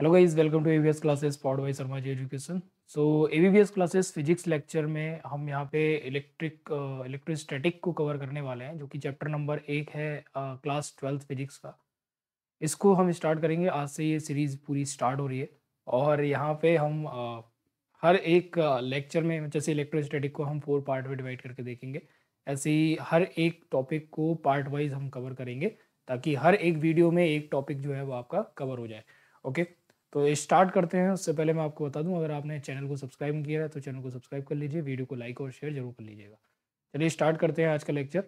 Hello guys welcome to AVS classes powered by Sharma ji education so AVS classes physics lecture में हम यहाँ पे electric electrostatic uh, को cover करने वाले हैं जो कि चैप्टर नंबर एक है क्लास ट्वेल्थ फिजिक्स का इसको हम स्टार्ट करेंगे आज से ये सीरीज़ पूरी स्टार्ट हो रही है और यहाँ पे हम uh, हर एक लेक्चर uh, में जैसे इलेक्ट्रोस्टैटिक को हम फोर पार्ट में डिवाइड करके देखेंगे ऐसे ही हर एक टॉपिक को पार्ट वाइज हम कवर करेंगे ताकि हर एक वीडियो में एक टॉपिक जो है वो आपका कवर हो जाए ओके okay? तो स्टार्ट करते हैं उससे पहले मैं आपको बता दूं अगर आपने चैनल को सब्सक्राइब नहीं किया है तो चैनल को सब्सक्राइब कर लीजिए वीडियो को लाइक और शेयर जरूर कर लीजिएगा चलिए स्टार्ट करते हैं आज का लेक्चर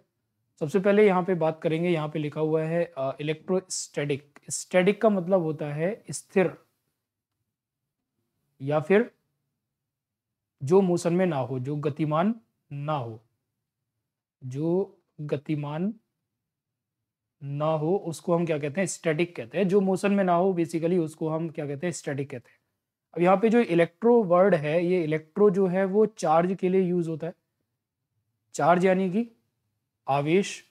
सबसे पहले यहाँ पे बात करेंगे यहाँ पे लिखा हुआ है इलेक्ट्रो स्टेडिक स्टेडिक का मतलब होता है स्थिर या फिर जो मोशन में ना हो जो गतिमान ना हो जो गतिमान ना हो उसको हम क्या कहते हैं स्टैटिक कहते हैं जो मोशन में ना हो बेसिकली उसको हम क्या कहते हैं स्टैटिक कहते हैं अब यहाँ पे जो इलेक्ट्रो वर्ड है ये इलेक्ट्रो जो है वो चार्ज के लिए यूज होता है चार्ज यानी कि आवेश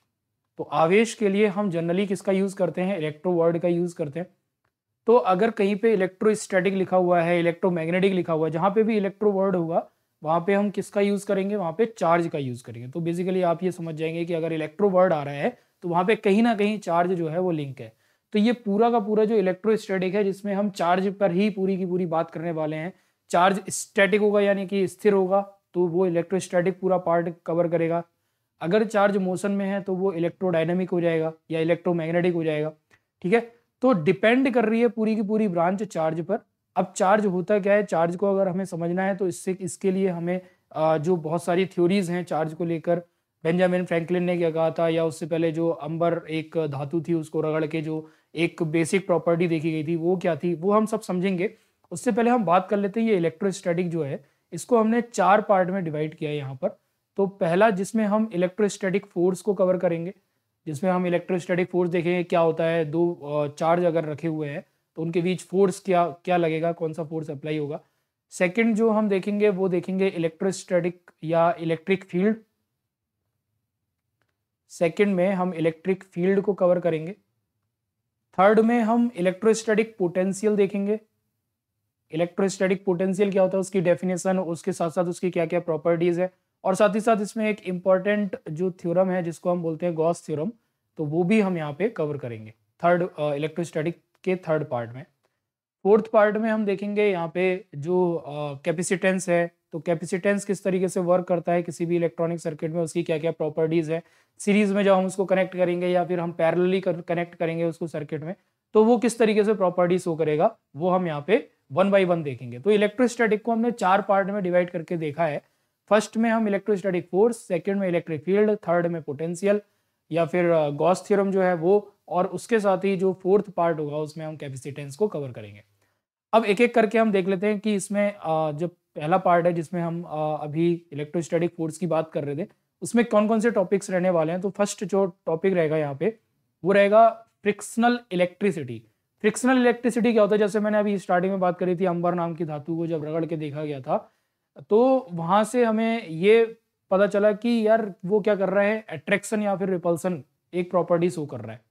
तो आवेश के लिए हम जनरली किसका यूज करते हैं इलेक्ट्रो वर्ड का यूज करते हैं तो अगर कहीं पे स्टैटिक लिखा हुआ है इलेक्ट्रोमैग्नेटिक लिखा हुआ है जहाँ पे भी इलेक्ट्रो वर्ड होगा वहाँ पे हम किसका यूज करेंगे वहाँ पे चार्ज का यूज करेंगे तो बेसिकली आप ये समझ जाएंगे कि अगर इलेक्ट्रो वर्ड आ रहा है तो वहाँ पे कहीं ना कहीं चार्ज जो है वो लिंक है तो ये पूरा का पूरा जो इलेक्ट्रोस्टैटिक है जिसमें हम चार्ज पर ही पूरी की पूरी बात करने वाले हैं चार्ज स्टैटिक होगा यानी कि स्थिर होगा तो वो इलेक्ट्रोस्टैटिक पूरा पार्ट कवर करेगा अगर चार्ज मोशन में है तो वो इलेक्ट्रोडाइनमिक हो जाएगा या इलेक्ट्रोमैग्नेटिक हो जाएगा ठीक है तो डिपेंड कर रही है पूरी की पूरी ब्रांच चार्ज पर अब चार्ज होता क्या है चार्ज को अगर हमें समझना है तो इससे इसके लिए हमें जो बहुत सारी थ्योरीज हैं चार्ज को लेकर बेंजामिन फ्रैंकलिन ने क्या कहा था या उससे पहले जो अंबर एक धातु थी उसको रगड़ के जो एक बेसिक प्रॉपर्टी देखी गई थी वो क्या थी वो हम सब समझेंगे उससे पहले हम बात कर लेते हैं ये इलेक्ट्रोस्टैटिक जो है इसको हमने चार पार्ट में डिवाइड किया है यहाँ पर तो पहला जिसमें हम इलेक्ट्रोस्टैटिक फोर्स को कवर करेंगे जिसमें हम इलेक्ट्रोस्टैटिक फोर्स देखेंगे क्या होता है दो चार्ज अगर रखे हुए हैं तो उनके बीच फोर्स क्या क्या लगेगा कौन सा फोर्स अप्लाई होगा सेकेंड जो हम देखेंगे वो देखेंगे इलेक्ट्रोस्टैटिक या इलेक्ट्रिक फील्ड सेकेंड में हम इलेक्ट्रिक फील्ड को कवर करेंगे थर्ड में हम इलेक्ट्रोस्टैटिक पोटेंशियल देखेंगे इलेक्ट्रोस्टैटिक पोटेंशियल क्या होता है उसकी डेफिनेशन उसके साथ साथ उसकी क्या क्या प्रॉपर्टीज है और साथ ही साथ इसमें एक इंपॉर्टेंट जो थ्योरम है जिसको हम बोलते हैं गॉस थ्योरम तो वो भी हम यहाँ पे कवर करेंगे थर्ड इलेक्ट्रोस्टैटिक के थर्ड पार्ट में फोर्थ पार्ट में हम देखेंगे यहाँ पे जो कैपेसिटेंस uh, है तो कैपेसिटेंस किस तरीके से वर्क करता है किसी भी इलेक्ट्रॉनिक सर्किट में उसकी क्या क्या प्रॉपर्टीज़ है सीरीज में जब हम उसको कनेक्ट करेंगे या फिर हम पैरेलली कनेक्ट करेंगे उसको सर्किट में तो वो किस तरीके से प्रॉपर्टी शो करेगा वो हम यहाँ पे वन बाई वन देखेंगे तो इलेक्ट्रोस्टैटिक को हमने चार पार्ट में डिवाइड करके देखा है फर्स्ट में हम इलेक्ट्रोस्टैटिक फोर्स सेकेंड में इलेक्ट्रिक फील्ड थर्ड में पोटेंशियल या फिर गॉस uh, थ्योरम जो है वो और उसके साथ ही जो फोर्थ पार्ट होगा उसमें हम कैपेसिटेंस को कवर करेंगे अब एक एक करके हम देख लेते हैं कि इसमें uh, जब पहला पार्ट है जिसमें हम अभी इलेक्ट्रोस्टैटिक फोर्स की बात कर रहे थे उसमें कौन कौन से टॉपिक्स रहने वाले हैं तो फर्स्ट जो टॉपिक रहेगा यहाँ पे वो रहेगा फ्रिक्शनल इलेक्ट्रिसिटी फ्रिक्शनल इलेक्ट्रिसिटी क्या होता है जैसे मैंने अभी स्टार्टिंग में बात करी थी अंबर नाम की धातु को जब रगड़ के देखा गया था तो वहां से हमें ये पता चला कि यार वो क्या कर रहा है अट्रैक्शन या फिर रिपल्सन एक प्रॉपर्टी शो कर रहा है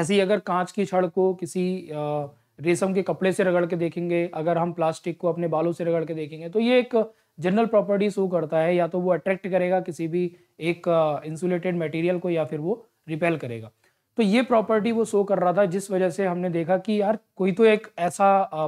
ऐसी अगर कांच की छड़ को किसी आ, रेशम के कपड़े से रगड़ के देखेंगे अगर हम प्लास्टिक को अपने बालों से रगड़ के देखेंगे तो ये एक जनरल प्रॉपर्टी शो करता है या तो वो अट्रैक्ट करेगा किसी भी एक इंसुलेटेड मटेरियल को या फिर वो रिपेल करेगा तो ये प्रॉपर्टी वो शो कर रहा था जिस वजह से हमने देखा कि यार कोई तो एक ऐसा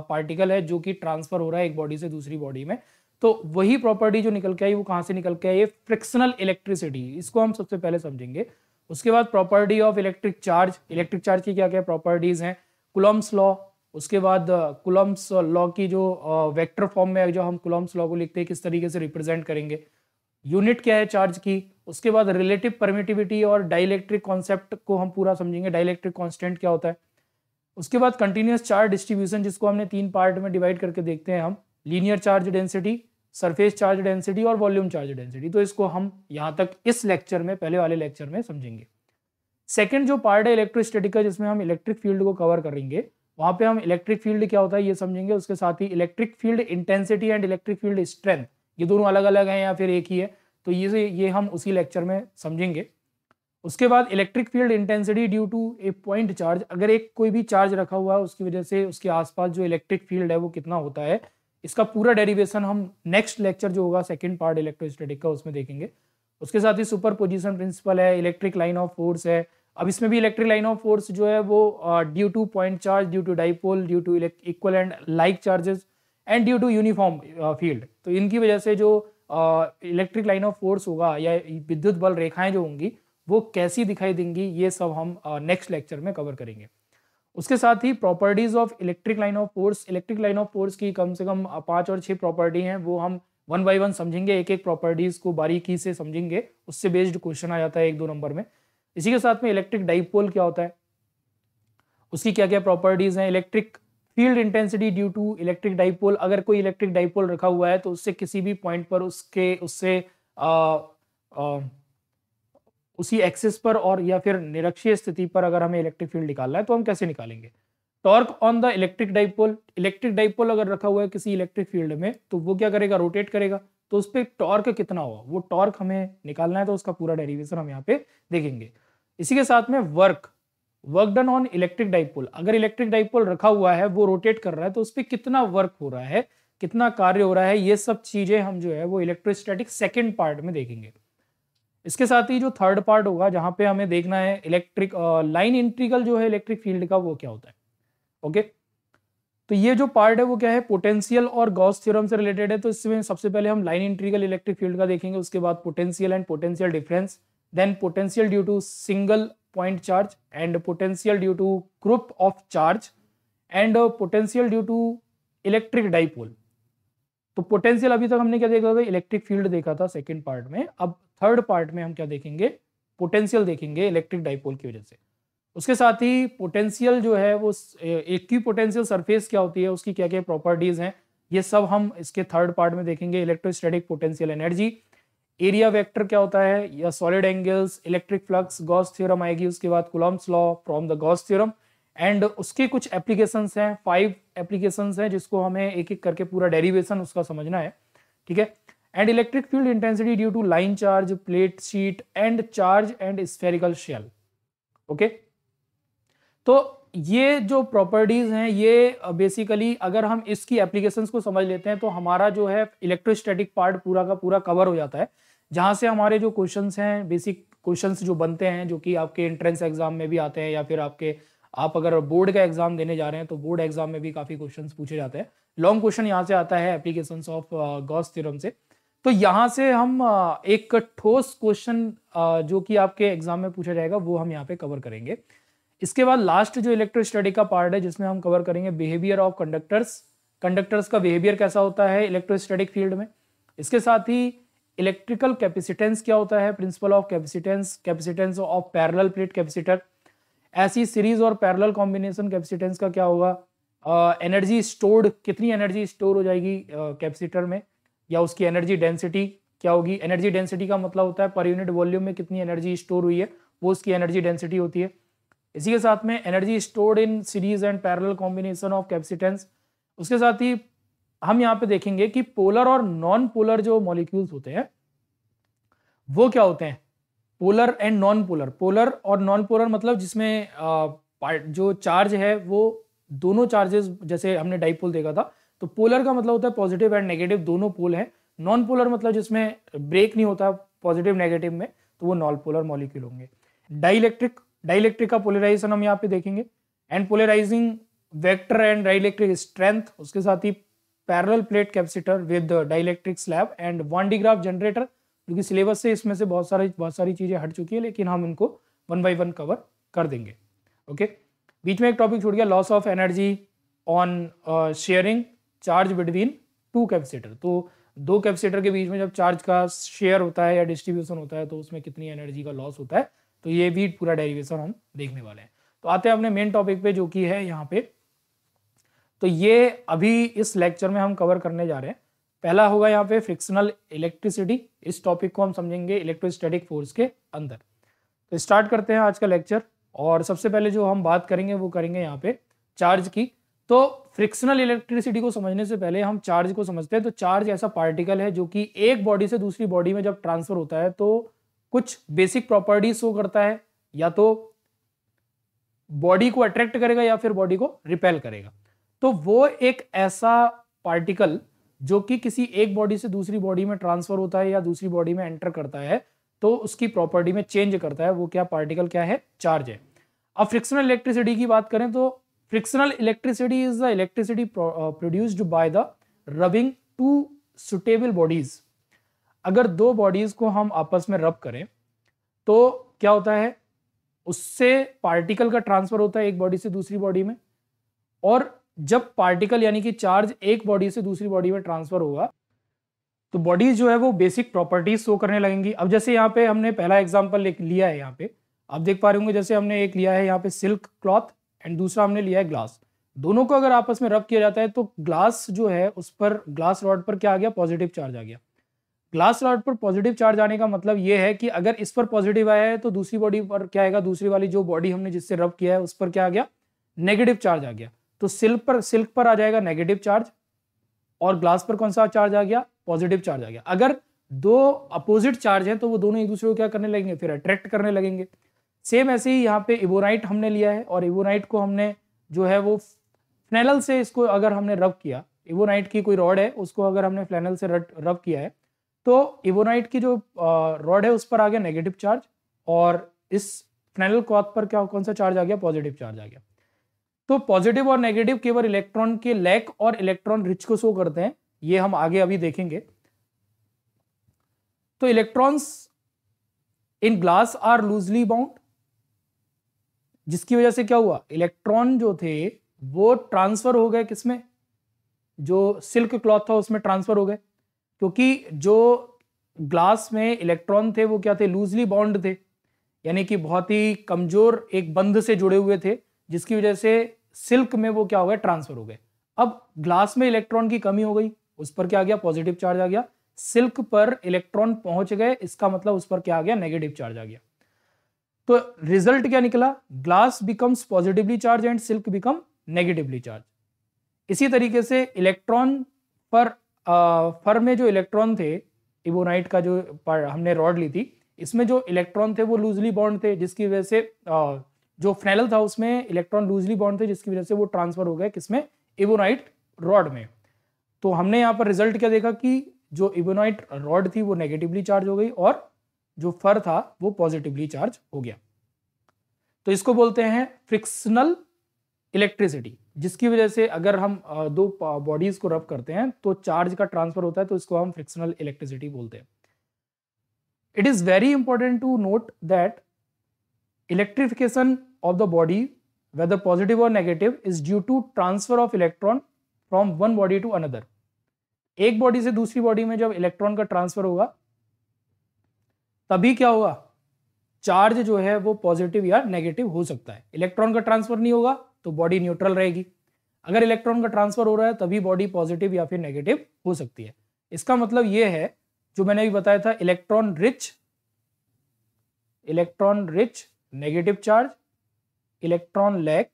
पार्टिकल है जो कि ट्रांसफर हो रहा है एक बॉडी से दूसरी बॉडी में तो वही प्रॉपर्टी जो निकल के आई वो कहाँ से निकल के आई ये फ्रिक्शनल इलेक्ट्रिसिटी इसको हम सबसे पहले समझेंगे उसके बाद property of electric charge electric charge की क्या क्या प्रॉपर्टीज हैं कुलम्स लॉ उसके बाद कुलम्स लॉ की जो वेक्टर फॉर्म में जो हम कुलम्स लॉ को लिखते हैं किस तरीके से रिप्रेजेंट करेंगे यूनिट क्या है चार्ज की उसके बाद रिलेटिव परमिटिविटी और डाइलेक्ट्रिक कॉन्सेप्ट को हम पूरा समझेंगे डाइलेक्ट्रिक कॉन्स्टेंट क्या होता है उसके बाद कंटिन्यूस चार्ज डिस्ट्रीब्यूशन जिसको हमने तीन पार्ट में डिवाइड करके देखते हैं हम linear charge density surface charge density और वॉल्यूम चार्ज डेंसिटी तो इसको हम यहाँ तक इस लेक्चर में पहले वाले लेक्चर में समझेंगे सेकेंड जो पार्ट है इलेक्ट्रोस्टेटिक का जिसमें हम इलेक्ट्रिक फील्ड को कवर करेंगे वहां पे हम इलेक्ट्रिक फील्ड क्या होता है ये समझेंगे उसके साथ ही electric field intensity and electric field strength ये दोनों अलग अलग हैं या फिर एक ही है तो ये ये हम उसी लेक्चर में समझेंगे उसके बाद electric field intensity due to a point charge अगर एक कोई भी चार्ज रखा हुआ है उसकी वजह से उसके आसपास जो इलेक्ट्रिक फील्ड है वो कितना होता है इसका पूरा डेरिवेशन हम नेक्स्ट लेक्चर जो होगा सेकेंड पार्ट इलेक्ट्रोस्टैटिक का उसमें देखेंगे उसके साथ ही सुपर पोजिशन प्रिंसिपल है इलेक्ट्रिक लाइन ऑफ फोर्स है अब इसमें भी इलेक्ट्रिक लाइन ऑफ फोर्स जो है वो due to point charge due to dipole due to equal and like charges and due to uniform field तो इनकी वजह से जो इलेक्ट्रिक लाइन ऑफ फोर्स होगा या विद्युत बल रेखाएं जो होंगी वो कैसी दिखाई देंगी ये सब हम नेक्स्ट uh, लेक्चर में कवर करेंगे उसके साथ ही properties of electric line of force electric line of force की कम से कम पांच और छह प्रॉपर्टी हैं वो हम वन बाई वन समझेंगे एक एक प्रॉपर्टीज को बारीकी से समझेंगे उससे बेस्ड क्वेश्चन आ जाता है एक दो नंबर में इसी के साथ में इलेक्ट्रिक डाइपोल क्या होता है उसकी क्या क्या प्रॉपर्टीज हैं electric field intensity due to electric dipole अगर कोई इलेक्ट्रिक डाइपोल रखा हुआ है तो उससे किसी भी पॉइंट पर उसके उससे आ, आ, उसी एक्सिस पर और या फिर निरक्षीय स्थिति पर अगर हमें इलेक्ट्रिक फील्ड निकालना है तो हम कैसे निकालेंगे torque on the electric dipole electric dipole अगर रखा हुआ है किसी इलेक्ट्रिक फील्ड में तो वो क्या करेगा रोटेट करेगा तो उस पर टॉर्क कितना हुआ वो टॉर्क हमें निकालना है तो उसका पूरा डेरिवेशन हम यहाँ पे देखेंगे इसी के साथ में work work done on electric dipole अगर इलेक्ट्रिक डाइपोल रखा हुआ है वो रोटेट कर रहा है तो उस पर कितना वर्क हो रहा है कितना कार्य हो रहा है ये सब चीजें हम जो है वो इलेक्ट्रोस्टैटिक सेकेंड पार्ट में देखेंगे इसके साथ ही जो थर्ड पार्ट होगा जहां पे हमें देखना है इलेक्ट्रिक लाइन इंट्रीगल जो है इलेक्ट्रिक फील्ड का वो क्या होता है ओके तो ये जो पार्ट है वो क्या है पोटेंशियल और गॉस थ्योरम से रिलेटेड है तो इसमें सबसे पहले हम लाइन इंट्रीगल इलेक्ट्रिक फील्ड का देखेंगे उसके बाद potential and potential difference then potential due to single point charge and potential due to group of charge and uh, potential due to electric dipole तो पोटेंशियल अभी तक हमने क्या देखा था इलेक्ट्रिक फील्ड देखा था सेकेंड पार्ट में अब थर्ड पार्ट में हम क्या देखेंगे पोटेंशियल देखेंगे इलेक्ट्रिक डाइपोल की वजह से उसके साथ ही पोटेंशियल जो है वो एक की पोटेंशियल सरफेस क्या होती है उसकी क्या क्या प्रॉपर्टीज हैं ये सब हम इसके थर्ड पार्ट में देखेंगे electrostatic potential energy area vector क्या होता है या solid angles electric flux Gauss theorem आएगी उसके बाद Coulomb's law from the Gauss theorem and उसके कुछ एप्लीकेशंस हैं फाइव एप्लीकेशंस हैं जिसको हमें एक एक करके पूरा डेरिवेशन उसका समझना है ठीक है and electric field intensity due to line charge plate sheet and charge and spherical shell okay तो ये जो प्रॉपर्टीज हैं ये बेसिकली अगर हम इसकी एप्लीकेशंस को समझ लेते हैं तो हमारा जो है इलेक्ट्रोस्टैटिक पार्ट पूरा का पूरा कवर हो जाता है जहाँ से हमारे जो क्वेश्चन हैं बेसिक क्वेश्चन जो बनते हैं जो कि आपके एंट्रेंस एग्जाम में भी आते हैं या फिर आपके आप अगर बोर्ड का एग्जाम देने जा रहे हैं तो बोर्ड एग्जाम में भी काफ़ी क्वेश्चन पूछे जाते हैं लॉन्ग क्वेश्चन यहाँ से आता है एप्लीकेशन ऑफ गॉस थ्योरम से तो यहाँ से हम uh, एक ठोस क्वेश्चन uh, जो कि आपके एग्जाम में पूछा जाएगा वो हम यहाँ पे कवर करेंगे इसके बाद लास्ट जो स्टडी का पार्ट है जिसमें हम कवर करेंगे बिहेवियर ऑफ कंडक्टर्स कंडक्टर्स का बिहेवियर कैसा होता है इलेक्ट्रोस्टैटिक फील्ड में इसके साथ ही इलेक्ट्रिकल कैपेसिटेंस क्या होता है principle of capacitance capacitance of parallel plate capacitor ऐसी सीरीज और पैरेलल कॉम्बिनेशन कैपेसिटेंस का क्या होगा एनर्जी uh, स्टोर्ड कितनी एनर्जी स्टोर हो जाएगी कैपेसिटर uh, में या उसकी एनर्जी डेंसिटी क्या होगी एनर्जी डेंसिटी का मतलब होता है पर यूनिट वॉल्यूम में कितनी एनर्जी स्टोर हुई है वो उसकी एनर्जी डेंसिटी होती है इसी के साथ में energy stored in series and parallel combination of capacitance उसके साथ ही हम यहां पे देखेंगे कि पोलर और नॉन पोलर जो मॉलिक्यूल्स होते हैं वो क्या होते हैं polar and non polar polar और नॉन पोलर मतलब जिसमें जो चार्ज है वो दोनों चार्जेस जैसे हमने डाइपोल देखा था तो पोलर का मतलब होता है पॉजिटिव एंड नेगेटिव दोनों पोल है नॉन पोलर मतलब जिसमें ब्रेक नहीं होता पॉजिटिव नेगेटिव में तो वो नॉन पोलर मॉलिक्यूल होंगे डाइलेक्ट्रिक डाइलेक्ट्रिक का पोलराइजेशन हम यहाँ पे देखेंगे and polarizing vector and dielectric strength उसके साथ ही parallel plate capacitor with dielectric slab and Van de Graaff generator क्योंकि सिलेबस से इसमें से बहुत सारी बहुत सारी चीज़ें हट चुकी है लेकिन हम इनको वन बाई वन कवर कर देंगे ओके बीच में एक टॉपिक छोड़ गया loss of energy on sharing charge between two capacitor तो दो कैपेसिटर के बीच में जब चार्ज का शेयर होता है या डिस्ट्रीब्यूशन होता है तो उसमें कितनी एनर्जी का लॉस होता है तो ये भी पूरा डेरिवेशन हम देखने वाले हैं तो आते हैं अपने मेन टॉपिक पे जो कि है यहाँ पे तो ये अभी इस लेक्चर में हम कवर करने जा रहे हैं पहला होगा यहाँ पे फ्रिक्शनल इलेक्ट्रिसिटी इस टॉपिक को हम समझेंगे इलेक्ट्रोस्टैटिक फोर्स के अंदर तो स्टार्ट करते हैं आज का लेक्चर और सबसे पहले जो हम बात करेंगे वो करेंगे यहाँ पे चार्ज की तो फ्रिक्शनल इलेक्ट्रिसिटी को समझने से पहले हम चार्ज को समझते हैं तो चार्ज ऐसा पार्टिकल है जो कि एक बॉडी से दूसरी बॉडी में जब ट्रांसफर होता है तो कुछ बेसिक प्रॉपर्टीज शो करता है या तो बॉडी को अट्रैक्ट करेगा या फिर बॉडी को रिपेल करेगा तो वो एक ऐसा पार्टिकल जो कि किसी एक बॉडी से दूसरी बॉडी में ट्रांसफर होता है या दूसरी बॉडी में एंटर करता है तो उसकी प्रॉपर्टी में चेंज करता है वो क्या पार्टिकल क्या है चार्ज है अब फ्रिक्शनल इलेक्ट्रिसिटी की बात करें तो frictional electricity is the electricity produced by the rubbing two suitable bodies अगर दो बॉडीज को हम आपस में रब करें तो क्या होता है उससे पार्टिकल का ट्रांसफर होता है एक बॉडी से दूसरी बॉडी में और जब पार्टिकल यानी कि चार्ज एक बॉडी से दूसरी बॉडी में ट्रांसफर होगा तो बॉडीज जो है वो बेसिक प्रॉपर्टीज शो करने लगेंगी अब जैसे यहाँ पे हमने पहला एग्जाम्पल लिया है यहाँ पे आप देख पा रहे होंगे जैसे हमने एक लिया है यहाँ पे सिल्क क्लॉथ एंड दूसरा हमने लिया है ग्लास दोनों को अगर आपस में रब किया जाता है तो ग्लास जो है उस पर ग्लास रॉड पर क्या आ गया पॉजिटिव चार्ज आ गया ग्लास रॉड पर पॉजिटिव चार्ज आने का मतलब ये है कि अगर इस पर पॉजिटिव आया है तो दूसरी बॉडी पर क्या आएगा दूसरी वाली जो बॉडी हमने जिससे रब किया है उस पर क्या आ गया नेगेटिव चार्ज आ गया तो सिल्क पर सिल्क पर आ जाएगा नेगेटिव चार्ज और ग्लास पर कौन सा चार्ज आ गया पॉजिटिव चार्ज आ गया अगर दो अपोजिट चार्ज हैं तो वो दोनों एक दूसरे को क्या करने लगेंगे फिर अट्रैक्ट करने लगेंगे सेम ऐसे ही यहाँ पे इवोनाइट हमने लिया है और इवोनाइट को हमने जो है वो फ्लैनल से इसको अगर हमने रब किया इवोनाइट की कोई रॉड है उसको अगर हमने फ्लैनल से रब किया है तो इवोनाइट की जो रॉड है उस पर आ गया नेगेटिव चार्ज और इस फ्लैनल क्लॉथ पर क्या कौन सा चार्ज आ गया पॉजिटिव चार्ज आ गया तो पॉजिटिव और नेगेटिव केवल इलेक्ट्रॉन के लैक और इलेक्ट्रॉन रिच को शो करते हैं ये हम आगे अभी देखेंगे तो electrons in glass are loosely bound जिसकी वजह से क्या हुआ इलेक्ट्रॉन जो थे वो ट्रांसफर हो गए किसमें जो सिल्क क्लॉथ था उसमें ट्रांसफर हो गए क्योंकि जो ग्लास में इलेक्ट्रॉन थे वो क्या थे लूजली बाउंड थे यानी कि बहुत ही कमजोर एक बंध से जुड़े हुए थे जिसकी वजह से सिल्क में वो क्या हो गया ट्रांसफर हो गए अब ग्लास में इलेक्ट्रॉन की कमी हो गई उस पर क्या आ गया पॉजिटिव चार्ज आ गया सिल्क पर इलेक्ट्रॉन पहुंच गए इसका मतलब उस पर क्या आ गया नेगेटिव चार्ज आ गया तो रिजल्ट क्या निकला glass becomes positively charged and silk become negatively charged इसी तरीके से इलेक्ट्रॉन पर आ, फर में जो इलेक्ट्रॉन थे इबोनाइट का जो हमने रॉड ली थी इसमें जो इलेक्ट्रॉन थे वो लूजली बॉन्ड थे जिसकी वजह से जो फ्रेनल था उसमें इलेक्ट्रॉन लूजली बॉन्ड थे जिसकी वजह से वो ट्रांसफर हो गए किसमें इबोनाइट रॉड में तो हमने यहाँ पर रिजल्ट क्या देखा कि जो इबोनाइट रॉड थी वो नेगेटिवली चार्ज हो गई और जो फर था वो पॉजिटिवली चार्ज हो गया तो इसको बोलते हैं फ्रिक्शनल इलेक्ट्रिसिटी जिसकी वजह से अगर हम दो बॉडीज को रब करते हैं तो चार्ज का ट्रांसफर होता है तो इसको हम फ्रिक्शनल इलेक्ट्रिसिटी बोलते हैं it is very important to note that electrification of the body whether positive or negative is due to transfer of electron from one body to another एक बॉडी से दूसरी बॉडी में जब इलेक्ट्रॉन का transfer होगा तभी क्या होगा चार्ज जो है वो पॉजिटिव या नेगेटिव हो सकता है इलेक्ट्रॉन का ट्रांसफर नहीं होगा तो बॉडी न्यूट्रल रहेगी अगर इलेक्ट्रॉन का ट्रांसफर हो रहा है तभी बॉडी पॉजिटिव या फिर नेगेटिव हो सकती है इसका मतलब ये है जो मैंने अभी बताया था electron rich electron rich negative charge electron lack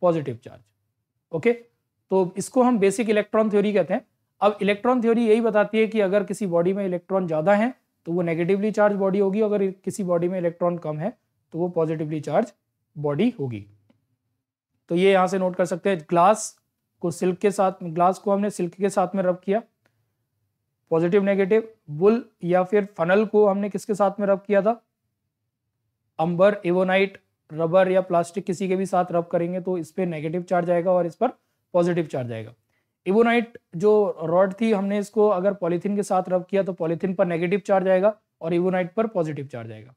positive charge okay तो इसको हम बेसिक इलेक्ट्रॉन थ्योरी कहते हैं अब इलेक्ट्रॉन थ्योरी यही बताती है कि अगर किसी बॉडी में इलेक्ट्रॉन ज़्यादा है तो वो नेगेटिवली चार्ज बॉडी होगी अगर किसी बॉडी में इलेक्ट्रॉन कम है तो वो पॉजिटिवली चार्ज बॉडी होगी तो ये यहां से नोट कर सकते हैं ग्लास को सिल्क के साथ ग्लास को हमने सिल्क के साथ में रब किया पॉजिटिव नेगेटिव बुल या फिर फनल को हमने किसके साथ में रब किया था अंबर एवोनाइट रबर या प्लास्टिक किसी के भी साथ रब करेंगे तो इस पर नेगेटिव चार्ज आएगा और इस पर पॉजिटिव चार्ज आएगा इवोनाइट जो रॉड थी हमने इसको अगर पॉलीथीन के साथ रब किया तो पॉलीथीन पर नेगेटिव चार्ज आएगा और इवोनाइट पर पॉजिटिव चार्ज आएगा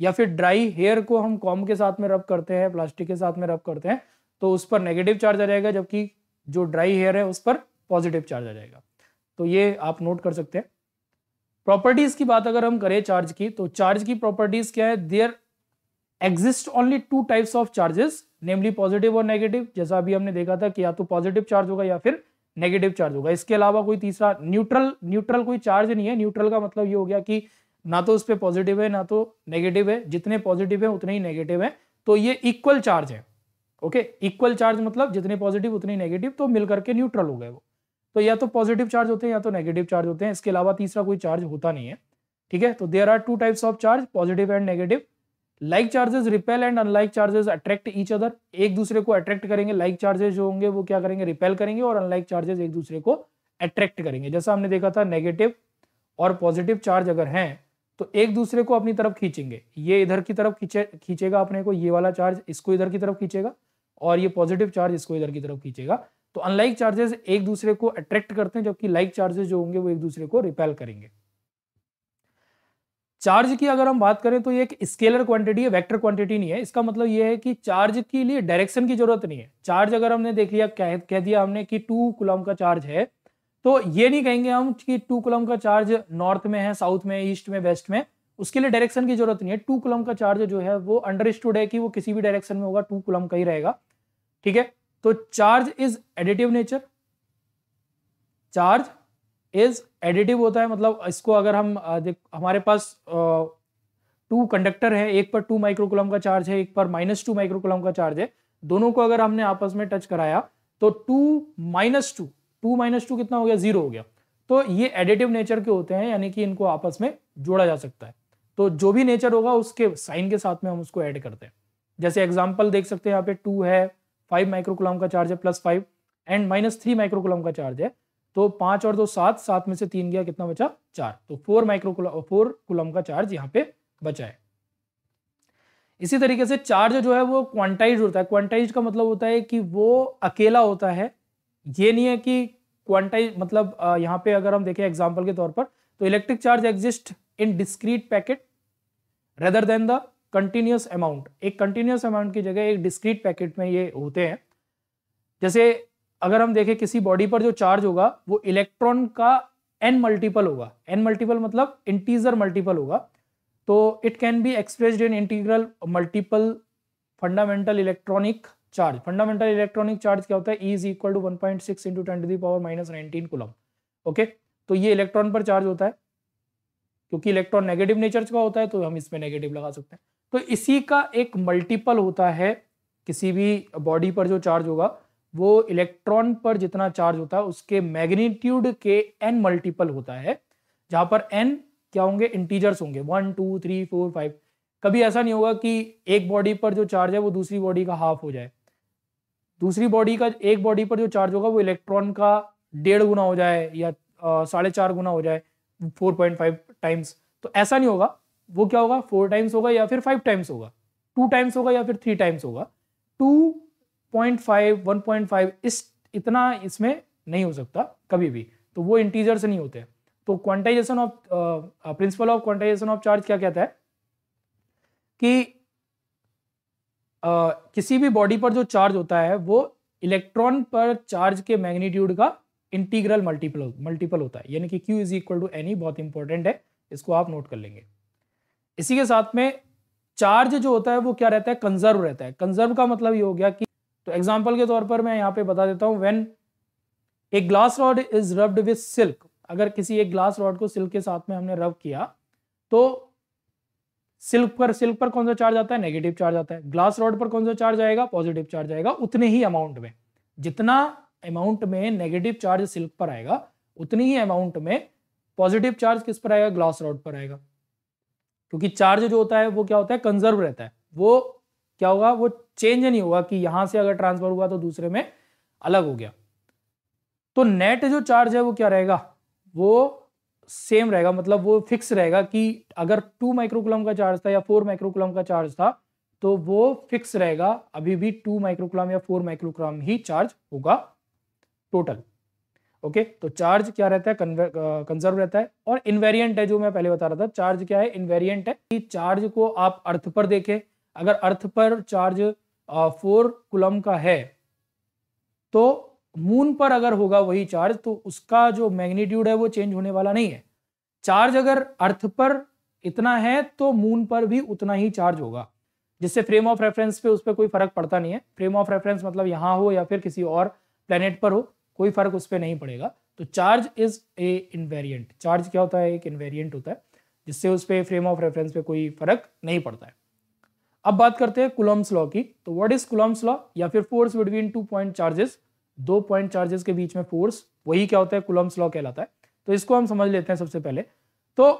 या फिर ड्राई हेयर को हम कॉम के साथ में रब करते हैं प्लास्टिक के साथ में रब करते हैं तो उस पर नेगेटिव चार्ज आ जाएगा जबकि जो ड्राई हेयर है उस पर पॉजिटिव चार्ज आ जाएगा तो ये आप नोट कर सकते हैं प्रॉपर्टीज की बात अगर हम करें चार्ज की तो चार्ज की प्रॉपर्टीज क्या है there exist only two types of charges namely positive और नेगेटिव जैसा अभी हमने देखा था कि या तो पॉजिटिव चार्ज होगा या फिर नेगेटिव चार्ज होगा इसके अलावा कोई तीसरा न्यूट्रल न्यूट्रल कोई चार्ज नहीं है न्यूट्रल का मतलब ये हो गया कि ना तो उस पर पॉजिटिव है ना तो नेगेटिव है जितने पॉजिटिव है उतने ही नेगेटिव है तो ये इक्वल चार्ज है ओके इक्वल चार्ज मतलब जितने पॉजिटिव उतने नेगेटिव तो मिलकर के न्यूट्रल हो गए वो तो या तो पॉजिटिव चार्ज होते हैं या तो नेगेटिव चार्ज होते हैं इसके अलावा तीसरा कोई चार्ज होता नहीं है ठीक है तो there are two types of charge positive and negative like charges repel and unlike charges attract each other एक दूसरे को अट्रैक्ट करेंगे लाइक like चार्जेस जो होंगे वो क्या करेंगे रिपेल करेंगे और अनलाइक चार्जेस एक दूसरे को अट्रैक्ट करेंगे जैसा हमने देखा था नेगेटिव और पॉजिटिव चार्ज अगर है तो एक दूसरे को अपनी तरफ खींचेंगे ये इधर की तरफ खींचे खींचेगा अपने को ये वाला चार्ज इसको इधर की तरफ खींचेगा और ये पॉजिटिव चार्ज इसको इधर की तरफ खींचेगा तो अनलाइक चार्जेस एक दूसरे को अट्रैक्ट करते हैं जबकि लाइक चार्जेस जो होंगे वो एक दूसरे को रिपेल करेंगे चार्ज की अगर हम बात करें तो ये एक स्केलर क्वांटिटी है वेक्टर क्वांटिटी नहीं है इसका मतलब ये है कि चार्ज के लिए डायरेक्शन की जरूरत नहीं है चार्ज अगर हमने देख लिया कह, कह दिया हमने कि टू कुलम का चार्ज है तो ये नहीं कहेंगे हम कि टू कुलम का चार्ज नॉर्थ में है साउथ में ईस्ट में वेस्ट में उसके लिए डायरेक्शन की जरूरत नहीं है टू कुलम का चार्ज जो है वो अंडरस्टूड है कि वो किसी भी डायरेक्शन में होगा टू कुलम का ही रहेगा ठीक है तो charge is additive nature charge is additive होता है मतलब इसको अगर हम देख हमारे पास टू कंडक्टर है एक पर टू माइक्रोकुलम का चार्ज है एक पर माइनस टू माइक्रोकुलम का चार्ज है दोनों को अगर हमने आपस में टच कराया तो two minus two two minus two कितना हो गया जीरो हो गया तो ये एडिटिव नेचर के होते हैं यानी कि इनको आपस में जोड़ा जा सकता है तो जो भी नेचर होगा उसके साइन के साथ में हम उसको ऐड करते हैं जैसे एग्जाम्पल देख सकते हैं यहाँ पे टू है फाइव माइक्रोकुलम का चार्ज है plus five and minus three microcoulomb का चार्ज है तो पांच और दो सात सात में से तीन गया कितना बचा चार तो फोर माइक्रो फोर कुलम का चार्ज यहाँ पे बचा है इसी तरीके से चार्ज जो है वो क्वांटाइज होता है क्वांटाइज का मतलब होता है कि वो अकेला होता है ये नहीं है कि क्वांटाइज मतलब यहाँ पे अगर हम देखें एग्जाम्पल के तौर पर तो electric charge exist in discrete packet rather than the continuous amount एक कंटिन्यूस अमाउंट की जगह एक डिस्क्रीट पैकेट में ये होते हैं जैसे अगर हम देखें किसी बॉडी पर जो चार्ज होगा वो इलेक्ट्रॉन का एन मल्टीपल होगा एन मल्टीपल मतलब इंटीजर मल्टीपल होगा तो it can be expressed in integral multiple fundamental electronic charge fundamental electronic charge क्या होता है e is equal to one point six into ten to the power minus nineteen coulomb okay तो ये electron पर charge होता है क्योंकि इलेक्ट्रॉन नेगेटिव नेचर का होता है तो हम इसमें नेगेटिव लगा सकते हैं तो इसी का एक मल्टीपल होता है किसी भी बॉडी पर जो चार्ज होगा वो इलेक्ट्रॉन पर जितना चार्ज होता है उसके मैग्नीट्यूड के एन मल्टीपल होता है जहां पर एन क्या होंगे इंटीजर्स होंगे one two three four five कभी ऐसा नहीं होगा कि एक बॉडी पर जो चार्ज है वो दूसरी बॉडी का हाफ हो जाए दूसरी बॉडी का एक बॉडी पर जो चार्ज होगा वो इलेक्ट्रॉन का डेढ़ गुना हो जाए या साढ़े चार गुना हो जाए फोर पॉइंट फाइव टाइम्स तो ऐसा नहीं होगा वो क्या होगा फोर टाइम्स होगा या फिर फाइव टाइम्स होगा टू टाइम्स होगा या फिर थ्री टाइम्स होगा two point five one point five इस इतना इसमें नहीं हो सकता कभी भी तो वो इंटीजर से नहीं होते तो quantization of principle of quantization of charge क्या कहता है कि uh, किसी भी बॉडी पर जो चार्ज होता है वो इलेक्ट्रॉन पर चार्ज के मैग्नीट्यूड का इंटीग्रल मल्टीपल मल्टीपल होता है यानी कि Q is equal to any बहुत इंपॉर्टेंट है इसको आप नोट कर लेंगे इसी के साथ में चार्ज जो होता है वो क्या रहता है कंजर्व रहता है कंजर्व का मतलब ये हो गया कि तो एग्जाम्पल के तौर पर मैं यहाँ पे बता देता हूँ when a glass rod is rubbed with silk अगर किसी एक ग्लास रॉड को सिल्क के साथ में हमने रब किया तो सिल्क पर सिल्क पर कौन सा चार्ज आता है नेगेटिव चार्ज आता है ग्लास रॉड पर कौन सा चार्ज आएगा पॉजिटिव चार्ज आएगा उतने ही अमाउंट में जितना अमाउंट में नेगेटिव चार्ज सिल्क पर आएगा उतनी ही अमाउंट में पॉजिटिव चार्ज किस पर आएगा ग्लास रॉड पर आएगा क्योंकि चार्ज जो होता है वो क्या होता है कंजर्व रहता है वो क्या होगा वो चेंज नहीं हुआ कि यहां से अगर ट्रांसफर हुआ तो दूसरे में अलग हो गया तो नेट जो चार्ज है वो क्या रहेगा वो सेम रहेगा मतलब वो फिक्स रहेगा कि अगर टू माइक्रोकुलम का चार्ज था या फोर माइक्रोकुलम का चार्ज था तो वो फिक्स रहेगा अभी भी टू माइक्रोकुलम या फोर माइक्रोकुलम ही चार्ज होगा टोटल ओके okay, तो चार्ज क्या रहता है कंजर्व रहता है और इनवेरियंट है जो मैं पहले बता रहा था चार्ज क्या है इनवेरियंट है कि चार्ज को आप अर्थ पर देखें अगर अर्थ पर चार्ज फोर कुलम का है तो मून पर अगर होगा वही चार्ज तो उसका जो मैग्नीट्यूड है वो चेंज होने वाला नहीं है चार्ज अगर अर्थ पर इतना है तो मून पर भी उतना ही चार्ज होगा जिससे फ्रेम ऑफ रेफरेंस पे उस पर कोई फर्क पड़ता नहीं है फ्रेम ऑफ रेफरेंस मतलब यहाँ हो या फिर किसी और प्लेनेट पर हो कोई फर्क उस पर नहीं पड़ेगा तो charge is a invariant charge क्या होता है एक इनवेरियंट होता है जिससे उस पर फ्रेम ऑफ रेफरेंस पे कोई फर्क नहीं पड़ता है अब बात करते हैं कुलम्स लॉ की तो व्हाट इज कुलम्स लॉ या फिर force between two point charges दो पॉइंट चार्जेस के बीच में फोर्स वही क्या होता है कुलम्स लॉ कहलाता है तो इसको हम समझ लेते हैं सबसे पहले तो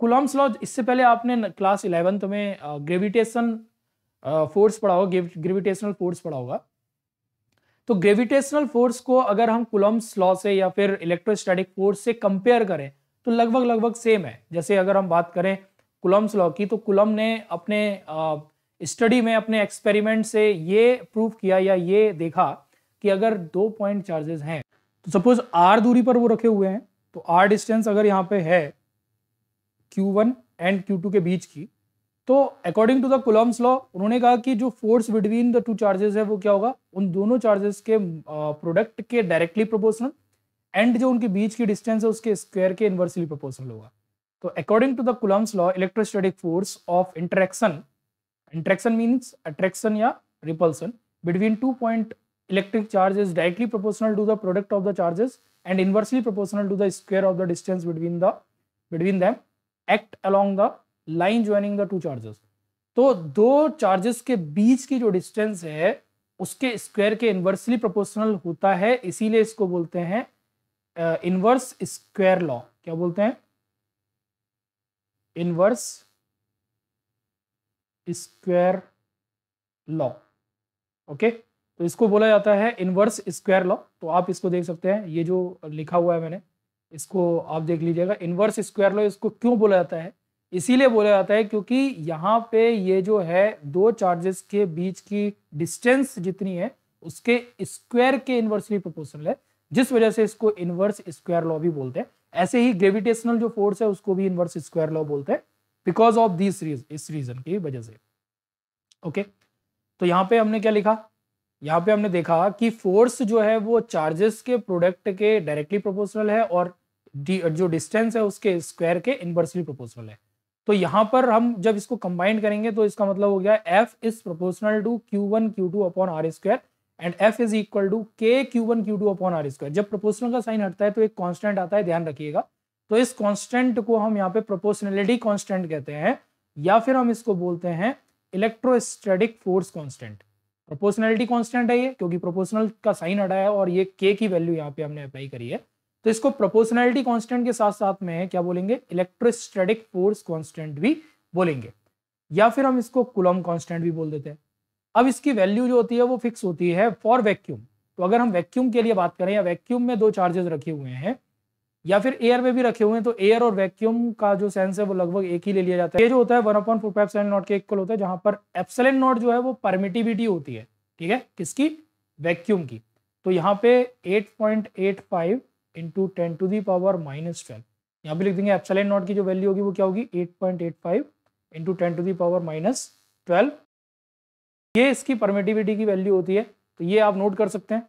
कुलम्स लॉ इससे पहले आपने क्लास इलेवेंथ में ग्रेविटेशन फोर्स पढ़ा होगा ग्रेविटेशनल फोर्स पढ़ा होगा तो ग्रेविटेशनल फोर्स को अगर हम कुलम्स लॉ से या फिर इलेक्ट्रोस्टैटिक फोर्स से कंपेयर करें तो लगभग लगभग सेम है जैसे अगर हम बात करें कुलम्स लॉ की तो कुलम ने अपने स्टडी में अपने एक्सपेरिमेंट से ये प्रूव किया या ये देखा कि अगर दो पॉइंट चार्जेस हैं तो सपोज आर दूरी पर वो रखे हुए हैं तो आर डिस्टेंस अगर यहाँ पे है q one and q two के बीच की तो according to the Coulomb's law उन्होंने कहा कि जो force between the two charges है वो क्या होगा उन दोनों चार्जेस के प्रोडक्ट के डायरेक्टली प्रोपोर्शनल एंड जो उनके बीच की डिस्टेंस है उसके स्क्वायर के इन्वर्सली प्रोपोर्शनल होगा तो according to the Coulomb's law electrostatic force of interaction interaction means attraction या repulsion between two point electric charge is directly proportional to the product of the charges and inversely proportional to the square of the distance between the between them act along the line joining the two charges तो दो charges के बीच की जो distance है उसके square के inversely proportional होता है इसीलिए इसको बोलते हैं इनवर्स स्क्वेयर लॉ क्या बोलते हैं इनवर्स स्क्वायर लॉ ओके तो इसको बोला जाता है इनवर्स स्क्वायर लॉ तो आप इसको देख सकते हैं ये जो लिखा हुआ है मैंने इसको आप देख लीजिएगा इनवर्स स्क्वायर लॉ इसको क्यों बोला जाता है इसीलिए बोला जाता है क्योंकि यहाँ पे ये जो है दो चार्जेस के बीच की डिस्टेंस जितनी है उसके स्क्वायर के इनवर्सली प्रोपोर्शनल है जिस वजह से इसको इनवर्स स्क्वायर लॉ भी बोलते हैं ऐसे ही ग्रेविटेशनल जो फोर्स है उसको भी इनवर्स स्क्वायर लॉ बोलते हैं बिकॉज ऑफ दिस रीजन इस रीजन की वजह से ओके तो यहाँ पे हमने क्या लिखा यहाँ पे हमने देखा कि फोर्स जो है वो चार्जेस के प्रोडक्ट के डायरेक्टली प्रोपोर्शनल है और जो डिस्टेंस है उसके स्क्वायर के इनवर्सली प्रोपोर्शनल है तो यहाँ पर हम जब इसको कंबाइंड करेंगे तो इसका मतलब हो गया F is proportional to q one Q two upon are square and F is equal to के Q one Q two upon are square जब प्रोपोर्शनल का साइन हटता है तो एक कांस्टेंट आता है ध्यान रखिएगा तो इस कांस्टेंट को हम यहाँ पे प्रोपोर्शनलिटी कांस्टेंट कहते हैं या फिर हम इसको बोलते हैं electrostatic force constant proportionality constant है ये क्योंकि प्रोपोर्शनल का साइन हटा है और ये के की वैल्यू यहाँ पे हमने अप्लाई करी है तो इसको प्रोपोर्शनलिटी कॉन्स्टेंट के साथ साथ में क्या बोलेंगे इलेक्ट्रोस्टेटिक फोर्स कॉन्स्टेंट भी बोलेंगे या फिर हम इसको कुलम कॉन्स्टेंट भी बोल देते हैं अब इसकी वैल्यू जो होती है वो फिक्स होती है फॉर वैक्यूम तो अगर हम वैक्यूम के लिए बात करें या वैक्यूम में दो चार्जेस रखे हुए हैं या फिर एयर में भी रखे हुए हैं तो एयर और वैक्यूम का जो सेंस है वो लगभग एक ही ले लिया जाता है ये जो होता है one upon four five seven nought के इक्वल होता है जहां पर एप्सलेंट नॉट जो है वो परमिटिविटी होती है ठीक है किसकी वैक्यूम की तो यहाँ पे eight point eight five into ten to the power minus twelve यहाँ पे लिख देंगे एप्सलेंट नॉट की जो वैल्यू होगी वो क्या होगी eight point eight five into ten to the power minus twelve ये इसकी परमिटिविटी की वैल्यू होती है तो ये आप नोट कर सकते हैं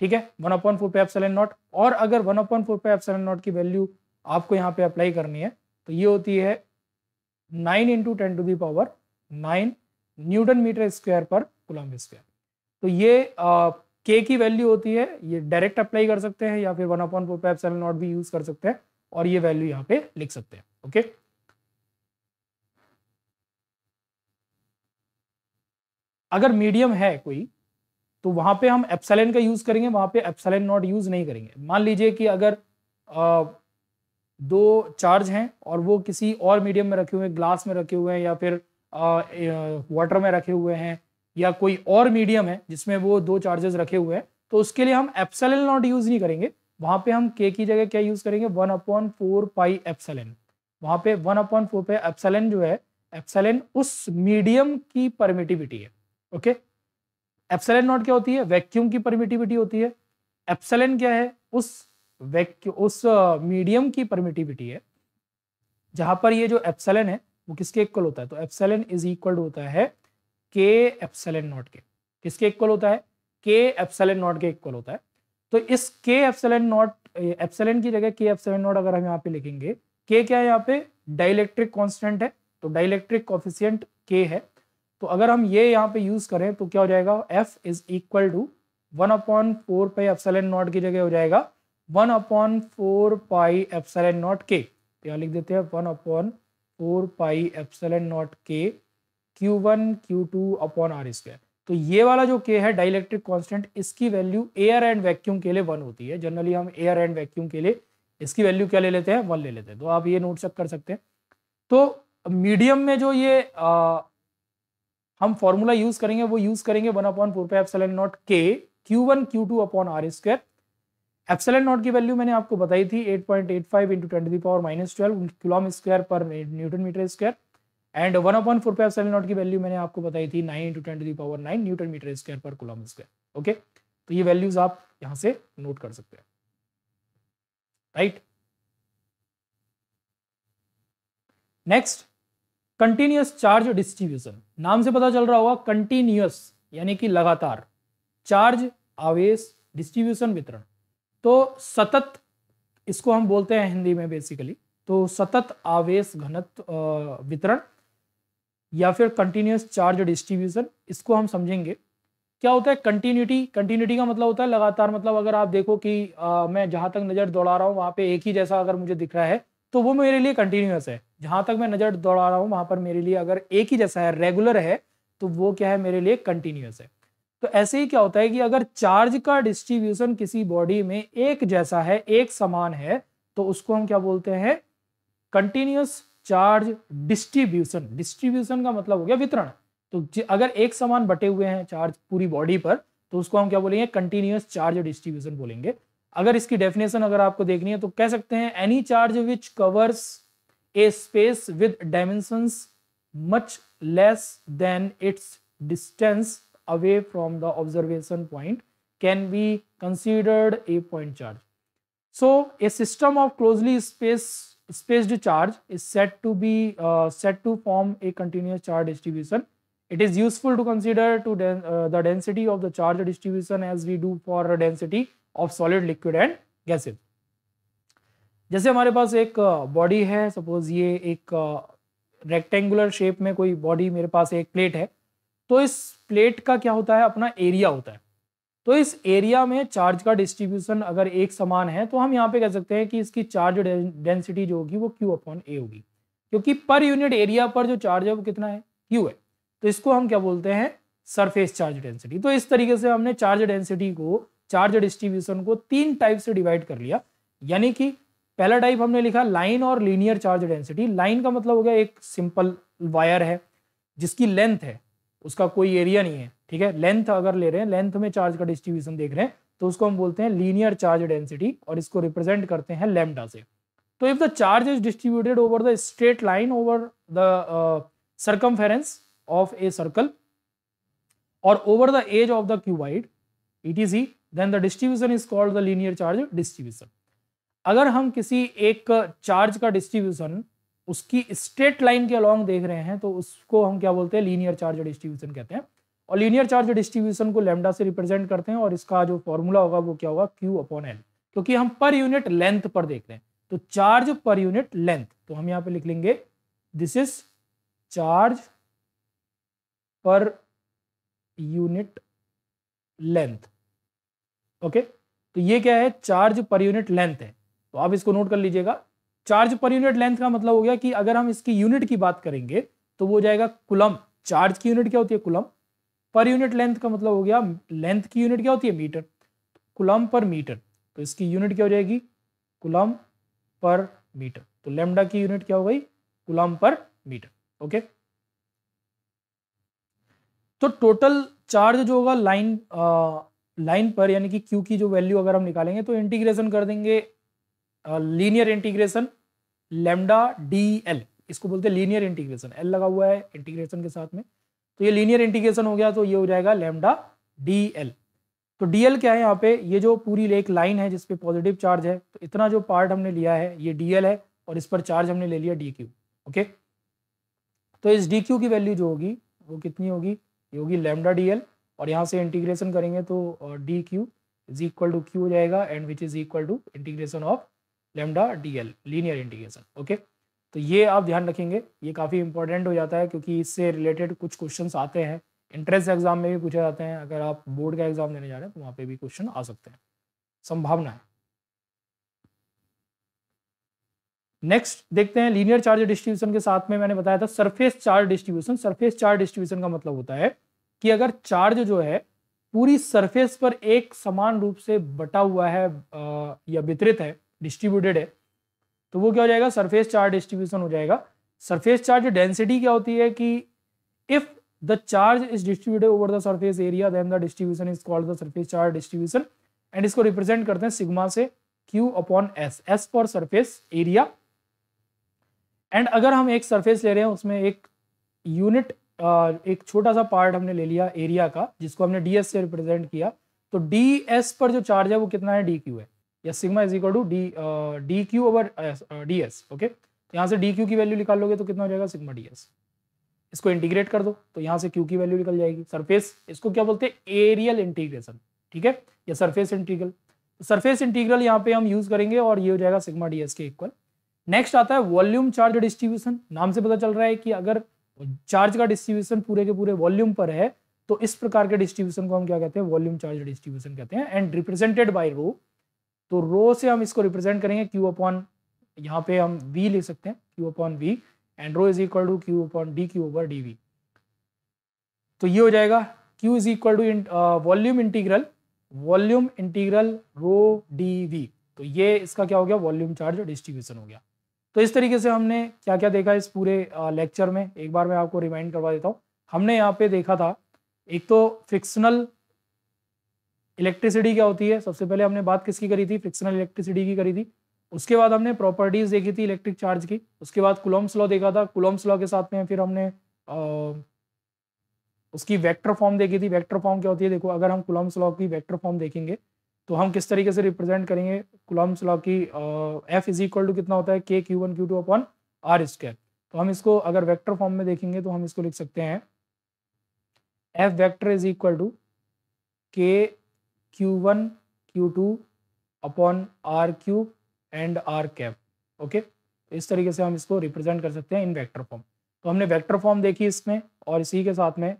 ठीक है वन अपॉइंट फोर पे एफ एप्सलन नॉट और अगर वन अपॉइंट फोर पे एफ एप्सलन नॉट की वैल्यू आपको यहाँ पे अप्लाई करनी है तो ये होती है nine into ten to the power nine newton metre square पर कुलम स्क्वायर तो ये आ, के की वैल्यू होती है ये डायरेक्ट अप्लाई कर सकते हैं या फिर वन अपॉइंट फोर पे एफ एप्सलन नॉट भी यूज कर सकते हैं और ये वैल्यू यहाँ पे लिख सकते हैं ओके okay? अगर मीडियम है कोई तो वहां पे हम एप्सलेन का यूज करेंगे वहां पे एप्सलेन नॉट यूज नहीं करेंगे मान लीजिए कि अगर आ, दो चार्ज हैं और वो किसी और मीडियम में रखे हुए हैं ग्लास में रखे हुए हैं या फिर वाटर में रखे हुए हैं या कोई और मीडियम है जिसमें वो दो चार्जेस रखे हुए हैं तो उसके लिए हम एप्सलेन नॉट यूज नहीं करेंगे वहां पे हम के की जगह क्या यूज करेंगे one upon four pi epsilon वहां पे one upon four pi epsilon जो है एप्सलेन उस मीडियम की परमिटिविटी है ओके एप्सलेन नॉट क्या होती है वैक्यूम की परमिटिविटी होती है एप्सलेन क्या है उस वैक्यू उस मीडियम uh, की परमिटिविटी है जहां पर ये जो एप्सलेन है वो किसके इक्वल होता है तो एप्सलेन इज इक्वल होता है के एप्सलेन नॉट के किसके इक्वल होता है के एप्सलेन नॉट के इक्वल होता है तो इस के एप्सलेन नॉट एप्सलेन की जगह के एप्सलेन नॉट अगर हम यहाँ पे लिखेंगे के क्या है यहाँ पे डाइलेक्ट्रिक कॉन्स्टेंट है तो डाइलेक्ट्रिक कॉफिशियंट के है तो अगर हम ये यहाँ पे यूज करें तो क्या हो जाएगा F is equal to one upon four pi epsilon naught की जगह हो जाएगा one upon four pi epsilon naught के तो यहाँ लिख देते हैं one upon four pi epsilon naught के Q one Q two upon are square तो ये वाला जो के है डाइलेक्ट्रिक कॉन्स्टेंट इसकी वैल्यू एयर एंड वैक्यूम के लिए वन होती है जनरली हम एयर एंड वैक्यूम के लिए इसकी वैल्यू क्या ले लेते हैं वन ले लेते हैं तो आप ये नोट चेक कर सकते हैं तो मीडियम में जो ये आ, हम फॉर्मूला यूज करेंगे वो यूज करेंगे one upon four pi epsilon naught के Q one Q two upon are square epsilon not की वैल्यू मैंने आपको बताई थी eight point eight five into ten power minus twelve coulomb square पर newton metre square and one upon four pi epsilon not की value मैंने आपको बताई थी nine into ten power nine newton metre square पर कुलम स्क्वायर ओके तो ये values आप यहाँ से नोट कर सकते हैं right next continuous charge distribution नाम से पता चल रहा होगा कंटिन्यूस यानी कि लगातार चार्ज आवेश डिस्ट्रीब्यूशन वितरण तो सतत इसको हम बोलते हैं हिंदी में बेसिकली तो सतत आवेश घनत्व वितरण या फिर कंटिन्यूस चार्ज डिस्ट्रीब्यूशन इसको हम समझेंगे क्या होता है कंटिन्यूटी कंटिन्यूटी का मतलब होता है लगातार मतलब अगर आप देखो कि आ, मैं जहां तक नज़र दौड़ा रहा हूँ वहां पे एक ही जैसा अगर मुझे दिख रहा है तो वो मेरे लिए कंटिन्यूस है जहाँ तक मैं नज़र दौड़ा रहा हूँ वहाँ पर मेरे लिए अगर एक ही जैसा है रेगुलर है तो वो क्या है मेरे लिए कंटिन्यूस है तो ऐसे ही क्या होता है कि अगर चार्ज का डिस्ट्रीब्यूशन किसी बॉडी में एक जैसा है एक समान है तो उसको हम क्या बोलते हैं कंटिन्यूस चार्ज डिस्ट्रीब्यूशन डिस्ट्रीब्यूशन का मतलब हो गया वितरण तो अगर एक समान बटे हुए हैं चार्ज पूरी बॉडी पर तो उसको हम क्या बोलेंगे कंटिन्यूस चार्ज डिस्ट्रीब्यूशन बोलेंगे अगर इसकी डेफिनेशन अगर आपको देखनी है तो कह सकते हैं any charge which covers a space with dimension much less than its distance away from the observation point can be considered a point charge. So a system of closely spaced, spaced charge is said to be uh, said to form a continuous charge distribution. It is useful to consider to den uh, the density of the charge distribution as we do for density of solid liquid and gases जैसे हमारे पास एक body है suppose ये एक rectangular shape में कोई body मेरे पास एक प्लेट है तो इस प्लेट का क्या होता है अपना एरिया होता है तो इस एरिया में चार्ज का डिस्ट्रीब्यूशन अगर एक समान है तो हम यहाँ पे कह सकते हैं कि इसकी चार्ज डेंसिटी जो होगी वो क्यू अपॉन ए होगी क्योंकि पर यूनिट एरिया पर जो चार्ज है वो कितना है क्यू है तो इसको हम क्या बोलते हैं सरफेस चार्ज डेंसिटी तो इस तरीके से हमने चार्ज डेंसिटी को चार्ज डिस्ट्रीब्यूशन को तीन टाइप से डिवाइड कर लिया यानी कि पहला टाइप हमने लिखा लाइन और लीनियर चार्ज डेंसिटी लाइन का मतलब हो गया एक सिंपल वायर है जिसकी लेंथ है उसका कोई एरिया नहीं है ठीक है लेंथ अगर ले रहे हैं लेंथ में चार्ज का डिस्ट्रीब्यूशन देख रहे हैं तो उसको हम बोलते हैं लीनियर चार्ज डेंसिटी और इसको रिप्रेजेंट करते हैं लेमडा से तो if the charge is distributed over the straight line over the circumference of a circle और over the edge of the cuboid it is etc then the distribution is called the linear charge distribution अगर हम किसी एक charge का distribution उसकी straight line के along देख रहे हैं तो उसको हम क्या बोलते हैं लीनियर चार्ज डिस्ट्रीब्यूशन कहते हैं और लीनियर चार्ज डिस्ट्रीब्यूशन को लेमडा से रिप्रेजेंट करते हैं और इसका जो फॉर्मूला होगा वो क्या होगा क्यू अपॉन एल क्योंकि हम पर यूनिट लेंथ पर देख रहे हैं तो चार्ज पर यूनिट लेंथ तो हम यहाँ पे लिख लेंगे this is charge per unit length okay तो ये क्या है चार्ज पर यूनिट लेंथ है तो आप इसको नोट कर लीजिएगा चार्ज पर यूनिट लेंथ का मतलब हो गया कि अगर हम इसकी यूनिट की बात करेंगे तो वो जाएगा कुलम चार्ज की यूनिट क्या होती है कुलम पर यूनिट लेंथ का मतलब हो गया लेंथ की यूनिट क्या होती है मीटर कुलम पर मीटर तो इसकी यूनिट क्या हो जाएगी कुलम पर मीटर तो लेमडा की यूनिट क्या हो गई कुलम पर मीटर ओके तो टोटल चार्ज जो होगा लाइन लाइन पर यानी कि क्यू की जो वैल्यू अगर हम निकालेंगे तो इंटीग्रेशन कर देंगे linear integration lambda D L इसको बोलते हैं लीनियर इंटीग्रेशन एल लगा हुआ है इंटीग्रेशन के साथ में तो ये लीनियर इंटीग्रेशन हो गया तो ये हो जाएगा लेमडा डी एल तो डी एल क्या है यहाँ पे ये जो पूरी एक लाइन है जिसपे पॉजिटिव चार्ज है तो इतना जो पार्ट हमने लिया है ये डी एल है और इस पर चार्ज हमने ले लिया डी क्यू ओके तो इस डी क्यू की वैल्यू जो होगी वो कितनी होगी ये होगी लेमडा डी एल और यहाँ से इंटीग्रेशन करेंगे तो D Q is equal to Q हो जाएगा and which is equal to integration of lambda D L linear integration okay तो ये आप ध्यान रखेंगे ये काफ़ी इंपॉर्टेंट हो जाता है क्योंकि इससे रिलेटेड कुछ क्वेश्चन आते हैं इंट्रेंस एग्जाम में भी पूछे जाते हैं अगर आप बोर्ड का एग्जाम देने जा रहे हैं तो वहाँ पर भी क्वेश्चन आ सकते हैं संभावना है नेक्स्ट देखते हैं लीनियर चार्ज डिस्ट्रीब्यूशन के साथ में मैंने बताया था surface charge distribution surface charge distribution का मतलब होता है कि अगर चार्ज जो है पूरी सरफेस पर एक समान रूप से बटा हुआ है या वितरित है डिस्ट्रीब्यूटेड है तो वो क्या हो जाएगा सरफेस चार्ज डिस्ट्रीब्यूशन हो जाएगा सरफेस चार्ज डेंसिटी क्या होती है कि if the charge is distributed over the surface area then the distribution is called the surface charge distribution and इसको रिप्रेजेंट करते हैं सिग्मा से Q upon S S for surface area and अगर हम एक सरफेस ले रहे हैं उसमें एक यूनिट एक छोटा सा पार्ट हमने ले लिया एरिया का जिसको हमने डी से रिप्रेजेंट किया तो डी पर जो चार्ज है वो कितना है डी है या sigma is equal to D D Q over D okay यहाँ से डी की वैल्यू निकाल लोगे तो कितना हो जाएगा सिग्मा डी इसको इंटीग्रेट कर दो तो यहाँ से क्यू की वैल्यू निकल जाएगी सरफेस इसको क्या बोलते हैं एरियल इंटीग्रेशन ठीक है या सरफेस इंटीग्रल सरफेस इंटीग्रल यहाँ पे हम यूज करेंगे और ये हो जाएगा सिग्मा डी के इक्वल नेक्स्ट आता है वॉल्यूम चार्ज डिस्ट्रीब्यूशन नाम से पता चल रहा है कि अगर चार्ज का डिस्ट्रीब्यूशन पूरे के पूरे वॉल्यूम पर है तो इस प्रकार के डिस्ट्रीब्यूशन को हम क्या कहते हैं वॉल्यूम चार्ज डिस्ट्रीब्यूशन कहते हैं एंड रिप्रेजेंटेड बाय रो तो रो से हम इसको रिप्रेजेंट करेंगे क्यू अपॉन यहाँ पे हम वी ले सकते हैं Q upon V and rho is equal to Q upon D Q over D V तो ये हो जाएगा Q is equal to volume integral volume integral rho D V तो ये इसका क्या हो गया वॉल्यूम चार्ज डिस्ट्रीब्यूशन हो गया तो इस तरीके से हमने क्या क्या देखा इस पूरे लेक्चर में एक बार मैं आपको रिमाइंड करवा देता हूँ हमने यहाँ पे देखा था एक तो फिक्सनल इलेक्ट्रिसिटी क्या होती है सबसे पहले हमने बात किसकी करी थी फिक्सनल इलेक्ट्रिसिटी की करी थी उसके बाद हमने प्रॉपर्टीज देखी थी इलेक्ट्रिक चार्ज की उसके बाद कुलम्स लॉ देखा था कुलम्स लॉ के साथ में फिर हमने आ, उसकी वेक्टर फॉर्म देखी थी वेक्टर फॉर्म क्या होती है देखो अगर हम कुलम्स लॉ की वेक्टर फॉर्म देखेंगे तो हम किस तरीके से रिप्रेजेंट करेंगे कुलम्स लॉ की एफ इज इक्वल टू कितना होता है K Q one Q two upon are square तो हम इसको अगर वेक्टर फॉर्म में देखेंगे तो हम इसको लिख सकते हैं F vector is equal to के Q one Q two upon R Q and R cap okay इस तरीके से हम इसको रिप्रेजेंट कर सकते हैं इन वेक्टर फॉर्म तो हमने वेक्टर फॉर्म देखी इसमें और इसी के साथ में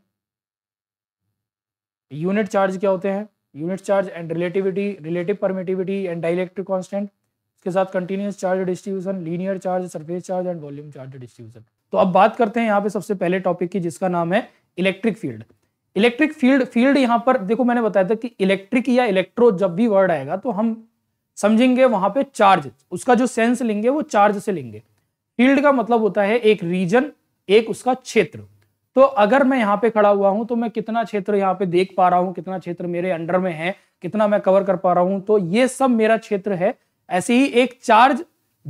यूनिट चार्ज क्या होते हैं unit charge and relativity relative permittivity and dielectric constant के साथ continuous charge distribution linear charge surface charge and volume charge distribution तो अब बात करते हैं यहाँ पे सबसे पहले टॉपिक की जिसका नाम है electric field electric field field यहाँ पर देखो मैंने बताया था कि इलेक्ट्रिक या इलेक्ट्रो जब भी वर्ड आएगा तो हम समझेंगे वहां पे चार्ज उसका जो सेंस लेंगे वो चार्ज से लेंगे फील्ड का मतलब होता है एक रीजन एक उसका क्षेत्र तो अगर मैं यहाँ पे खड़ा हुआ हूं तो मैं कितना क्षेत्र यहाँ पे देख पा रहा हूँ कितना क्षेत्र मेरे अंडर में है कितना मैं कवर कर पा रहा हूं तो ये सब मेरा क्षेत्र है ऐसे ही एक चार्ज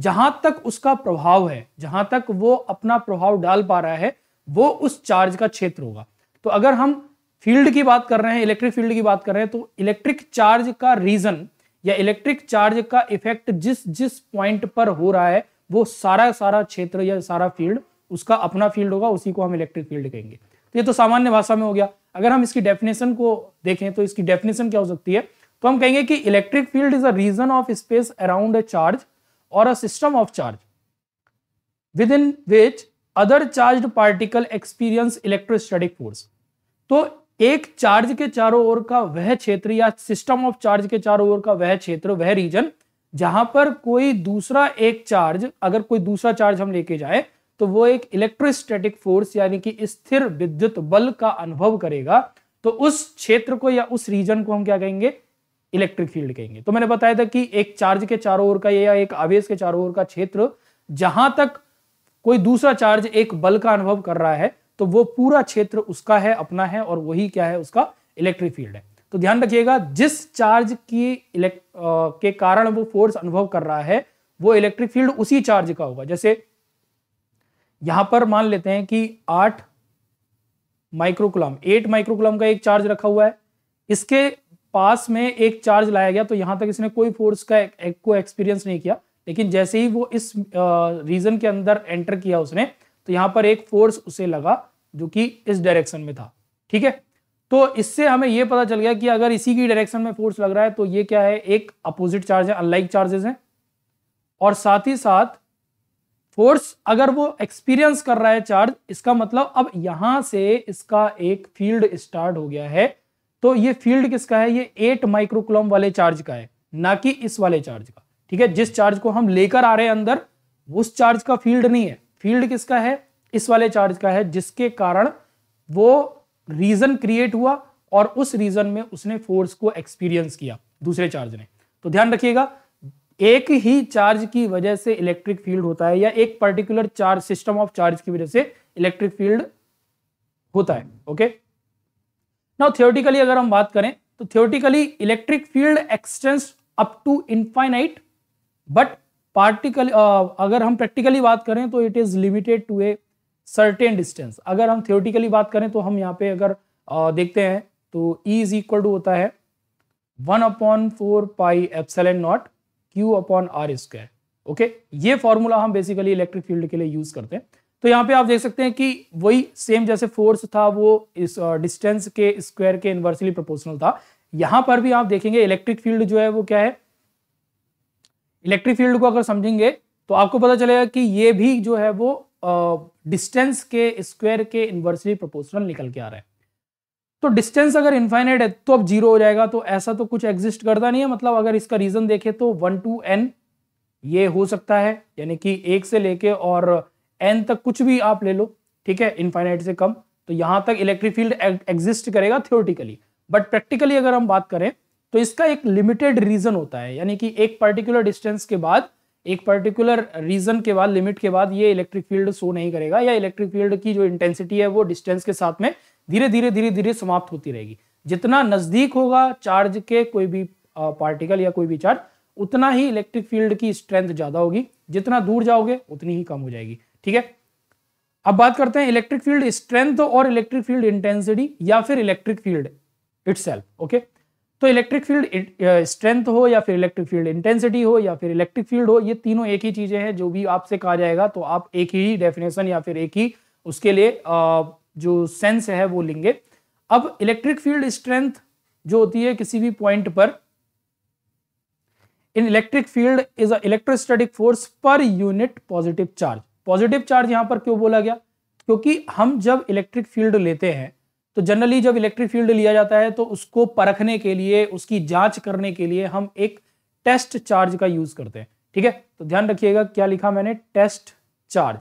जहां तक उसका प्रभाव है जहां तक वो अपना प्रभाव डाल पा रहा है वो उस चार्ज का क्षेत्र होगा तो अगर हम फील्ड की बात कर रहे हैं इलेक्ट्रिक फील्ड की बात कर रहे हैं तो इलेक्ट्रिक चार्ज का रीजन या इलेक्ट्रिक चार्ज का इफेक्ट जिस जिस पॉइंट पर हो रहा है वो सारा सारा क्षेत्र या सारा फील्ड उसका अपना फील्ड होगा उसी को हम इलेक्ट्रिक फील्ड कहेंगे तो ये तो सामान्य भाषा में हो गया अगर हम इसकी डेफिनेशन को देखें तो इसकी डेफिनेशन क्या हो सकती है तो हम कहेंगे कि electric field is a region of space around a charge और a system of charge within which other charge particle experience electrostatic force तो एक चार्ज के चारों ओर का वह क्षेत्र या सिस्टम ऑफ चार्ज के चारों ओर का वह क्षेत्र वह रीजन जहां पर कोई दूसरा एक चार्ज अगर कोई दूसरा चार्ज हम लेके जाए तो वो एक इलेक्ट्रोस्टैटिक फोर्स यानी कि स्थिर विद्युत बल का अनुभव करेगा तो उस क्षेत्र को या उस रीजन को हम क्या कहेंगे इलेक्ट्रिक फील्ड कहेंगे तो मैंने बताया था कि एक चार्ज के चारों ओर का या एक आवेश के चारों ओर का क्षेत्र जहां तक कोई दूसरा चार्ज एक बल का अनुभव कर रहा है तो वो पूरा क्षेत्र उसका है अपना है और वही क्या है उसका इलेक्ट्रिक फील्ड है तो ध्यान रखिएगा जिस चार्ज की इलेक्ट के कारण वो फोर्स अनुभव कर रहा है वो इलेक्ट्रिक फील्ड उसी चार्ज का होगा जैसे यहां पर मान लेते हैं कि आठ माइक्रोकुलम एट माइक्रोकुलम का एक चार्ज रखा हुआ है इसके पास में एक चार्ज लाया गया तो यहां तक इसने कोई फोर्स का एक, को एक्सपीरियंस नहीं किया लेकिन जैसे ही वो इस रीजन के अंदर एंटर किया उसने तो यहां पर एक फोर्स उसे लगा जो कि इस डायरेक्शन में था ठीक है तो इससे हमें यह पता चल गया कि अगर इसी की डायरेक्शन में फोर्स लग रहा है तो ये क्या है एक अपोजिट चार्ज है अनलाइक चार्जेस हैं और साथ ही साथ फोर्स अगर वो एक्सपीरियंस कर रहा है चार्ज इसका मतलब अब यहां से इसका एक फील्ड स्टार्ट हो गया है तो ये फील्ड किसका है ये एट माइक्रोकुलम वाले चार्ज का है ना कि इस वाले चार्ज का ठीक है जिस चार्ज को हम लेकर आ रहे हैं अंदर उस चार्ज का फील्ड नहीं है फील्ड किसका है इस वाले चार्ज का है जिसके कारण वो रीजन क्रिएट हुआ और उस रीजन में उसने फोर्स को एक्सपीरियंस किया दूसरे चार्ज ने तो ध्यान रखिएगा एक ही चार्ज की वजह से इलेक्ट्रिक फील्ड होता है या एक particular charge system of charge की वजह से इलेक्ट्रिक फील्ड होता है ओके नाउ थियोटिकली अगर हम बात करें तो theoretically electric field extends up to infinite but particle अगर हम प्रैक्टिकली बात करें तो it is limited to a certain distance अगर हम थियोटिकली बात करें तो हम यहाँ पे अगर uh, देखते हैं तो ई इज इक्वल टू होता है one upon four pi epsilon naught Q upon are square okay ये फॉर्मूला हम बेसिकली इलेक्ट्रिक फील्ड के लिए यूज करते हैं तो यहाँ पे आप देख सकते हैं कि वही सेम जैसे फोर्स था वो इस डिस्टेंस के स्क्वायर के इन्वर्सली प्रोपोर्शनल था यहां पर भी आप देखेंगे इलेक्ट्रिक फील्ड जो है वो क्या है इलेक्ट्रिक फील्ड को अगर समझेंगे तो आपको पता चलेगा कि ये भी जो है वो डिस्टेंस के स्क्वायर के इन्वर्सली प्रोपोर्शनल निकल के आ रहा है तो डिस्टेंस अगर इनफाइनाइट है तो अब जीरो हो जाएगा तो ऐसा तो कुछ एग्जिस्ट करता नहीं है मतलब अगर इसका रीजन देखे तो वन टू एन ये हो सकता है यानी कि एक से लेके और एन तक कुछ भी आप ले लो ठीक है इनफाइनाइट से कम तो यहां तक इलेक्ट्रिक फील्ड एग्जिस्ट करेगा थियोरटिकली बट प्रैक्टिकली अगर हम बात करें तो इसका एक लिमिटेड रीजन होता है यानी कि एक पर्टिकुलर डिस्टेंस के बाद एक पर्टिकुलर रीजन के बाद लिमिट के बाद ये इलेक्ट्रिक फील्ड शो नहीं करेगा या इलेक्ट्रिक फील्ड की जो इंटेंसिटी है वो डिस्टेंस के साथ में धीरे धीरे धीरे धीरे समाप्त होती रहेगी जितना नजदीक होगा चार्ज के कोई भी पार्टिकल या कोई भी चार्ज उतना ही इलेक्ट्रिक फील्ड की स्ट्रेंथ ज्यादा होगी जितना दूर जाओगे उतनी ही कम हो जाएगी ठीक है अब बात करते हैं इलेक्ट्रिक फील्ड स्ट्रेंथ और इलेक्ट्रिक फील्ड इंटेंसिटी या फिर इलेक्ट्रिक फील्ड इट ओके तो इलेक्ट्रिक फील्ड स्ट्रेंथ हो या फिर इलेक्ट्रिक फील्ड इंटेंसिटी हो या फिर इलेक्ट्रिक फील्ड हो ये तीनों एक ही चीजें हैं जो भी आपसे कहा जाएगा तो आप एक ही डेफिनेशन या फिर एक ही उसके लिए जो सेंस है वो लेंगे अब इलेक्ट्रिक फील्ड स्ट्रेंथ जो होती है किसी भी पॉइंट पर in electric field is a electrostatic force per unit positive charge positive charge यहां पर क्यों बोला गया क्योंकि हम जब इलेक्ट्रिक फील्ड लेते हैं तो जनरली जब इलेक्ट्रिक फील्ड लिया जाता है तो उसको परखने के लिए उसकी जांच करने के लिए हम एक टेस्ट चार्ज का यूज करते हैं ठीक है तो ध्यान रखिएगा क्या लिखा मैंने टेस्ट चार्ज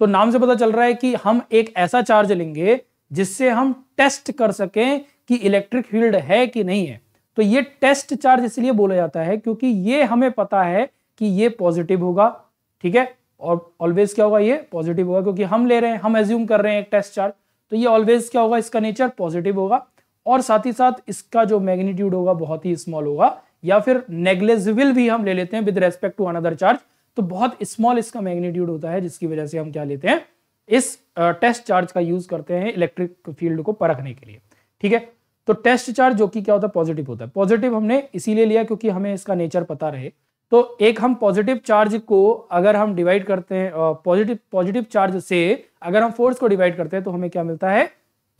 तो नाम से पता चल रहा है कि हम एक ऐसा चार्ज लेंगे जिससे हम टेस्ट कर सकें कि इलेक्ट्रिक फील्ड है कि नहीं है तो ये टेस्ट चार्ज इसलिए बोला जाता है क्योंकि ये हमें पता है कि ये पॉजिटिव होगा ठीक है और ऑलवेज क्या होगा ये पॉजिटिव होगा क्योंकि हम ले रहे हैं हम एज्यूम कर रहे हैं एक टेस्ट चार्ज तो ये ऑलवेज क्या होगा इसका नेचर पॉजिटिव होगा और साथ ही साथ इसका जो मैग्नीट्यूड होगा बहुत ही स्मॉल होगा या फिर नेग्लेजिबल भी हम ले लेते हैं with respect to another charge तो बहुत स्मॉल इसका मैग्नीट्यूड होता है जिसकी वजह से हम क्या लेते हैं इस टेस्ट चार्ज का यूज करते हैं इलेक्ट्रिक फील्ड को परखने के लिए ठीक है तो टेस्ट चार्ज जो कि क्या होता है पॉजिटिव होता है पॉजिटिव हमने इसीलिए लिया क्योंकि हमें इसका नेचर पता रहे तो एक हम पॉजिटिव चार्ज को अगर हम डिवाइड करते हैं पॉजिटिव पॉजिटिव चार्ज से अगर हम फोर्स को डिवाइड करते हैं तो हमें क्या मिलता है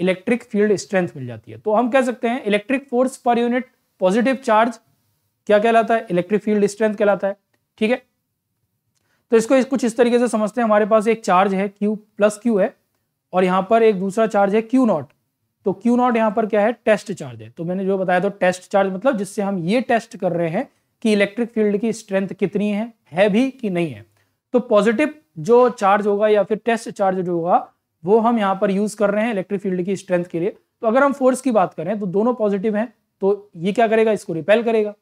इलेक्ट्रिक फील्ड स्ट्रेंथ मिल जाती है तो हम कह सकते हैं electric force per unit positive charge क्या कहलाता है इलेक्ट्रिक फील्ड स्ट्रेंथ कहलाता है ठीक है तो इसको कुछ इस तरीके से समझते हैं हमारे पास एक चार्ज है क्यू प्लस क्यू है और यहाँ पर एक दूसरा चार्ज है क्यू नॉट तो क्यू नॉट यहाँ पर क्या है टेस्ट चार्ज है तो मैंने जो बताया तो टेस्ट चार्ज मतलब जिससे हम ये टेस्ट कर रहे हैं कि इलेक्ट्रिक फील्ड की स्ट्रेंथ कितनी है है भी कि नहीं है तो पॉजिटिव जो चार्ज होगा या फिर टेस्ट चार्ज जो होगा वो हम यहाँ पर यूज कर रहे हैं इलेक्ट्रिक फील्ड की स्ट्रेंथ के लिए तो अगर हम फोर्स की बात करें तो दोनों पॉजिटिव हैं तो ये क्या करेगा इसको रिपेल करेगा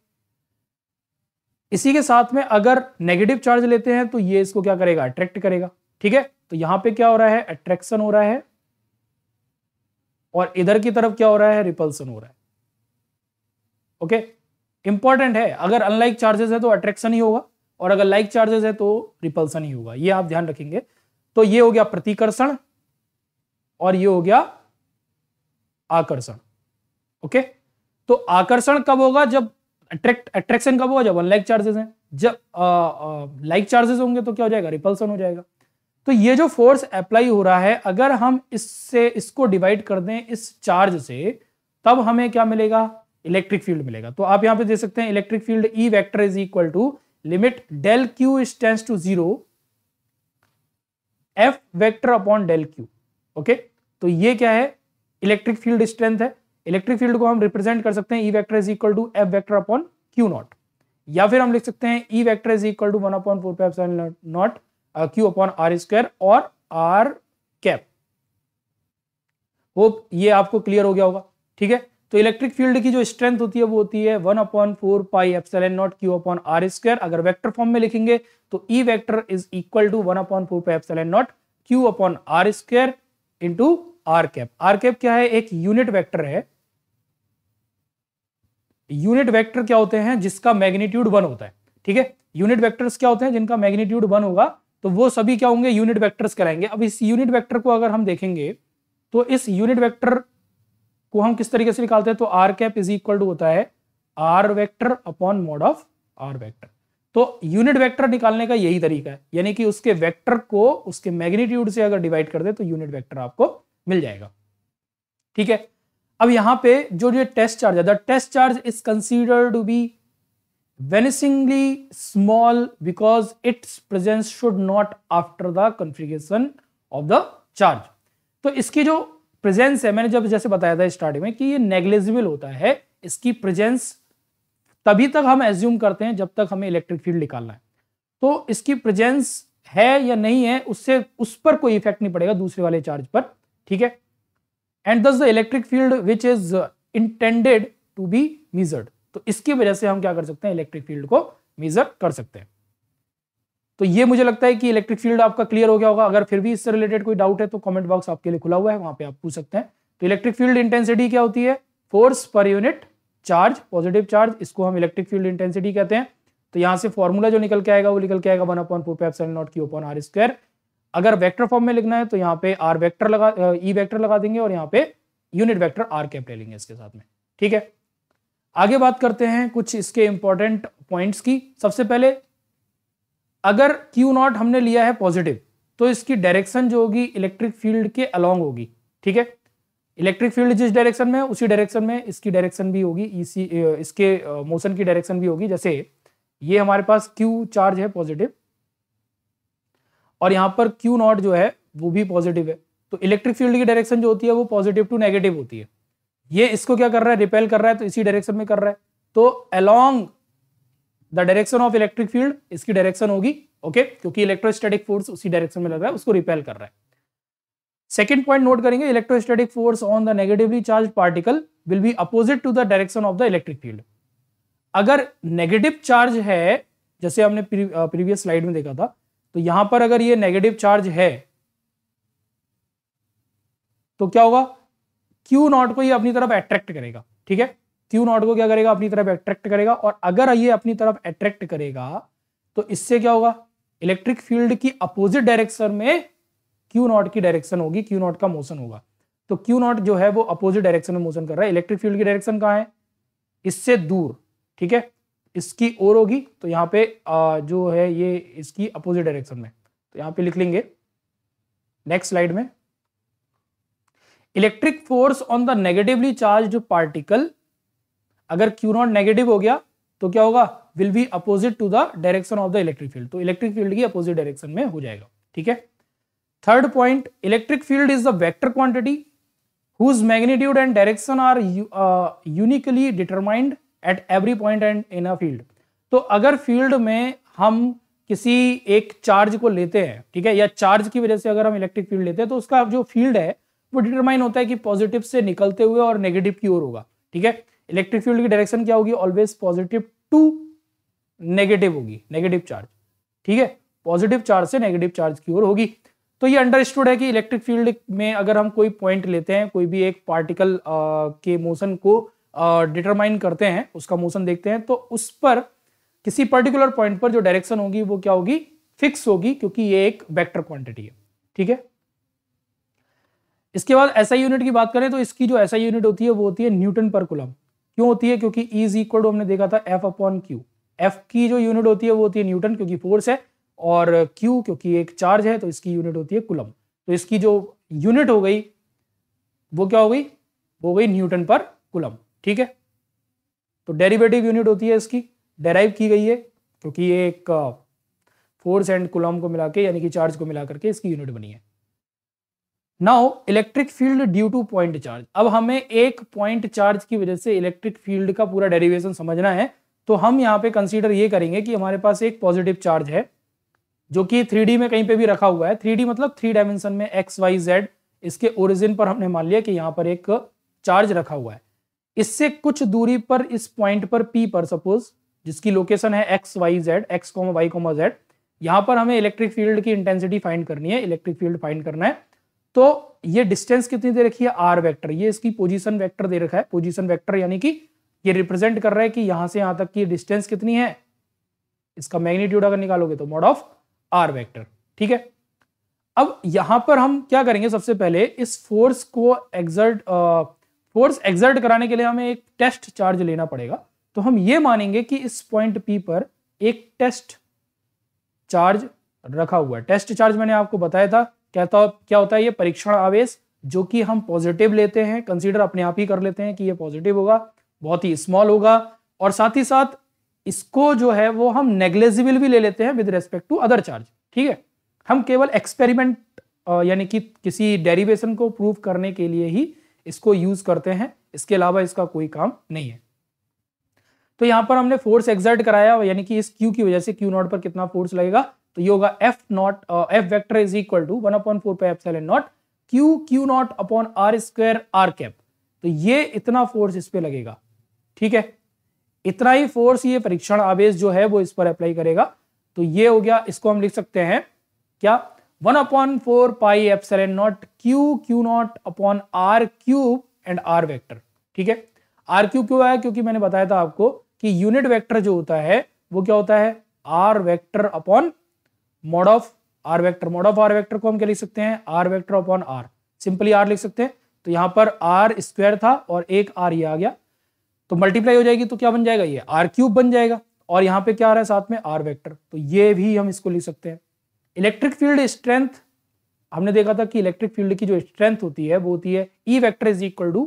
इसी के साथ में अगर नेगेटिव चार्ज लेते हैं तो ये इसको क्या करेगा अट्रैक्ट करेगा ठीक है तो यहां पे क्या हो रहा है अट्रैक्शन हो रहा है और इधर की तरफ क्या हो रहा है रिपल्सन हो रहा है ओके इंपॉर्टेंट है अगर अनलाइक चार्जेस है तो अट्रैक्शन ही होगा और अगर लाइक चार्जेस है तो रिपल्सन ही होगा ये आप ध्यान रखेंगे तो ये हो गया प्रतिकर्षण और ये हो गया आकर्षण ओके तो आकर्षण कब होगा जब अट्रैक्ट अट्रैक्शन कब होगा जब अनलाइक चार्जेस हैं जब लाइक चार्जेस होंगे तो क्या हो जाएगा रिपल्सन हो जाएगा तो ये जो फोर्स अप्लाई हो रहा है अगर हम इससे इसको डिवाइड कर दें इस चार्ज से तब हमें क्या मिलेगा इलेक्ट्रिक फील्ड मिलेगा तो आप यहां पे देख सकते हैं electric field E vector is equal to limit del Q is tends to zero F vector upon del Q okay तो ये क्या है इलेक्ट्रिक फील्ड स्ट्रेंथ है इलेक्ट्रिक फील्ड को हम रिप्रेजेंट कर सकते हैं E vector is equal to F vector upon Q naught या फिर हम लिख सकते हैं E vector is equal to one upon four pi epsilon naught Q upon are square और आर कैप होप ये आपको क्लियर हो गया होगा ठीक है तो इलेक्ट्रिक फील्ड की जो स्ट्रेंथ होती है वो होती है one upon four pi epsilon naught Q upon are square अगर वेक्टर फॉर्म में लिखेंगे तो E vector is equal to one upon four pi epsilon naught Q upon are square into R cap R cap क्या है एक unit vector है unit vector क्या होते हैं जिसका मैग्नीट्यूड वन होता है ठीक है यूनिट वेक्टर्स क्या होते हैं जिनका मैग्नीट्यूड वन होगा तो वो सभी क्या होंगे यूनिट वेक्टर्स कराएंगे अब इस यूनिट वेक्टर को अगर हम देखेंगे तो इस यूनिट वेक्टर को हम किस तरीके से निकालते हैं तो R cap is equal to होता है R vector upon mod of R vector तो यूनिट वेक्टर निकालने का यही तरीका है यानी कि उसके वेक्टर को उसके मैग्नीट्यूड से अगर डिवाइड कर दे तो यूनिट वेक्टर आपको मिल जाएगा ठीक है अब यहां पे जो ये टेस्ट चार्ज है the test charge is considered to be vanishingly small because its presence should not after the configuration of the charge तो इसकी जो प्रेजेंस है मैंने जब जैसे बताया था स्टार्टिंग में कि ये नेग्लेजिबल होता है इसकी प्रेजेंस तभी तक हम एज्यूम करते हैं जब तक हमें इलेक्ट्रिक फील्ड निकालना है तो इसकी प्रेजेंस है या नहीं है उससे उस पर कोई इफेक्ट नहीं पड़ेगा दूसरे वाले चार्ज पर ठीक है and thus the electric field which is intended to be measured तो इसकी वजह से हम क्या कर सकते हैं इलेक्ट्रिक फील्ड को मीजर कर सकते हैं तो ये मुझे लगता है कि इलेक्ट्रिक फील्ड आपका क्लियर हो गया होगा अगर फिर भी इससे रिलेटेड कोई डाउट है तो कमेंट बॉक्स आपके लिए खुला हुआ है वहां पे आप पूछ सकते हैं तो इलेक्ट्रिक फील्ड इंटेंसिटी क्या होती है force per unit charge positive charge इसको हम इलेक्ट्रिक फील्ड इंटेंसिटी कहते हैं तो यहाँ से फॉर्मूला जो निकल के आएगा वो निकल के आएगा one upon four pi epsilon naught Q upon R square अगर वेक्टर फॉर्म में लिखना है तो यहाँ पे आर वेक्टर लगा ई e वेक्टर लगा देंगे और यहाँ पे यूनिट वेक्टर आर कैप ले लेंगे इसके साथ में ठीक है आगे बात करते हैं कुछ इसके इंपॉर्टेंट पॉइंट्स की सबसे पहले अगर क्यू नॉट हमने लिया है पॉजिटिव तो इसकी डायरेक्शन जो होगी इलेक्ट्रिक फील्ड के अलॉन्ग होगी ठीक है इलेक्ट्रिक फील्ड जिस डायरेक्शन में उसी डायरेक्शन में इसकी डायरेक्शन भी होगी इसी e इसके मोशन की डायरेक्शन भी होगी जैसे ये हमारे पास क्यू चार्ज है पॉजिटिव और यहाँ पर क्यू नॉट जो है वो भी पॉजिटिव है तो इलेक्ट्रिक फील्ड की डायरेक्शन जो होती है वो पॉजिटिव टू नेगेटिव होती है ये इसको क्या कर रहा है रिपेल कर रहा है तो इसी डायरेक्शन में कर रहा है तो along the direction of electric field इसकी डायरेक्शन होगी ओके okay? क्योंकि इलेक्ट्रोस्टैटिक फोर्स उसी डायरेक्शन में लग रहा है उसको रिपेल कर रहा है सेकेंड पॉइंट नोट करेंगे electrostatic force on the negatively charge particle will be opposite to the direction of the electric field अगर नेगेटिव चार्ज है जैसे हमने प्रीवियस स्लाइड में देखा था तो यहां पर अगर ये नेगेटिव चार्ज है तो क्या होगा क्यू नॉट को ये अपनी तरफ अट्रैक्ट करेगा ठीक है क्यू नॉट को क्या करेगा अपनी तरफ अट्रैक्ट करेगा और अगर ये अपनी तरफ अट्रैक्ट करेगा तो इससे क्या होगा इलेक्ट्रिक फील्ड की अपोजिट डायरेक्शन में क्यू नॉट की डायरेक्शन होगी क्यू नॉट का मोशन होगा तो क्यू नॉट जो है वो अपोजिट डायरेक्शन में मोशन कर रहा है इलेक्ट्रिक फील्ड की डायरेक्शन कहा है इससे दूर ठीक है इसकी ओर होगी तो यहाँ पे जो है ये इसकी अपोजिट डायरेक्शन में तो यहाँ पे लिख लेंगे नेक्स्ट स्लाइड में electric force on the negatively charge particle अगर क्यू नॉट नेगेटिव हो गया तो क्या होगा will be opposite to the direction of the electric field तो इलेक्ट्रिक फील्ड की अपोजिट डायरेक्शन में हो जाएगा ठीक है third point electric field is the vector quantity whose magnitude and direction are uniquely determined at every point and in a field तो अगर field में हम किसी एक चार्ज को लेते हैं ठीक है या चार्ज की वजह से अगर हम इलेक्ट्रिक फील्ड लेते हैं तो उसका जो फील्ड है वो डिटरमाइन होता है कि पॉजिटिव से निकलते हुए और नेगेटिव की ओर होगा ठीक है इलेक्ट्रिक फील्ड की डायरेक्शन क्या होगी ऑलवेज पॉजिटिव टू नेगेटिव होगी नेगेटिव चार्ज ठीक है पॉजिटिव चार्ज से नेगेटिव चार्ज की ओर होगी तो ये अंडरस्टूड है कि इलेक्ट्रिक फील्ड में अगर हम कोई पॉइंट लेते हैं कोई भी एक पार्टिकल आ, के मोशन को डिटरमाइन करते हैं उसका मोशन देखते हैं तो उस पर किसी पर्टिकुलर पॉइंट पर जो डायरेक्शन होगी वो क्या होगी फिक्स होगी क्योंकि ये एक वेक्टर क्वांटिटी है ठीक है इसके बाद एसआई यूनिट की बात करें तो इसकी जो एसआई यूनिट होती है वो होती है न्यूटन पर कुलम क्यों होती है क्योंकि ई इज इक्वल टू हमने देखा था एफ अपॉन क्यू एफ की जो यूनिट होती है वो होती है न्यूटन क्योंकि फोर्स है और क्यू क्योंकि एक चार्ज है तो इसकी यूनिट होती है कुलम तो इसकी जो यूनिट हो गई वो क्या हो गई वो हो गई न्यूटन पर कुलम ठीक है तो डेरिवेटिव यूनिट होती है इसकी डेराइव की गई है क्योंकि तो एक फोर्स एंड कुलम को मिला के यानी कि चार्ज को मिला करके इसकी यूनिट बनी है now electric field due to point charge अब हमें एक पॉइंट चार्ज की वजह से इलेक्ट्रिक फील्ड का पूरा डेरिवेशन समझना है तो हम यहाँ पे कंसीडर ये करेंगे कि हमारे पास एक पॉजिटिव चार्ज है जो कि थ्री में कहीं पे भी रखा हुआ है थ्री मतलब थ्री डायमेंशन में एक्स वाई जेड इसके ओरिजिन पर हमने मान लिया कि यहाँ पर एक चार्ज रखा हुआ है इससे कुछ दूरी पर इस पॉइंट पर पी पर सपोज जिसकी लोकेशन है X Y Z X comma Y comma Z यहां पर हमें इलेक्ट्रिक फील्ड की इंटेंसिटी फाइंड करनी है इलेक्ट्रिक फील्ड फाइंड करना है तो ये डिस्टेंस कितनी दे रखी है आर वेक्टर ये इसकी पोजीशन वेक्टर दे रखा है पोजीशन वेक्टर यानी कि ये रिप्रेजेंट कर रहा है कि यहां से यहां तक की डिस्टेंस कितनी है इसका मैग्नीट्यूड अगर निकालोगे तो मोड ऑफ आर वैक्टर ठीक है अब यहां पर हम क्या करेंगे सबसे पहले इस फोर्स को एक्सर्ट फोर्स एग्जर्ट कराने के लिए हमें एक टेस्ट चार्ज लेना पड़ेगा तो हम ये मानेंगे कि इस पॉइंट पी पर एक टेस्ट चार्ज रखा हुआ है टेस्ट चार्ज मैंने आपको बताया था कहता क्या होता है ये परीक्षण आवेश जो कि हम पॉजिटिव लेते हैं कंसीडर अपने आप ही कर लेते हैं कि ये पॉजिटिव होगा बहुत ही स्मॉल होगा और साथ ही साथ इसको जो है वो हम नेग्लेजिबल भी ले लेते हैं with respect to other charge ठीक है हम केवल एक्सपेरिमेंट यानी कि किसी डेरिवेशन को प्रूव करने के लिए ही इसको यूज करते हैं इसके अलावा इसका कोई काम नहीं है तो यहां पर हमने फोर्स एक्सर्ट कराया यानी कि इस क्यू की वजह से क्यू नॉट पर कितना फोर्स लगेगा तो ये होगा F naught F vector is equal to one upon four pi F naught Q Q naught upon are square R cap तो ये इतना फोर्स इस पर लगेगा ठीक है इतना ही फोर्स ये परीक्षण आवेश जो है वो इस पर अप्लाई करेगा तो ये हो गया इसको हम लिख सकते हैं क्या one upon four pi epsilon naught Q Q naught upon are cube and R vector ठीक है आर क्यूब क्यों आया क्योंकि मैंने बताया था आपको कि यूनिट वैक्टर जो होता है वो क्या होता है R vector upon mod of R vector mod of R vector को हम क्या लिख सकते हैं R vector upon R simply R लिख सकते हैं तो यहां पर आर स्क्वायर था और एक आर ये आ गया तो मल्टीप्लाई हो जाएगी तो क्या बन जाएगा ये आर क्यूब बन जाएगा और यहां पे क्या आ रहा है साथ में आर वेक्टर तो ये भी हम इसको लिख सकते हैं इलेक्ट्रिक फील्ड स्ट्रेंथ हमने देखा था कि इलेक्ट्रिक फील्ड की जो स्ट्रेंथ होती है वो होती है E vector is equal to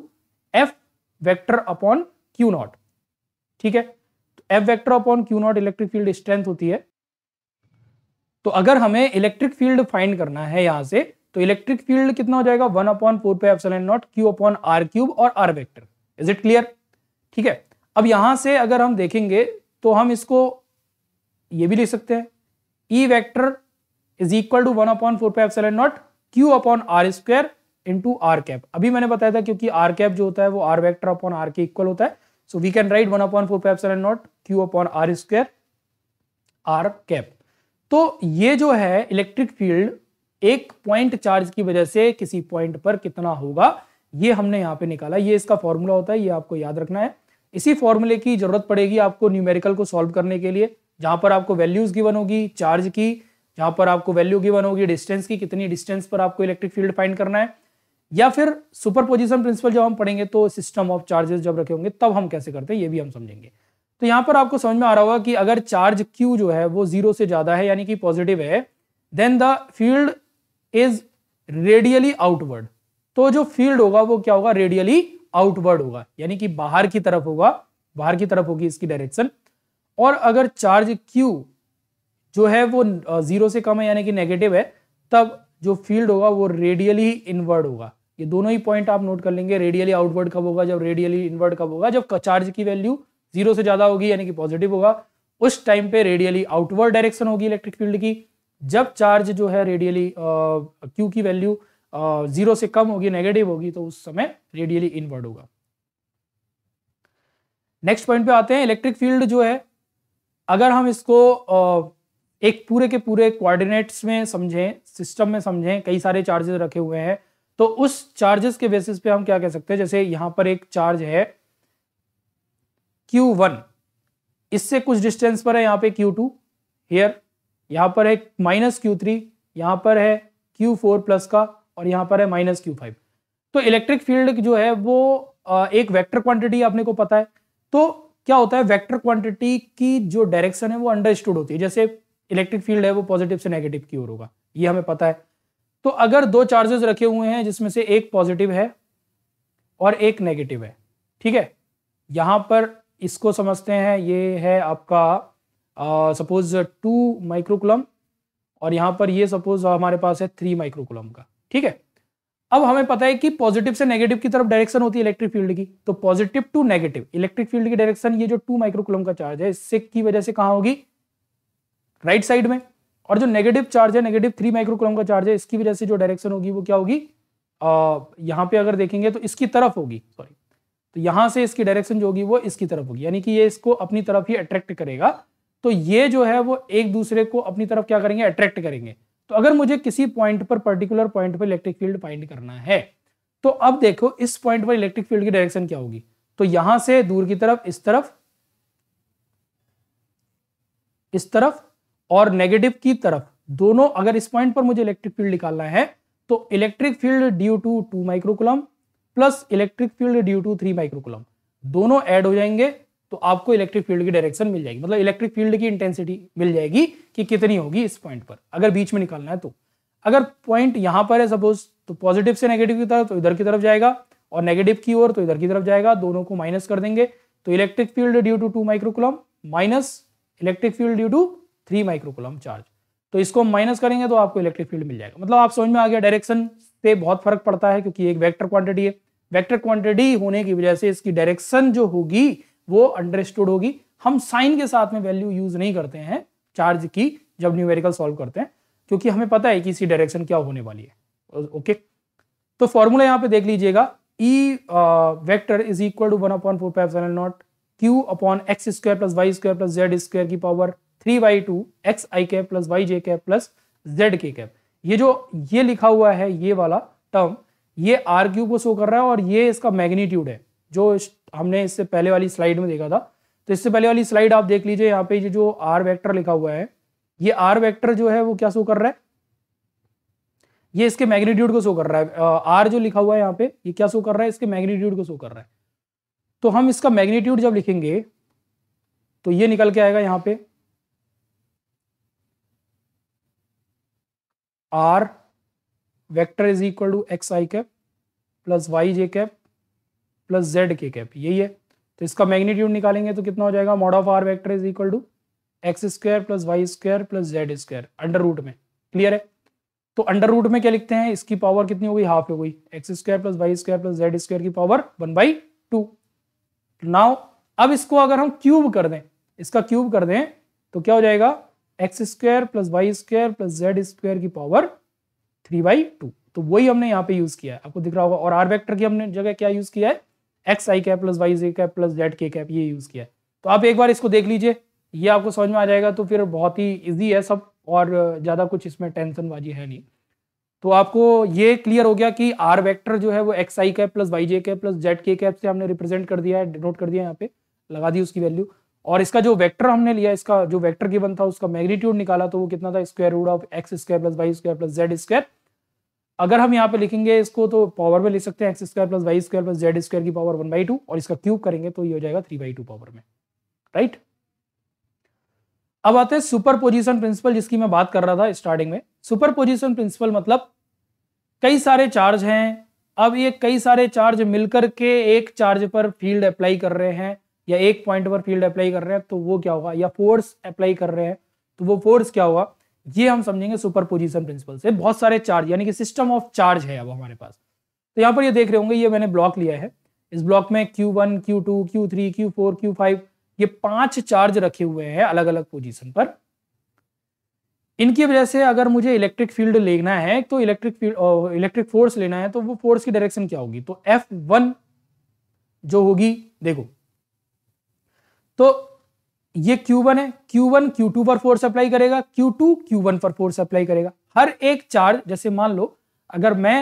F vector upon Q naught ठीक है तो F vector upon Q naught electric field strength होती है तो अगर हमें इलेक्ट्रिक फील्ड फाइंड करना है यहां से तो इलेक्ट्रिक फील्ड कितना हो जाएगा वन अपॉन फोर पे F seven naught Q upon are cube और R vector is it clear ठीक है अब यहां से अगर हम देखेंगे तो हम इसको ये भी लिख सकते हैं E e vector is equal to one upon four pi seven naught Q upon are square to R cap अभी मैंने बताया था क्योंकि आर कैप जो होता है वो आर वेक्टर अपॉन आर के इक्वल होता है so we can write one upon four pi seven naught Q upon are square R cap तो ये जो है इलेक्ट्रिक फील्ड एक पॉइंट चार्ज की वजह से किसी पॉइंट पर कितना होगा ये हमने यहाँ पे निकाला ये इसका फॉर्मूला होता है ये आपको याद रखना है इसी फॉर्मूले की जरूरत पड़ेगी आपको न्यूमेरिकल को सॉल्व करने के लिए जहां पर आपको वैल्यूज गिवन होगी चार्ज की यहाँ पर आपको वैल्यू गिवन होगी डिस्टेंस की कितनी डिस्टेंस पर आपको इलेक्ट्रिक फील्ड फाइंड करना है या फिर सुपर पोजिशन प्रिंसिपल जब हम पढ़ेंगे तो सिस्टम ऑफ चार्जेस जब रखे होंगे तब हम कैसे करते हैं ये भी हम समझेंगे तो यहाँ पर आपको समझ में आ रहा होगा कि अगर चार्ज क्यू जो है वो जीरो से ज्यादा है यानी कि पॉजिटिव है then the field is radially outward तो जो फील्ड होगा वो क्या होगा रेडियली आउटवर्ड होगा यानी कि बाहर की तरफ होगा बाहर की तरफ होगी इसकी डायरेक्शन और अगर चार्ज क्यू जो है वो जीरो से कम है यानी कि नेगेटिव है तब जो फील्ड होगा वो रेडियली इनवर्ड होगा ये दोनों ही पॉइंट आप नोट कर लेंगे रेडियली आउटवर्ड कब होगा जब रेडियली इनवर्ड कब होगा जब चार्ज की वैल्यू जीरो से ज्यादा होगी यानी कि पॉजिटिव होगा उस टाइम पे रेडियली आउटवर्ड डायरेक्शन होगी इलेक्ट्रिक फील्ड की जब चार्ज जो है रेडियली क्यू की वैल्यू जीरो से कम होगी नेगेटिव होगी तो उस समय रेडियली इनवर्ड होगा नेक्स्ट पॉइंट पे आते हैं इलेक्ट्रिक फील्ड जो है अगर हम इसको एक पूरे के पूरे कोऑर्डिनेट्स में समझें सिस्टम में समझें कई सारे चार्जेस रखे हुए हैं तो उस चार्जेस के बेसिस पे हम क्या कह सकते हैं जैसे यहां पर एक चार्ज है Q1 इससे कुछ डिस्टेंस पर है यहां पे Q2 टू हेयर यहां पर है माइनस क्यू थ्री यहां पर है क्यू फोर प्लस का और यहां पर है माइनस क्यू फाइव तो इलेक्ट्रिक फील्ड जो है वो एक वेक्टर क्वांटिटी आपने को पता है तो क्या होता है वेक्टर क्वांटिटी की जो डायरेक्शन है वो अंडरस्टूड होती है जैसे इलेक्ट्रिक फील्ड है वो पॉजिटिव से नेगेटिव की ओर होगा ये हमें पता है तो अगर दो चार्जेस रखे हुए हैं जिसमें से एक पॉजिटिव है और एक नेगेटिव है ठीक है यहां पर इसको समझते हैं ये है आपका सपोज टू माइक्रोकुलम और यहां पर ये सपोज हमारे पास है थ्री माइक्रोकुलम का ठीक है अब हमें पता है कि पॉजिटिव से नेगेटिव की तरफ डायरेक्शन होती है इलेक्ट्रिक फील्ड की तो positive to negative electric field की डायरेक्शन ये जो टू माइक्रोकुलम का चार्ज है इससे की वजह से कहा होगी राइट साइड में और जो नेगेटिव चार्ज है नेगेटिव थ्री माइक्रोक्रोम का चार्ज है इसकी वजह से जो डायरेक्शन होगी वो क्या होगी यहाँ पे अगर देखेंगे तो इसकी तरफ होगी सॉरी तो यहाँ से इसकी डायरेक्शन जो होगी वो इसकी तरफ होगी यानी कि ये इसको अपनी तरफ ही अट्रैक्ट करेगा तो ये जो है वो एक दूसरे को अपनी तरफ क्या करेंगे अट्रैक्ट करेंगे तो अगर मुझे किसी पॉइंट पर पर्टिकुलर पॉइंट पर इलेक्ट्रिक फील्ड फाइंड करना है तो अब देखो इस पॉइंट पर इलेक्ट्रिक फील्ड की डायरेक्शन क्या होगी तो यहां से दूर की तरफ इस तरफ इस तरफ और नेगेटिव की तरफ दोनों अगर इस पॉइंट पर मुझे इलेक्ट्रिक फील्ड निकालना है तो electric field due to two microcoulomb plus electric field due to three microcoulomb दोनों ऐड हो जाएंगे तो आपको इलेक्ट्रिक फील्ड की डायरेक्शन मिल जाएगी मतलब इलेक्ट्रिक फील्ड की इंटेंसिटी मिल जाएगी कि कितनी होगी इस पॉइंट पर अगर बीच में निकालना है तो अगर पॉइंट यहां पर है सपोज तो पॉजिटिव से नेगेटिव की तरफ तो इधर की तरफ जाएगा और नेगेटिव की ओर तो इधर की तरफ जाएगा दोनों को माइनस कर देंगे तो electric field due to two microcoulomb minus electric field due to three microcoulomb charge तो इसको माइनस करेंगे तो आपको इलेक्ट्रिक फील्ड मिल जाएगा मतलब आप समझ में आ गया डायरेक्शन से बहुत फर्क पड़ता है क्योंकि एक वेक्टर क्वांटिटी है वेक्टर क्वांटिटी होने की वजह से इसकी डायरेक्शन जो होगी वो अंडरस्टूड होगी हम साइन के साथ में वैल्यू यूज नहीं करते हैं चार्ज की जब न्यूमेरिकल सॉल्व करते हैं क्योंकि हमें पता है कि इसी डायरेक्शन क्या होने वाली है ओके तो फॉर्मूला यहाँ पे देख लीजिएगा E vector is equal to one upon four pi naught Q upon x square plus Y square plus Z square की power three by two X I cap plus Y J cap plus Z K cap ये जो ये लिखा हुआ है ये वाला term ये आर क्यू को शो कर रहा है और ये इसका मैग्नीट्यूड है जो हमने इससे पहले वाली स्लाइड में देखा था तो इससे पहले वाली स्लाइड आप देख लीजिए यहाँ पे ये जो आर वैक्टर लिखा हुआ है ये आर वैक्टर जो है वो क्या शो कर रहा है ये इसके मैग्नीट्यूड को शो कर रहा है आर जो लिखा हुआ है यहाँ पे ये क्या शो कर रहा है इसके मैग्नीट्यूड को शो कर रहा है तो हम इसका मैग्नीट्यूड जब लिखेंगे तो ये निकल के आएगा यहाँ पे R vector is equal to X I cap plus Y J cap plus Z K cap यही है तो इसका मैग्नीट्यूड निकालेंगे तो कितना हो जाएगा mod of R vector is equal to X square plus Y square plus Z square under root में क्लियर है तो अंडर रूट में क्या लिखते हैं इसकी पावर कितनी हो गई हाफ हो गई X square plus Y square plus Z square की power one by two now अब इसको अगर हम क्यूब कर दें इसका क्यूब कर दें तो क्या हो जाएगा x square plus Y square plus Z square की पावर थ्री बाई टू तो वही हमने यहाँ पे यूज किया है आपको दिख रहा होगा और आर वेक्टर की हमने जगह क्या यूज किया है X I cap plus Y J cap plus Z K cap ये यूज किया है तो आप एक बार इसको देख लीजिए ये आपको समझ में आ जाएगा तो फिर बहुत ही ईजी है सब और ज़्यादा कुछ इसमें टेंशन बाजी है नहीं तो आपको ये क्लियर हो गया कि आर वेक्टर जो है वो X I cap plus Y J cap plus Z K cap से हमने रिप्रेजेंट कर दिया है डिनोट कर दिया यहाँ पे लगा दी उसकी वैल्यू और इसका जो वेक्टर हमने लिया इसका जो वेक्टर गिवन था उसका मैग्नीट्यूड निकाला तो वो कितना था square root of X square plus Y square plus Z square अगर हम यहाँ पे लिखेंगे इसको तो पावर में लिख सकते हैं X square plus Y square plus Z square की पावर वन बाई टू और इसका क्यूब करेंगे तो ये हो जाएगा थ्री बाई टू पावर में राइट अब आते हैं सुपर पोजिशन प्रिंसिपल जिसकी मैं बात कर रहा था स्टार्टिंग में सुपर पोजिशन प्रिंसिपल मतलब कई सारे चार्ज हैं अब ये कई सारे चार्ज मिलकर के एक चार्ज पर फील्ड अप्लाई कर रहे हैं या एक पॉइंट पर फील्ड अप्लाई कर रहे हैं तो वो क्या होगा या फोर्स अप्लाई कर रहे हैं तो वो फोर्स क्या होगा ये हम समझेंगे सुपर पोजिशन प्रिंसिपल से बहुत सारे चार्ज यानी कि सिस्टम ऑफ चार्ज है अब हमारे पास तो यहाँ पर ये देख रहे होंगे ये मैंने ब्लॉक लिया है इस ब्लॉक में Q1, Q2, Q3, Q4, Q5 ये पांच चार्ज रखे हुए हैं अलग अलग पोजीशन पर इनकी वजह से अगर मुझे इलेक्ट्रिक फील्ड लेना है तो इलेक्ट्रिक फील्ड इलेक्ट्रिक फोर्स लेना है तो वो फोर्स की डायरेक्शन क्या होगी तो एफ वन जो होगी देखो तो ये Q1 है Q1 Q2 पर फोर्स अप्लाई करेगा Q2 Q1 पर फोर्स अप्लाई करेगा हर एक चार्ज जैसे मान लो अगर मैं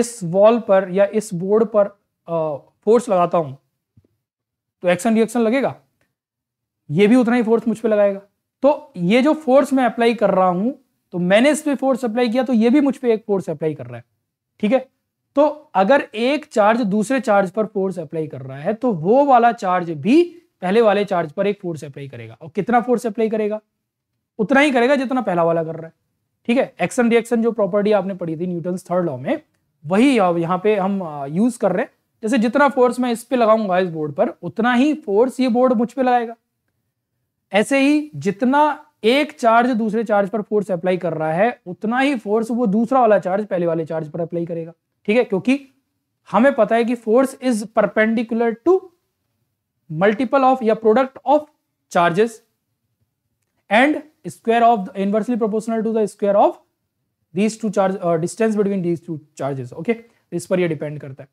इस वॉल पर या इस बोर्ड पर फोर्स लगाता हूं तो एक्शन रिएक्शन लगेगा ये भी उतना ही फोर्स मुझ पर लगाएगा तो ये जो फोर्स मैं अप्लाई कर रहा हूं तो मैंने इस पर फोर्स अप्लाई किया तो ये भी मुझ पर एक फोर्स अप्लाई कर रहा है ठीक है तो अगर एक चार्ज दूसरे चार्ज पर फोर्स अप्लाई कर रहा है तो वो वाला चार्ज भी पहले वाले चार्ज पर एक फोर्स अप्लाई करेगा और कितना फोर्स अप्लाई करेगा उतना ही करेगा जितना पहला वाला कर रहा है ठीक है एक्शन रिएक्शन जो प्रॉपर्टी आपने पढ़ी थी न्यूटन थर्ड लॉ में वही यहाँ पे हम यूज कर रहे हैं जैसे जितना फोर्स मैं इस पे लगाऊंगा इस बोर्ड पर उतना ही फोर्स ये बोर्ड मुझ पर लगाएगा ऐसे ही जितना एक चार्ज दूसरे चार्ज पर फोर्स अप्लाई कर रहा है उतना ही फोर्स वो दूसरा वाला चार्ज पहले वाले चार्ज पर अप्लाई करेगा ठीक है क्योंकि हमें पता है कि force is perpendicular to multiple of या product of charges and square of inversely proportional to the square of these two charge distance between these two charges okay इस पर ये डिपेंड करता है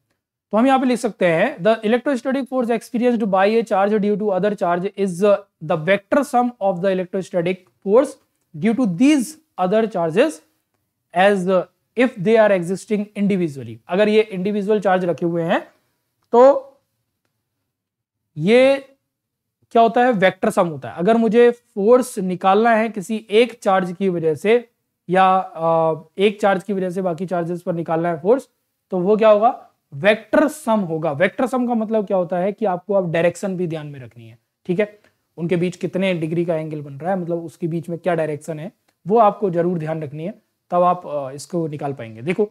तो हम यहाँ पे लिख सकते हैं the electrostatic force experienced by a charge due to other charge is the vector sum of the electrostatic force due to these other charges as if they are existing individually अगर ये इंडिविजुअल चार्ज रखे हुए हैं तो ये क्या होता है वेक्टर सम होता है अगर मुझे फोर्स निकालना है किसी एक चार्ज की वजह से या एक चार्ज की वजह से बाकी चार्जेस पर निकालना है फोर्स तो वो क्या होगा वेक्टर सम होगा वेक्टर सम का मतलब क्या होता है कि आपको आप डायरेक्शन भी ध्यान में रखनी है ठीक है उनके बीच कितने डिग्री का एंगल बन रहा है मतलब उसके बीच में क्या डायरेक्शन है वो आपको जरूर ध्यान रखनी है तब आप इसको निकाल पाएंगे देखो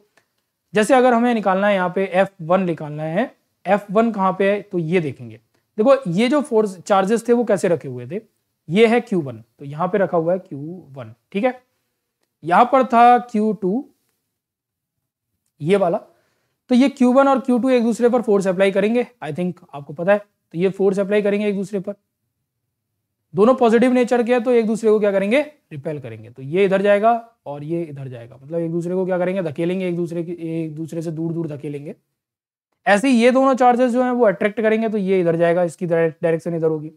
जैसे अगर हमें निकालना है यहाँ पे वन निकालना है एफ वन कहाँ पे है तो ये देखेंगे देखो ये जो फोर्स चार्जेस थे वो कैसे रखे हुए थे ये है क्यू वन तो यहां पे रखा हुआ है क्यू वन ठीक है यहां पर था क्यू टू ये वाला तो ये क्यू वन और क्यू टू एक दूसरे पर फोर्स अप्लाई करेंगे आई थिंक आपको पता है तो ये फोर्स अप्लाई करेंगे एक दूसरे पर दोनों पॉजिटिव नेचर के हैं तो एक दूसरे को क्या करेंगे रिपेल करेंगे तो ये इधर जाएगा और ये इधर जाएगा मतलब एक दूसरे को क्या करेंगे धकेलेंगे एक दूसरे की एक दूसरे से दूर दूर धकेलेंगे ऐसे ही ये दोनों चार्जेस जो हैं वो अट्रैक्ट करेंगे तो ये इधर जाएगा इसकी डायरेक्शन इधर होगी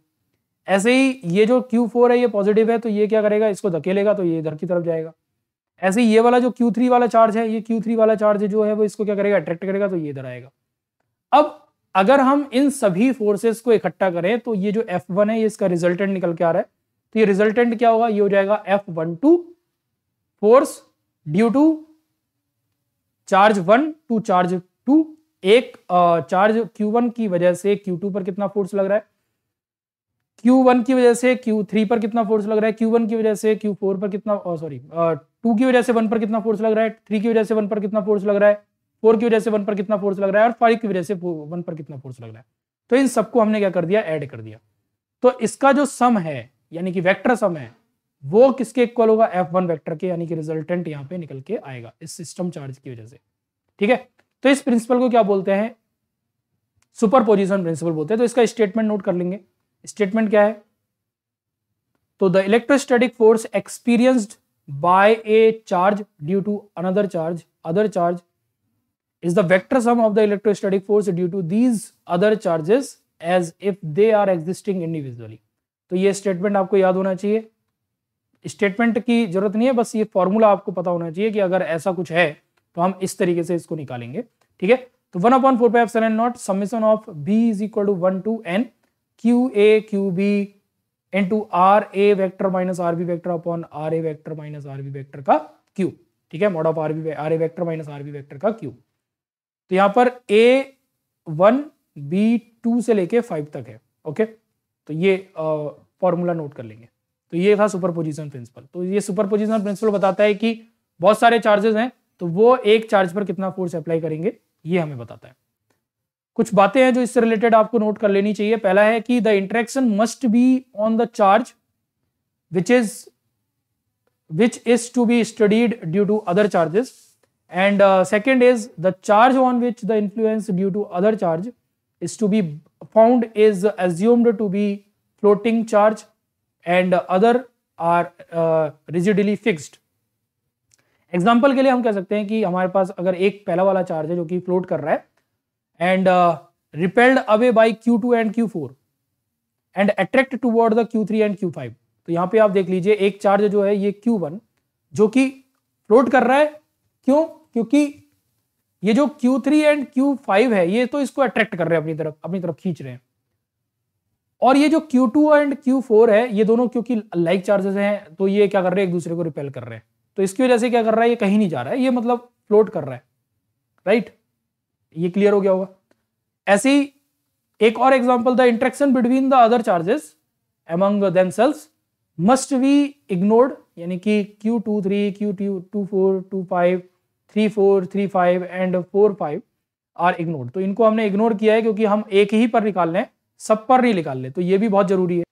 ऐसे ही ये जो Q4 है ये पॉजिटिव है तो ये क्या करेगा इसको धकेलेगा तो ये इधर की तरफ जाएगा ऐसे ही ये वाला जो Q3 वाला चार्ज है ये Q3 वाला चार्ज जो है वो इसको क्या करेगा अट्रैक्ट करेगा तो ये इधर आएगा अब अगर हम इन सभी फोर्सेस को इकट्ठा करें तो ये जो एफ है ये इसका रिजल्टेंट निकल के आ रहा है तो ये रिजल्टेंट क्या होगा ये हो जाएगा F force due to charge one to charge two एक चार्ज Q1 की वजह से Q2 पर कितना फोर्स लग रहा है Q1 की वजह से Q3 पर कितना फोर्स लग रहा है Q1 की वजह से Q4 पर कितना सॉरी टू की वजह से वन पर कितना फोर्स लग रहा है थ्री की वजह से वन पर कितना फोर्स लग रहा है फोर की वजह से वन पर कितना फोर्स लग रहा है और फाइव की वजह से वन पर कितना फोर्स लग रहा है तो इन सबको हमने क्या कर दिया एड कर दिया तो इसका जो सम है यानी कि वैक्टर सम है वो किसके इक्वल होगा एफ वन के यानी कि रिजल्टेंट यहाँ पे निकल के आएगा इस सिस्टम चार्ज की वजह से ठीक है तो इस प्रिंसिपल को क्या बोलते हैं सुपर पोजिशन प्रिंसिपल बोलते हैं तो इसका स्टेटमेंट नोट कर लेंगे स्टेटमेंट क्या है तो the electrostatic force experienced by a charge due to another charge other charge is the vector sum of the electrostatic force due to these other charges as if they are existing individually तो ये statement आपको याद होना चाहिए statement की जरूरत नहीं है बस ये फॉर्मूला आपको पता होना चाहिए कि अगर ऐसा कुछ है तो हम इस तरीके से इसको निकालेंगे ठीक है तो one upon four pi epsilon naught summation of B is equal to one to N Q A Q B to R A vector minus R B vector upon R A vector minus R B vector का cube ठीक है mod of R B R A vector minus R B vector का cube तो यहां पर ए one B to से लेके five तक है ओके तो ये फॉर्मूला नोट कर लेंगे तो ये था सुपर पोजिशन प्रिंसिपल तो ये सुपर पोजिशन प्रिंसिपल बताता है कि बहुत सारे चार्जेस हैं तो वो एक चार्ज पर कितना फोर्स अप्लाई करेंगे ये हमें बताता है कुछ बातें हैं जो इससे रिलेटेड आपको नोट कर लेनी चाहिए पहला है कि the interaction must be on the charge which is which is to be studied due to other charges and second is the charge on which the influence due to other charge is to be found is assumed to be floating charge and other are rigidly fixed example के लिए हम कह सकते हैं कि हमारे पास अगर एक पहला वाला चार्ज है जो कि फ्लोट कर रहा है and repelled away by Q two and Q four and attract toward the Q three and Q five तो यहाँ पे आप देख लीजिए एक चार्ज जो है ये क्यू वन जो कि फ्लोट कर रहा है क्यों क्योंकि ये जो Q three and Q five है ये तो इसको अट्रैक्ट कर रहे हैं अपनी तरफ अपनी तरफ खींच रहे हैं और ये जो Q2 एंड Q4 है ये दोनों क्योंकि लाइक चार्जेस हैं तो ये क्या कर रहे हैं एक दूसरे को रिपेल कर रहे हैं तो इसकी वजह से क्या कर रहा है ये कहीं नहीं जा रहा है ये मतलब फ्लोट कर रहा है राइट ये क्लियर हो गया होगा ऐसी एक और example the interaction between the other charges among selves must be ignored यानी कि Q two three Q two two four two five three four three five and four five are ignored तो इनको हमने इग्नोर किया है क्योंकि हम एक ही पर निकाल लें सब पर नहीं निकाल लें तो ये भी बहुत जरूरी है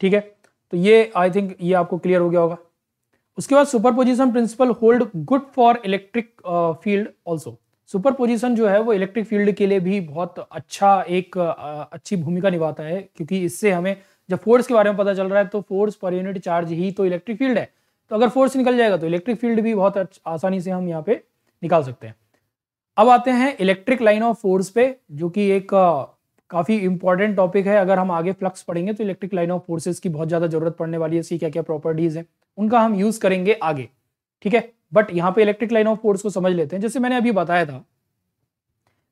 ठीक है तो ये आई थिंक ये आपको क्लियर हो गया होगा उसके बाद superposition principle hold good for electric field also superposition जो है वो इलेक्ट्रिक फील्ड के लिए भी बहुत अच्छा एक uh, अच्छी भूमिका निभाता है क्योंकि इससे हमें जब फोर्स के बारे में पता चल रहा है तो फोर्स पर यूनिट चार्ज ही तो इलेक्ट्रिक फील्ड है तो अगर फोर्स निकल जाएगा तो इलेक्ट्रिक फील्ड भी बहुत आसानी से हम यहाँ पे निकाल सकते हैं अब आते हैं इलेक्ट्रिक लाइन ऑफ फोर्स पे जो कि एक uh, काफ़ी इंपॉर्टेंट टॉपिक है अगर हम आगे फ्लक्स पढ़ेंगे तो इलेक्ट्रिक लाइन ऑफ फोर्सेस की बहुत ज़्यादा जरूरत पड़ने वाली है इसकी क्या क्या प्रॉपर्टीज़ हैं उनका हम यूज़ करेंगे आगे ठीक है बट यहाँ पे इलेक्ट्रिक लाइन ऑफ फोर्स को समझ लेते हैं जैसे मैंने अभी बताया था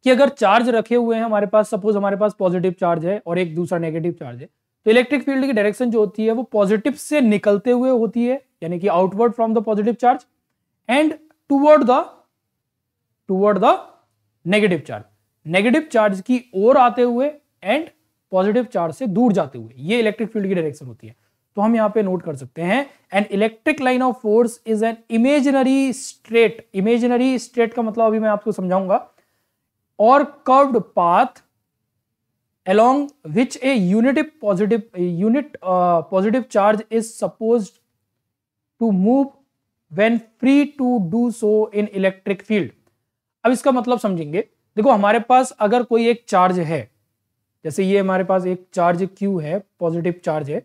कि अगर चार्ज रखे हुए हैं हमारे पास सपोज हमारे पास पॉजिटिव चार्ज है और एक दूसरा नेगेटिव चार्ज है तो इलेक्ट्रिक फील्ड की डायरेक्शन जो होती है वो पॉजिटिव से निकलते हुए होती है यानी कि outward from the positive charge and toward the toward the negative charge negative charge की ओर आते हुए एंड पॉजिटिव चार्ज से दूर जाते हुए ये इलेक्ट्रिक फील्ड की डायरेक्शन होती है तो हम यहां पे नोट कर सकते हैं an electric line of force is an imaginary straight imaginary straight का मतलब अभी मैं आपको समझाऊंगा और curved path along which a unit positive unit positive charge is suppose to move when free to do so in electric field अब इसका मतलब समझेंगे देखो हमारे पास अगर कोई एक चार्ज है जैसे ये हमारे पास एक चार्ज क्यू है पॉजिटिव चार्ज है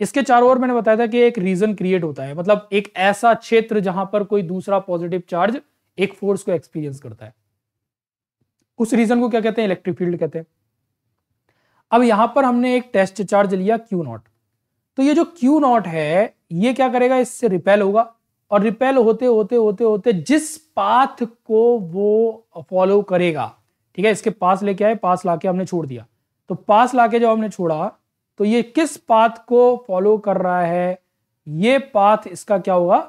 इसके चारों ओर मैंने बताया था कि एक रीजन क्रिएट होता है मतलब एक ऐसा क्षेत्र जहां पर कोई दूसरा पॉजिटिव चार्ज एक फोर्स को एक्सपीरियंस करता है उस रीजन को क्या कहते हैं इलेक्ट्रिक फील्ड कहते हैं अब यहां पर हमने एक टेस्ट चार्ज लिया क्यू नॉट तो ये जो क्यू नॉट है ये क्या करेगा इससे रिपेल होगा और रिपेल होते होते होते होते जिस पाथ को वो फॉलो करेगा ठीक है इसके पास लेके आए पास लाके हमने छोड़ दिया तो पास लाके जब हमने छोड़ा तो ये किस पाथ को फॉलो कर रहा है ये पाथ इसका क्या होगा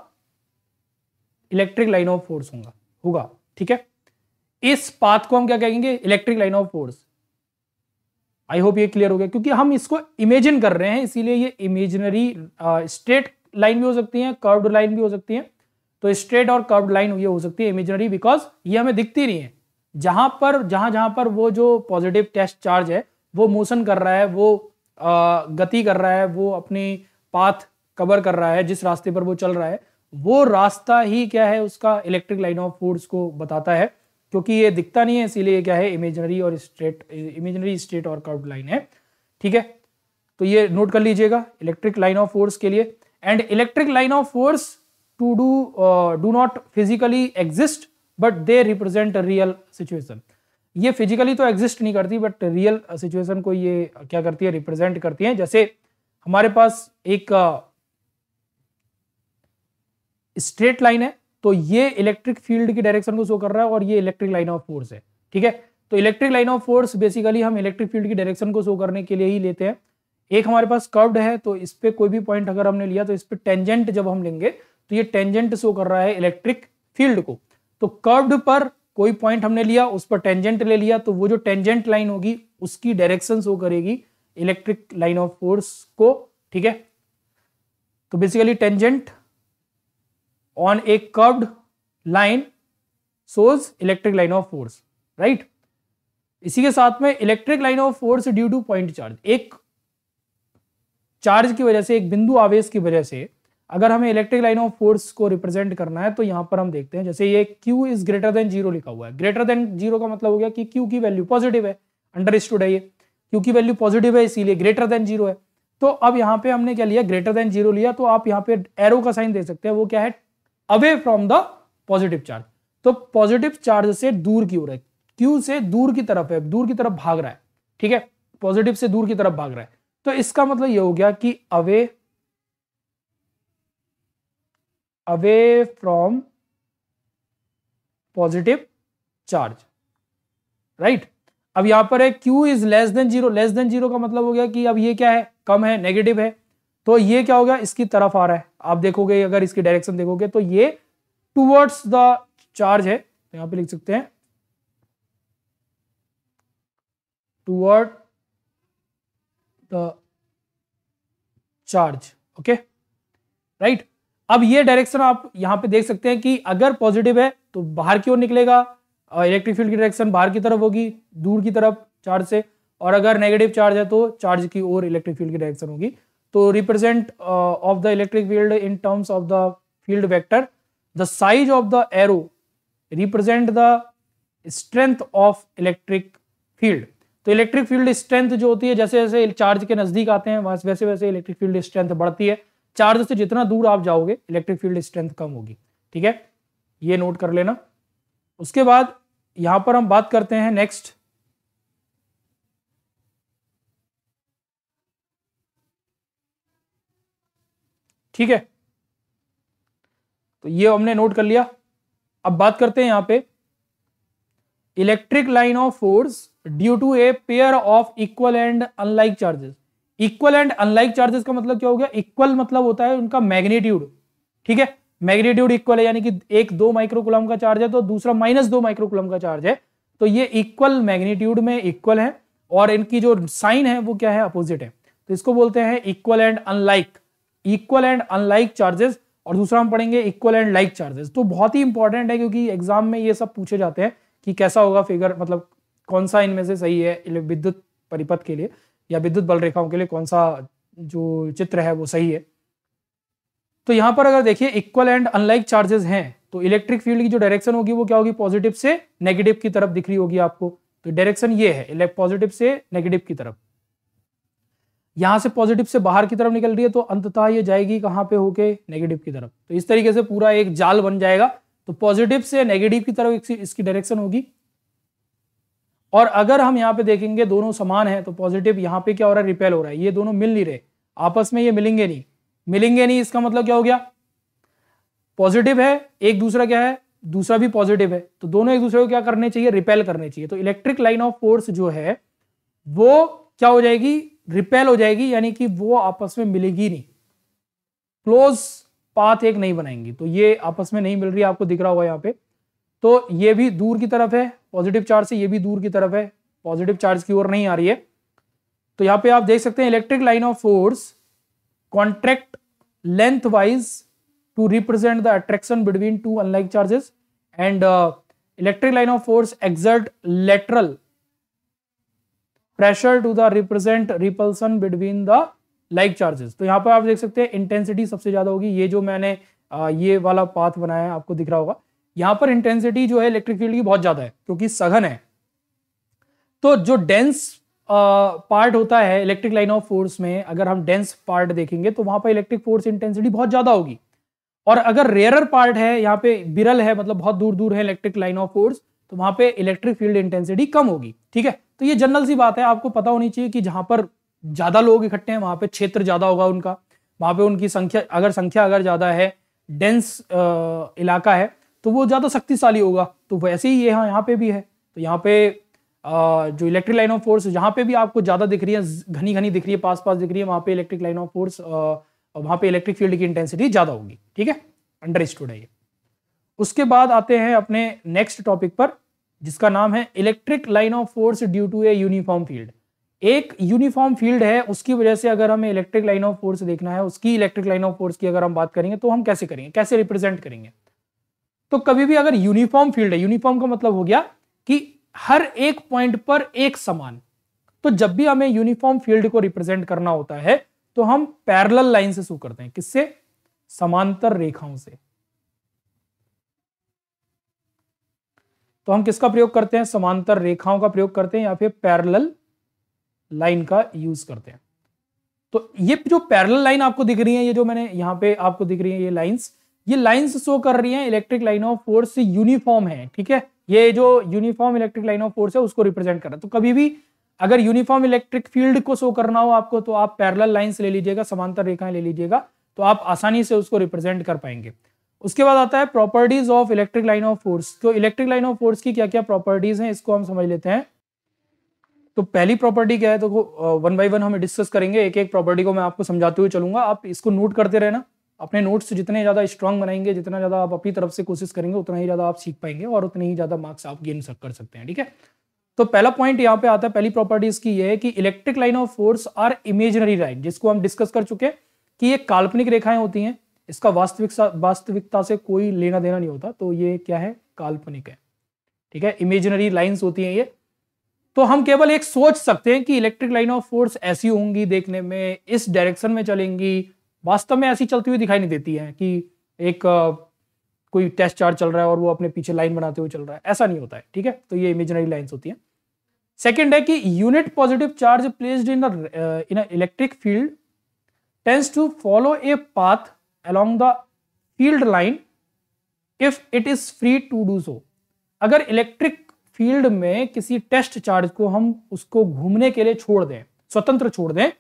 इलेक्ट्रिक लाइन ऑफ फोर्स होगा होगा ठीक है इस पाथ को हम क्या कहेंगे electric line of force I hope ये क्लियर हो गया क्योंकि हम इसको इमेजिन कर रहे हैं इसीलिए ये इमेजिनरी स्टेट uh, लाइन भी हो सकती है कर्व लाइन भी हो सकती है तो स्ट्रेट और कर्व लाइन ये हो सकती है इमेजनरी बिकॉज ये हमें दिखती नहीं है जहां पर जहां जहां पर वो जो पॉजिटिव टेस्ट चार्ज है वो मोशन कर रहा है वो आ, गति कर रहा है वो अपनी पाथ कवर कर रहा है जिस रास्ते पर वो चल रहा है वो रास्ता ही क्या है उसका इलेक्ट्रिक लाइन ऑफ फोर्स को बताता है क्योंकि ये दिखता नहीं है इसीलिए क्या है इमेजनरी और स्ट्रेट इमेजनरी स्ट्रेट और कर्व लाइन है ठीक है तो ये नोट कर लीजिएगा इलेक्ट्रिक लाइन ऑफ फोर्स के लिए and electric line of force to do do not physically exist but they represent real situation ये फिजिकली तो एग्जिस्ट नहीं करती बट रियल सिचुएशन को ये क्या करती है रिप्रेजेंट करती है जैसे हमारे पास एक स्ट्रेट uh, लाइन है तो ये इलेक्ट्रिक फील्ड की डायरेक्शन को शो कर रहा है और ये इलेक्ट्रिक लाइन ऑफ फोर्स है ठीक है तो electric line of force basically हम इलेक्ट्रिक फील्ड की डायरेक्शन को शो करने के लिए ही लेते हैं एक हमारे पास कर्व्ड है तो इस पर कोई भी पॉइंट अगर हमने लिया तो इस पर टेंजेंट जब हम लेंगे तो ये टेंजेंट शो कर रहा है इलेक्ट्रिक फील्ड को तो कर्व्ड पर कोई पॉइंट हमने लिया उस पर टेंजेंट ले लिया तो वो जो टेंजेंट लाइन होगी उसकी डायरेक्शन शो करेगी इलेक्ट्रिक लाइन ऑफ फोर्स को ठीक है तो basically tangent on a curved line shows electric line of force right इसी के साथ में electric line of force due to point charge एक चार्ज की वजह से एक बिंदु आवेश की वजह से अगर हमें इलेक्ट्रिक लाइन ऑफ फोर्स को रिप्रेजेंट करना है तो यहाँ पर हम देखते हैं जैसे ये Q is greater than zero लिखा हुआ है ग्रेटर देन जीरो का मतलब हो गया कि Q की वैल्यू पॉजिटिव है अंडर स्टूड है ये Q की वैल्यू पॉजिटिव है इसीलिए ग्रेटर देन जीरो है तो अब यहाँ पे हमने क्या लिया ग्रेटर देन जीरो लिया तो आप यहाँ पे एरो का साइन दे सकते हैं वो क्या है away from the positive charge तो पॉजिटिव चार्ज से दूर की ओर है क्यू से दूर की तरफ है दूर की तरफ भाग रहा है ठीक है पॉजिटिव से दूर की तरफ भाग रहा है तो इसका मतलब ये हो गया कि away away from positive charge right अब यहां पर है Q is less than zero less than zero का मतलब हो गया कि अब ये क्या है कम है नेगेटिव है तो ये क्या हो गया इसकी तरफ आ रहा है आप देखोगे अगर इसकी डायरेक्शन देखोगे तो ये टूवर्ड्स द चार्ज है तो यहां पे लिख सकते हैं toward the charge okay right अब ये डायरेक्शन आप यहां पे देख सकते हैं कि अगर पॉजिटिव है तो बाहर की ओर निकलेगा इलेक्ट्रिक फील्ड की डायरेक्शन बाहर की तरफ होगी दूर की तरफ चार्ज से और अगर नेगेटिव चार्ज है तो चार्ज की ओर इलेक्ट्रिक फील्ड की डायरेक्शन होगी तो represent of the electric field in terms of the field vector the size of the arrow represent the strength of electric field तो इलेक्ट्रिक फील्ड स्ट्रेंथ जो होती है जैसे जैसे चार्ज के नजदीक आते हैं वैसे वैसे इलेक्ट्रिक फील्ड स्ट्रेंथ बढ़ती है चार्ज से जितना दूर आप जाओगे इलेक्ट्रिक फील्ड स्ट्रेंथ कम होगी ठीक है ये नोट कर लेना उसके बाद यहां पर हम बात करते हैं नेक्स्ट ठीक है तो ये हमने नोट कर लिया अब बात करते हैं यहां पे electric line of force due to a pair of equal and unlike charges equal and unlike charges का मतलब क्या हो गया इक्वल मतलब होता है उनका मैग्नीट्यूड ठीक है मैग्नीट्यूड इक्वल है यानी कि एक दो माइक्रोकुलम का चार्ज है तो दूसरा माइनस दो माइक्रोकुलम का चार्ज है तो ये इक्वल मैग्नीट्यूड में इक्वल है और इनकी जो साइन है वो क्या है अपोजिट है तो इसको बोलते हैं equal and unlike equal and unlike charges और दूसरा हम पढ़ेंगे इक्वल एंड लाइक चार्जेस तो बहुत ही इंपॉर्टेंट है क्योंकि एग्जाम में ये सब पूछे जाते हैं कि कैसा होगा फिगर मतलब कौन सा इनमें से सही है विद्युत परिपथ के लिए या विद्युत बल रेखाओं के लिए कौन सा जो चित्र है वो सही है तो यहां पर अगर देखिए इक्वल एंड अनलाइक चार्जेस हैं तो इलेक्ट्रिक फील्ड की जो डायरेक्शन होगी वो क्या होगी पॉजिटिव से नेगेटिव की तरफ दिख रही होगी आपको तो डायरेक्शन ये है पॉजिटिव से नेगेटिव की तरफ यहां से पॉजिटिव से बाहर की तरफ निकल रही है तो अंततः ये जाएगी कहां पे होके नेगेटिव की तरफ तो इस तरीके से पूरा एक जाल बन जाएगा तो पॉजिटिव से नेगेटिव की तरफ इसकी डायरेक्शन होगी और अगर हम यहाँ पे देखेंगे दोनों समान है तो पॉजिटिव यहाँ पे क्या हो रहा है रिपेल हो रहा है ये दोनों मिल नहीं रहे आपस में ये मिलेंगे नहीं मिलेंगे नहीं इसका मतलब क्या हो गया पॉजिटिव है एक दूसरा क्या है दूसरा भी पॉजिटिव है तो दोनों एक दूसरे को क्या करने चाहिए रिपेल करने चाहिए तो इलेक्ट्रिक लाइन ऑफ फोर्स जो है वो क्या हो जाएगी रिपेल हो जाएगी यानी कि वो आपस में मिलेगी नहीं क्लोज पाथ एक नहीं बनाएंगी तो ये आपस में नहीं मिल रही आपको दिख रहा होगा यहाँ पे तो ये भी दूर की तरफ है पॉजिटिव चार्ज से ये भी दूर की तरफ है पॉजिटिव चार्ज की ओर नहीं आ रही है तो यहां पे आप देख सकते हैं electric line of force contract lengthwise to represent the attraction between two unlike charges and electric line of force exert lateral pressure to the represent repulsion between the like charges तो यहां पर आप देख सकते हैं intensity सबसे ज्यादा होगी ये जो मैंने uh, ये वाला पाथ बनाया है आपको दिख रहा होगा यहाँ पर इंटेंसिटी जो है इलेक्ट्रिक फील्ड की बहुत ज़्यादा है क्योंकि सघन है तो जो डेंस पार्ट होता है इलेक्ट्रिक लाइन ऑफ फोर्स में अगर हम डेंस पार्ट देखेंगे तो वहां पर इलेक्ट्रिक फोर्स इंटेंसिटी बहुत ज़्यादा होगी और अगर रेयर पार्ट है यहाँ पे बिरल है मतलब बहुत दूर दूर है इलेक्ट्रिक लाइन ऑफ फोर्स तो वहां पे इलेक्ट्रिक फील्ड इंटेंसिटी कम होगी ठीक है तो ये जनरल सी बात है आपको पता होनी चाहिए कि जहां पर ज्यादा लोग इकट्ठे हैं वहां पे क्षेत्र ज्यादा होगा उनका वहां पे उनकी संख्या अगर संख्या अगर ज्यादा है डेंस इलाका है तो वो ज़्यादा शक्तिशाली होगा तो वैसे ही यहाँ यहाँ पे भी है तो यहाँ पे जो इलेक्ट्रिक लाइन ऑफ फोर्स यहाँ पे भी आपको ज़्यादा दिख रही है घनी घनी दिख रही है पास पास दिख रही है वहां पे इलेक्ट्रिक लाइन ऑफ फोर्स वहां पे इलेक्ट्रिक फील्ड की इंटेंसिटी ज़्यादा होगी ठीक है स्टूड है ये उसके बाद आते हैं अपने नेक्स्ट टॉपिक पर जिसका नाम है electric line of force due to a uniform field एक यूनिफॉर्म फील्ड है उसकी वजह से अगर हमें इलेक्ट्रिक लाइन ऑफ फोर्स देखना है उसकी इलेक्ट्रिक लाइन ऑफ फोर्स की अगर हम बात करेंगे तो हम कैसे करेंगे कैसे रिप्रेजेंट करेंगे तो कभी भी अगर यूनिफॉर्म फील्ड है यूनिफॉर्म का मतलब हो गया कि हर एक पॉइंट पर एक समान तो जब भी हमें यूनिफॉर्म फील्ड को रिप्रेजेंट करना होता है तो हम पैरल लाइन से शू करते हैं किससे समांतर रेखाओं से तो हम किसका प्रयोग करते हैं समांतर रेखाओं का प्रयोग करते हैं या फिर पैरल लाइन का यूज करते हैं तो ये जो पैरल लाइन आपको दिख रही है ये जो मैंने यहां पे आपको दिख रही है ये लाइंस ये लाइंस शो कर रही हैं electric line of force uniform है ठीक है ये जो uniform electric line of force है उसको रिप्रेजेंट कर रहा है तो कभी भी अगर यूनिफॉर्म इलेक्ट्रिक फील्ड को शो करना हो आपको तो आप पैरल लाइन्स ले लीजिएगा समांतर रेखाएं ले लीजिएगा तो आप आसानी से उसको रिप्रेजेंट कर पाएंगे उसके बाद आता है properties of electric line of force तो इलेक्ट्रिक लाइन ऑफ फोर्स की क्या क्या प्रॉपर्टीज हैं इसको हम समझ लेते हैं तो पहली प्रॉपर्टी क्या है तो वन बाय वन हम डिस्कस करेंगे एक एक प्रॉपर्टी को मैं आपको समझाते हुए चलूंगा आप इसको नोट करते रहना अपने नोट्स जितने ज़्यादा स्ट्रांग बनाएंगे जितना ज़्यादा आप अपनी तरफ से कोशिश करेंगे उतना ही ज़्यादा आप सीख पाएंगे और उतने ही ज़्यादा मार्क्स आप गेन कर सकते हैं ठीक है तो पहला पॉइंट यहाँ पे आता है पहली प्रॉपर्टी इसकी ये है कि electric line of force are imaginary line जिसको हम डिस्कस कर चुके हैं कि ये काल्पनिक रेखाएं होती हैं इसका वास्तविक वास्तविकता से कोई लेना देना नहीं होता तो ये क्या है काल्पनिक है ठीक है इमेजनरी लाइंस होती हैं ये तो हम केवल एक सोच सकते हैं कि इलेक्ट्रिक लाइन ऑफ फोर्स ऐसी होंगी देखने में इस डायरेक्शन में चलेंगी वास्तव में ऐसी चलती हुई दिखाई नहीं देती है कि एक कोई टेस्ट चार्ज चल रहा है और वो अपने पीछे लाइन बनाते हुए चल रहा है ऐसा नहीं होता है ठीक है तो ये इमेजनरी लाइन्स होती हैं सेकेंड है कि unit positive charge placed in in electric field tends to follow a path along the field line if it is free to do so अगर इलेक्ट्रिक फील्ड में किसी टेस्ट चार्ज को हम उसको घूमने के लिए छोड़ दें स्वतंत्र छोड़ दें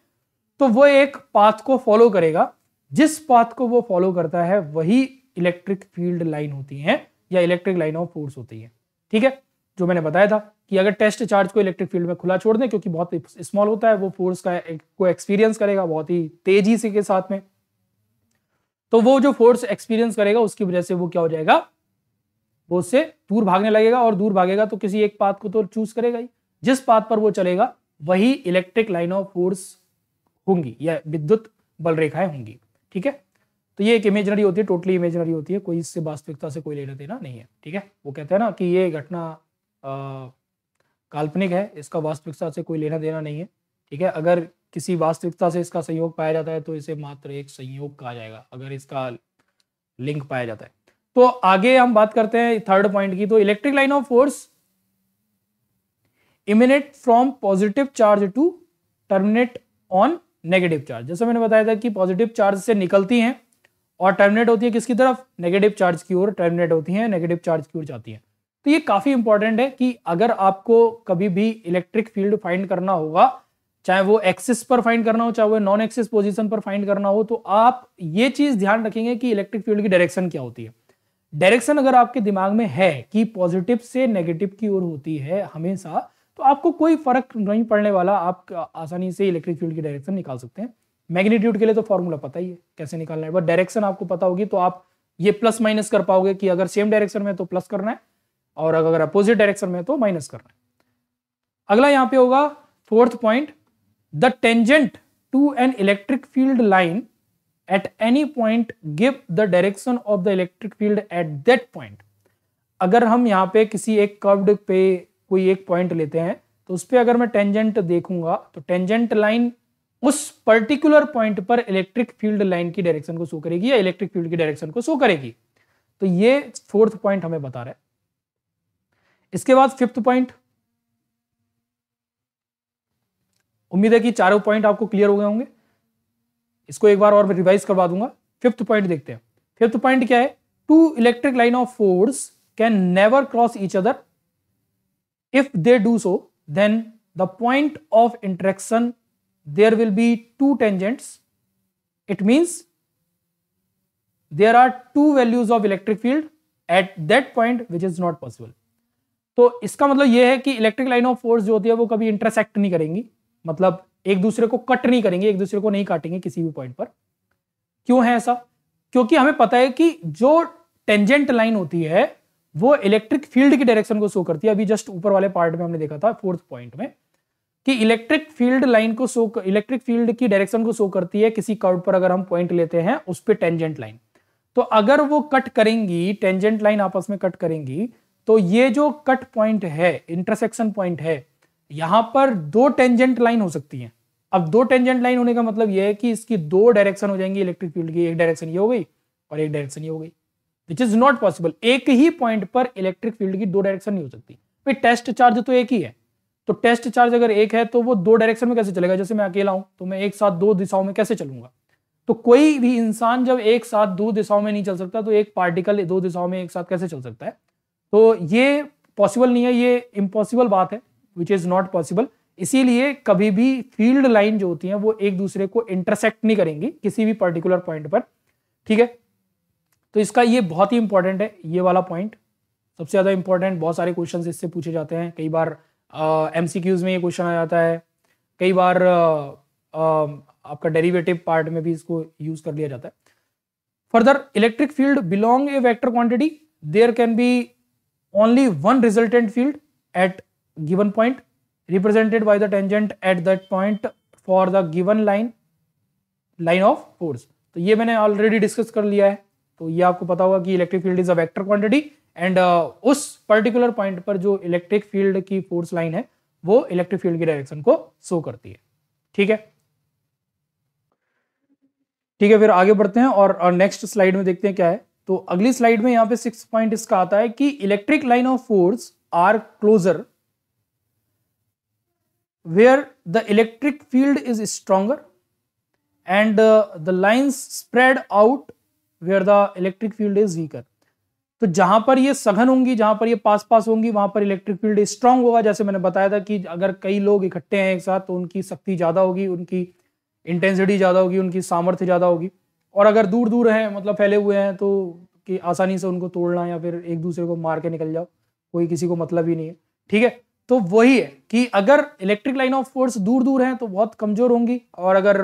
तो वो एक पाथ को फॉलो करेगा जिस पाथ को वो फॉलो करता है वही इलेक्ट्रिक फील्ड लाइन होती है या इलेक्ट्रिक लाइन ऑफ फोर्स होती है ठीक है जो मैंने बताया था कि अगर टेस्ट चार्ज को इलेक्ट्रिक फील्ड में खुला छोड़ दें क्योंकि बहुत स्मॉल होता है वो फोर्स का को एक्सपीरियंस करेगा बहुत ही तेजी से के साथ में तो वो जो फोर्स एक्सपीरियंस करेगा उसकी वजह से वो क्या हो जाएगा वो उससे दूर भागने लगेगा और दूर भागेगा तो किसी एक पाथ को तो चूज करेगा ही जिस पाथ पर वो चलेगा वही इलेक्ट्रिक लाइन ऑफ फोर्स होंगी या विद्युत बल रेखाएं होंगी ठीक है तो ये एक इमेजनरी होती है टोटली इमेजनरी होती है कोई इससे वास्तविकता से कोई लेना देना नहीं है ठीक है वो कहते हैं ना कि ये घटना काल्पनिक है इसका वास्तविकता से कोई लेना देना नहीं है ठीक है अगर किसी वास्तविकता से इसका संयोग पाया जाता है तो इसे मात्र एक संयोग कहा जाएगा अगर इसका लिंक पाया जाता है तो आगे हम बात करते हैं थर्ड पॉइंट की तो electric line of force emanate from positive charge to terminate on negative charge जैसे मैंने बताया था कि पॉजिटिव चार्ज से निकलती हैं और टर्मिनेट होती है किसकी तरफ नेगेटिव चार्ज की ओर टर्मिनेट होती है नेगेटिव चार्ज की ओर जाती है तो ये काफ़ी इंपॉर्टेंट है कि अगर आपको कभी भी इलेक्ट्रिक फील्ड फाइंड करना होगा चाहे वो एक्सिस पर फाइंड करना हो चाहे वो नॉन एक्सिस पोजिशन पर फाइंड करना हो तो आप ये चीज़ ध्यान रखेंगे कि इलेक्ट्रिक फील्ड की डायरेक्शन क्या होती है डायरेक्शन अगर आपके दिमाग में है कि पॉजिटिव से नेगेटिव की ओर होती है हमेशा तो आपको कोई फर्क नहीं पड़ने वाला आप आसानी से इलेक्ट्रिक फील्ड की डायरेक्शन निकाल सकते हैं मैग्नीट्यूड के लिए तो फॉर्मूला पता ही है कैसे निकालना है बट डायरेक्शन आपको पता होगी तो आप ये प्लस माइनस कर पाओगे कि अगर सेम डायरेक्शन में तो प्लस करना है और अगर अपोजिट डायरेक्शन में तो माइनस करना है अगला यहां पे होगा fourth point the tangent to an electric field line at any point give the direction of the electric field at that point अगर हम यहाँ पे किसी एक कर्व्ड पे कोई एक पॉइंट लेते हैं तो उस पर अगर मैं टेंजेंट देखूंगा तो टेंजेंट लाइन उस पर्टिकुलर पॉइंट पर इलेक्ट्रिक फील्ड लाइन की डायरेक्शन को शो करेगी या इलेक्ट्रिक फील्ड की डायरेक्शन को शो करेगी तो ये फोर्थ पॉइंट हमें बता रहा है इसके बाद फिफ्थ पॉइंट उम्मीद है कि चारों पॉइंट आपको क्लियर हो गए होंगे इसको एक बार और रिवाइज करवा दूंगा फिफ्थ पॉइंट देखते हैं फिफ्थ पॉइंट क्या है two electric line of force can never cross each other If they do so, then the point of interaction, there will be two tangents. It means there are two values of electric field at that point which is not possible. तो इसका मतलब यह है कि electric line of force जो होती है वो कभी इंटरसेक्ट नहीं करेंगी मतलब एक दूसरे को कट नहीं करेंगे एक दूसरे को नहीं काटेंगे किसी भी पॉइंट पर क्यों है ऐसा क्योंकि हमें पता है कि जो टेंजेंट लाइन होती है वो इलेक्ट्रिक फील्ड की डायरेक्शन को शो करती है अभी जस्ट ऊपर वाले पार्ट में हमने देखा था फोर्थ पॉइंट में कि इलेक्ट्रिक फील्ड लाइन को शो इलेक्ट्रिक फील्ड की डायरेक्शन को शो करती है किसी कर्व पर अगर हम पॉइंट लेते हैं उस पर टेंजेंट लाइन तो अगर वो कट करेंगी टेंजेंट लाइन आपस में कट करेंगी तो ये जो कट पॉइंट है इंटरसेक्शन पॉइंट है यहां पर दो टेंजेंट लाइन हो सकती है अब दो टेंजेंट लाइन होने का मतलब यह है कि इसकी दो डायरेक्शन हो जाएंगी इलेक्ट्रिक फील्ड की एक डायरेक्शन ये हो गई और एक डायरेक्शन ये हो गई विच इज नॉट पॉसिबल एक ही पॉइंट पर इलेक्ट्रिक फील्ड की दो डायरेक्शन नहीं हो सकती भाई टेस्ट चार्ज तो एक ही है तो टेस्ट चार्ज अगर एक है तो वो दो डायरेक्शन में कैसे चलेगा जैसे मैं अकेला हूं तो मैं एक साथ दो दिशाओं में कैसे चलूंगा तो कोई भी इंसान जब एक साथ दो दिशाओं में नहीं चल सकता तो एक पार्टिकल दो दिशाओं में एक साथ कैसे चल सकता है तो ये पॉसिबल नहीं है ये इम्पॉसिबल बात है विच इज नॉट पॉसिबल इसीलिए कभी भी फील्ड लाइन जो होती है वो एक दूसरे को इंटरसेक्ट नहीं करेंगी किसी भी पर्टिकुलर पॉइंट पर ठीक है तो इसका ये बहुत ही इंपॉर्टेंट है ये वाला पॉइंट सबसे ज़्यादा इंपॉर्टेंट बहुत सारे क्वेश्चन इससे पूछे जाते हैं कई बार एम uh, में ये क्वेश्चन आ जाता है कई बार uh, uh, आपका डेरिवेटिव पार्ट में भी इसको यूज कर लिया जाता है further electric field belong a vector quantity there can be only one resultant field at given point represented by the tangent at that point for the given line line of force तो ये मैंने already discuss कर लिया है तो ये आपको पता होगा कि electric field is a vector quantity and उस पर्टिकुलर पॉइंट पर जो इलेक्ट्रिक फील्ड की फोर्स लाइन है वो इलेक्ट्रिक फील्ड की डायरेक्शन को शो करती है ठीक है ठीक है फिर आगे बढ़ते हैं और नेक्स्ट uh, स्लाइड में देखते हैं क्या है तो अगली स्लाइड में यहां पे सिक्स पॉइंट इसका आता है कि electric line of force are closer where the electric field is stronger and the line spread out where the electric field is weaker तो जहां पर ये सघन होंगी जहां पर ये पास पास होंगी वहां पर इलेक्ट्रिक फील्ड स्ट्रांग होगा जैसे मैंने बताया था कि अगर कई लोग इकट्ठे हैं एक साथ तो उनकी शक्ति ज्यादा होगी उनकी इंटेंसिटी ज्यादा होगी उनकी सामर्थ्य ज्यादा होगी और अगर दूर दूर हैं मतलब फैले हुए हैं तो कि आसानी से उनको तोड़ना या फिर एक दूसरे को मार के निकल जाओ कोई किसी को मतलब ही नहीं है ठीक है तो वही है कि अगर इलेक्ट्रिक लाइन ऑफ फोर्स दूर दूर हैं तो बहुत कमजोर होंगी और अगर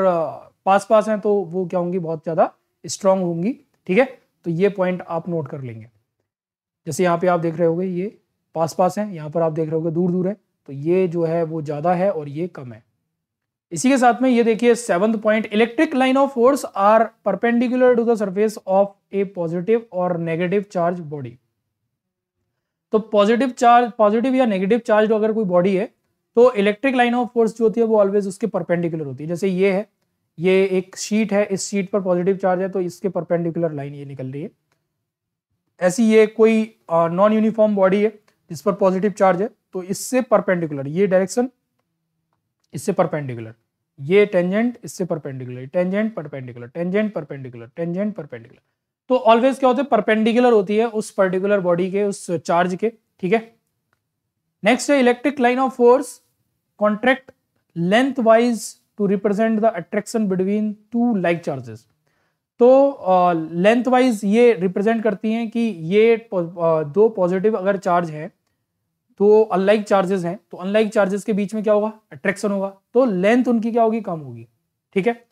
पास पास हैं तो वो क्या होंगी बहुत ज्यादा स्ट्रांग होंगी ठीक है तो ये पॉइंट आप नोट कर लेंगे जैसे यहाँ पे आप देख रहे हो ये पास पास है यहाँ पर आप देख रहे हो दूर दूर है तो ये जो है वो ज़्यादा है और ये कम है इसी के साथ में ये देखिए seventh point electric line of force are perpendicular to the surface of a positive और नेगेटिव चार्ज बॉडी तो पॉजिटिव चार्ज पॉजिटिव या नेगेटिव चार्ज तो अगर कोई बॉडी है तो इलेक्ट्रिक लाइन ऑफ फोर्स जो होती है वो ऑलवेज उसके परपेंडिकुलर होती है जैसे ये है ये एक शीट है इस शीट पर पॉजिटिव चार्ज है तो इसके परपेंडिकुलर लाइन ये निकल रही है ऐसी ये कोई नॉन यूनिफॉर्म बॉडी है जिस पर पॉजिटिव चार्ज है तो इससे परपेंडिकुलर ये डायरेक्शन इससे परपेंडिकुलर ये टेंजेंट इससे perpendicular tangent perpendicular tangent perpendicular tangent perpendicular तो ऑलवेज क्या होते हैं परपेंडिकुलर होती है उस पर्टिकुलर बॉडी के उस चार्ज के ठीक है नेक्स्ट है electric line of force contract lengthwise to represent the attraction between two like charges तो लेंथ वाइज ये रिप्रेजेंट करती हैं कि ये दो पॉजिटिव अगर चार्ज है तो अनलाइक चार्जेस हैं तो अनलाइक चार्जेस तो के बीच में क्या होगा अट्रैक्शन होगा तो लेंथ उनकी क्या होगी कम होगी ठीक है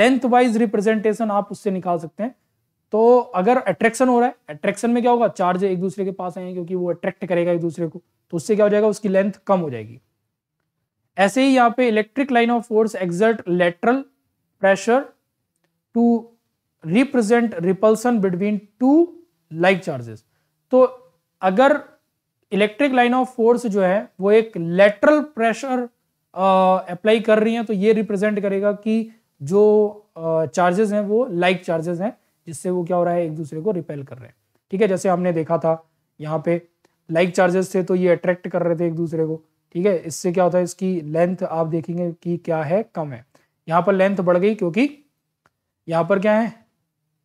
लेंथ वाइज रिप्रेजेंटेशन आप उससे निकाल सकते हैं तो अगर अट्रैक्शन हो रहा है अट्रैक्शन में क्या होगा चार्ज एक दूसरे के पास आए क्योंकि वो अट्रैक्ट करेगा एक दूसरे को तो उससे क्या हो जाएगा उसकी लेंथ कम हो जाएगी ऐसे ही यहाँ पे electric line of force exert lateral pressure to represent repulsion between two like charges तो अगर इलेक्ट्रिक लाइन ऑफ फोर्स जो है वो एक लेटरल प्रेशर अप्लाई कर रही है तो ये रिप्रेजेंट करेगा कि जो चार्जेस uh, हैं वो लाइक like चार्जेस हैं जिससे वो क्या हो रहा है एक दूसरे को रिपेल कर रहे हैं ठीक है जैसे हमने देखा था यहाँ पे लाइक like चार्जेस थे तो ये अट्रैक्ट कर रहे थे एक दूसरे को ठीक है इससे क्या होता है इसकी लेंथ आप देखेंगे कि क्या है कम है यहाँ पर लेंथ बढ़ गई क्योंकि यहाँ पर क्या है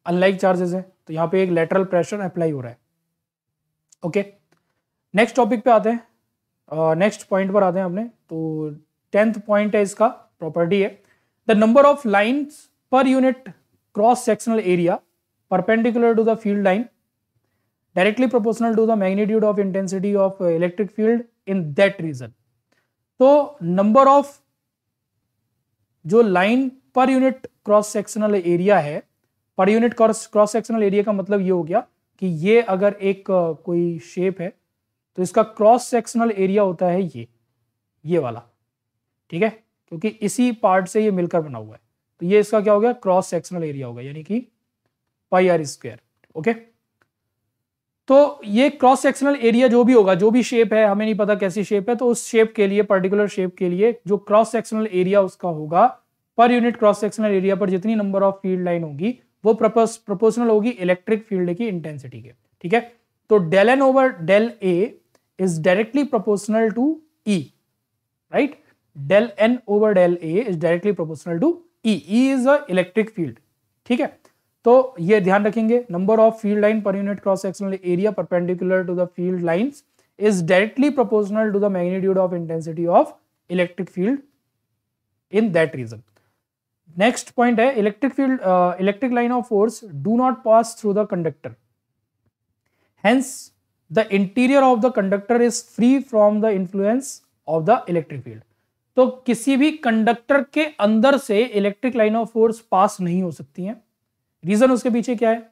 अनलाइक चार्जेस है तो यहाँ पे एक लेटरल प्रेशर अप्लाई हो रहा है ओके नेक्स्ट टॉपिक पे आते हैं नेक्स्ट uh, पॉइंट पर आते हैं अपने तो टेंथ पॉइंट है इसका प्रॉपर्टी है the number of lines per unit cross sectional area perpendicular to the field line directly proportional to the magnitude of intensity of electric field in that region तो number of जो line per unit cross sectional area है per unit cross sectional area का मतलब ये हो गया कि ये अगर एक कोई शेप है तो इसका क्रॉस सेक्शनल एरिया होता है ये ये वाला ठीक है क्योंकि इसी पार्ट से ये मिलकर बना हुआ है तो ये इसका क्या हो गया क्रॉस सेक्शनल एरिया होगा यानी कि pi are square okay okay? तो ये क्रॉस सेक्शनल एरिया जो भी होगा जो भी शेप है हमें नहीं पता कैसी शेप है तो उस शेप के लिए पर्टिकुलर शेप के लिए जो क्रॉस सेक्शनल एरिया उसका होगा पर यूनिट क्रॉस सेक्शनल एरिया पर जितनी नंबर ऑफ फील्ड लाइन होगी वो प्रोपोर्शनल होगी इलेक्ट्रिक फील्ड की इंटेंसिटी के ठीक है तो del N over del A is directly proportional to E right del N over del A is directly proportional to E E is a electric field ठीक है तो ये ध्यान रखेंगे number of field line per unit cross sectional area perpendicular to the field lines is directly proportional to the magnitude of intensity of electric field in that region next point है electric field electric line of force do not pass through the conductor hence the interior of the conductor is free from the influence of the electric field तो किसी भी conductor के अंदर से electric line of force pass नहीं हो सकती है रीजन उसके पीछे क्या है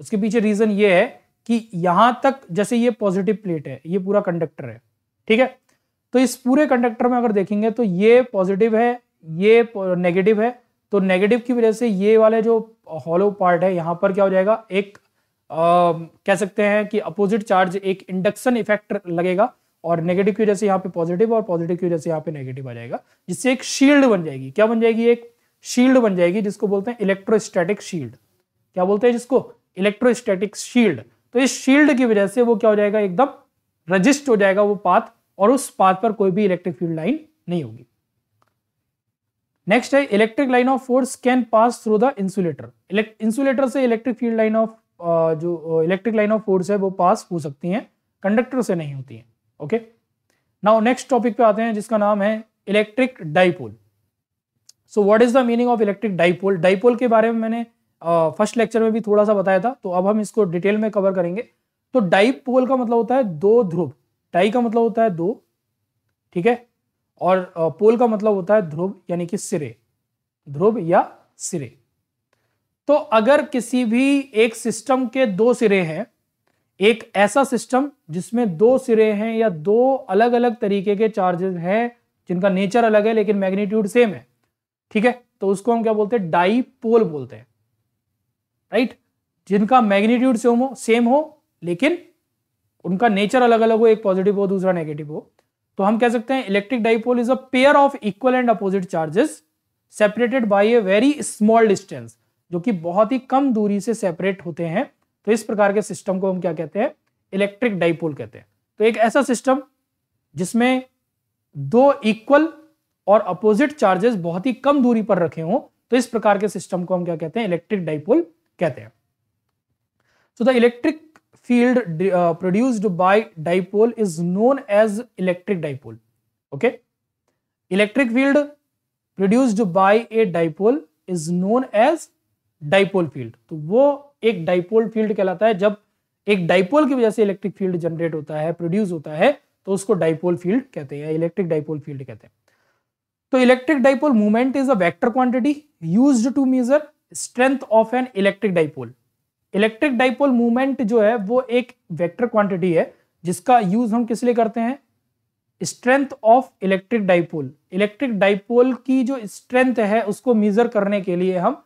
उसके पीछे रीजन ये है कि यहां तक जैसे ये पॉजिटिव प्लेट है ये पूरा कंडक्टर है ठीक है तो इस पूरे कंडक्टर में अगर देखेंगे तो ये पॉजिटिव है ये नेगेटिव है तो नेगेटिव की वजह से ये वाले जो हॉलो पार्ट है यहाँ पर क्या हो जाएगा एक आ, कह सकते हैं कि अपोजिट चार्ज एक इंडक्शन इफेक्ट लगेगा और नेगेटिव की वजह से यहाँ पे पॉजिटिव और पॉजिटिव की वजह से यहाँ पे नेगेटिव आ जाएगा जिससे एक शील्ड बन जाएगी क्या बन जाएगी एक शील्ड बन जाएगी जिसको बोलते हैं इलेक्ट्रोस्टैटिक शील्ड क्या बोलते हैं जिसको इलेक्ट्रोस्टैटिक शील्ड तो इस शील्ड की वजह से वो क्या हो जाएगा एकदम रजिस्ट हो जाएगा वो पाथ और उस पाथ पर कोई भी इलेक्ट्रिक फील्ड लाइन नहीं होगी नेक्स्ट है electric line of force can pass through the insulator insulator से इलेक्ट्रिक फील्ड लाइन ऑफ जो इलेक्ट्रिक लाइन ऑफ फोर्स है वो पास हो सकती है कंडक्टर से नहीं होती है ओके नाउ नेक्स्ट टॉपिक पे आते हैं जिसका नाम है electric dipole so what is the meaning of electric dipole dipole के बारे में मैंने फर्स्ट लेक्चर में भी थोड़ा सा बताया था तो अब हम इसको डिटेल में कवर करेंगे तो डाई पोल का मतलब होता है दो ध्रुव डाई का मतलब होता है दो ठीक है और पोल का मतलब होता है ध्रुव यानी कि सिरे ध्रुव या सिरे तो अगर किसी भी एक सिस्टम के दो सिरे हैं एक ऐसा सिस्टम जिसमें दो सिरे हैं या दो अलग अलग तरीके के चार्जेस हैं जिनका नेचर अलग है लेकिन मैग्नीट्यूड सेम है ठीक है तो उसको हम क्या बोलते हैं डाई पोल बोलते हैं राइट जिनका मैग्नीट्यूड सेम हो सेम हो लेकिन उनका नेचर अलग अलग हो एक पॉजिटिव हो दूसरा नेगेटिव हो तो हम कह सकते हैं electric dipole is a pair of equal and opposite charges separated by a very small distance जो कि बहुत ही कम दूरी से सेपरेट होते हैं तो इस प्रकार के सिस्टम को हम क्या कहते हैं इलेक्ट्रिक डाइपोल कहते हैं तो एक ऐसा सिस्टम जिसमें दो इक्वल और अपोजिट चार्जेस बहुत ही कम दूरी पर रखे हों तो इस प्रकार के सिस्टम को हम क्या कहते हैं इलेक्ट्रिक डाइपोल कहते हैं so the electric field produced by dipole is known as electric dipole okay electric field produced by a dipole is known as dipole field तो वो एक डाइपोल फील्ड कहलाता है जब एक डाइपोल की वजह से इलेक्ट्रिक फील्ड जनरेट होता है प्रोड्यूस होता है तो उसको डाइपोल फील्ड कहते हैं इलेक्ट्रिक डाइपोल फील्ड कहते हैं तो electric dipole movement is a vector quantity used to measure strength of an electric dipole electric dipole movement जो है वो एक वेक्टर क्वांटिटी है जिसका यूज हम किस लिए करते हैं strength of electric dipole electric dipole की जो स्ट्रेंथ है उसको मेजर करने के लिए हम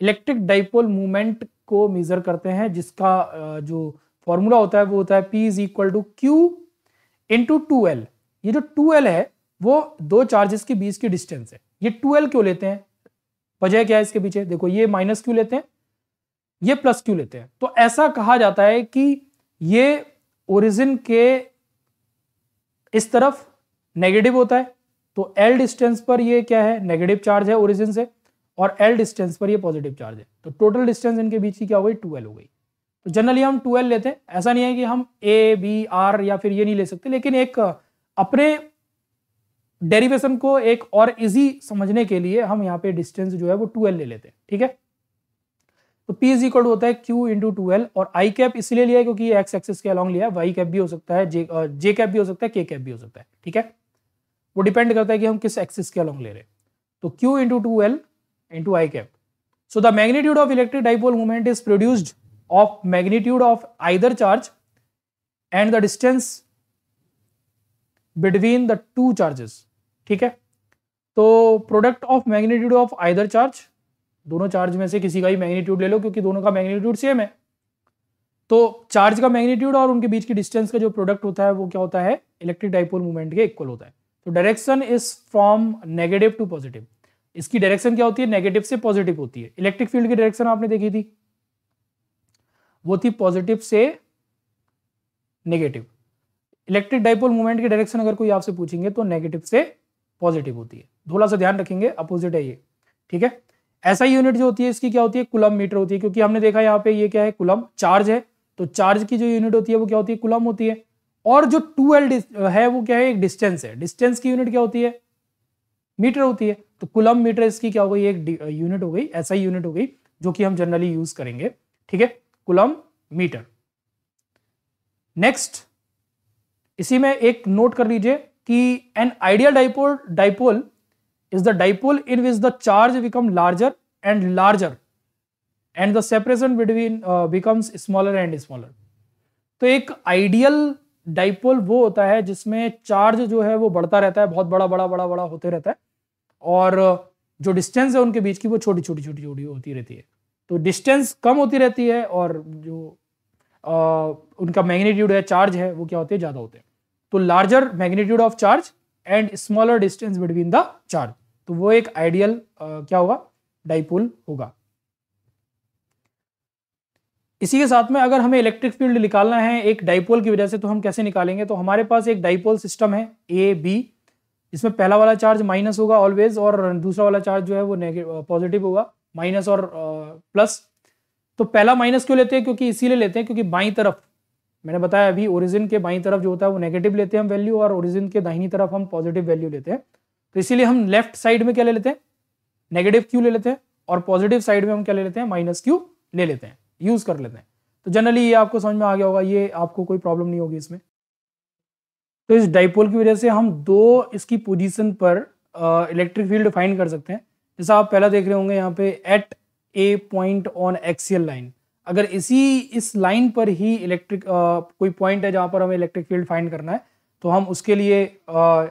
इलेक्ट्रिक डाइपोल मूवमेंट को मेजर करते हैं जिसका जो फॉर्मूला होता है वो होता है P is equal to Q into two L ये जो टू एल है वो दो चार्जेस के बीच की डिस्टेंस है ये टू एल क्यों लेते हैं वजह क्या है इसके पीछे देखो ये माइनस क्यू लेते हैं ये प्लस क्यू लेते हैं तो ऐसा कहा जाता है कि ये ओरिजिन के इस तरफ नेगेटिव होता है तो एल डिस्टेंस पर ये क्या है नेगेटिव चार्ज है ओरिजिन से और एल डिस्टेंस पर ये पॉजिटिव चार्ज है तो टोटल डिस्टेंस इनके बीच की क्या हो गई टू हो गई तो जनरली हम टू लेते हैं ऐसा नहीं है कि हम ए बी आर या फिर ये नहीं ले सकते लेकिन एक अपने डेरिवेशन को एक और इजी समझने के लिए हम यहाँ पे डिस्टेंस जो है वो टू ले लेते हैं ठीक है तो P इज इक्वल होता है Q इंटू टू और I कैप इसलिए लिया है क्योंकि एक्स एक्सिस के अलॉन्ग लिया है वाई कैप भी हो सकता है जे जे कैप भी हो सकता है के कैप भी हो सकता है ठीक है वो डिपेंड करता है कि हम किस एक्सिस के अलॉन्ग ले रहे हैं तो Q into two L into I cap so the magnitude of electric dipole movement is produced of magnitude of either charge and the distance between the two charges ठीक है तो product of magnitude of either charge दोनों charge में से किसी का ही magnitude ले लो क्योंकि दोनों का मैग्नीट्यूड सेम है तो चार्ज का मैग्नीट्यूड और उनके बीच की डिस्टेंस का जो प्रोडक्ट होता है वो क्या होता है इलेक्ट्रिक डाइपोल मूवमेंट के इक्वल होता है तो direction is from negative to positive इसकी डायरेक्शन क्या होती है नेगेटिव से पॉजिटिव होती है इलेक्ट्रिक फील्ड की डायरेक्शन आपने देखी थी वो थी पॉजिटिव से नेगेटिव इलेक्ट्रिक डाइपोल मूवमेंट की डायरेक्शन अगर कोई आपसे पूछेंगे तो नेगेटिव से पॉजिटिव होती है थोड़ा से ध्यान रखेंगे अपोजिट है ये ठीक है ऐसा यूनिट जो होती है इसकी क्या होती है कुलम मीटर होती है क्योंकि हमने देखा यहाँ पे ये क्या है कुलम चार्ज है तो चार्ज की जो यूनिट होती है वो क्या होती है कुलम होती है और जो टू एल है वो क्या है एक डिस्टेंस है डिस्टेंस की यूनिट क्या होती है मीटर होती है तो कुलम मीटर इसकी क्या हो गई एक यूनिट हो गई ऐसा यूनिट हो गई जो कि हम जनरली यूज करेंगे ठीक है कुलम मीटर नेक्स्ट इसी में एक नोट कर लीजिए कि an ideal dipole dipole is the dipole in which the charge become larger and larger and the separation between becomes smaller and smaller तो एक आइडियल डाइपोल वो होता है जिसमें चार्ज जो है वो बढ़ता रहता है बहुत बड़ा बड़ा बड़ा बड़ा होते रहता है और uh, जो डिस्टेंस है उनके बीच की वो छोटी छोटी छोटी छोटी होती रहती है तो डिस्टेंस कम होती रहती है और जो आ, uh, उनका मैग्नीट्यूड है चार्ज है वो क्या होते हैं ज़्यादा होते हैं तो larger magnitude of charge and smaller distance between the charge तो वो एक आइडियल uh, क्या होगा डाइपोल होगा इसी के साथ में अगर हमें इलेक्ट्रिक फील्ड निकालना है एक डाइपोल की वजह से तो हम कैसे निकालेंगे तो हमारे पास एक डाइपोल सिस्टम है ए बी इसमें पहला वाला चार्ज माइनस होगा ऑलवेज और दूसरा वाला चार्ज जो है वो पॉजिटिव होगा माइनस और प्लस तो पहला माइनस क्यों लेते हैं क्योंकि इसीलिए लेते हैं क्योंकि बाई तरफ मैंने बताया अभी ओरिजिन के बाई तरफ जो होता है वो नेगेटिव लेते हैं हम वैल्यू और ओरिजिन के दाहिनी तरफ हम पॉजिटिव वैल्यू लेते हैं तो इसीलिए हम लेफ्ट साइड में क्या ले लेते हैं नेगेटिव क्यू ले लेते हैं और पॉजिटिव साइड में हम क्या ले लेते हैं माइनस क्यू ले लेते हैं यूज कर लेते हैं तो जनरली ये आपको समझ में आ गया होगा ये आपको कोई प्रॉब्लम नहीं होगी इसमें तो इस डाइपोल की वजह से हम दो इसकी पोजिशन पर इलेक्ट्रिक फील्ड फाइंड कर सकते हैं जैसा आप पहला देख रहे होंगे यहाँ पे at a point on axial line अगर इसी इस लाइन पर ही इलेक्ट्रिक कोई पॉइंट है जहाँ पर हमें इलेक्ट्रिक फील्ड फाइंड करना है तो हम उसके लिए आ,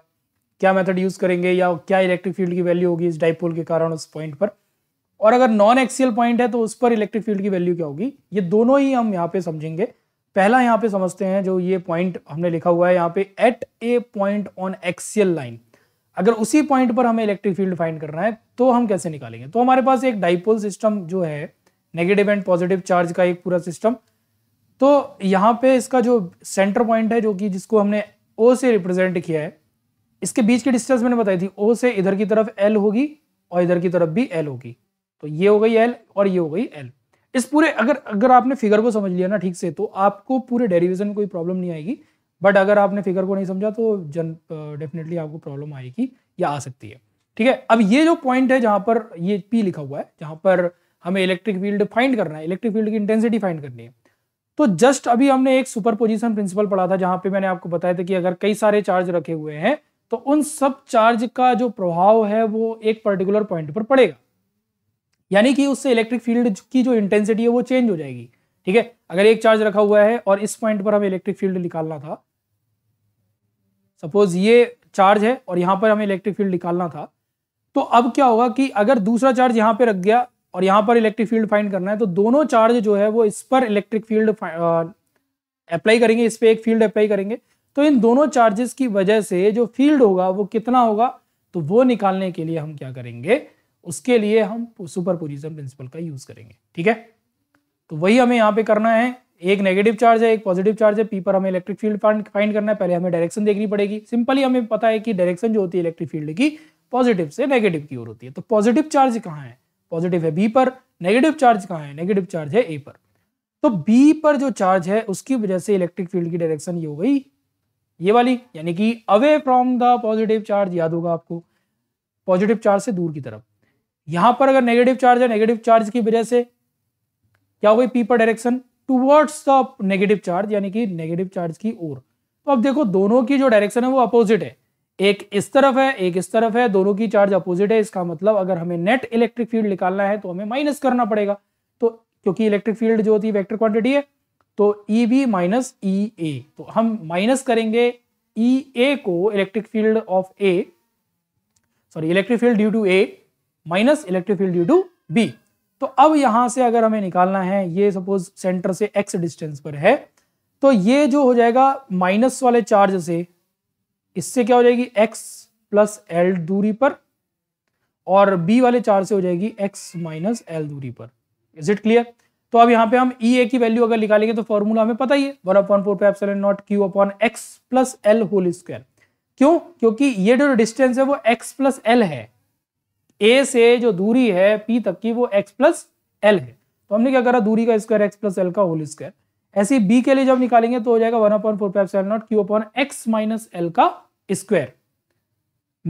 क्या मेथड यूज़ करेंगे या क्या इलेक्ट्रिक फील्ड की वैल्यू होगी इस डाइपोल के कारण उस पॉइंट पर और अगर नॉन एक्सियल पॉइंट है तो उस पर इलेक्ट्रिक फील्ड की वैल्यू क्या होगी ये दोनों ही हम यहाँ पे समझेंगे पहला यहाँ पे समझते हैं जो ये पॉइंट हमने लिखा हुआ है यहाँ पे at a point on axial line अगर उसी पॉइंट पर हमें इलेक्ट्रिक फील्ड फाइंड करना है तो हम कैसे निकालेंगे तो हमारे पास एक डाइपोल सिस्टम जो है नेगेटिव एंड पॉजिटिव चार्ज का एक पूरा सिस्टम तो यहाँ पे इसका जो सेंटर पॉइंट है जो कि जिसको हमने ओ से रिप्रेजेंट किया है इसके बीच की डिस्टेंस मैंने बताई थी ओ से इधर की तरफ एल होगी और इधर की तरफ भी एल होगी तो ये हो गई एल और ये हो गई एल इस पूरे अगर अगर आपने फिगर को समझ लिया ना ठीक से तो आपको पूरे डेरिवेशन में कोई प्रॉब्लम नहीं आएगी बट अगर आपने फिगर को नहीं समझा तो जन डेफिनेटली आपको प्रॉब्लम आएगी या आ सकती है ठीक है अब ये जो पॉइंट है जहाँ पर ये पी लिखा हुआ है जहाँ पर हमें इलेक्ट्रिक फील्ड फाइंड करना है इलेक्ट्रिक फील्ड की इंटेंसिटी फाइंड करनी है तो जस्ट अभी हमने एक सुपर पोजिशन प्रिंसिपल पढ़ा था जहां पे मैंने आपको बताया था कि अगर कई सारे चार्ज रखे हुए हैं तो उन सब चार्ज का जो प्रभाव है वो एक पर्टिकुलर पॉइंट पर पड़ेगा यानी कि उससे इलेक्ट्रिक फील्ड की जो इंटेंसिटी है वो चेंज हो जाएगी ठीक है अगर एक चार्ज रखा हुआ है और इस पॉइंट पर हमें इलेक्ट्रिक फील्ड निकालना था सपोज ये चार्ज है और यहां पर हमें इलेक्ट्रिक फील्ड निकालना था तो अब क्या होगा कि अगर दूसरा चार्ज यहां पे रख गया और यहाँ पर इलेक्ट्रिक फील्ड फाइंड करना है तो दोनों चार्ज जो है वो इस पर इलेक्ट्रिक फील्ड अप्लाई करेंगे इस पर एक फील्ड अप्लाई करेंगे तो इन दोनों चार्जेस की वजह से जो फील्ड होगा वो कितना होगा तो वो निकालने के लिए हम क्या करेंगे उसके लिए हम सुपरपोजिशन प्रिंसिपल का यूज करेंगे ठीक है तो वही हमें यहाँ पे करना है एक नेगेटिव चार्ज है एक पॉजिटिव चार्ज है पी पर हमें इलेक्ट्रिक फील्ड फाइंड करना है पहले हमें डायरेक्शन देखनी पड़ेगी सिंपली हमें पता है कि डायरेक्शन जो होती है इलेक्ट्रिक फील्ड की पॉजिटिव से नेगेटिव की ओर होती है तो पॉजिटिव चार्ज कहाँ है पॉजिटिव है बी पर नेगेटिव चार्ज कहाँ है नेगेटिव चार्ज है ए पर तो बी पर जो चार्ज है उसकी वजह से इलेक्ट्रिक फील्ड की डायरेक्शन ये हो गई ये वाली यानी कि away from the positive charge याद होगा आपको पॉजिटिव चार्ज से दूर की तरफ यहां पर अगर नेगेटिव चार्ज है नेगेटिव चार्ज की वजह से क्या हो गई पी पर direction towards the negative charge यानी कि नेगेटिव चार्ज की ओर तो अब देखो दोनों की जो डायरेक्शन है वो अपोजिट है एक इस तरफ है एक इस तरफ है दोनों की चार्ज अपोजिट है इसका मतलब अगर हमें नेट इलेक्ट्रिक फील्ड निकालना है तो हमें माइनस करना पड़ेगा तो क्योंकि इलेक्ट्रिक फील्ड जो होती है वेक्टर क्वांटिटी है तो ई बी माइनस ई ए तो हम माइनस करेंगे ई e ए को electric field of A sorry electric field due to A minus electric field due to B तो अब यहां से अगर हमें निकालना है ये सपोज सेंटर से एक्स डिस्टेंस पर है तो ये जो हो जाएगा माइनस वाले चार्ज से इससे क्या हो जाएगी x प्लस एल दूरी पर और b वाले चार से हो जाएगी x माइनस एल दूरी पर इज इट क्लियर तो अब यहां पे हम ई e ए की वैल्यू अगर निकालेंगे तो फॉर्मूला हमें पता ही है one upon four naught Q upon x plus l whole square क्यों क्योंकि ये जो डिस्टेंस है वो x प्लस एल है a से जो दूरी है p तक की वो x प्लस एल है तो हमने क्या करा दूरी का स्क्वायर x प्लस एल का होल स्क्वायर ऐसे बी के लिए जब निकालेंगे तो हो जाएगा one upon four five seven naught Q upon x minus l का स्क्वायर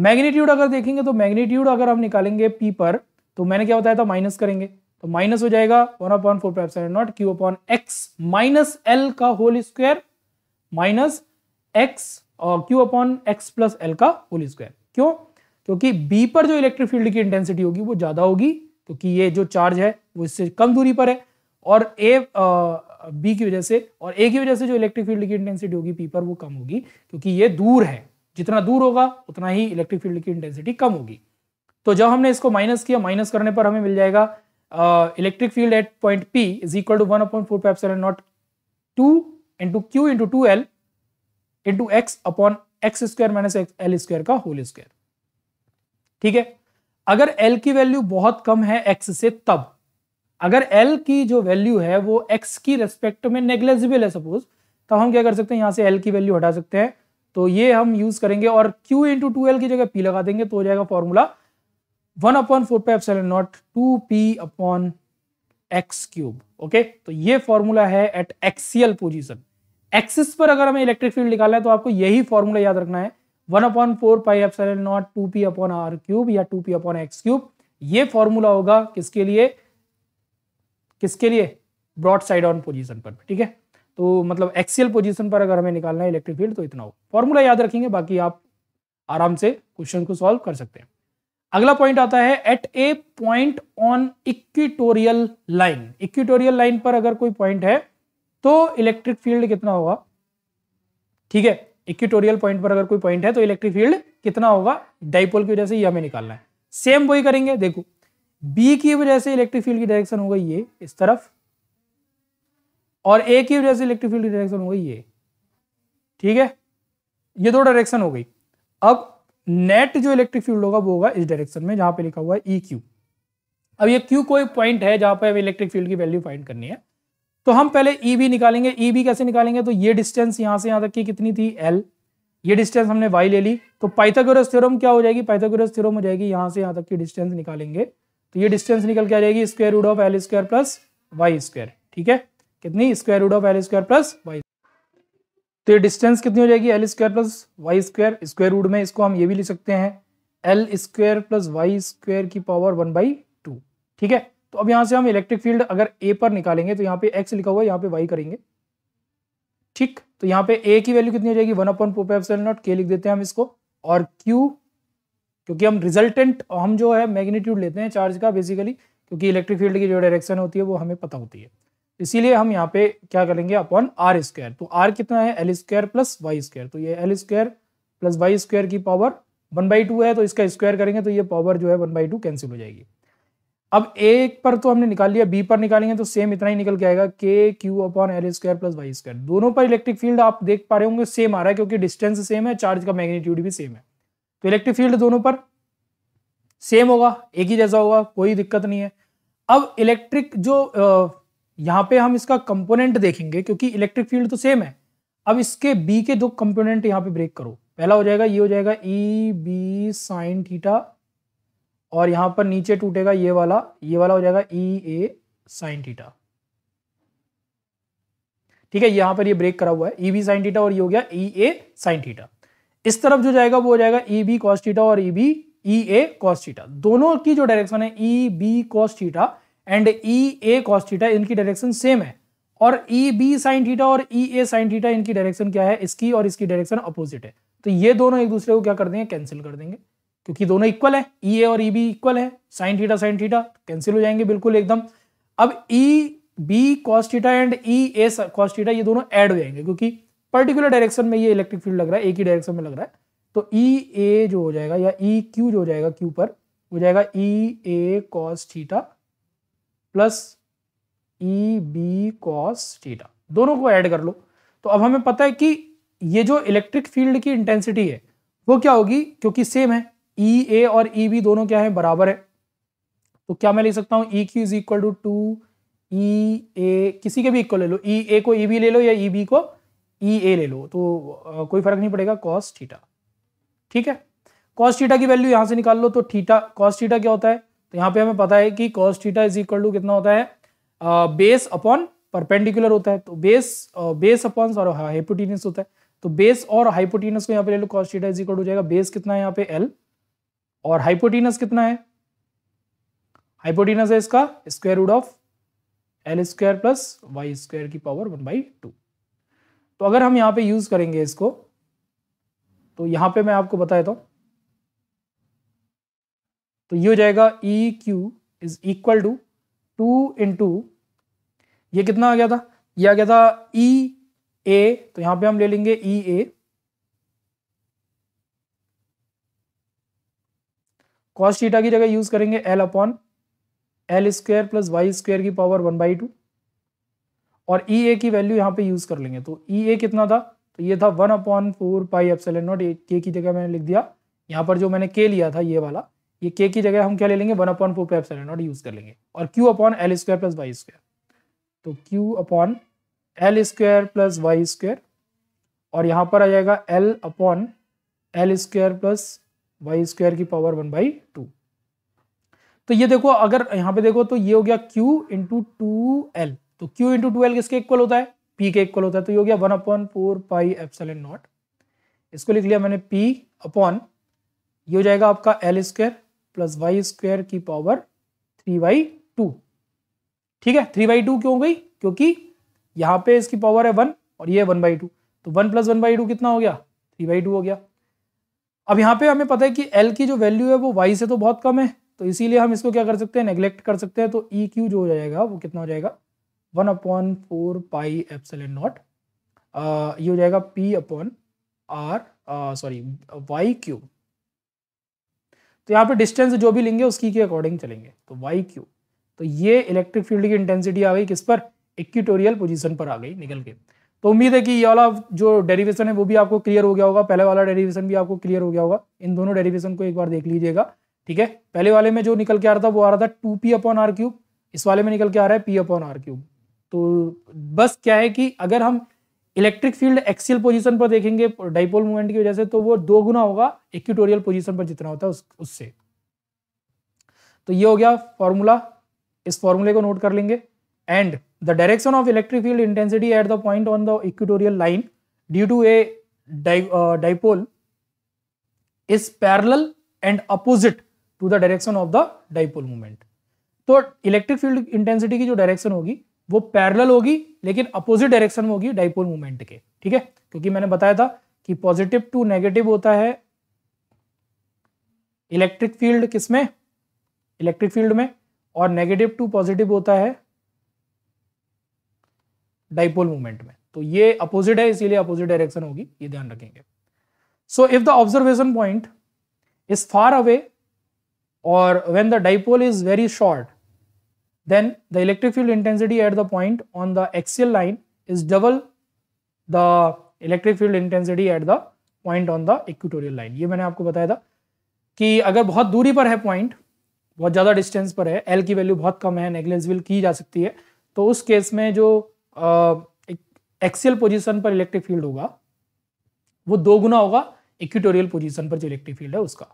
मैग्नीट्यूड अगर देखेंगे तो मैग्नीट्यूड अगर हम निकालेंगे पी पर तो मैंने क्या बताया था माइनस करेंगे तो माइनस हो जाएगा one upon four pi seven naught Q upon x minus l का होल स्क्वायर माइनस एक्स और q upon x plus l का होल स्क्वायर क्यों क्योंकि बी पर जो इलेक्ट्रिक फील्ड की इंटेंसिटी होगी वो ज्यादा होगी क्योंकि ये जो चार्ज है वो इससे कम दूरी पर है और ए बी की वजह से और ए की वजह से जो इलेक्ट्रिक फील्ड की इंटेंसिटी होगी पी पर वो कम होगी क्योंकि ये दूर है जितना दूर होगा उतना ही इलेक्ट्रिक फील्ड की इंटेंसिटी कम होगी तो जब हमने इसको माइनस किया माइनस करने पर हमें मिल जाएगा electric field at point P is equal to one upon four five seven naught two into q into two L into x upon x square minus l square का होल स्क्वायर ठीक है अगर L की value बहुत कम है x से तब अगर एल की जो वैल्यू है वो एक्स की रेस्पेक्ट में नेग्लेजिबल है सपोज तो हम क्या कर सकते हैं यहां से एल की वैल्यू हटा सकते हैं तो ये हम यूज करेंगे और Q इंटू टू की जगह P लगा देंगे तो हो जाएगा फॉर्मूला वन अपॉन फोर पे F naught two P upon x cube okay तो ये फॉर्मूला है एट एक्सियल पोजिशन एक्सिस पर अगर हमें इलेक्ट्रिक फील्ड निकालना है तो आपको यही फॉर्मूला याद रखना है one upon four pi F naught two P upon are cube या two P upon x cube ये फॉर्मूला होगा किसके लिए किसके लिए ब्रॉड साइड ऑन पोजिशन पर ठीक है तो मतलब एक्सियल पोजीशन पर अगर हमें निकालना है इलेक्ट्रिक फील्ड तो इतना हो फॉर्मूला याद रखेंगे बाकी आप आराम से क्वेश्चन को सॉल्व कर सकते हैं अगला पॉइंट आता है at a point on equatorial line equatorial line पर अगर कोई पॉइंट है तो इलेक्ट्रिक फील्ड कितना होगा ठीक है इक्विटोरियल पॉइंट पर अगर कोई पॉइंट है तो इलेक्ट्रिक फील्ड कितना होगा डाइपोल की वजह से ये हमें निकालना है सेम वही करेंगे देखो बी की वजह से इलेक्ट्रिक फील्ड की डायरेक्शन होगा ये इस तरफ और एक ही वजह से इलेक्ट्रिक फील्ड की डायरेक्शन हो गई ये ठीक है ये दो डायरेक्शन हो गई अब नेट जो इलेक्ट्रिक फील्ड होगा वो होगा इस डायरेक्शन में जहां पे लिखा हुआ है ई e अब ये क्यू कोई पॉइंट है जहां पर हमें इलेक्ट्रिक फील्ड की वैल्यू फाइंड करनी है तो हम पहले ई e बी निकालेंगे ई e बी कैसे निकालेंगे तो ये डिस्टेंस यहां से यहां तक की कितनी थी एल ये डिस्टेंस हमने वाई ले ली तो पाइथागोरस थ्योरम क्या हो जाएगी पाइथागोरस थ्योरम हो जाएगी यहां से यहां तक की डिस्टेंस निकालेंगे तो ये डिस्टेंस निकल के आ जाएगी square root of l square plus Y square ठीक है कितनी square root of l square plus y तो ये डिस्टेंस कितनी हो जाएगी l square plus Y square square root में इसको हम ये भी लिख सकते हैं l square plus Y square की पावर वन बाई टू ठीक है तो अब यहाँ से हम इलेक्ट्रिक फील्ड अगर ए पर निकालेंगे तो यहाँ पे एक्स लिखा हुआ है यहाँ पे वाई करेंगे ठीक तो यहाँ पे ए की वैल्यू कितनी हो जाएगी वन अपॉन फोर नॉट के लिख देते हैं हम इसको और क्यू क्योंकि हम रिजल्टेंट हम जो है मैग्नीट्यूड लेते हैं चार्ज का बेसिकली क्योंकि इलेक्ट्रिक फील्ड की जो डायरेक्शन होती है वो हमें पता होती है इसीलिए हम यहाँ पे क्या करेंगे अपॉन आर स्क्वायर तो आर कितना है l square plus Y square तो ये l square plus Y square की पावर वन बाई टू है तो इसका स्क्वायर करेंगे तो ये पावर जो है वन बाई टू कैंसिल हो जाएगी अब ए पर तो हमने निकाल लिया बी पर निकालेंगे तो सेम इतना ही निकल के आएगा K q upon l square plus Y square दोनों पर इलेक्ट्रिक फील्ड आप देख पा रहे होंगे सेम आ रहा है क्योंकि डिस्टेंस सेम है चार्ज का मैग्नीट्यूड भी सेम है तो इलेक्ट्रिक फील्ड दोनों पर सेम होगा एक ही जैसा होगा कोई दिक्कत नहीं है अब इलेक्ट्रिक जो यहाँ पे हम इसका कंपोनेंट देखेंगे क्योंकि इलेक्ट्रिक फील्ड तो सेम है अब इसके बी के दो कंपोनेंट यहाँ पे ब्रेक करो पहला हो जाएगा ये हो जाएगा ई बी साइन थीटा और यहाँ पर नीचे टूटेगा ये वाला ये वाला हो जाएगा ई ए साइन थीटा ठीक है यहाँ पर ये ब्रेक करा हुआ है ई बी साइन थीटा और ये हो गया ई ए साइन थीटा इस तरफ जो जाएगा वो हो जाएगा ई बी कॉस थीटा और E B E A cos theta दोनों की जो डायरेक्शन है E B cos theta and E A cos theta इनकी डायरेक्शन सेम है और ई बी साइन थीटा और ई ए साइन थीटा इनकी डायरेक्शन क्या है इसकी और इसकी डायरेक्शन अपोजिट है तो ये दोनों एक दूसरे को क्या कर देंगे कैंसिल कर देंगे क्योंकि दोनों इक्वल है ई ए और ई बी इक्वल है sine theta sine theta cancel हो जाएंगे बिल्कुल एकदम अब E B cos theta and E A cos theta ये दोनों एड हो जाएंगे क्योंकि पर्टिकुलर डायरेक्शन में ये इलेक्ट्रिक फील्ड लग रहा है एक ही डायरेक्शन में लग रहा है तो ई e, ए जो हो जाएगा या ई e, क्यू जो हो जाएगा क्यू पर हो जाएगा E A cos theta plus E B cos theta दोनों को ऐड कर लो तो अब हमें पता है कि ये जो इलेक्ट्रिक फील्ड की इंटेंसिटी है वो क्या होगी क्योंकि सेम है ई ए और ई बी दोनों क्या है बराबर है तो क्या मैं ले सकता हूं E q is equal to two E A किसी के भी इक्वल ले लो ई ए को ई बी ले लो या ई बी को ई ए ले लो तो कोई फर्क नहीं पड़ेगा कॉस थीटा ठीक है कॉस थीटा की वैल्यू यहां से निकाल लो तो थीटा कॉस थीटा क्या होता है तो यहाँ पे हमें पता है कि cos theta is equal to कितना होता है बेस अपॉन परपेंडिकुलर होता है तो बेस बेस अपॉन और हाइपोटीनियस होता है तो बेस और हाइपोटीनस को यहाँ पे ले लो cos theta is equal to जाएगा बेस कितना है यहाँ पे एल और हाइपोटीनस कितना है हाइपोटीनस है इसका square root of l square plus Y square की पावर वन बाई टू तो अगर हम यहाँ पे यूज करेंगे इसको तो यहाँ पे मैं आपको बता देता हूँ तो ये हो जाएगा E q is equal to two in two ये कितना आ गया था ये आ गया था ई e ए तो यहां पे हम ले लेंगे ई ए कॉस थीटा की जगह यूज करेंगे l upon l square plus Y square की पावर वन बाई टू और ई e ए की वैल्यू यहां पे यूज कर लेंगे तो ई e ए कितना था तो ये था one upon four pi F naught K की जगह मैंने लिख दिया यहां पर जो मैंने के लिया था ये वाला ये के की जगह हम क्या ले लेंगे one upon four pi epsilon naught use कर लेंगे और q upon l square plus Y square तो Q upon l square plus Y square और यहाँ पर आ जाएगा l upon l square plus Y square की पावर वन बाई टू तो ये देखो अगर यहाँ पे देखो तो ये हो गया क्यू इंटू टू एल तो क्यू इंटू टू एल किसके इक्वल होता है पी के इक्वल होता है तो ये हो गया one upon four pi epsilon naught इसको लिख लिया मैंने पी अपॉन ये हो जाएगा आपका l square plus Y square की पावर थ्री बाई टू ठीक है थ्री बाई टू क्यों गई क्योंकि यहां पे इसकी पावर है वन और ये वन बाई टू तो one plus one by two कितना हो गया थ्री बाई टू हो गया अब यहां पे हमें पता है कि एल की जो वैल्यू है वो वाई से तो बहुत कम है तो इसीलिए हम इसको क्या कर सकते हैं नेग्लेक्ट कर सकते हैं तो ई e क्यू जो हो जाएगा वो कितना हो जाएगा one upon four pi epsilon naught ये हो जाएगा P upon are sorry y cube तो यहाँ पे डिस्टेंस जो भी लेंगे उसकी के अकॉर्डिंग चलेंगे तो वाई क्यू तो ये इलेक्ट्रिक फील्ड की इंटेंसिटी आ गई किस पर इक्विटोरियल पोजीशन पर आ गई निकल के तो उम्मीद है कि ये वाला जो डेरिवेशन है वो भी आपको क्लियर हो गया होगा पहले वाला डेरिवेशन भी आपको क्लियर हो गया होगा इन दोनों डेरिवेशन को एक बार देख लीजिएगा ठीक है पहले वाले में जो निकल के आ रहा था वो आ रहा था two P upon are cube इस वाले में निकल के आ रहा है पी अपॉन आर क्यूब तो बस क्या है कि अगर हम इलेक्ट्रिक फील्ड एक्सियल पोजीशन पर देखेंगे डाइपोल मूवमेंट की वजह से तो वो दो गुना होगा इक्विटोरियल पोजीशन पर जितना होता है उस, उससे तो ये हो गया फॉर्मूला इस फॉर्मूले को नोट कर लेंगे and the direction of electric field intensity at the point on the equatorial line due to a dipole is parallel and opposite to the direction of the dipole movement तो electric field intensity की जो direction होगी वो parallel होगी लेकिन opposite direction में होगी dipole movement के ठीक है क्योंकि मैंने बताया था कि पॉजिटिव टू नेगेटिव होता है इलेक्ट्रिक फील्ड किसमें इलेक्ट्रिक फील्ड में और नेगेटिव टू पॉजिटिव होता है डाइपोल मूवमेंट में तो ये अपोजिट है इसीलिए अपोजिट डायरेक्शन होगी ये ध्यान रखेंगे so if the observation point is far away और when the dipole is very short then the electric field intensity at the point on the axial line is double the electric field intensity at the point on the equatorial line ये मैंने आपको बताया था कि अगर बहुत दूरी पर है पॉइंट बहुत ज़्यादा डिस्टेंस पर है एल की वैल्यू बहुत कम है नेग्लेजिबल की जा सकती है तो उस केस में जो एक्सियल पोजीशन पर इलेक्ट्रिक फील्ड होगा वो दो गुना होगा इक्वेटोरियल पोजीशन पर जो इलेक्ट्रिक फील्ड है उसका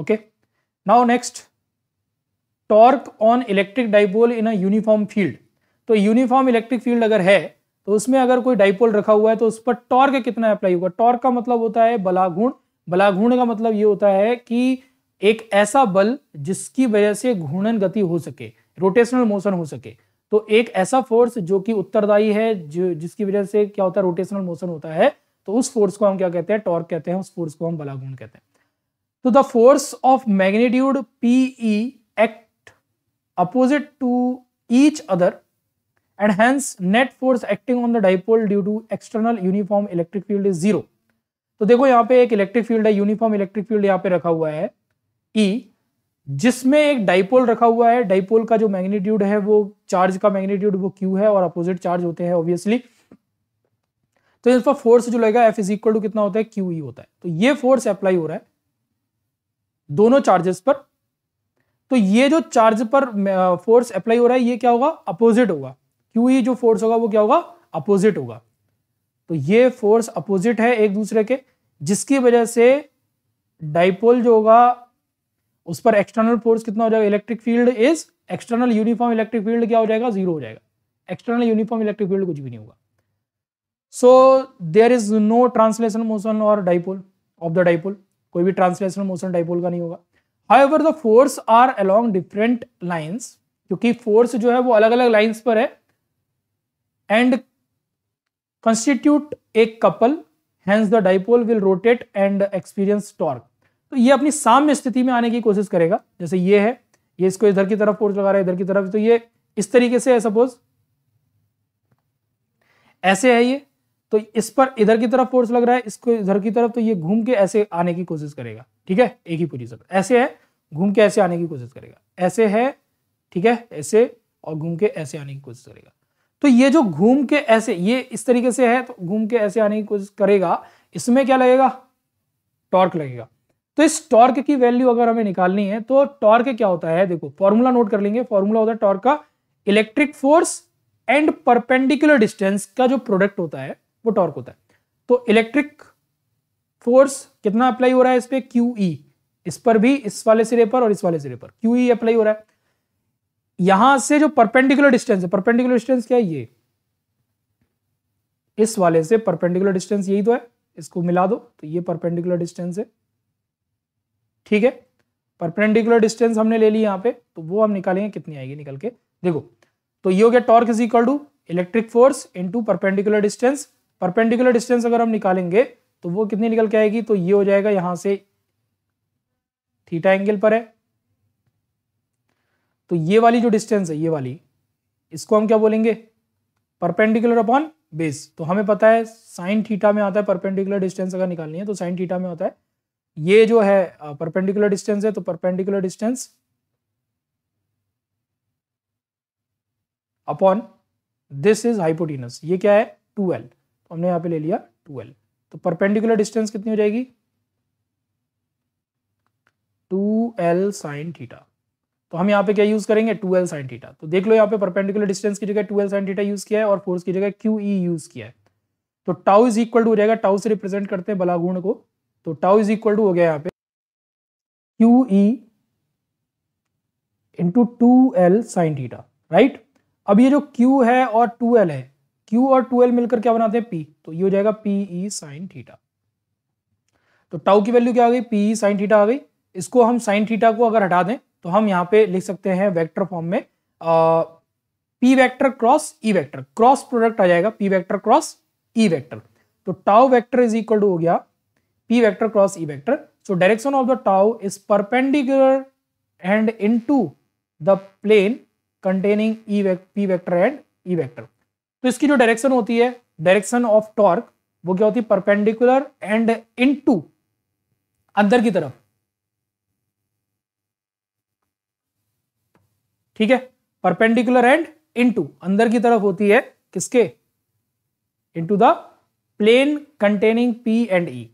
okay now next torque on electric dipole in a uniform field तो यूनिफॉर्म इलेक्ट्रिक फील्ड अगर है तो उसमें अगर कोई डाइपोल रखा हुआ है तो उस पर टॉर्क कितना अप्लाई होगा टॉर्क का मतलब होता है बलागुण बलागुण का मतलब ये होता है कि एक ऐसा बल जिसकी वजह से घूर्णन गति हो सके रोटेशनल मोशन हो सके तो एक ऐसा फोर्स जो कि उत्तरदायी है जो जिसकी वजह से क्या होता है रोटेशनल मोशन होता है तो उस फोर्स को हम क्या कहते हैं टॉर्क कहते हैं उस फोर्स को हम बलागुण कहते हैं तो the force of magnitude PE act opposite to each other and hence net force acting on the dipole due to external uniform electric field is zero. तो देखो यहाँ पे एक इलेक्ट्रिक फील्ड है यूनिफॉर्म इलेक्ट्रिक फील्ड यहाँ पे रखा हुआ है ई E जिसमें एक डाइपोल रखा हुआ है डाइपोल का जो मैग्नीट्यूड है वो चार्ज का मैग्नीट्यूड वो क्यू है और अपोजिट चार्ज होते हैं ऑब्वियसली तो इस पर फोर्स जो लगेगा एफ इज इक्वल टू कितना होता है क्यू ई होता है तो ये फोर्स अप्लाई हो रहा है दोनों चार्जेस पर तो ये जो चार्ज पर फोर्स अप्लाई हो रहा है ये क्या होगा अपोजिट होगा क्यू जो फोर्स होगा वो क्या होगा अपोजिट होगा तो ये फोर्स अपोजिट है एक दूसरे के जिसकी वजह से डाइपोल जो होगा उस पर एक्सटर्नल फोर्स कितना हो जाएगा electric field is external uniform electric field क्या हो जाएगा जीरो हो जाएगा एक्सटर्नल यूनिफॉर्म इलेक्ट्रिक फील्ड कुछ भी नहीं होगा so there is no translation motion और डाइपोल ऑफ द डाइपोल कोई भी ट्रांसलेशन मोशन डाइपोल का नहीं होगा However, the force are along different lines क्योंकि फोर्स जो है वो अलग अलग लाइन्स पर है and constitute a couple hence the dipole will rotate and experience torque तो ये अपनी साम्य स्थिति में आने की कोशिश करेगा जैसे ये है ये इसको इधर की तरफ फोर्स लगा रहा है इधर की तरफ तो ये इस तरीके से है सपोज ऐसे है ये तो इस पर इधर की तरफ फोर्स लग रहा है इसको इधर की तरफ तो ये घूम के ऐसे आने की कोशिश करेगा ठीक है एक ही पोजिशन ऐसे है घूम के ऐसे आने की कोशिश करेगा ऐसे है ठीक है ऐसे और घूम के ऐसे आने की कोशिश करेगा तो ये जो घूम के ऐसे ये इस तरीके से है तो घूम के ऐसे आने की कोशिश करेगा इसमें क्या लगेगा टॉर्क लगेगा तो इस टॉर्क की वैल्यू अगर हमें निकालनी है तो टॉर्क क्या होता है देखो फॉर्मूला नोट कर लेंगे फॉर्मूला होता है टॉर्क का electric force and perpendicular distance का जो प्रोडक्ट होता है वो टॉर्क होता है तो इलेक्ट्रिक फोर्स कितना अप्लाई हो रहा है इस पर क्यू ई इस पर भी इस वाले सिरे पर और इस वाले सिरे पर क्यू ई अप्लाई हो रहा है यहां से जो परपेंडिकुलर डिस्टेंस है परपेंडिकुलर डिस्टेंस क्या है ये इस वाले से परपेंडिकुलर डिस्टेंस यही तो है इसको मिला दो तो ये परपेंडिकुलर डिस्टेंस है ठीक है परपेंडिकुलर डिस्टेंस हमने ले ली यहां पे तो वो हम निकालेंगे कितनी आएगी निकल के देखो तो ये हो गया torque is equal to electric force into perpendicular distance perpendicular distance अगर हम निकालेंगे तो वो कितनी निकल के आएगी तो ये हो जाएगा यहां से थीटा एंगल पर है तो ये वाली जो डिस्टेंस है ये वाली इसको हम क्या बोलेंगे परपेंडिकुलर अपॉन बेस तो हमें पता है साइन थीटा में आता है परपेंडिकुलर डिस्टेंस अगर निकालनी है तो साइन थीटा में होता है ये जो है परपेंडिकुलर डिस्टेंस है तो perpendicular distance upon this is hypotenuse ये क्या है 2l तो हमने यहाँ पे ले लिया ट्वेल्व तो परपेंडिकुलर डिस्टेंस कितनी हो जाएगी टू एल साइन थीटा तो हम यहाँ पे क्या यूज करेंगे टू एल साइन थीटा तो देख लो यहाँ पे परपेंडिकुलर डिस्टेंस की जगह two L sine theta use किया है और फोर्स की जगह क्यू ई यूज किया है तो टाउ इज इक्वल टू हो जाएगा टाउ से रिप्रेजेंट करते हैं बलागुण को तो टाउ इज इक्वल टू हो गया यहाँ पे Q E into two L sine theta right अब ये जो Q है और 2l है Q और टू मिलकर क्या बनाते हैं P तो ये हो जाएगा पी ई साइन थीटा तो टाउ की वैल्यू क्या आ गई पी ई साइन थीटा आ गई इसको हम साइन थीटा को अगर हटा दें तो हम यहाँ पे लिख सकते हैं वेक्टर फॉर्म में आ, P vector cross E vector cross product आ जाएगा P vector cross E vector तो tau vector is equal to हो गया P vector cross E vector so direction of the tau is perpendicular and into the plane containing e vec p vector and e vector तो इसकी जो direction होती है direction of torque वो क्या होती है परपेंडिकुलर एंड इन टू अंदर की तरफ ठीक है परपेंडिकुलर एंड इनटू अंदर की तरफ होती है किसके into the plane containing P and E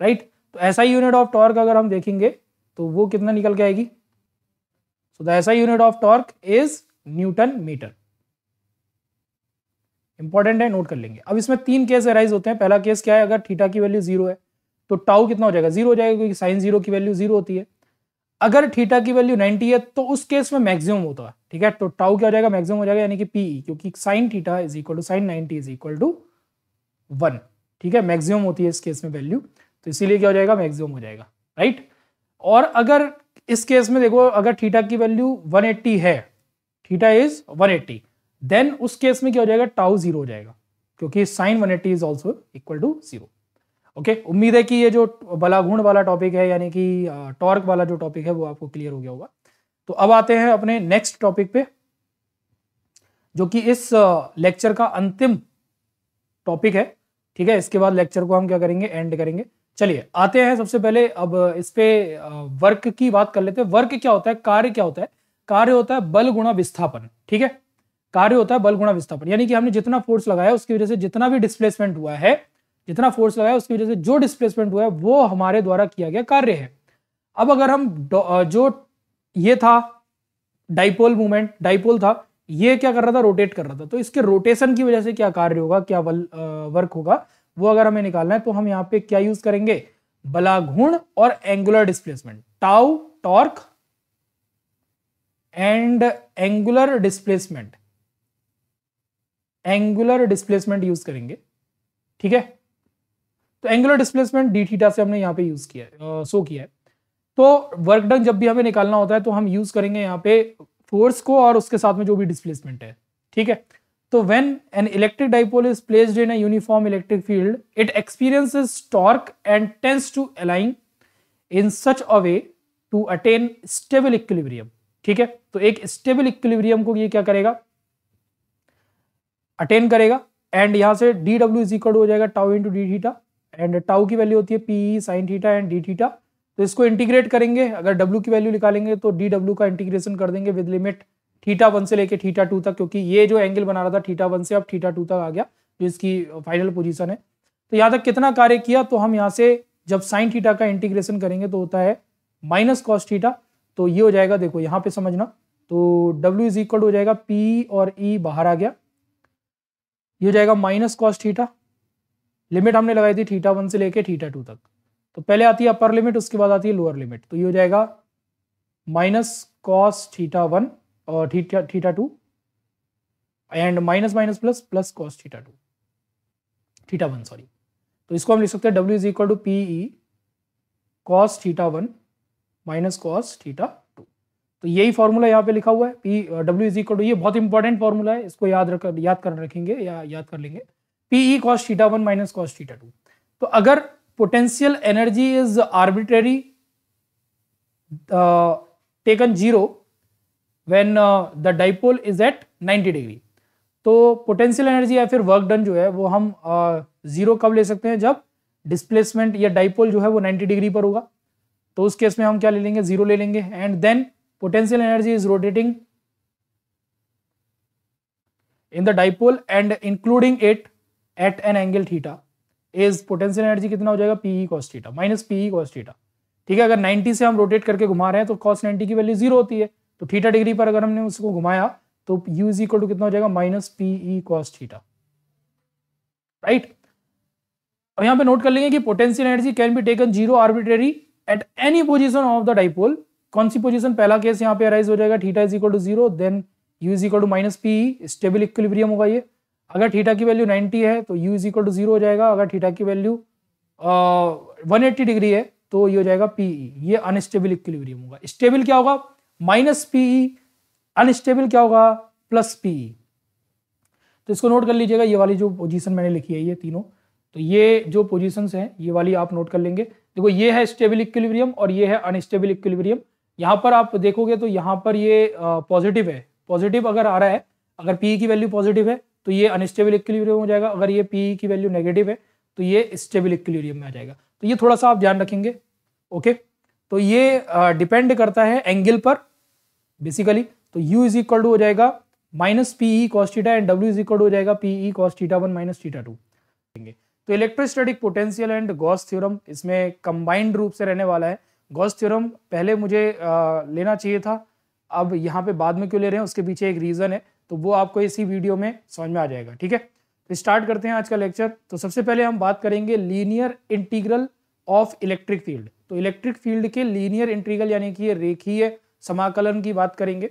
right तो ऐसा यूनिट ऑफ टॉर्क अगर हम देखेंगे तो वो कितना निकल के आएगी so the SI unit of torque is newton metre important है नोट कर लेंगे अब इसमें तीन केस अराइज होते हैं पहला केस क्या है अगर थीटा की वैल्यू जीरो है तो टाउ कितना हो जाएगा जीरो हो जाएगा क्योंकि साइन जीरो की वैल्यू जीरो होती है अगर थीटा की वैल्यू 90 है तो उस केस में मैक्सिमम होता है ठीक है तो टाउ क्या हो जाएगा मैक्सिमम हो जाएगा यानी कि पी e, क्योंकि sine theta is equal to sine ninety is equal to one ठीक है मैक्सिमम होती है इस केस में वैल्यू तो इसीलिए क्या हो जाएगा मैक्सिमम हो जाएगा राइट और अगर इस केस में देखो अगर थीटा की वैल्यू 180 है थीटा इज 180 देन उस केस में क्या हो जाएगा टाउ जीरो हो जाएगा क्योंकि sine one eighty is also equal to zero okay उम्मीद है कि ये जो बलाघूर्ण वाला टॉपिक है यानी कि टॉर्क वाला जो टॉपिक है वो आपको क्लियर हो गया होगा तो अब आते हैं अपने नेक्स्ट टॉपिक पे जो कि इस लेक्चर का अंतिम टॉपिक है ठीक है इसके बाद लेक्चर को हम क्या करेंगे एंड करेंगे चलिए आते हैं सबसे पहले अब इस पे वर्क की बात कर लेते हैं वर्क क्या होता है कार्य क्या होता है कार्य होता है बल गुणा विस्थापन ठीक है कार्य होता है बल गुणा विस्थापन यानी कि हमने जितना फोर्स लगाया उसकी वजह से जितना भी डिस्प्लेसमेंट हुआ है जितना फोर्स लगाया उसकी वजह से जो डिस्प्लेसमेंट हुआ है वो हमारे द्वारा किया गया कार्य है अब अगर हम जो ये था डाइपोल मूवमेंट डाइपोल था ये क्या कर रहा था रोटेट कर रहा था तो इसके रोटेशन की वजह से क्या कार्य होगा क्या बल वर्क होगा वो अगर हमें निकालना है तो हम यहाँ पे क्या यूज करेंगे बलाघुण और angular displacement tau torque and angular displacement angular displacement use करेंगे ठीक है तो एंगुलर डिस्प्लेसमेंट डी थीटा से हमने यहाँ पे यूज किया है सो किया है तो वर्क डन जब भी हमें निकालना होता है तो हम यूज करेंगे यहाँ पे फोर्स को और उसके साथ में जो भी डिस्प्लेसमेंट है ठीक है तो when an electric dipole is placed in uniform electric field it experiences torque and tends to align in such a way to attain stable equilibrium ठीक है तो एक स्टेबल इक्विलिब्रियम को ये क्या करेगा अटेन करेगा एंड यहाँ से डी डब्ल्यू इज इक्वल हो जाएगा tau into D theta and tau की वैल्यू होती है P sine theta and D theta तो इसको इंटीग्रेट करेंगे अगर डब्ल्यू की वैल्यू निकालेंगे तो डी डब्ल्यू का इंटीग्रेशन कर देंगे विद लिमिट थीटा वन से लेके थीटा टू तक क्योंकि ये जो एंगल बना रहा था थीटा वन से अब थीटा टू तक आ गया जो इसकी फाइनल पोजिशन है तो यहाँ तक कितना कार्य किया तो हम यहाँ से जब साइन थीटा का इंटीग्रेशन करेंगे तो होता है माइनस कॉस थीटा तो ये हो जाएगा देखो यहाँ पे समझना तो डब्ल्यू इज इक्वल हो जाएगा पी और ई e बाहर आ गया ये हो जाएगा माइनस कॉस थीटा लिमिट हमने लगाई थी थीटा वन से लेके थीटा टू तक तो पहले आती है अपर लिमिट उसके बाद आती है लोअर लिमिट तो ये हो जाएगा माइनस कॉस थीटा वन और theta theta two and minus minus plus plus cos theta two theta one sorry तो इसको हम लिख सकते हैं W is equal to P E cos theta one minus cos theta तो यही फॉर्मूला यहाँ पे लिखा हुआ है P W is equal to ये बहुत इंपॉर्टेंट फॉर्मूला है इसको याद रख याद कर रखेंगे या याद कर लेंगे P E cos theta one minus cos theta two तो अगर potential energy is arbitrary taken zero when the dipole is at 90 degree तो पोटेंशियल एनर्जी या फिर वर्क डन जो है वो हम जीरो uh, कब ले सकते हैं जब डिस्प्लेसमेंट या डाइपोल जो है वो नाइन्टी डिग्री पर होगा तो उस केस में हम क्या ले लेंगे जीरो ले लेंगे and then potential energy is rotating in the dipole and including it at an angle theta is potential energy कितना हो जाएगा P E cos theta minus P E cos theta ठीक है अगर 90 से हम रोटेट करके घुमा रहे हैं तो कॉस 90 की वैल्यू जीरो होती है तो थीटा डिग्री पर अगर हमने उसको घुमाया तो यू इज इक्वल टू कितना हो जाएगा minus P E cos theta right अब यहां पे नोट कर लेंगे कि potential energy can be taken zero arbitrary at any position of the dipole कौन सी पोजीशन पहला केस यहाँ पे अराइज हो जाएगा theta is equal to zero then U is equal to minus P stable equilibrium होगा ये अगर थीटा की वैल्यू 90 है तो U is equal to zero हो जाएगा अगर थीटा की वैल्यू वन एट्टी डिग्री है तो ये हो जाएगा पीई e, ये अनस्टेबल इक्विलिब्रियम होगा स्टेबल क्या होगा माइनस पीई अनस्टेबल क्या होगा प्लस पीई e। तो इसको नोट कर लीजिएगा ये वाली जो पोजिशन मैंने लिखी है ये तीनों तो ये जो पोजिशन है ये वाली आप नोट कर लेंगे देखो ये है स्टेबल इक्विलिब्रियम और ये है अनस्टेबल इक्विलिब्रियम यहाँ पर आप देखोगे तो यहाँ पर ये पॉजिटिव है पॉजिटिव अगर आ रहा है अगर पी की वैल्यू पॉजिटिव है तो ये अनस्टेबल इक्विलिब्रियम हो जाएगा अगर ये पी की वैल्यू नेगेटिव है तो ये स्टेबल इक्विलिब्रियम में आ जाएगा तो ये थोड़ा सा आप ध्यान रखेंगे ओके तो ये डिपेंड करता है एंगल पर बेसिकली तो यू इज इक्वल टू हो जाएगा minus P E theta and W is equal to हो जाएगा P E theta one minus theta two तो electrostatic potential and Gauss theorem इसमें कंबाइंड रूप से रहने वाला है गॉस थ्योरम पहले मुझे आ, लेना चाहिए था अब यहाँ पे बाद में क्यों ले रहे हैं उसके पीछे एक रीज़न है तो वो आपको इसी वीडियो में समझ में आ जाएगा ठीक है तो स्टार्ट करते हैं आज का लेक्चर तो सबसे पहले हम बात करेंगे linear integral of electric field तो इलेक्ट्रिक फील्ड के लीनियर इंटीग्रल यानी कि रेखीय समाकलन की बात करेंगे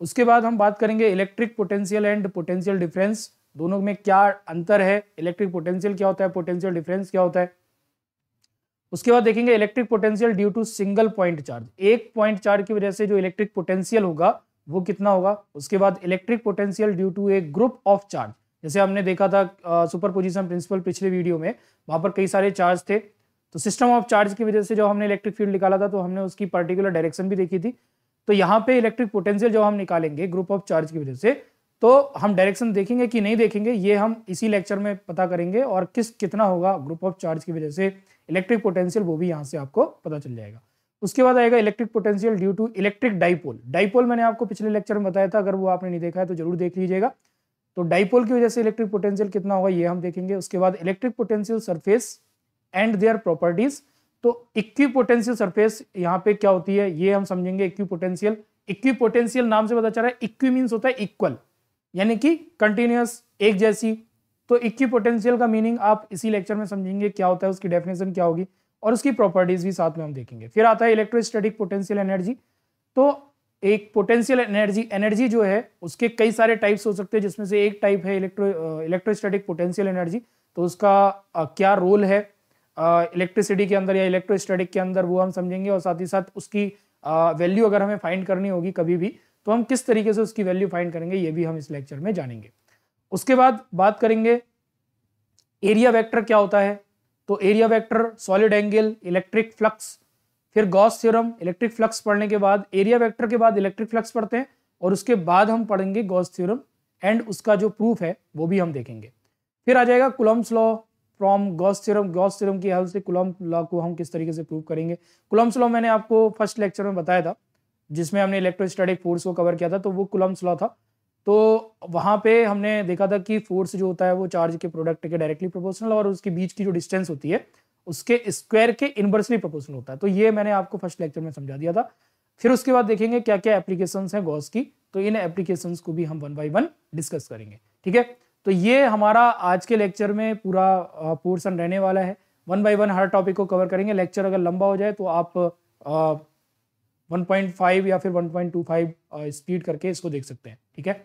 उसके बाद हम बात करेंगे electric potential and potential difference दोनों में क्या अंतर है इलेक्ट्रिक पोटेंशियल क्या होता है पोटेंशियल डिफरेंस क्या होता है उसके बाद देखेंगे electric potential due to single point charge एक पॉइंट चार्ज की वजह से जो इलेक्ट्रिक पोटेंशियल होगा वो कितना होगा उसके बाद electric potential due to a group of charge जैसे हमने देखा था सुपर पोजिशन प्रिंसिपल पिछले वीडियो में वहां पर कई सारे चार्ज थे तो सिस्टम ऑफ चार्ज की वजह से जो हमने इलेक्ट्रिक फील्ड निकाला था तो हमने उसकी पर्टिकुलर डायरेक्शन भी देखी थी तो यहाँ पे इलेक्ट्रिक पोटेंशियल जो हम निकालेंगे ग्रुप ऑफ चार्ज की वजह से तो हम डायरेक्शन देखेंगे कि नहीं देखेंगे ये हम इसी लेक्चर में पता करेंगे और किस कितना होगा ग्रुप ऑफ चार्ज की वजह से इलेक्ट्रिक पोटेंशियल वो भी यहाँ से आपको पता चल जाएगा उसके बाद आएगा electric potential due to electric dipole dipole मैंने आपको पिछले लेक्चर में बताया था अगर वो आपने नहीं देखा है तो जरूर देख लीजिएगा तो डाइपोल की वजह से इलेक्ट्रिक पोटेंशियल कितना होगा ये हम देखेंगे उसके बाद electric potential surface and their properties तो इक्वी पोटेंशियल सरफेस यहाँ पे क्या होती है ये हम समझेंगे इक्वी पोटेंशियल इक्वी पोटेंशियल नाम से पता चल रहा है इक्वी मीन्स होता है इक्वल यानी कि कंटिन्यूस एक जैसी तो इक्की पोटेंशियल का मीनिंग आप इसी लेक्चर में समझेंगे क्या होता है उसकी डेफिनेशन क्या होगी और उसकी प्रॉपर्टीज भी साथ में हम देखेंगे फिर आता है इलेक्ट्रोस्टैटिक पोटेंशियल एनर्जी तो एक पोटेंशियल एनर्जी एनर्जी जो है उसके कई सारे टाइप्स हो सकते हैं जिसमें से एक टाइप है इलेक्ट्रो इलेक्ट्रोस्टैटिक पोटेंशियल एनर्जी तो उसका क्या रोल है इलेक्ट्रिसिटी के अंदर या इलेक्ट्रोस्टैटिक के अंदर वो हम समझेंगे और साथ ही साथ उसकी वैल्यू अगर हमें फाइंड करनी होगी कभी भी तो हम किस तरीके से उसकी वैल्यू फाइंड करेंगे ये भी हम इस लेक्चर में जानेंगे उसके बाद बात करेंगे एरिया वेक्टर क्या होता है तो area vector solid angle electric flux फिर गॉस थ्योरम इलेक्ट्रिक फ्लक्स पढ़ने के बाद एरिया वेक्टर के बाद इलेक्ट्रिक फ्लक्स पढ़ते हैं और उसके बाद हम पढ़ेंगे गॉस थ्योरम एंड उसका जो प्रूफ है वो भी हम देखेंगे फिर आ जाएगा Coulomb's law from Gauss theorem Gauss theorem की हेल्प से कुलम लॉ को हम किस तरीके से प्रूव करेंगे कुलम्स लॉ मैंने आपको फर्स्ट लेक्चर में बताया था जिसमें हमने इलेक्ट्रोस्टैटिक फोर्स को कवर किया था तो वो कुलम्स लॉ था तो वहाँ पे हमने देखा था कि फोर्स जो होता है वो चार्ज के प्रोडक्ट के डायरेक्टली प्रोपोर्शनल और उसके बीच की जो डिस्टेंस होती है उसके स्क्वायर के इनवर्सली प्रोपोर्शनल होता है तो ये मैंने आपको फर्स्ट लेक्चर में समझा दिया था फिर उसके बाद देखेंगे क्या क्या एप्लीकेशन है गॉस की तो इन एप्लीकेशन को भी हम वन बाई वन डिस्कस करेंगे ठीक है तो ये हमारा आज के लेक्चर में पूरा पोर्सन रहने वाला है वन बाई वन हर टॉपिक को कवर करेंगे लेक्चर अगर लंबा हो जाए तो आप वन या फिर वन स्पीड करके इसको देख सकते हैं ठीक है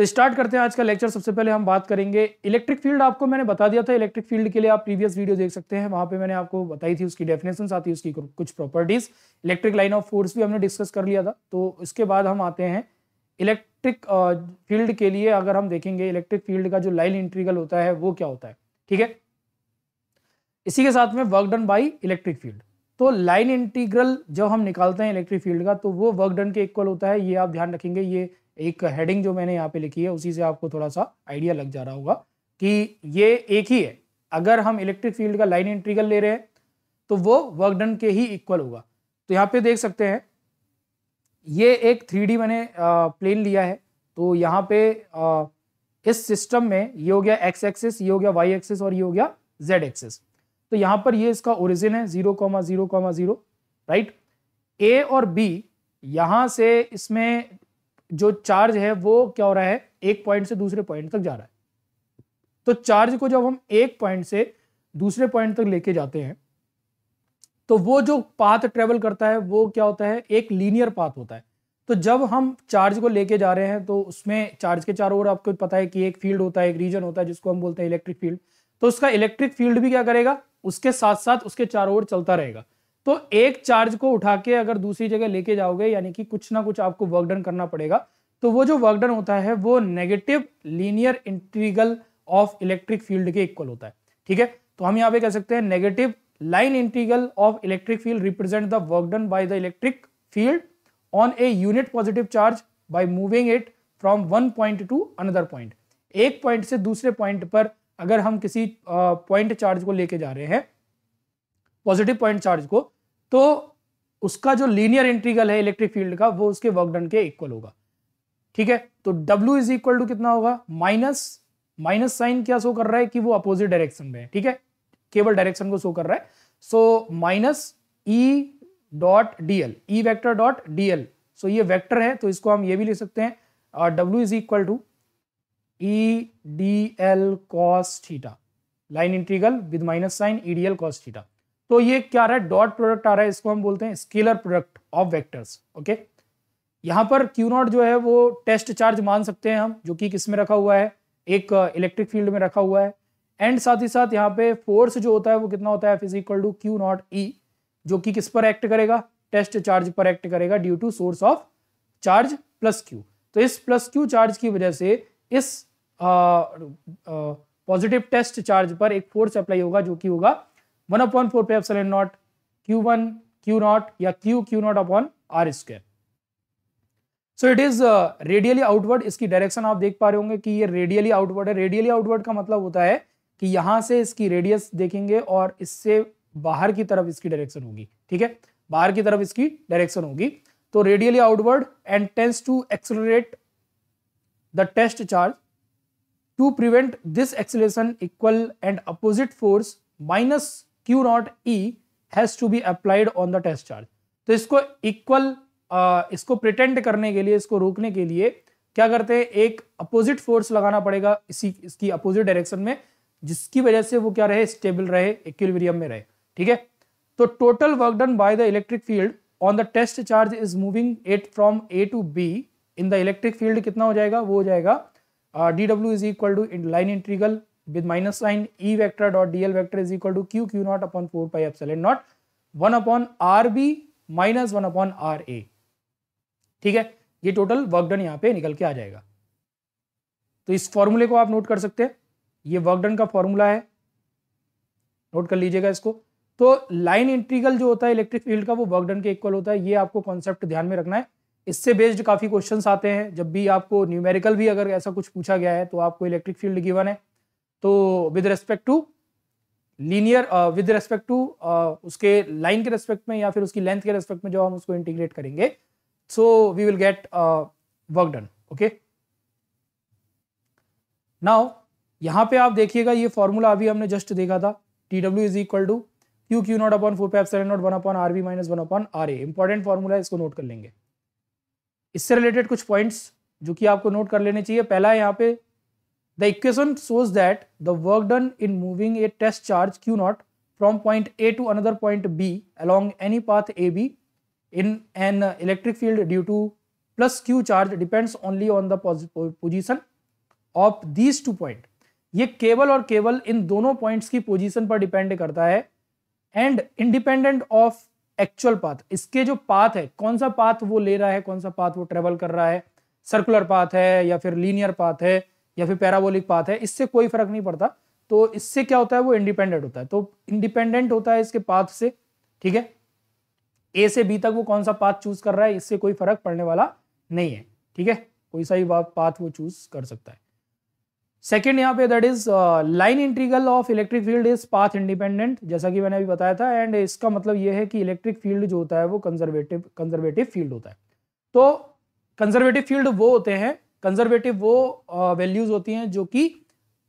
तो स्टार्ट करते हैं आज का लेक्चर सबसे पहले हम बात करेंगे इलेक्ट्रिक फील्ड आपको मैंने बता दिया था इलेक्ट्रिक फील्ड के लिए आप प्रीवियस वीडियो देख सकते हैं वहां पे मैंने आपको बताई थी उसकी डेफिनेशन आती है उसकी कुछ properties electric line of force भी हमने डिस्कस कर लिया था तो इसके बाद हम आते हैं इलेक्ट्रिक फील्ड के लिए अगर हम देखेंगे इलेक्ट्रिक फील्ड का जो लाइन इंट्रीगल होता है वो क्या होता है ठीक है इसी के साथ में work done by electric field तो लाइन इंटीग्रल जब हम निकालते हैं इलेक्ट्रिक फील्ड का तो वो वर्क डन के इक्वल होता है ये आप ध्यान रखेंगे ये एक हेडिंग जो मैंने यहाँ पे लिखी है उसी से आपको थोड़ा सा आइडिया लग जा रहा होगा कि ये एक ही है अगर हम इलेक्ट्रिक फील्ड का लाइन इंट्रीगल ले रहे हैं तो वो वर्क डन के ही इक्वल होगा तो यहाँ पे देख सकते हैं ये एक थ्री मैंने प्लेन लिया है तो यहाँ पे आ, इस सिस्टम में ये हो गया एक्स एक्सिस ये हो गया वाई एक्सिस और ये हो गया जेड एक्सिस तो यहाँ पर ये इसका ओरिजिन है zero comma zero comma zero right A और बी यहाँ से इसमें जो चार्ज है वो क्या हो रहा है एक पॉइंट से दूसरे पॉइंट तक जा रहा है तो चार्ज को जब हम एक पॉइंट से दूसरे पॉइंट तक लेके जाते हैं तो वो जो पाथ ट्रेवल करता है वो क्या होता है एक लीनियर पाथ होता है तो जब हम चार्ज को लेके जा रहे हैं तो उसमें चार्ज के चारों ओर आपको पता है कि एक फील्ड होता है एक रीजन होता है जिसको हम बोलते हैं इलेक्ट्रिक फील्ड तो उसका इलेक्ट्रिक फील्ड भी क्या करेगा उसके साथ साथ उसके चारों ओर चलता रहेगा तो एक चार्ज को उठा के अगर दूसरी जगह लेके जाओगे यानी कि कुछ ना कुछ आपको वर्क डन करना पड़ेगा तो वो जो वर्क डन होता है वो negative linear integral of electric field के इक्वल होता है ठीक है तो हम यहाँ पे कह सकते हैं negative line integral of electric field represent the work done by the electric field on a unit positive charge by moving it from one point to another point एक पॉइंट से दूसरे पॉइंट पर अगर हम किसी पॉइंट चार्ज को लेके जा रहे हैं पॉजिटिव पॉइंट चार्ज को तो उसका जो लीनियर इंट्रीगल है इलेक्ट्रिक फील्ड का वो उसके वर्कडन के इक्वल होगा ठीक है तो डब्ल्यू इज इक्वल टू कितना होगा माइनस माइनस साइन क्या शो कर रहा है कि वो अपोजिट डायरेक्शन में है ठीक है केवल डायरेक्शन को शो कर रहा है so minus E dot DL E vector dot DL so ये वैक्टर है तो इसको हम ये भी ले सकते हैं और W is equal to E D L cos theta line integral with minus sign E D L cos theta तो ये क्या रहा है डॉट प्रोडक्ट आ रहा है इसको हम बोलते हैं scalar product of vectors okay यहाँ पर क्यू नॉट जो है वो टेस्ट चार्ज मान सकते हैं हम जो कि किस में रखा हुआ है एक इलेक्ट्रिक uh, फील्ड में रखा हुआ है एंड साथ ही साथ यहाँ पे फोर्स जो होता है वो कितना होता है physical equal to Q naught E जो कि किस पर एक्ट करेगा टेस्ट चार्ज पर एक्ट करेगा due to source of charge plus Q तो इस प्लस क्यू चार्ज की वजह से इस पॉजिटिव टेस्ट चार्ज पर एक फोर्स अप्लाई होगा जो कि होगा one upon four pi epsilon naught Q one Q naught या Q Q naught upon are square so it is radially outward इसकी डायरेक्शन आप देख पा रहे होंगे कि ये रेडियली आउटवर्ड है रेडियली आउटवर्ड का मतलब होता है कि यहां से इसकी रेडियस देखेंगे और इससे बाहर की तरफ इसकी डायरेक्शन होगी ठीक है बाहर की तरफ इसकी डायरेक्शन होगी तो radially outward and tends to accelerate the test charge to prevent this acceleration equal and opposite force minus Q naught E has to be applied on the test charge तो इसको इक्वल इसको pretend करने के लिए इसको रोकने के लिए क्या करते हैं एक अपोजिट फोर्स लगाना पड़ेगा इसी इसकी अपोजिट डायरेक्शन में जिसकी वजह से वो क्या रहे स्टेबल रहे इक्विलिब्रियम में रहे ठीक है तो total work done by the electric field on the test charge is moving at from A to B in the electric field कितना हो जाएगा वो हो जाएगा D W is equal to in line integral with minus sign E vector dot DL vector is equal to Q Q naught upon 4 pi epsilon naught 1 upon RB minus one upon R A ठीक है ये total work done यहाँ पे निकल के आ जाएगा तो इस फॉर्मूले को आप नोट कर सकते हैं ये वर्क डन का फॉर्मूला है नोट कर लीजिएगा इसको तो लाइन इंटीग्रल जो होता है इलेक्ट्रिक फील्ड का वो वर्क डन के इक्वल होता है ये आपको कॉन्सेप्ट ध्यान में रखना है इससे बेस्ड काफ़ी क्वेश्चंस आते हैं जब भी आपको न्यूमेरिकल भी अगर ऐसा कुछ पूछा गया है तो आपको इलेक्ट्रिक फील्ड गिवन है तो with respect to linear with respect to उसके लाइन के रेस्पेक्ट में या फिर उसकी लेंथ के रेस्पेक्ट में जो हम उसको इंटीग्रेट करेंगे so we will get work done okay now यहां पे आप देखिएगा ये फॉर्मूला अभी हमने जस्ट देखा था T W is equal to Q Q naught upon four pi naught one upon R B minus one upon R A important formula है इसको नोट कर लेंगे इससे रिलेटेड कुछ पॉइंट्स जो कि आपको नोट कर लेने चाहिए पहला यहाँ पे The equation shows that the work done in moving a test charge Q naught from point A to another point B along any path AB in an electric field due to plus Q charge depends only on the position of these two point. ये केवल और केवल इन दोनों points की position पर depend करता है and independent of actual path इसके जो पाथ है कौन सा पाथ वो ले रहा है कौन सा पाथ वो ट्रेवल कर रहा है सर्कुलर पाथ है या फिर लीनियर पाथ है या फिर पैराबोलिक पाथ है इससे कोई फर्क नहीं पड़ता तो इससे क्या होता है वो इंडिपेंडेंट होता है तो इंडिपेंडेंट होता है इसके पाथ से ठीक है ए से बी तक वो कौन सा पाथ चूज कर रहा है इससे कोई फर्क पड़ने वाला नहीं है ठीक है कोई सा ही पाथ वो चूज कर सकता है सेकेंड यहाँ पे that is line integral of electric field is path independent जैसा कि मैंने अभी बताया था एंड इसका मतलब यह है कि इलेक्ट्रिक फील्ड जो होता है वो कंजर्वेटिव कंजर्वेटिव फील्ड होता है तो कंजर्वेटिव फील्ड वो होते हैं कंजर्वेटिव वो वैल्यूज होती हैं जो कि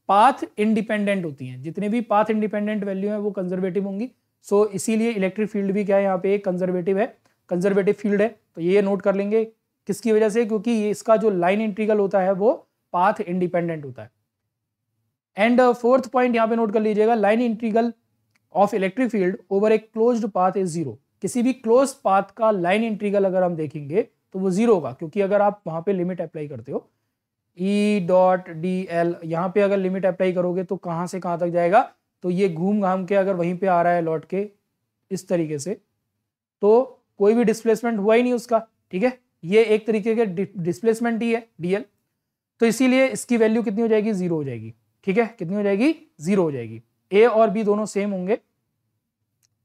पाथ इंडिपेंडेंट होती हैं जितने भी पाथ इंडिपेंडेंट वैल्यू हैं वो कंजर्वेटिव होंगी सो so, इसीलिए इलेक्ट्रिक फील्ड भी क्या है यहाँ पे एक कंजर्वेटिव है कंजर्वेटिव फील्ड है तो ये नोट कर लेंगे किसकी वजह से क्योंकि इसका जो लाइन इंट्रीगल होता है वो पाथ इंडिपेंडेंट होता है एंड फोर्थ पॉइंट यहाँ पे नोट कर लीजिएगा line integral of electric field over a closed path is zero किसी भी क्लोज पाथ का लाइन इंट्रीगल अगर हम देखेंगे तो वो ज़ीरो होगा क्योंकि अगर आप वहां पे लिमिट अप्लाई करते हो ई डॉट डी एल यहाँ पे अगर लिमिट अप्लाई करोगे तो कहाँ से कहाँ तक जाएगा तो ये घूम घाम के अगर वहीं पे आ रहा है लौट के इस तरीके से तो कोई भी डिस्प्लेसमेंट हुआ ही नहीं उसका ठीक है ये एक तरीके के डिस्प्लेसमेंट ही है डीएल तो इसीलिए इसकी वैल्यू कितनी हो जाएगी जीरो हो जाएगी ठीक है कितनी हो जाएगी जीरो हो जाएगी ए और बी दोनों सेम होंगे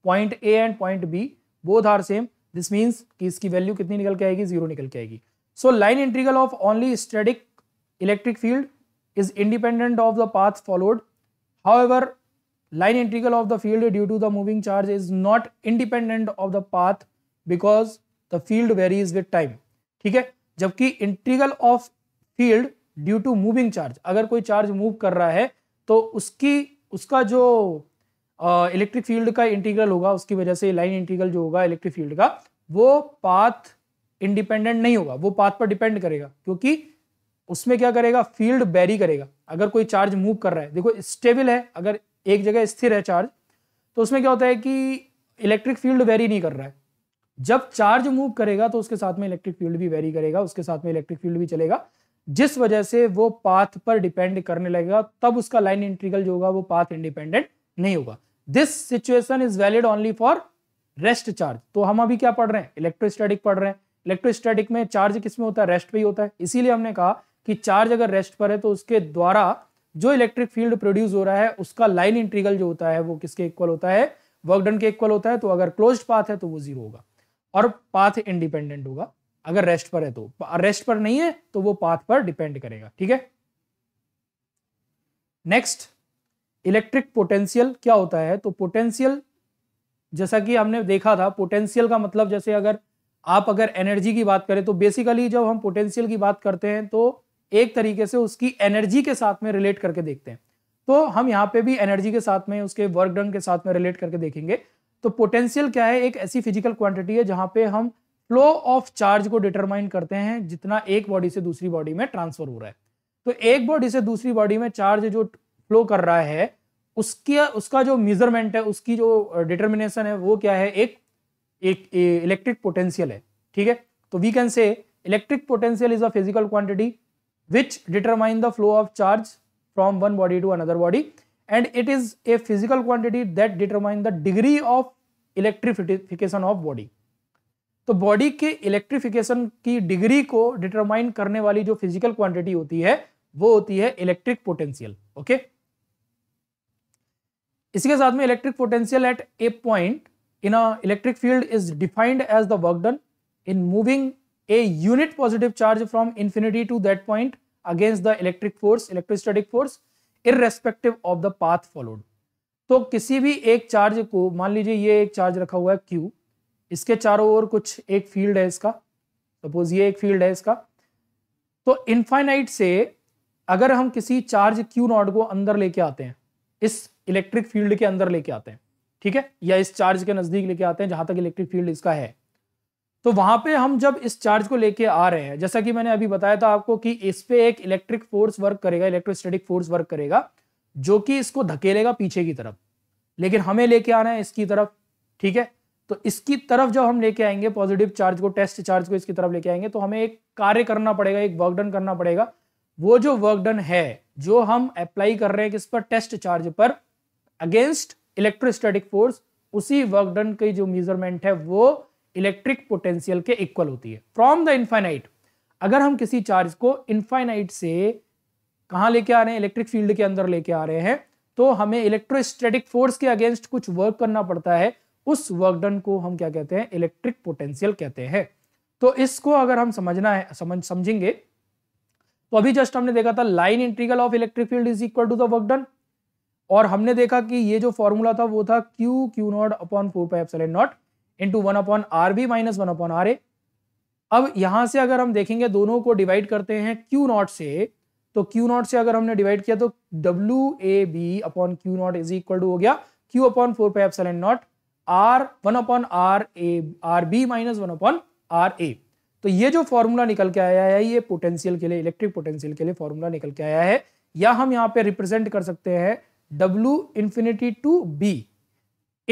point A and point B both are same this means कि इसकी वैल्यू कितनी निकल के आएगी जीरो निकल के आएगी so line integral of only static electric field is independent of the path followed however line integral of the field due to the moving charge is not independent of the path because the field vary is with time ठीक है जबकि integral of field due to moving charge अगर कोई charge move कर रहा है तो उसकी उसका जो इलेक्ट्रिक uh, फील्ड का इंटीग्रल होगा उसकी वजह से लाइन इंटीग्रल जो होगा इलेक्ट्रिक फील्ड का वो पाथ इंडिपेंडेंट नहीं होगा वो पाथ पर डिपेंड करेगा क्योंकि उसमें क्या करेगा फील्ड बैरी करेगा अगर कोई चार्ज मूव कर रहा है देखो स्टेबल है अगर एक जगह स्थिर है चार्ज तो उसमें क्या होता है कि इलेक्ट्रिक फील्ड वेरी नहीं कर रहा है जब चार्ज मूव करेगा तो उसके साथ में इलेक्ट्रिक फील्ड भी वेरी करेगा उसके साथ में इलेक्ट्रिक फील्ड भी चलेगा जिस वजह से वो पाथ पर डिपेंड करने लगेगा तब उसका लाइन इंटीग्रल जो होगा वो पाथ इंडिपेंडेंट नहीं होगा this situation is valid only for rest charge तो हम अभी क्या पढ़ रहे हैं इलेक्ट्रोस्टैटिक पढ़ रहे हैं इलेक्ट्रोस्टैटिक में चार्ज किस में होता है रेस्ट पे ही होता है इसीलिए हमने कहा कि चार्ज अगर रेस्ट पर है तो उसके द्वारा जो इलेक्ट्रिक फील्ड प्रोड्यूस हो रहा है उसका लाइन इंट्रीगल जो होता है वो किसके इक्वल होता है वर्कडन के इक्वल होता है तो अगर क्लोज पाथ है तो वो जीरो होगा और पाथ इंडिपेंडेंट होगा अगर रेस्ट पर है तो रेस्ट पर नहीं है तो वो पाथ पर डिपेंड करेगा ठीक है नेक्स्ट इलेक्ट्रिक पोटेंशियल क्या होता है तो पोटेंशियल जैसा कि हमने देखा था पोटेंशियल का मतलब जैसे अगर आप अगर एनर्जी की बात करें तो बेसिकली जब हम पोटेंशियल की बात करते हैं तो एक तरीके से उसकी एनर्जी के साथ में रिलेट करके देखते हैं तो हम यहाँ पे भी एनर्जी के साथ में उसके वर्क डन के साथ में रिलेट करके देखेंगे तो पोटेंशियल क्या है एक ऐसी फिजिकल क्वांटिटी है जहाँ पे हम फ्लो ऑफ चार्ज को डिटरमाइन करते हैं जितना एक बॉडी से दूसरी बॉडी में ट्रांसफर हो रहा है तो एक बॉडी से दूसरी बॉडी में चार्ज जो फ्लो कर रहा है उसके उसका जो मेजरमेंट है उसकी जो डिटर्मिनेशन है वो क्या है एक एक इलेक्ट्रिक पोटेंशियल है ठीक है तो we can say electric potential is a physical quantity which determine the flow of charge from one body to another body and it is a physical quantity that determine the degree of electrification of body तो body के electrification की degree को determine करने वाली जो physical quantity होती है वो होती है इलेक्ट्रिक पोटेंशियल ओके okay? इसके के साथ में electric potential at a point in a electric field is defined as the work done in moving a unit positive charge from infinity to that point against the electric force electrostatic force irrespective of the path followed तो किसी भी एक charge को मान लीजिए ये एक charge रखा हुआ है क्यू इसके चारों ओर कुछ एक फील्ड है इसका सपोज ये एक फील्ड है इसका तो इनफाइनाइट से अगर हम किसी चार्ज क्यू नॉट को अंदर लेके आते हैं इस इलेक्ट्रिक फील्ड के अंदर लेके आते हैं ठीक है या इस चार्ज के नजदीक लेके आते हैं जहां तक इलेक्ट्रिक फील्ड इसका है तो वहां पे हम जब इस चार्ज को लेके आ रहे हैं जैसा कि मैंने अभी बताया था आपको कि इस पे एक इलेक्ट्रिक फोर्स वर्क करेगा इलेक्ट्रोस्टेटिक फोर्स वर्क करेगा जो कि इसको धकेलेगा पीछे की तरफ लेकिन हमें लेके आना है इसकी तरफ ठीक है तो इसकी तरफ जब हम लेके आएंगे पॉजिटिव चार्ज को टेस्ट चार्ज को इसकी तरफ लेके आएंगे तो हमें एक कार्य करना पड़ेगा एक वर्कडन करना पड़ेगा वो जो वर्कडन है जो हम अप्लाई कर रहे हैं किस पर टेस्ट चार्ज पर अगेंस्ट इलेक्ट्रोस्टैटिक फोर्स उसी वर्क डन की जो मेजरमेंट है वो इलेक्ट्रिक पोटेंशियल के इक्वल होती है फ्रॉम द इनफाइनाइट अगर हम किसी चार्ज को इन्फाइनाइट से कहा लेके आ रहे हैं इलेक्ट्रिक फील्ड के अंदर लेके आ रहे हैं तो हमें इलेक्ट्रोस्टैटिक फोर्स के अगेंस्ट कुछ वर्क करना पड़ता है उस वर्क डन को हम क्या कहते हैं इलेक्ट्रिक पोटेंशियल कहते हैं तो इसको अगर हम समझना है समझ समझेंगे तो अभी जस्ट हमने देखा था line integral of electric field is equal to the work done और हमने देखा कि ये जो फॉर्मूला था वो था Q Q naught upon four pi epsilon naught into one upon R B minus one upon R A अब यहां से अगर हम देखेंगे दोनों को डिवाइड करते हैं क्यू नॉट से तो क्यू नॉट से अगर हमने डिवाइड किया तो W A B upon Q naught is equal to हो गया Q upon four pi epsilon naught R one upon R A R B minus one upon R A तो ये जो फॉर्मूला निकल के आया है ये पोटेंशियल के लिए इलेक्ट्रिक पोटेंशियल के लिए फॉर्मूला निकल के आया है या हम यहाँ पे रिप्रेजेंट कर सकते हैं W infinity to B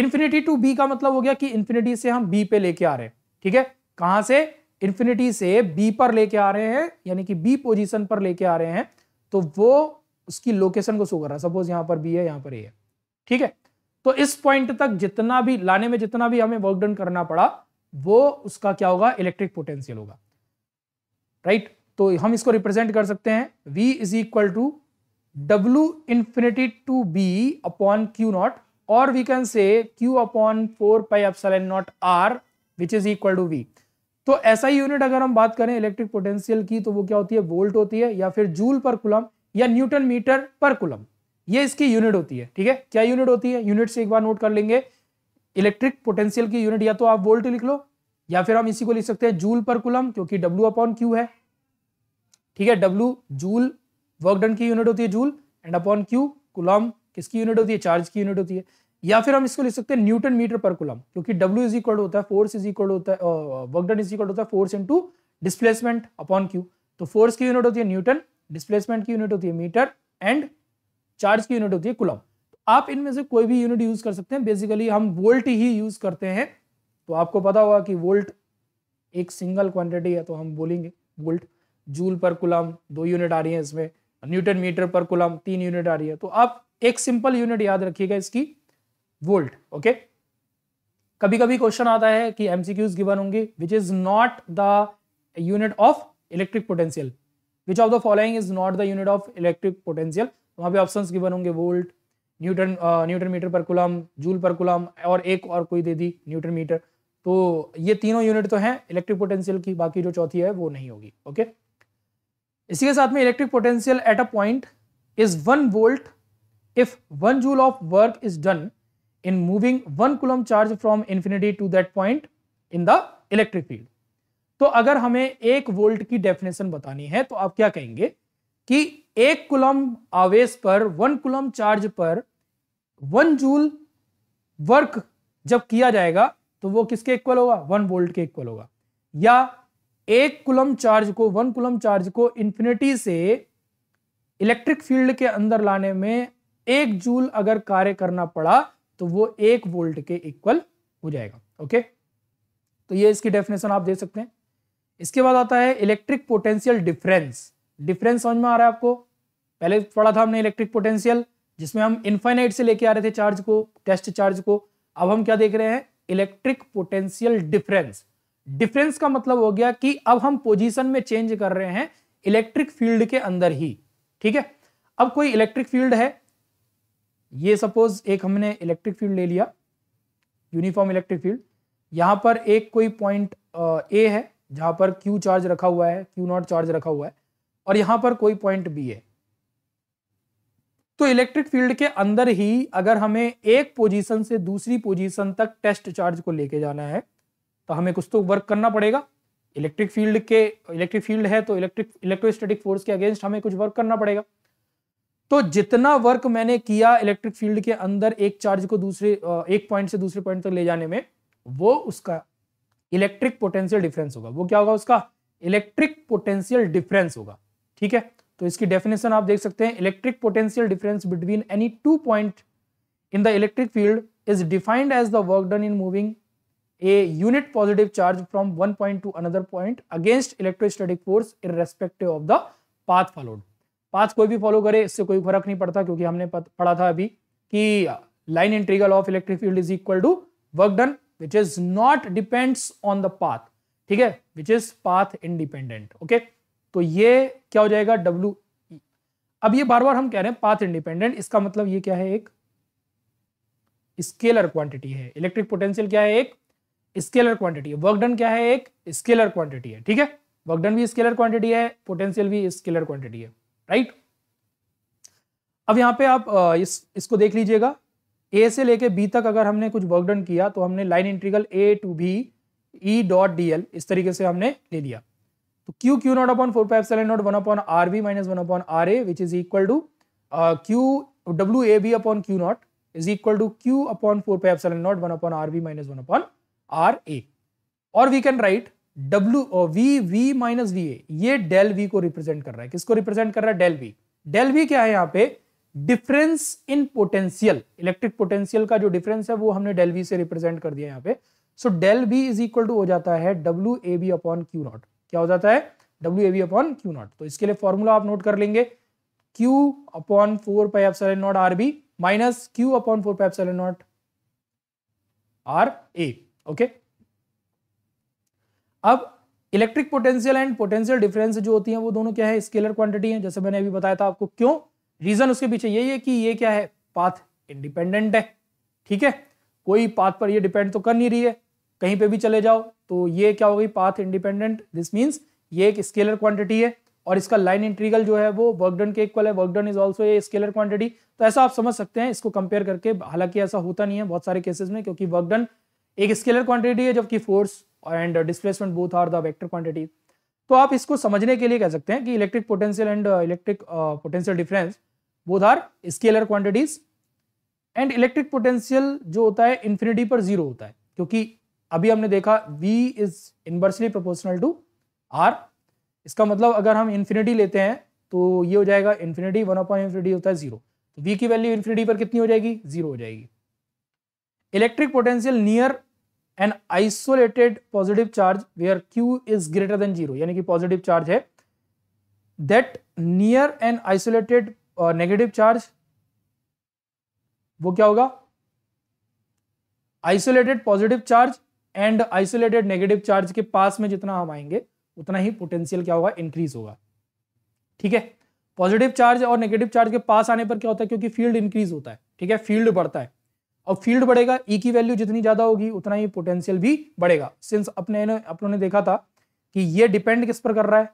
infinity to B का मतलब हो गया कि इन्फिनिटी से हम बी पे लेके आ रहे हैं ठीक है कहां से इन्फिनिटी से बी पर लेके आ रहे हैं यानी कि बी पोजिशन पर लेके आ रहे हैं तो वो उसकी लोकेशन को शो कर रहा है सपोज यहाँ पर बी है यहाँ पर ए है ठीक है तो इस पॉइंट तक जितना भी लाने में जितना भी हमें वर्क डन करना पड़ा वो उसका क्या होगा इलेक्ट्रिक पोटेंशियल होगा राइट right? तो हम इसको रिप्रेजेंट कर सकते हैं v is equal to W infinity to B upon Q naught और we can say q upon four pi epsilon naught R which is equal to V तो ऐसा ही यूनिट अगर हम बात करें इलेक्ट्रिक पोटेंशियल की तो वो क्या होती है वोल्ट होती है या फिर जूल पर कुलम या न्यूटन मीटर पर कुलम ये इसकी यूनिट होती है ठीक है क्या यूनिट होती है यूनिट से एक बार नोट कर लेंगे इलेक्ट्रिक पोटेंशियल की यूनिट या तो आप वोल्ट लिख लो या फिर हम इसी को लिख सकते हैं जूल पर कुलम क्योंकि डब्ल्यू अपॉन क्यू है ठीक है डब्ल्यू जूल वर्क डन की यूनिट होती है joule and upon Q coulomb किसकी यूनिट होती है चार्ज की यूनिट होती है या फिर हम इसको लिख सकते हैं न्यूटन मीटर पर कुलम क्योंकि डब्ल्यू इज इक्वल होता है फोर्स इज इक्वल होता है वर्क डन इज इक्वल होता है force into displacement upon Q तो फोर्स की यूनिट होती है न्यूटन डिस्प्लेसमेंट की यूनिट होती है मीटर एंड चार्ज की यूनिट होती है कुलम आप इनमें से कोई भी यूनिट यूज कर सकते हैं बेसिकली हम वोल्ट ही यूज करते हैं तो आपको पता होगा कि वोल्ट एक सिंगल क्वांटिटी है तो हम बोलेंगे वोल्ट जूल पर कुलम दो यूनिट आ रही है इसमें न्यूटन मीटर पर कुलम तीन यूनिट आ रही है तो आप एक सिंपल यूनिट याद रखिएगा इसकी वोल्ट ओके कभी कभी क्वेश्चन आता है कि एमसीक्यूज गिवन होंगे which is not the unit of electric potential which of the following is not the unit of electric potential वहां पे ऑप्शंस गिवन होंगे वोल्ट न्यूटन न्यूटन मीटर पर कुलम जूल पर कुलम और एक और कोई दे दी न्यूटन मीटर तो ये तीनों यूनिट तो हैं इलेक्ट्रिक पोटेंशियल की बाकी जो चौथी है वो नहीं होगी ओके इसी के साथ में electric potential at a point is one volt if one joule of work is done in moving one coulomb charge from infinity to that point in the electric field तो अगर हमें एक वोल्ट की definition बतानी है तो आप क्या कहेंगे कि एक कुलम आवेश पर वन कुलम चार्ज पर वन जूल वर्क जब किया जाएगा तो वो किसके इक्वल होगा वन वोल्ट के इक्वल होगा या एक कुलम चार्ज को वन कुलम चार्ज को इंफिनिटी से इलेक्ट्रिक फील्ड के अंदर लाने में एक जूल अगर कार्य करना पड़ा तो वो एक वोल्ट के इक्वल हो जाएगा ओके तो ये इसकी डेफिनेशन आप दे सकते हैं इसके बाद आता है इलेक्ट्रिक पोटेंशियल डिफरेंस डिफरेंस समझ में आ रहा है आपको पहले पढ़ा था हमने इलेक्ट्रिक पोटेंशियल जिसमें हम इन्फाइनाइट से लेके आ रहे थे चार्ज को टेस्ट चार्ज को अब हम क्या देख रहे हैं इलेक्ट्रिक पोटेंशियल डिफरेंस डिफरेंस का मतलब हो गया कि अब हम पोजीशन में चेंज कर रहे हैं इलेक्ट्रिक फील्ड के अंदर ही ठीक है अब कोई इलेक्ट्रिक फील्ड है ये सपोज एक हमने इलेक्ट्रिक फील्ड ले लिया यूनिफॉर्म इलेक्ट्रिक फील्ड यहां पर एक कोई पॉइंट ए है जहां पर क्यू चार्ज रखा हुआ है क्यू नॉट चार्ज रखा हुआ है और यहां पर कोई पॉइंट बी है तो इलेक्ट्रिक फील्ड के अंदर ही अगर हमें एक पोजीशन से दूसरी पोजीशन तक टेस्ट चार्ज को लेके जाना है तो हमें कुछ तो वर्क करना पड़ेगा इलेक्ट्रिक फील्ड के इलेक्ट्रिक फील्ड है तो इलेक्ट्रिक इलेक्ट्रोस्टैटिक फोर्स के अगेंस्ट हमें कुछ वर्क करना पड़ेगा तो जितना वर्क मैंने किया इलेक्ट्रिक फील्ड के अंदर एक चार्ज को दूसरे एक पॉइंट से दूसरे पॉइंट तक ले जाने में वो उसका इलेक्ट्रिक पोटेंशियल डिफरेंस होगा वो क्या होगा उसका इलेक्ट्रिक पोटेंशियल डिफरेंस होगा ठीक है तो इसकी डेफिनेशन आप देख सकते हैं electric potential difference between any two point in the electric field is defined as the work done in moving a unit positive charge from one point to another point against electrostatic force irrespective of the path followed path कोई भी follow करे इससे कोई फर्क नहीं पड़ता क्योंकि हमने पढ़ा था अभी कि line integral of electric field is equal to work done which is not depends on the path ठीक है which is path independent okay तो ये क्या हो जाएगा डब्ल्यू ई e। अब ये बार बार हम कह रहे हैं पाथ इंडिपेंडेंट इसका मतलब ये क्या है एक स्केलर क्वांटिटी है इलेक्ट्रिक पोटेंशियल क्या है एक स्केलर क्वांटिटी है वर्क डन क्या है एक स्केलर क्वांटिटी है ठीक है वर्क डन भी स्केलर क्वांटिटी है पोटेंशियल भी स्केलर क्वांटिटी है राइट अब यहां पे आप इस इसको देख लीजिएगा ए से लेके बी तक अगर हमने कुछ वर्क डन किया तो हमने line integral A to B E dot D इस तरीके से हमने ले लिया तो Q Q naught upon four pi seven naught one upon R B minus one upon R A which is equal to Q W A B upon Q naught is equal to Q upon four pi seven naught one upon R B minus one upon R A और we can write W we V minus V A ये del we को represent कर रहा है किसको represent कर रहा है डेल वी डेल वी क्या है यहाँ पे difference in potential electric potential का जो डिफरेंस है वो हमने डेल वी से रिप्रेजेंट कर दिया यहाँ पे so del V is equal to हो जाता है W A B upon Q naught क्या हो जाता है W A B upon Q naught तो इसके लिए फॉर्मूला आप नोट कर लेंगे Q upon four pi F seven naught R B minus Q upon four pi F seven naught R A okay अब electric potential and potential difference जो होती है वो दोनों क्या है स्केलर क्वांटिटी है जैसे मैंने अभी बताया था आपको क्यों रीजन उसके पीछे यही है कि ये क्या है पाथ इंडिपेंडेंट है ठीक है कोई पाथ पर ये डिपेंड तो कर नहीं रही है कहीं पे भी चले जाओ तो ये क्या हो गई पाथ इंडिपेंडेंट दिस मीन्स ये एक स्केलर क्वांटिटी है और इसका लाइन इंटीग्रल जो है वो वर्कडन के इक्वल है work done is also a scalar quantity तो ऐसा आप समझ सकते हैं इसको कंपेयर करके हालांकि ऐसा होता नहीं है बहुत सारे केसेस में क्योंकि वर्कडन एक स्केलर क्वांटिटी है जबकि force and displacement both are the vector quantity तो आप इसको समझने के लिए कह सकते हैं कि electric potential and electric potential difference both are scalar quantities and electric potential जो होता है इन्फिनिटी पर जीरो होता है क्योंकि अभी हमने देखा v is inversely proportional to r इसका मतलब अगर हम इन्फिनिटी लेते हैं तो ये हो जाएगा इन्फिनिटी वन अपॉन इन्फिनिटी होता है जीरो तो v की वैल्यू इन्फिनिटी पर कितनी हो जाएगी जीरो हो जाएगी electric potential near an isolated positive charge where q is greater than zero यानी कि पॉजिटिव चार्ज है that near an isolated negative charge वो क्या होगा isolated positive charge and isolated negative charge के पास में जितना हम आएंगे उतना ही पोटेंशियल क्या होगा इंक्रीज होगा ठीक है पॉजिटिव चार्ज और नेगेटिव चार्ज के पास आने पर क्या होता है क्योंकि फील्ड इंक्रीज होता है ठीक है फील्ड बढ़ता है और फील्ड बढ़ेगा ई e की वैल्यू जितनी ज्यादा होगी उतना ही पोटेंशियल भी बढ़ेगा सिंस अपने अपनों ने देखा था कि ये डिपेंड किस पर कर रहा है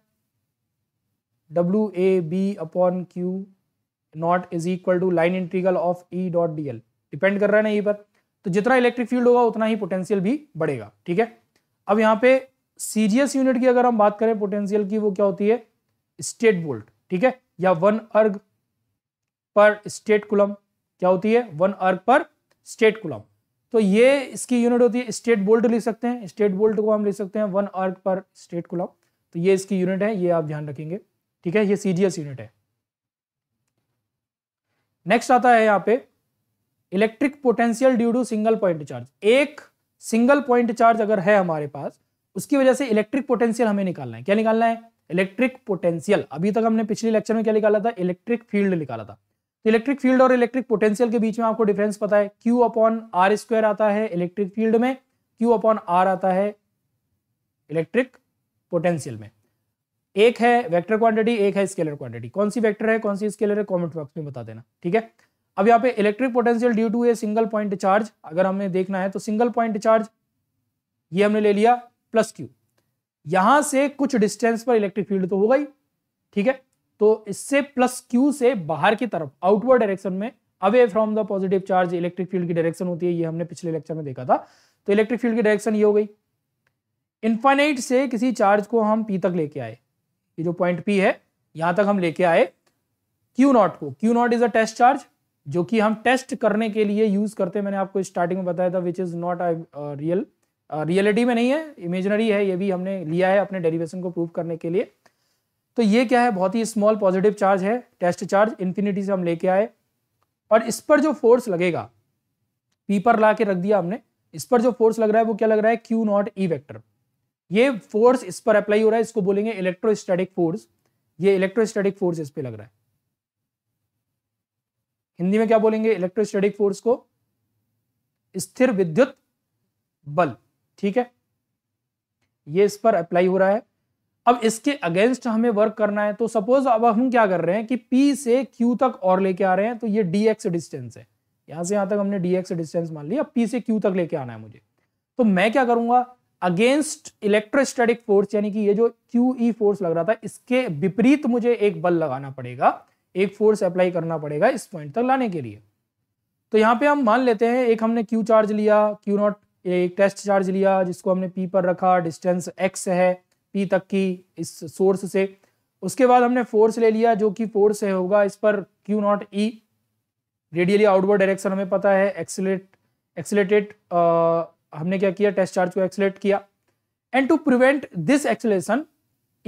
W A B upon Q naught is equal to line integral of E dot D L depend कर रहा है ना ये e पर तो जितना इलेक्ट्रिक फील्ड होगा उतना ही पोटेंशियल भी बढ़ेगा ठीक है अब यहाँ पे सीजीएस यूनिट की अगर हम बात करें पोटेंशियल की वो क्या होती है स्टेट वोल्ट ठीक है या वन अर्ग पर स्टेट कुलम क्या होती है वन अर्ग पर स्टेट कुलम तो ये इसकी यूनिट होती है स्टेट बोल्ट लिख सकते हैं स्टेट बोल्ट को हम लिख सकते हैं वन अर्ग पर स्टेट कुलम तो ये इसकी यूनिट है ये आप ध्यान रखेंगे ठीक है ये सीजीएस यूनिट है नेक्स्ट आता है यहां पे electric potential due to single point charge एक सिंगल पॉइंट चार्ज अगर है हमारे पास उसकी वजह से इलेक्ट्रिक पोटेंशियल हमें निकालना है क्या निकालना है इलेक्ट्रिक पोटेंशियल अभी तक हमने पिछले लेक्चर में क्या निकाला था इलेक्ट्रिक फील्ड निकाला था तो इलेक्ट्रिक फील्ड और इलेक्ट्रिक पोटेंशियल के बीच में आपको डिफरेंस पता है क्यू अपॉन आर स्क्वायर आता है इलेक्ट्रिक फील्ड में क्यू अपॉन आर आता है इलेक्ट्रिक पोटेंशियल में एक है वेक्टर क्वांटिटी एक है स्केलर क्वांटिटी कौन सी वेक्टर है कौन सी स्केलर है कॉमेंट बॉक्स में बता देना ठीक है अब यहाँ पे electric potential due to a single point charge अगर हमें देखना है तो सिंगल पॉइंट चार्ज ये हमने ले लिया प्लस क्यू यहां से कुछ डिस्टेंस पर इलेक्ट्रिक फील्ड तो हो गई ठीक है तो इससे प्लस क्यू से बाहर की तरफ आउटवर्ड डायरेक्शन में away from the positive charge electric field की डायरेक्शन होती है ये हमने पिछले लेक्चर में देखा था तो इलेक्ट्रिक फील्ड की डायरेक्शन ये हो गई इन्फाइनाइट से किसी चार्ज को हम पी तक लेके आए ये जो पॉइंट पी है यहां तक हम लेके आए क्यू नॉट को Q naught is a test charge जो कि हम टेस्ट करने के लिए यूज करते हैं मैंने आपको स्टार्टिंग में बताया था which is not real reality में नहीं है इमेजनरी है ये भी हमने लिया है अपने डेरिवेशन को प्रूव करने के लिए तो ये क्या है बहुत ही स्मॉल पॉजिटिव चार्ज है टेस्ट चार्ज इन्फिनिटी से हम लेके आए और इस पर जो फोर्स लगेगा पी पर ला के रख दिया हमने इस पर जो फोर्स लग रहा है वो क्या लग रहा है क्यू नॉट ई वैक्टर ये फोर्स इस पर अप्लाई हो रहा है इसको बोलेंगे इलेक्ट्रोस्टैटिक फोर्स ये इलेक्ट्रोस्टैटिक फोर्स इस पर लग रहा है हिंदी में क्या बोलेंगे इलेक्ट्रोस्टैटिक फोर्स को स्थिर विद्युत बल ठीक है ये इस पर अप्लाई हो रहा है अब इसके अगेंस्ट हमें वर्क करना है तो सपोज अब हम क्या कर रहे हैं कि P से Q तक और लेके आ रहे हैं तो ये dx डिस्टेंस है यहां से यहां तक हमने dx डिस्टेंस मान लिया P से Q तक लेके आना है मुझे तो मैं क्या करूंगा अगेंस्ट इलेक्ट्रोस्टैटिक फोर्स यानी कि ये जो क्यू ई फोर्स लग रहा था इसके विपरीत मुझे एक बल लगाना पड़ेगा एक फोर्स अप्लाई करना पड़ेगा इस पॉइंट तक लाने के लिए तो यहाँ पे हम मान लेते हैं एक हमने क्यू चार्ज लिया क्यू नॉट एक टेस्ट चार्ज लिया जिसको हमने पी पर रखा डिस्टेंस एक्स है पी तक की इस सोर्स से उसके बाद हमने फोर्स ले लिया जो कि फोर्स होगा इस पर क्यू नॉट ई रेडियली आउटवर्ड डायरेक्शन हमें पता है एक्सलेट एक्सलेटेड हमने क्या किया टेस्ट चार्ज को एक्सलेट किया and to prevent this acceleration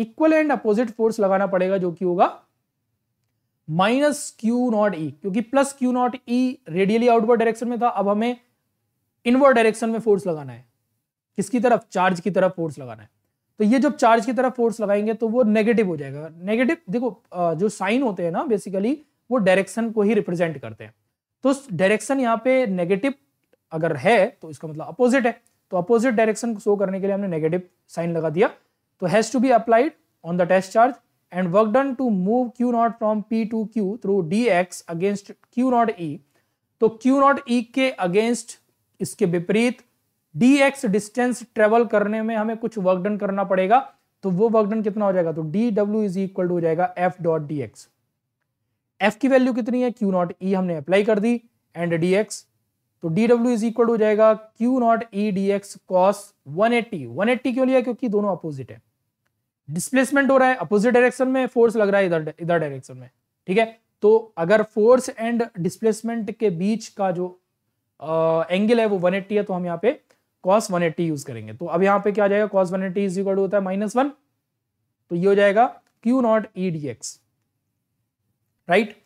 equal and opposite force लगाना पड़ेगा जो कि होगा माइनस क्यू नॉट ई क्योंकि प्लस क्यू नॉट ई रेडियली आउटवर्ड डायरेक्शन में था अब हमें इनवर्ड डायरेक्शन में फोर्स लगाना है किसकी तरफ चार्ज की तरफ फोर्स लगाना है तो ये जब चार्ज की तरफ फोर्स लगाएंगे तो वो नेगेटिव हो जाएगा नेगेटिव देखो जो साइन होते हैं ना बेसिकली वो डायरेक्शन को ही रिप्रेजेंट करते हैं तो डायरेक्शन यहाँ पे नेगेटिव अगर है तो इसका मतलब अपोजिट है तो अपोजिट डायरेक्शन शो करने के लिए हमने नेगेटिव साइन लगा दिया तो has to be applied on the test charge and work done to move q naught from p to q through dx against q naught e तो q naught e के against इसके विपरीत dx distance travel करने में हमें कुछ work done करना पड़ेगा तो वो वर्क डन कितना हो जाएगा तो dw इज इक्वल टू हो जाएगा f डॉट dx f की वैल्यू कितनी है q नॉट e हमने अप्लाई कर दी एंड dx तो dw इज इक्वल हो जाएगा q नॉट e dx cos 180 180 क्यों लिया क्योंकि दोनों अपोजिट है डिस्प्लेसमेंट हो रहा है अपोजिट डायरेक्शन में फोर्स लग रहा है इधर इधर डायरेक्शन में ठीक है तो अगर फोर्स एंड डिस्प्लेसमेंट के बीच का जो एंगल है वो 180 है तो हम यहाँ पे कॉस 180 यूज करेंगे तो अब यहाँ पे क्या जाएगा कॉस 180 एट्टी इज इक्वल होता है माइनस वन तो ये हो जाएगा q naught e d x right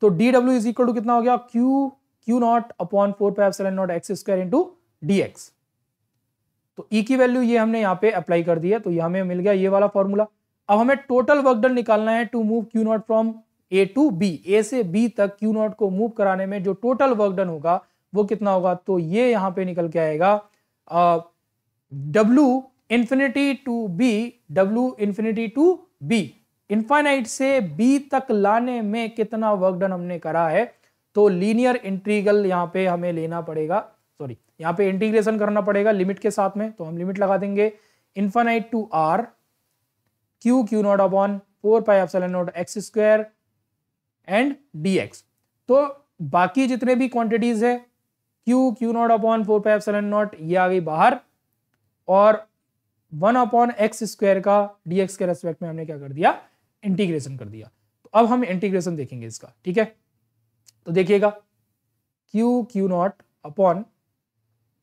तो d W is equal to कितना हो गया q Q naught upon four pi seven naught x square into d x तो ई e की वैल्यू ये हमने यहाँ पे अप्लाई कर दिया है तो ये हमें मिल गया ये वाला फॉर्मूला अब हमें टोटल वर्क डन निकालना है to move q naught from A to b a से बी तक क्यू नॉट को मूव कराने में जो टोटल वर्क डन होगा वो कितना होगा तो ये यहाँ पे निकल के आएगा W infinity to B W infinity to B infinite से बी तक लाने में कितना वर्क डन हमने करा है तो लीनियर इंट्रीगल यहाँ पे हमें लेना पड़ेगा यहाँ पे इंटीग्रेशन करना पड़ेगा लिमिट के साथ में तो हम लिमिट लगा देंगे infinite to r q Q naught upon four pi F naught x square and d x तो बाकी जितने भी क्वांटिटीज है q Q naught upon four pi F naught ये आ गई बाहर और वन अपॉन एक्स स्क्वायर का डी एक्स के रेस्पेक्ट में हमने क्या कर दिया इंटीग्रेशन कर दिया तो अब हम इंटीग्रेशन देखेंगे इसका ठीक है तो देखिएगा Q Q naught upon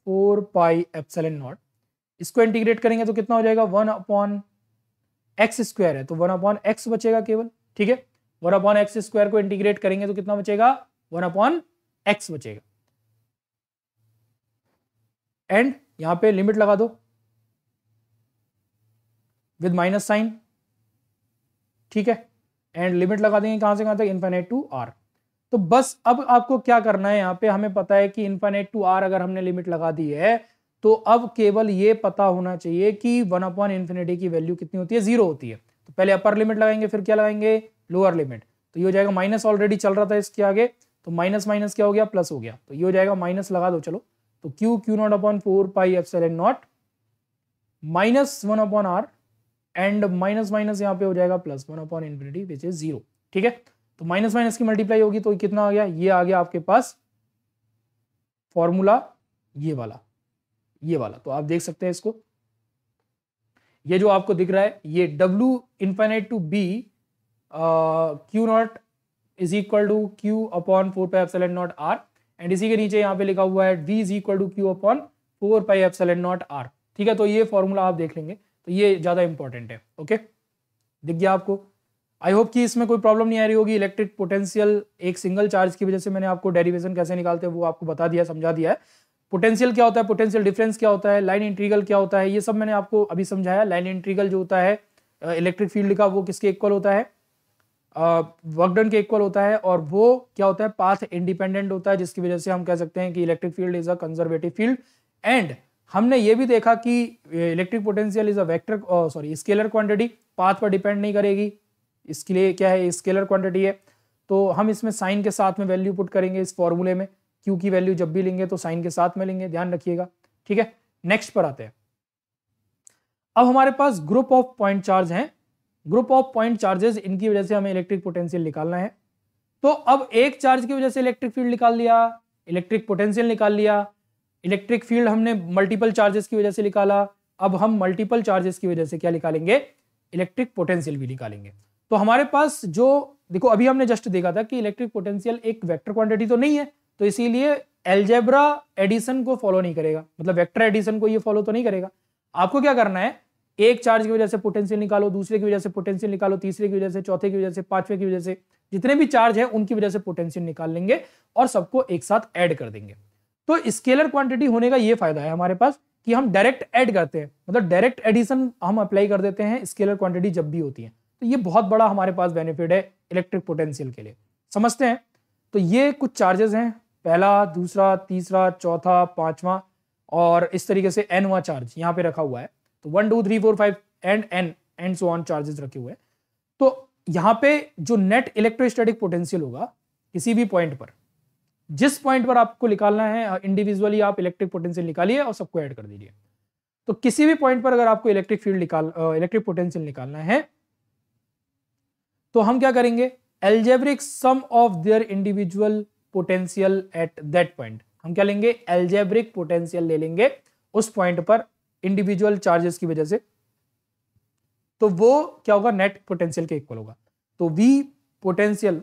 four pi epsilon naught इसको इंटीग्रेट करेंगे तो कितना हो जाएगा वन अपॉन एक्स स्क्वायर है तो वन अपॉन एक्स बचेगा केवल ठीक है वन अपॉन एक्स स्क्वायर को इंटीग्रेट करेंगे तो कितना बचेगा वन अपॉन एक्स बचेगा एंड यहां पे लिमिट लगा दो विद माइनस साइन ठीक है एंड लिमिट लगा देंगे कहां से कहां तक इन्फाइनाइट टू आर तो बस अब आपको क्या करना है यहाँ पे हमें पता है कि इन्फाइनेट टू आर अगर हमने लिमिट लगा दी है तो अब केवल ये पता होना चाहिए कि वन अपॉन इन्फिनिटी की वैल्यू कितनी होती है जीरो होती है तो पहले अपर लिमिट लगाएंगे फिर क्या लगाएंगे लोअर लिमिट तो ये हो जाएगा माइनस ऑलरेडी चल रहा था इसके आगे तो माइनस माइनस क्या हो गया प्लस हो गया तो ये हो जाएगा माइनस लगा दो चलो तो Q Q naught upon four pi F seven naught minus one upon are and minus minus यहाँ पे हो जाएगा plus one upon infinity which is zero ठीक है तो माइनस माइनस की मल्टीप्लाई होगी तो कितना आ गया ये आ गया आपके पास फॉर्मूला ये वाला ये वाला तो आप देख सकते हैं इसको ये जो आपको दिख रहा है ये डब्ल्यू infinite to B q naught is equal to Q upon four pi F naught r and इसी के नीचे यहां पे लिखा हुआ है V is equal to Q upon four pi F naught r ठीक है तो ये फॉर्मूला आप देख लेंगे तो ये ज़्यादा इंपॉर्टेंट है ओके दिख गया आपको आई होप कि इसमें कोई प्रॉब्लम नहीं आ रही होगी इलेक्ट्रिक पोटेंशियल एक सिंगल चार्ज की वजह से मैंने आपको डेरिवेशन कैसे निकालते हैं वो आपको बता दिया समझा दिया है पोटेंशियल क्या होता है पोटेंशियल डिफरेंस क्या होता है लाइन इंट्रीगल क्या होता है ये सब मैंने आपको अभी समझाया लाइन इंट्रीगल जो होता है इलेक्ट्रिक फील्ड का वो किसके इक्वल होता है वर्कडन के इक्वल होता है और वो क्या होता है पाथ इंडिपेंडेंट होता है जिसकी वजह से हम कह सकते हैं कि electric field is a conservative field and हमने ये भी देखा कि electric potential is a vector sorry scalar quantity path पर डिपेंड नहीं करेगी इसके लिए क्या है स्केलर क्वांटिटी है तो हम इसमें साइन के साथ में वैल्यू पुट करेंगे इस फॉर्मूले में क्यू की वैल्यू जब भी लेंगे तो साइन के साथ में लेंगे ध्यान रखिएगा ठीक है नेक्स्ट पर आते हैं अब हमारे पास ग्रुप ऑफ पॉइंट चार्ज हैं ग्रुप ऑफ पॉइंट चार्जेस इनकी वजह से हमें इलेक्ट्रिक पोटेंशियल निकालना है तो अब एक चार्ज की वजह से इलेक्ट्रिक फील्ड निकाल लिया इलेक्ट्रिक पोटेंशियल निकाल लिया इलेक्ट्रिक फील्ड हमने मल्टीपल चार्जेस की वजह से निकाला अब हम मल्टीपल चार्जेस की वजह से क्या निकालेंगे इलेक्ट्रिक पोटेंशियल भी निकालेंगे तो हमारे पास जो देखो अभी हमने जस्ट देखा था कि इलेक्ट्रिक पोटेंशियल एक वेक्टर क्वांटिटी तो नहीं है तो इसीलिए एल्जेब्रा एडिशन को फॉलो नहीं करेगा मतलब वेक्टर एडिशन को ये फॉलो तो नहीं करेगा आपको क्या करना है एक चार्ज की वजह से पोटेंशियल निकालो दूसरे की वजह से पोटेंशियल निकालो तीसरे की वजह से चौथे की वजह से पांचवे की वजह से जितने भी चार्ज है उनकी वजह से पोटेंशियल निकाल लेंगे और सबको एक साथ ऐड कर देंगे तो स्केलर क्वांटिटी होने का ये फायदा है हमारे पास कि हम डायरेक्ट ऐड करते हैं मतलब डायरेक्ट एडिशन हम अप्लाई कर देते हैं स्केलर क्वांटिटी जब भी होती है तो ये बहुत बड़ा हमारे पास बेनिफिट है इलेक्ट्रिक पोटेंशियल के लिए समझते हैं तो ये कुछ चार्जेस हैं पहला दूसरा तीसरा चौथा पांचवा और इस तरीके से एनवा चार्ज यहाँ पे रखा हुआ है तो one two three four five and n and so on charges रखे हुए हैं तो यहाँ पे जो नेट इलेक्ट्रोस्टैटिक पोटेंशियल होगा किसी भी पॉइंट पर जिस पॉइंट पर आपको निकालना है इंडिविजुअली आप इलेक्ट्रिक पोटेंशियल निकालिए और सबको ऐड कर दीजिए तो किसी भी पॉइंट पर अगर आपको इलेक्ट्रिक फील्ड निकाल इलेक्ट्रिक पोटेंशियल निकालना है तो हम क्या करेंगे algebraic sum of their individual potential at that point हम क्या लेंगे एल्जेब्रिक पोटेंशियल ले लेंगे उस पॉइंट पर इंडिविजुअल चार्जेस की वजह से तो वो क्या होगा नेट पोटेंशियल के इक्वल होगा तो वी पोटेंशियल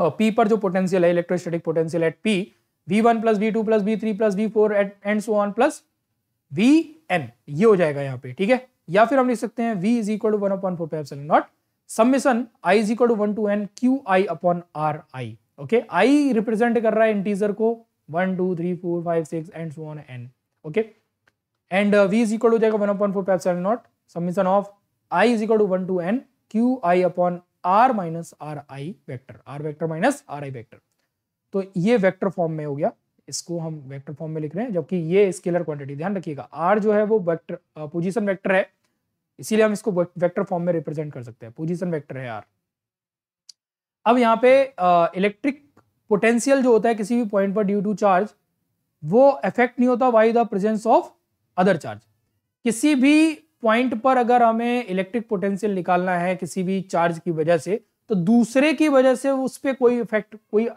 और पी पर जो पोटेंशियल है electrostatic potential at p v one plus we two plus we three plus v four at and so on plus v n ये हो जाएगा यहाँ पे ठीक है या फिर हम लिख सकते हैं v is equal to one point four naught summation i is equal to one to N q i upon r i okay i represent कर रहा है इंटीजर को one two three four five six and so on n okay and v is equal हो जाएगा one upon four five seven naught summation of i is equal to one to N q i upon r minus are I vector r vector minus are I vector तो ये vector form में हो गया इसको हम vector form में लिख रहे हैं जबकि ये स्केलर क्वांटिटी ध्यान रखिएगा आर जो है वो वेक्टर पोजीशन वेक्टर है इसीलिए हम इसको वेक्टर फॉर्म में रिप्रेजेंट कर सकते हैं पोजीशन वेक्टर है यार अब यहाँ पे इलेक्ट्रिक पोटेंशियल जो होता है किसी भी पॉइंट पर ड्यू टू चार्ज वो इफेक्ट नहीं होता by the presence of other charge किसी भी पॉइंट पर अगर हमें इलेक्ट्रिक पोटेंशियल निकालना है किसी भी चार्ज की वजह से तो दूसरे की वजह से उस पर कोई इफेक्ट कोई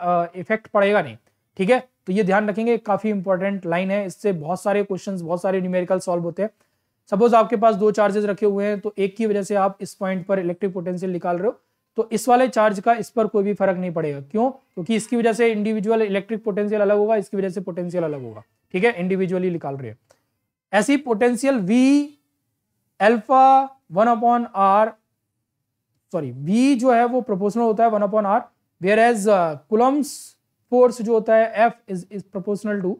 इफेक्ट पड़ेगा नहीं ठीक है तो ये ध्यान रखेंगे काफी इंपॉर्टेंट लाइन है इससे बहुत सारे क्वेश्चन बहुत सारे न्यूमेरिकल सॉल्व होते हैं सपोज आपके पास दो चार्जेस रखे हुए हैं तो एक की वजह से आप इस पॉइंट पर इलेक्ट्रिक पोटेंशियल निकाल रहे हो तो इस वाले चार्ज का इस पर कोई भी फर्क नहीं पड़ेगा क्यों क्योंकि इसकी वजह से इंडिविजुअल इलेक्ट्रिक पोटेंशियल अलग होगा इसकी वजह से पोटेंशियल अलग होगा ठीक है इंडिविजुअली निकाल रहे ऐसी potential v alpha one upon are sorry v जो है वो प्रोपोर्शनल होता है one upon r whereas Coulomb's force जो होता है f is is proportional to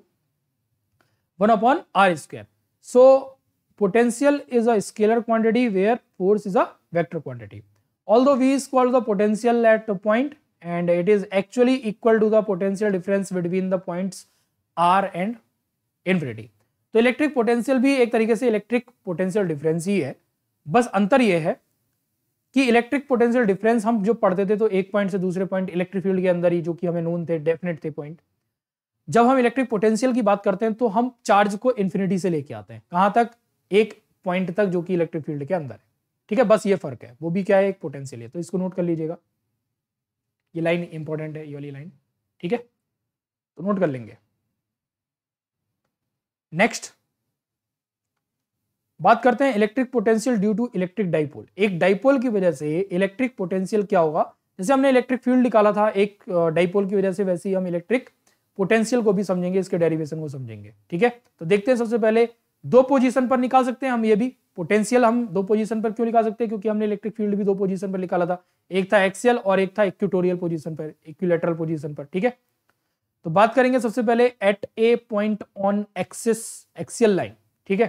one upon are square so potential is a scalar quantity where force is a vector quantity. Although V is called the potential at a point and it is actually equal to the potential difference between the points R and infinity. तो electric potential भी एक तरीके से electric potential difference ही है बस अंतर यह है कि इलेक्ट्रिक पोटेंशियल डिफरेंस हम जो पढ़ते थे तो एक पॉइंट से दूसरे पॉइंट इलेक्ट्रिक फील्ड के अंदर ही जो कि हमें नून थे डेफिनेट थे पॉइंट जब हम इलेक्ट्रिक पोटेंशियल की बात करते हैं तो हम चार्ज को इन्फिनिटी से लेके आते हैं कहाँ तक एक पॉइंट तक जो कि इलेक्ट्रिक फील्ड के अंदर है ठीक है बस ये फर्क है वो भी क्या है एक पोटेंशियल है तो इसको नोट कर लीजिएगा ये लाइन इंपॉर्टेंट है ये वाली लाइन ठीक है तो नोट कर लेंगे नेक्स्ट बात करते हैं electric potential due to electric dipole एक डाइपोल की वजह से इलेक्ट्रिक पोटेंशियल क्या होगा जैसे हमने इलेक्ट्रिक फील्ड निकाला था एक डाइपोल की वजह से वैसे ही हम इलेक्ट्रिक पोटेंशियल को भी समझेंगे इसके डेरिवेशन को समझेंगे ठीक है तो देखते हैं सबसे पहले दो पोजीशन पर निकाल सकते हैं हम ये भी पोटेंशियल हम दो पोजीशन पर क्यों निकाल सकते हैं क्योंकि हमने इलेक्ट्रिक फील्ड भी दो पोजीशन पर निकाला था एक था एक्सियल और एक था इक्यूटोरियल पोजीशन पर इक्यूलेटरल पोजीशन पर ठीक है तो बात करेंगे सबसे पहले at a point on axis axial line ठीक है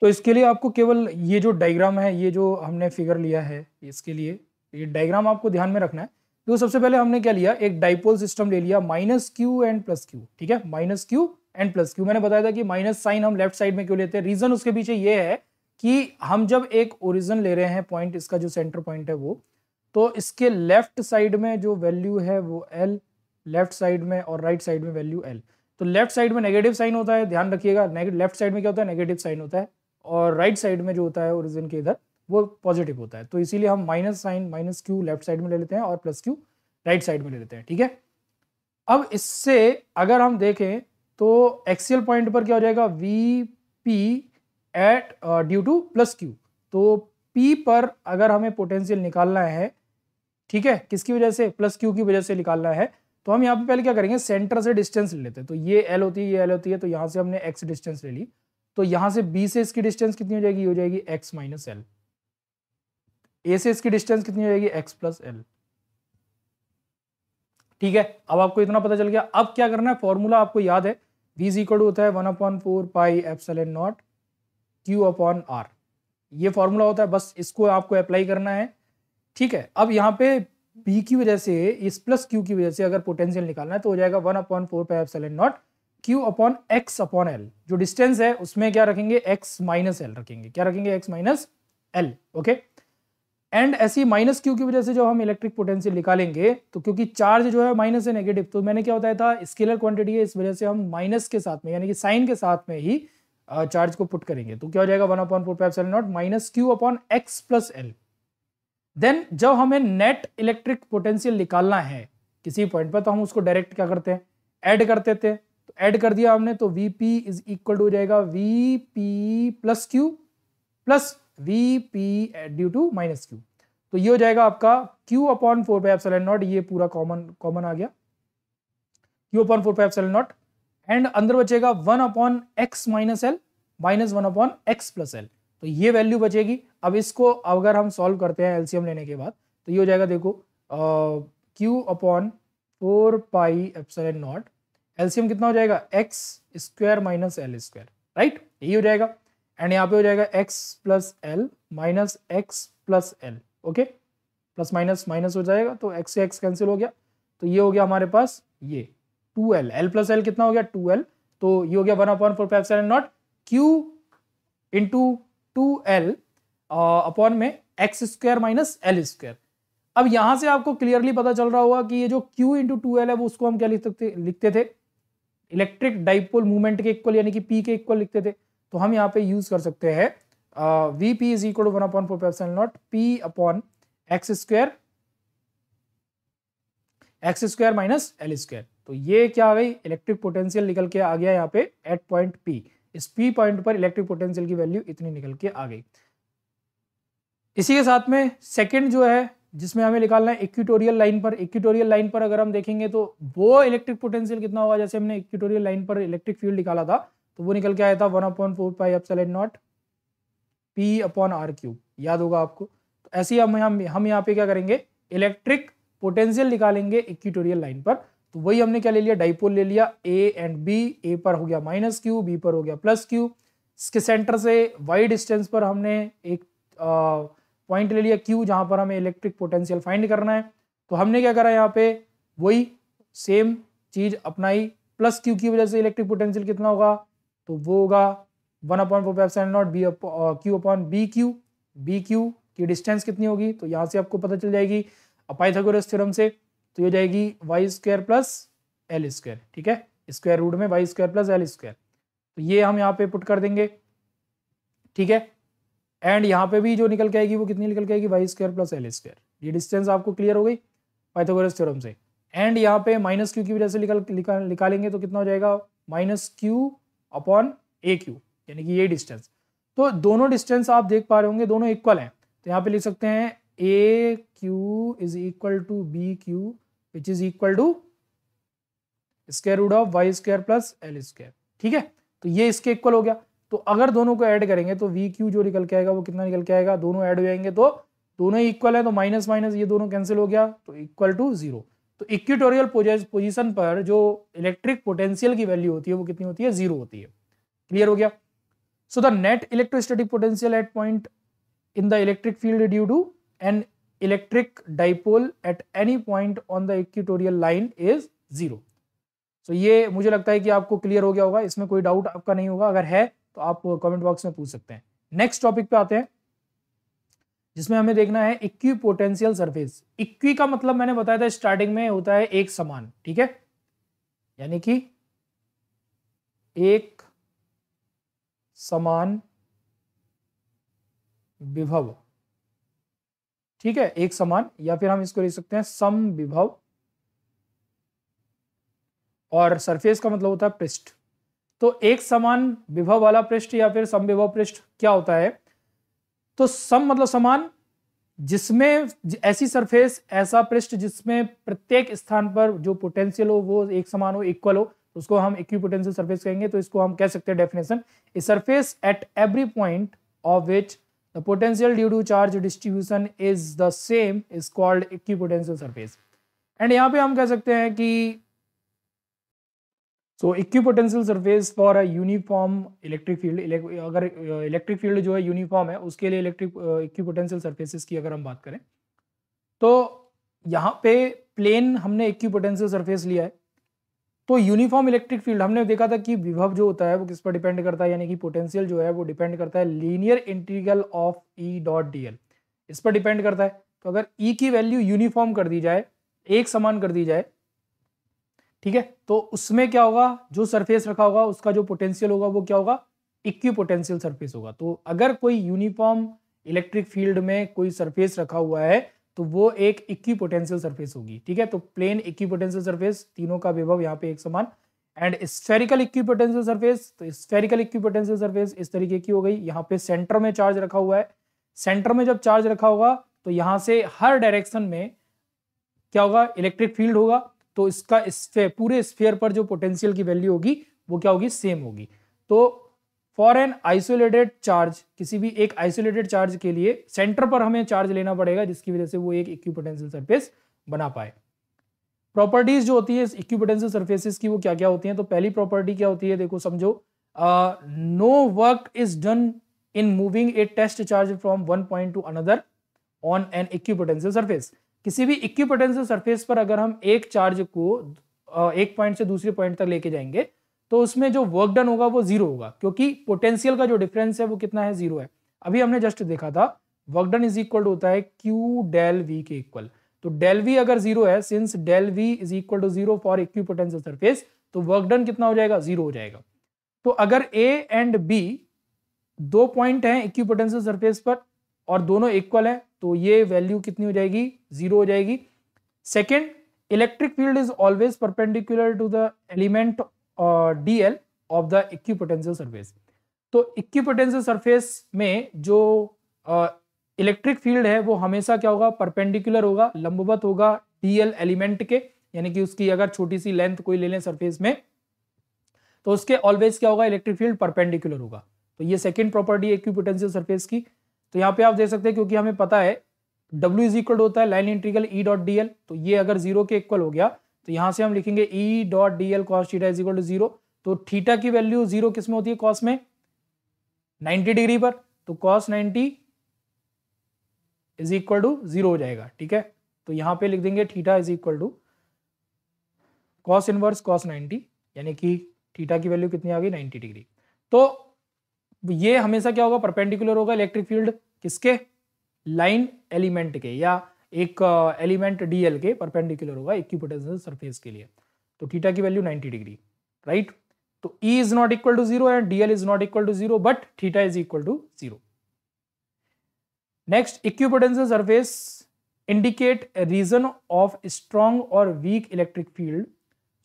तो इसके लिए आपको केवल ये जो डायग्राम है ये जो हमने फिगर लिया है इसके लिए ये डायग्राम आपको ध्यान में रखना है तो सबसे पहले हमने क्या लिया एक डाइपोल सिस्टम ले लिया minus q and plus q ठीक है minus q and plus q मैंने बताया था कि माइनस साइन हम लेफ्ट साइड में क्यों लेते हैं रीजन उसके पीछे ये है कि हम जब एक ओरिजन ले रहे हैं पॉइंट इसका जो सेंटर पॉइंट है वो तो इसके लेफ्ट साइड में जो वैल्यू है वो एल लेफ्ट साइड में और राइट right साइड में वैल्यू एल तो लेफ्ट साइड में नेगेटिव साइन होता है ध्यान रखिएगा लेफ्ट साइड में क्या होता है नेगेटिव साइन होता है और राइट right साइड में जो होता है ओरिजिन के इधर वो पॉजिटिव होता है तो इसीलिए हम minus sign minus q left side में ले लेते हैं और प्लस क्यू राइट साइड में ले लेते हैं ठीक है अब इससे अगर हम देखें तो एक्सियल पॉइंट पर क्या हो जाएगा v p at due to plus Q तो पी पर अगर हमें पोटेंशियल निकालना है ठीक है किसकी वजह से प्लस क्यू की वजह से निकालना है तो हम यहाँ पे पहले क्या करेंगे सेंटर से डिस्टेंस ले लेते हैं तो ये एल होती है ये एल होती है तो यहाँ से हमने एक्स डिस्टेंस ले ली तो यहाँ से बी से इसकी डिस्टेंस कितनी हो जाएगी हो जाएगी एक्स माइनस एल ए से इसकी डिस्टेंस कितनी हो जाएगी एक्स प्लस एल ठीक है अब आपको इतना पता चल गया अब क्या करना है फॉर्मूला आपको याद है वी इज इक्वल होता है one upon four pi n naught Q upon are ये फॉर्मूला होता है बस इसको आपको अप्लाई करना है ठीक है अब यहाँ पे बी की वजह से इस प्लस क्यू की वजह से अगर पोटेंशियल निकालना है तो हो जाएगा one upon four pi n naught Q upon x upon l जो डिस्टेंस है उसमें क्या रखेंगे एक्स माइनस एल रखेंगे क्या रखेंगे x minus l okay and ऐसी माइनस क्यू की वजह से जो हम इलेक्ट्रिक पोटेंशियल निकालेंगे तो क्योंकि चार्ज जो है माइनस है नेगेटिव तो मैंने क्या बताया था स्केलर क्वांटिटी है इस वजह से हम माइनस के साथ में यानी कि साइन के साथ में ही चार्ज को पुट करेंगे तो क्या हो जाएगा one upon four five naught minus Q upon x plus l then जब हमें नेट इलेक्ट्रिक पोटेंशियल निकालना है किसी पॉइंट पर तो हम उसको डायरेक्ट क्या करते हैं एड करते थे तो एड कर दिया हमने तो v p is equal to हो जाएगा v p plus q plus v p due to minus q तो ये हो जाएगा आपका q upon four pi epsilon naught ये पूरा कॉमन कॉमन आ गया Q upon four pi epsilon naught and अंदर बचेगा one upon x minus l minus one upon x plus l तो ये वैल्यू बचेगी अब इसको अगर हम सॉल्व करते हैं एलसीएम लेने के बाद तो ये हो जाएगा देखो q upon four pi epsilon naught LCM कितना हो जाएगा x square minus l square right यही हो जाएगा एंड यहाँ पे हो जाएगा x plus l minus x plus l okay plus minus minus हो जाएगा तो x से x कैंसिल हो गया तो ये हो गया हमारे पास ये 2l l प्लस एल कितना हो गया 2l तो ये हो गया one upon four five seven naught q into two l upon में x square minus l square अब यहां से आपको क्लियरली पता चल रहा होगा कि ये जो q इंटू टू एल है वो उसको हम क्या लिखते लिखते थे इलेक्ट्रिक डाइपोल मूवमेंट के इक्वल यानी कि p के इक्वल लिखते थे तो हम यहाँ पे यूज़ कर सकते हैं v p is equal to one upon four pi epsilon naught p upon x square x square minus l square तो ये क्या आ गई इलेक्ट्रिक पोटेंशियल निकल के आ गया यहाँ पे एट पॉइंट पी इस पी पॉइंट पर इलेक्ट्रिक पोटेंशियल की वैल्यू इतनी निकल के आ गई इसी के साथ में सेकेंड जो है जिसमें हमें निकालना है इक्विटोरियल लाइन पर इक्विटोरियल लाइन पर अगर हम देखेंगे तो वो इलेक्ट्रिक पोटेंशियल कितना होगा जैसे हमने इक्विटोरियल लाइन पर इलेक्ट्रिक फील्ड निकाला था तो वो निकल के आया था one upon four pi epsilon naught p upon are cube याद होगा आपको तो ऐसे ही हम हम हम यहाँ पे क्या करेंगे इलेक्ट्रिक पोटेंशियल निकालेंगे इक्विटोरियल लाइन पर तो वही हमने क्या ले लिया डाइपोल ले लिया ए एंड बी ए पर हो गया माइनस क्यू बी पर हो गया प्लस क्यू इसके सेंटर से वाई डिस्टेंस पर हमने एक पॉइंट ले लिया क्यू जहां पर हमें इलेक्ट्रिक पोटेंशियल फाइंड करना है तो हमने क्या करा यहाँ पे वही सेम चीज अपनाई प्लस क्यू की वजह से इलेक्ट्रिक पोटेंशियल कितना होगा तो वो होगा one upon four epsilon naught b q upon b Q B q की डिस्टेंस कितनी होगी तो यहाँ से आपको पता चल जाएगी पाइथागोरस थ्योरम से तो ये जाएगी y square plus l square ठीक है स्क्वायर रूट में y square plus l square तो ये हम यहाँ पे पुट कर देंगे ठीक है एंड यहाँ पे भी जो निकल के आएगी वो कितनी निकल के आएगी y square plus l square ये डिस्टेंस आपको क्लियर हो गई पाइथागोरस थ्योरम से एंड यहाँ पे माइनस क्यू की वजह से निकल निकालेंगे तो कितना हो जाएगा minus Q upon a q यानी कि ये डिस्टेंस तो दोनों डिस्टेंस आप देख पा रहे होंगे दोनों इक्वल हैं तो यहाँ पे लिख सकते हैं a q is equal to B q which is equal to square root of y square plus l square ठीक है तो ये इसके इक्वल हो गया तो अगर दोनों को ऐड करेंगे तो वी क्यू जो निकल के आएगा वो कितना निकल के आएगा दोनों ऐड हो जाएंगे तो दोनों इक्वल है तो माइनस माइनस ये दोनों कैंसिल हो गया तो इक्वल टू जीरो तो इक्विटोरियल पोजीशन पर जो इलेक्ट्रिक पोटेंशियल की वैल्यू होती है वो कितनी होती है जीरो होती है क्लियर हो गया so the net electrostatic potential at point in the electric field due to an electric dipole at any point on the equatorial line is zero so ये मुझे लगता है कि आपको क्लियर हो गया होगा इसमें कोई डाउट आपका नहीं होगा अगर है तो आप कमेंट बॉक्स में पूछ सकते हैं नेक्स्ट टॉपिक पे आते हैं जिसमें हमें देखना है इक्वी पोटेंशियल सरफेस इक्वी का मतलब मैंने बताया था स्टार्टिंग में होता है एक समान ठीक है यानी कि एक समान विभव ठीक है एक समान या फिर हम इसको लिख सकते हैं सम विभव और सरफेस का मतलब होता है पृष्ठ तो एक समान विभव वाला पृष्ठ या फिर सम विभव पृष्ठ क्या होता है तो सम मतलब समान जिसमें ऐसी सरफेस ऐसा पृष्ठ जिसमें प्रत्येक स्थान पर जो पोटेंशियल हो वो एक समान हो इक्वल हो तो उसको हम इक्विपोटेंशियल सरफेस कहेंगे तो इसको हम कह सकते हैं definition a surface at every point of which the potential due to charge distribution is the same is called equipotential surface and यहाँ पे हम कह सकते हैं कि so equipotential surface for uniform electric field अगर इलेक्ट्रिक फील्ड जो है यूनिफॉर्म है उसके लिए इलेक्ट्रिक इक्विपोटेंशियल सर्फेसिस की अगर हम बात करें तो यहाँ पे प्लेन हमने इक्विपोटेंशियल सरफेस लिया है तो यूनिफॉर्म इलेक्ट्रिक फील्ड हमने देखा था कि विभव जो होता है वो किस पर डिपेंड करता है यानी कि पोटेंशियल जो है वो डिपेंड करता है linear integral of E dot D इस पर डिपेंड करता है तो अगर ई e की वैल्यू यूनिफॉर्म कर दी जाए एक समान कर दी जाए ठीक है तो उसमें क्या होगा जो सरफेस रखा होगा उसका जो पोटेंशियल होगा वो क्या होगा इक्वी पोटेंशियल सरफेस होगा तो अगर कोई यूनिफॉर्म इलेक्ट्रिक फील्ड में कोई सरफेस रखा हुआ है तो वो एक इक्वी पोटेंशियल सरफेस होगी ठीक है तो प्लेन इक्वी पोटेंशियल सरफेस तीनों का विभव यहाँ पे एक समान and spherical equipotential surface तो स्फेरिकल इक्वी पोटेंशियल सरफेस इस तरीके की हो गई यहाँ पे सेंटर में चार्ज रखा हुआ है सेंटर में जब चार्ज रखा होगा तो यहाँ से हर डायरेक्शन में क्या होगा इलेक्ट्रिक फील्ड होगा तो इसका स्फेयर पूरे स्फेयर पर जो पोटेंशियल की वैल्यू होगी वो क्या होगी सेम होगी तो फॉर एन आइसोलेटेड चार्ज किसी भी एक आइसोलेटेड चार्ज के लिए सेंटर पर हमें चार्ज लेना पड़ेगा जिसकी वजह से वो एक इक्विपोटेंशियल सरफेस बना पाए प्रॉपर्टीज जो होती है इक्विपोटेंशियल सर्फेसिस की वो क्या क्या होती है तो पहली प्रॉपर्टी क्या होती है देखो समझो no work is done in moving a test charge from one point to another on an equipotential surface किसी भी इक्विपोटेंशियल सरफेस पर अगर हम एक चार्ज को एक पॉइंट से दूसरे पॉइंट तक लेके जाएंगे तो उसमें जो वर्क डन होगा वो जीरो होगा क्योंकि पोटेंशियल का जो डिफरेंस है वो कितना है जीरो है अभी हमने जस्ट देखा था वर्क डन इज इक्वल होता है क्यू डेल वी के इक्वल तो डेल वी अगर जीरो है since del V is equal to zero for equipotential surface तो वर्क डन कितना हो जाएगा जीरो हो जाएगा तो अगर ए एंड बी दो पॉइंट हैं इक्विपोटेंशियल सरफेस पर और दोनों इक्वल हैं तो ये वैल्यू कितनी हो जाएगी जीरो हो जाएगी second electric field is always perpendicular to the element D L of the equipotential surface तो इक्वी पोटेंशियल सरफेस में जो इलेक्ट्रिक uh, फील्ड है वो हमेशा क्या होगा परपेंडिकुलर होगा लंबवत होगा डी एल एलिमेंट के यानी कि उसकी अगर छोटी सी लेंथ कोई ले लें सरफेस में तो उसके ऑलवेज क्या होगा इलेक्ट्रिक फील्ड परपेंडिकुलर होगा तो ये सेकेंड प्रॉपर्टी है इक्वी पोटेंशियल सरफेस की तो यहाँ पे आप देख सकते हैं क्योंकि हमें पता है W इज इक्वल होता है line integral E dot D तो ये अगर जीरो के इक्वल हो गया तो यहाँ से हम लिखेंगे E dot D L cos theta is equal to zero तो थीटा की वैल्यू जीरो किस में होती है कॉस में 90 डिग्री पर तो cos 90 is equal to zero हो जाएगा ठीक है तो यहाँ पे लिख देंगे theta is equal to cos inverse cos ninety यानी कि थीटा की वैल्यू कितनी आ गई नाइन्टी डिग्री तो ये हमेशा क्या होगा परपेंडिकुलर होगा इलेक्ट्रिक फील्ड किसके लाइन एलिमेंट के या एक एलिमेंट डीएल के परपेंडिकुलर होगा इक्विपोटेंशियल सरफेस के लिए तो थीटा की वैल्यू 90 डिग्री राइट तो E is not equal to zero and DL is not equal to zero but theta is equal to zero next equipotential surface indicate region of strong और weak electric field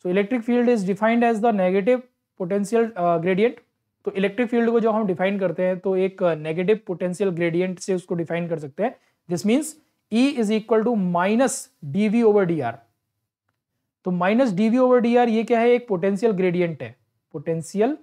so electric field is defined as the negative potential gradient तो electric field को जो हम define करते हैं तो एक negative potential gradient से उसको डिफाइन कर सकते हैं this means E is equal to minus DV over D R तो minus DV over D R ये क्या है एक पोटेंशियल ग्रेडियंट है पोटेंशियल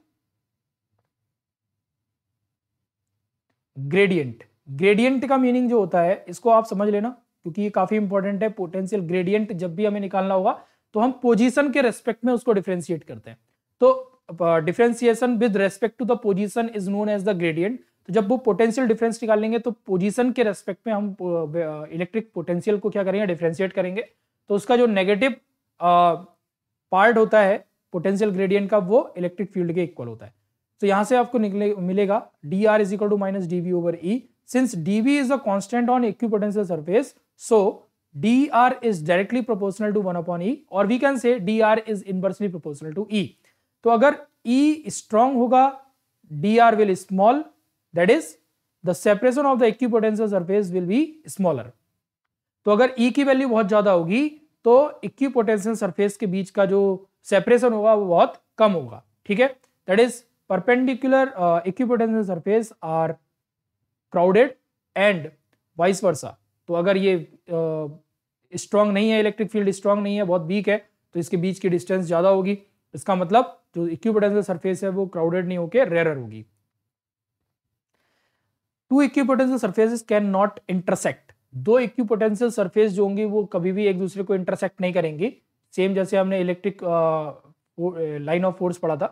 ग्रेडियंट ग्रेडियंट का मीनिंग जो होता है इसको आप समझ लेना क्योंकि ये काफी इंपॉर्टेंट है पोटेंशियल ग्रेडियंट जब भी हमें निकालना होगा तो हम पोजीशन के रेस्पेक्ट में उसको डिफ्रेंशिएट करते हैं तो differentiation with respect to the position is known as the gradient तो जब वो पोटेंशियल डिफरेंस निकालेंगे तो पोजिशन के रेस्पेक्ट में हम इलेक्ट्रिक पोटेंशियल को क्या करेंगे डिफ्रेंशिएट करेंगे तो उसका जो नेगेटिव पार्ट होता है पोटेंशियल ग्रेडियंट का वो इलेक्ट्रिक फील्ड के इक्वल होता है तो यहाँ से आपको निकले मिलेगा D R is equal to minus D V over E since D V is a constant on equipotential surface so D R is directly proportional to one upon E और we can say D R is inversely proportional to E तो अगर E strong होगा R will small that is the separation of the equipotential surface will be smaller तो अगर E की value बहुत ज्यादा होगी तो इक्विपोटेंशियल सरफेस के बीच का जो सेपरेशन होगा वो बहुत कम होगा ठीक है that is perpendicular equipotential surface are crowded and vice versa तो अगर ये स्ट्रांग uh, नहीं है इलेक्ट्रिक फील्ड स्ट्रांग नहीं है बहुत वीक है तो इसके बीच की डिस्टेंस ज्यादा होगी इसका मतलब जो इक्विपोटेंशियल सरफेस है वो क्राउडेड नहीं होकर रेयर होगी two equipotential surfaces can not intersect दो इक्विपोटेंशियल सरफेस जो होंगी वो कभी भी एक दूसरे को इंटरसेक्ट नहीं करेंगी सेम जैसे हमने इलेक्ट्रिक लाइन ऑफ फोर्स पढ़ा था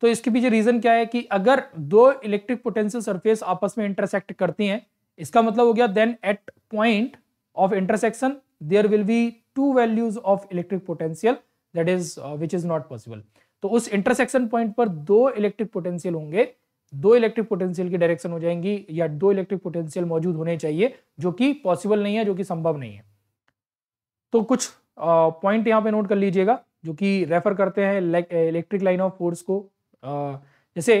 तो इसके पीछे रीजन क्या है कि अगर दो इलेक्ट्रिक पोटेंशियल सरफेस आपस में इंटरसेक्ट करती हैं इसका मतलब हो गया then at point of intersection there will be two values of electric potential that is which is not possible तो उस इंटरसेक्शन पॉइंट पर दो इलेक्ट्रिक पोटेंशियल होंगे दो इलेक्ट्रिक पोटेंशियल की डायरेक्शन हो जाएंगी या दो इलेक्ट्रिक पोटेंशियल मौजूद होने चाहिए जो कि पॉसिबल नहीं है जो कि संभव नहीं है तो कुछ पॉइंट यहाँ पे नोट कर लीजिएगा जो कि रेफर करते हैं इलेक्ट्रिक लाइन ऑफ फोर्स को आ, जैसे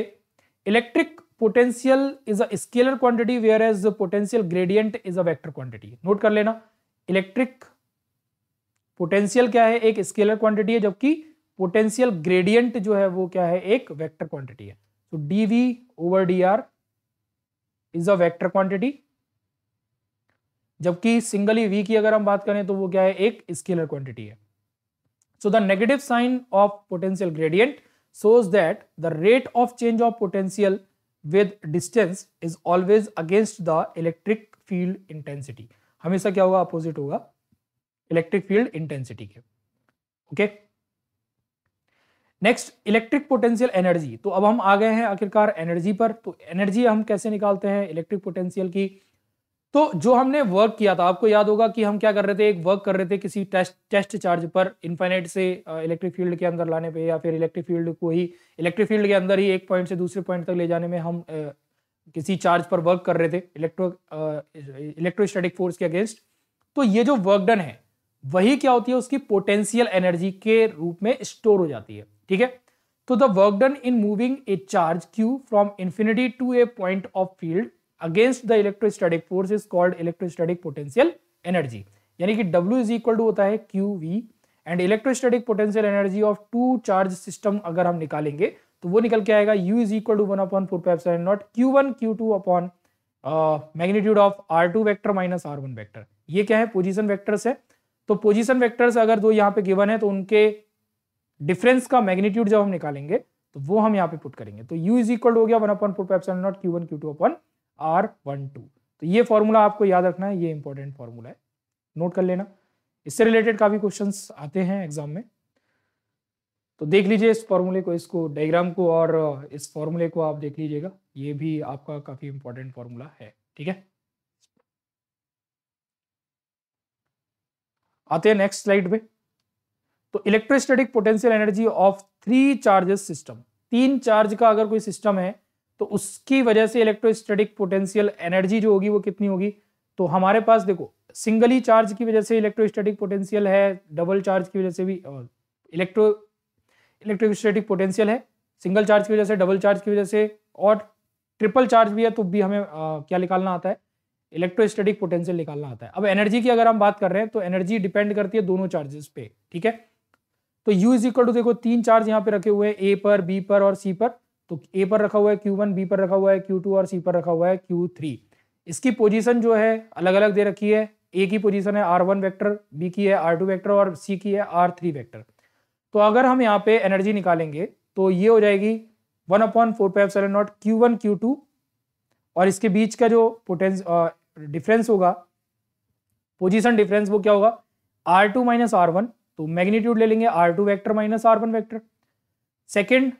electric potential is a scalar quantity whereas potential gradient is a vector quantity note कर लेना इलेक्ट्रिक पोटेंशियल क्या है एक स्केलर क्वांटिटी है जबकि पोटेंशियल ग्रेडियंट जो है वो क्या है एक वेक्टर क्वांटिटी है तो D V over D R is a vector quantity जबकि सिंगली वी e की अगर हम बात करें तो वो क्या है एक स्केलर क्वांटिटी है so the negative sign of potential gradient shows that the rate of change of potential with distance is always against the electric field intensity हमेशा क्या होगा अपोजिट होगा इलेक्ट्रिक फील्ड इंटेंसिटी के okay okay? Next electric potential energy तो अब हम आ गए हैं आखिरकार एनर्जी पर तो एनर्जी हम कैसे निकालते हैं इलेक्ट्रिक पोटेंशियल की तो जो हमने वर्क किया था आपको याद होगा कि हम क्या कर रहे थे एक वर्क कर रहे थे किसी टेस्ट टेस्ट चार्ज पर इन्फाइनाइट से इलेक्ट्रिक फील्ड के अंदर लाने पे या फिर इलेक्ट्रिक फील्ड को ही इलेक्ट्रिक फील्ड के अंदर ही एक पॉइंट से दूसरे पॉइंट तक ले जाने में हम आ, किसी चार्ज पर वर्क कर रहे थे इलेक्ट्रो इलेक्ट्रोस्टैटिक फोर्स के अगेंस्ट तो ये जो वर्कडन है वही क्या होती है उसकी पोटेंशियल एनर्जी के रूप में स्टोर हो जाती है ठीक है तो the work done in moving a charge Q from infinity to a point of field against the electrostatic force is called electrostatic potential energy यानी कि W इज इक्वल टू होता है Q V and electrostatic potential energy of two charge system अगर हम निकालेंगे तो वो निकल के आएगा U is equal to one upon four pi epsilon naught Q one Q two upon magnitude of R two vector minus R one vector ये क्या है पोजिशन वैक्टर्स है तो पोजिशन वैक्टर्स अगर दो यहाँ पे गिवन है तो उनके डिफरेंस का मैग्नीट्यूड जब हम निकालेंगे तो वो हम यहाँ पे पुट करेंगे तो यू इज इक्वल हो गया one four pi naught Q one Q two R one two तो ये फॉर्मूला आपको याद रखना है ये इंपॉर्टेंट फॉर्मूला है नोट कर लेना इससे रिलेटेड काफ़ी क्वेश्चन आते हैं एग्जाम में तो देख लीजिए इस फॉर्मूले को इसको डायग्राम को और uh, इस फॉर्मूले को आप देख लीजिएगा ये भी आपका काफ़ी इंपॉर्टेंट फॉर्मूला है ठीक है आते हैं नेक्स्ट स्लाइड में तो electrostatic potential energy of three charges system तीन चार्ज का अगर कोई सिस्टम है तो उसकी वजह से इलेक्ट्रोस्टैटिक पोटेंशियल एनर्जी जो होगी वो कितनी होगी तो हमारे पास देखो सिंगली चार्ज की वजह से इलेक्ट्रोस्टैटिक पोटेंशियल है डबल चार्ज की वजह से भी इलेक्ट्रो इलेक्ट्रोस्टैटिक पोटेंशियल है सिंगल चार्ज की वजह से डबल चार्ज की वजह से और ट्रिपल चार्ज भी है तो भी हमें आ, क्या निकालना आता है इलेक्ट्रोस्टैटिक पोटेंशियल निकालना आता है अब एनर्जी की अगर हम बात कर रहे हैं तो एनर्जी डिपेंड करती है दोनों चार्जेस पे ठीक है तो u इज इक्वल टू देखो तीन चार्ज यहाँ पे रखे हुए हैं ए पर बी पर और सी पर तो ए पर रखा हुआ है क्यू वन बी पर रखा हुआ है क्यू टू और सी पर रखा हुआ है क्यू थ्री इसकी पोजीशन जो है अलग अलग दे रखी है ए की पोजीशन है R1 वेक्टर, B की है R2 वेक्टर और C की है R3 वेक्टर। तो अगर हम यहाँ पे एनर्जी निकालेंगे तो ये हो जाएगी one upon four pi seven naught Q one Q two और इसके बीच का जो पोटेंस डिफरेंस होगा पोजिशन डिफरेंस वो क्या होगा R two minus R one तो मैग्नीट्यूड ले लेंगे R two vector minus R one vector second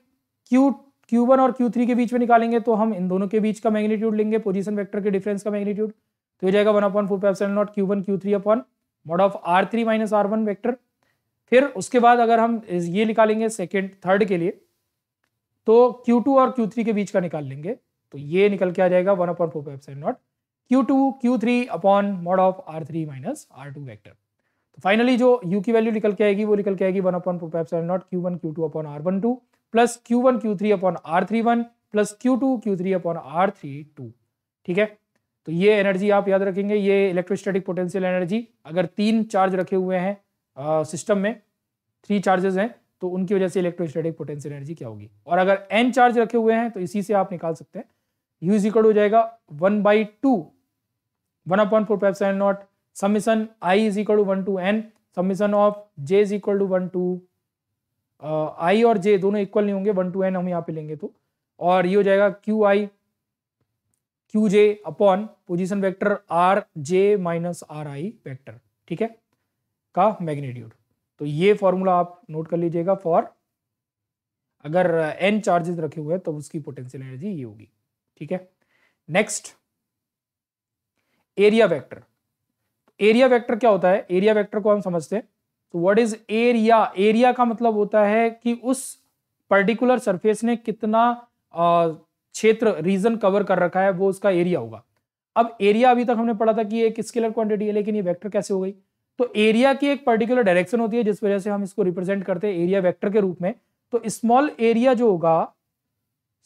Q Q one और क्यू थ्री के बीच में निकालेंगे तो हम इन दोनों के बीच का मैग्नीट्यूड लेंगे पोजिशन वैक्टर के डिफरेंस का मैग्नीट्यूड तो जाएगा one upon four pi epsilon naught Q one Q three upon mod of R three minus R one vector फिर उसके बाद अगर हम ये निकालेंगे सेकेंड थर्ड के लिए तो Q2 और Q3 के बीच का निकाल लेंगे तो ये निकल के आ जाएगा one upon four naught Q two Q three upon mod of R three minus R two vector तो फाइनली जो U की वैल्यू निकल के आएगी वो निकल के आएगी one upon four pi epsilon naught Q one Q two upon R one two plus Q one Q three upon R three one plus Q two Q three upon R three two ठीक है तो ये energy आप याद रखेंगे ये electrostatic potential energy अगर तीन चार्ज रखे हुए हैं सिस्टम में थ्री चार्जेस हैं तो उनकी वजह से इलेक्ट्रोस्टैटिक पोटेंशियल एनर्जी क्या होगी और अगर एन चार्ज रखे हुए हैं तो इसी से आप निकाल सकते हैं यूज इक्वल हो जाएगा one by two one upon four five seven naught summation i is equal to 1 to n summation of J is equal to one to I और जे दोनों इक्वल नहीं होंगे वन टू एन हम यहाँ पे लेंगे तो और ये हो जाएगा Q I Q J upon position vector R J minus are I vector ठीक है का मैग्नीट्यूड तो ये फॉर्मूला आप नोट कर लीजिएगा फॉर अगर एन चार्जेस रखे हुए हैं तो उसकी पोटेंशियल एनर्जी ये होगी ठीक है next area vector area vector क्या होता है एरिया वेक्टर को हम समझते हैं तो व्हाट इज एरिया एरिया का मतलब होता है कि उस पर्टिकुलर सरफेस ने कितना क्षेत्र रीजन कवर कर रखा है वो उसका एरिया होगा अब एरिया अभी तक हमने पढ़ा था कि एक स्केलर क्वांटिटी है लेकिन ये वेक्टर कैसे हो गई तो एरिया की एक पर्टिकुलर डायरेक्शन होती है जिस वजह से हम इसको रिप्रेजेंट करते हैं एरिया वेक्टर के रूप में तो स्मॉल एरिया जो होगा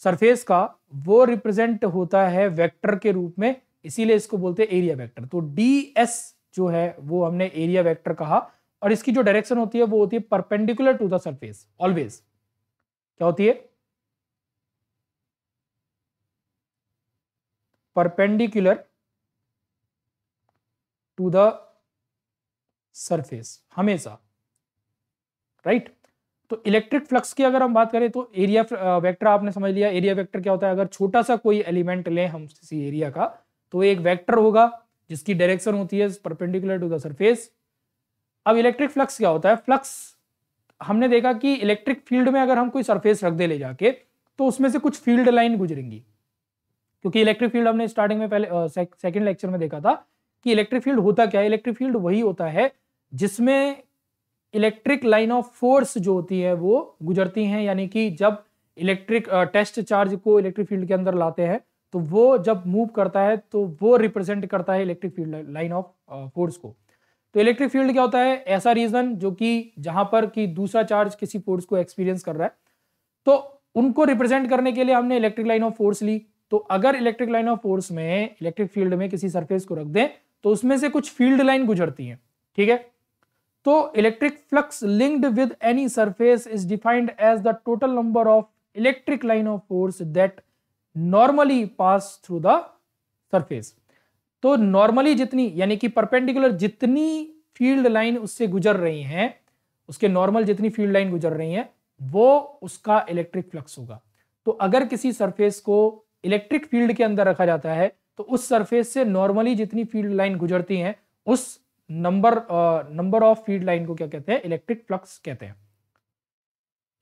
सरफेस का वो रिप्रेजेंट होता है वेक्टर के रूप में इसीलिए इसको बोलते हैं एरिया वेक्टर तो डी एस जो है वो हमने एरिया वेक्टर कहा और इसकी जो डायरेक्शन होती है वो होती है perpendicular to the surface always क्या होती है परपेंडिकुलर टू द सरफेस हमेशा राइट right? तो इलेक्ट्रिक फ्लक्स की अगर हम बात करें तो एरिया वेक्टर आपने समझ लिया एरिया वेक्टर क्या होता है अगर छोटा सा कोई एलिमेंट लें हम किसी एरिया का तो एक वेक्टर होगा जिसकी डायरेक्शन होती है परपेंडिकुलर टू द सरफेस अब इलेक्ट्रिक फ्लक्स क्या होता है फ्लक्स हमने देखा कि इलेक्ट्रिक फील्ड में अगर हम कोई सरफेस रख दे ले जाके तो उसमें से कुछ फील्ड लाइन गुजरेंगी क्योंकि इलेक्ट्रिक फील्ड हमने स्टार्टिंग में पहले सेकंड लेक्चर में देखा था कि इलेक्ट्रिक फील्ड होता क्या है इलेक्ट्रिक फील्ड वही होता है जिसमें इलेक्ट्रिक लाइन ऑफ फोर्स जो होती है वो गुजरती है यानी कि जब इलेक्ट्रिक टेस्ट चार्ज को इलेक्ट्रिक फील्ड के अंदर लाते हैं तो वो जब मूव करता है तो वो रिप्रेजेंट करता है electric field line of force को तो इलेक्ट्रिक फील्ड क्या होता है ऐसा रीजन जो कि जहां पर कि दूसरा चार्ज किसी फोर्स को एक्सपीरियंस कर रहा है तो उनको रिप्रेजेंट करने के लिए हमने इलेक्ट्रिक लाइन ऑफ फोर्स ली तो अगर इलेक्ट्रिक लाइन ऑफ फोर्स में इलेक्ट्रिक फील्ड में किसी सरफेस को रख दें तो उसमें से कुछ फील्ड लाइन गुजरती है ठीक है तो electric flux linked with any surface is defined as the total number of electric line of force that normally pass through the surface तो नॉर्मली जितनी यानी कि परपेंडिकुलर जितनी फील्ड लाइन उससे गुजर रही हैं उसके नॉर्मल जितनी फील्ड लाइन गुजर रही हैं वो उसका इलेक्ट्रिक फ्लक्स होगा तो अगर किसी सरफेस को इलेक्ट्रिक फील्ड के अंदर रखा जाता है तो उस सरफेस से नॉर्मली जितनी फील्ड लाइन गुजरती हैं उस number number of field line को क्या कहते हैं इलेक्ट्रिक फ्लक्स कहते हैं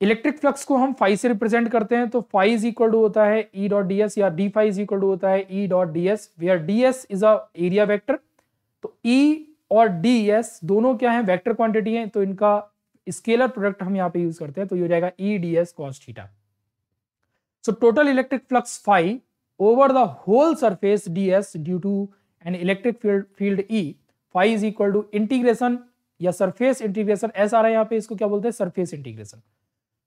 इलेक्ट्रिक फ्लक्स को हम फाइव से रिप्रेजेंट करते हैं तो फाइव इक्वल टू होता है ई डॉट डी एस या D phi is equal to होता है E dot D S where D S is a area vector तो ई e और डी एस दोनों क्या है वेक्टर क्वांटिटी है तो इनका स्केलर प्रोडक्ट हम यहाँ पे यूज करते हैं तो ये हो जाएगा E D S cos theta so total electric flux phi over the whole surface ds due to an electric field field E phi is equal to integration या सरफेस इंटीग्रेशन एस आ रहा है यहाँ पे इसको क्या बोलते हैं सरफेस इंटीग्रेशन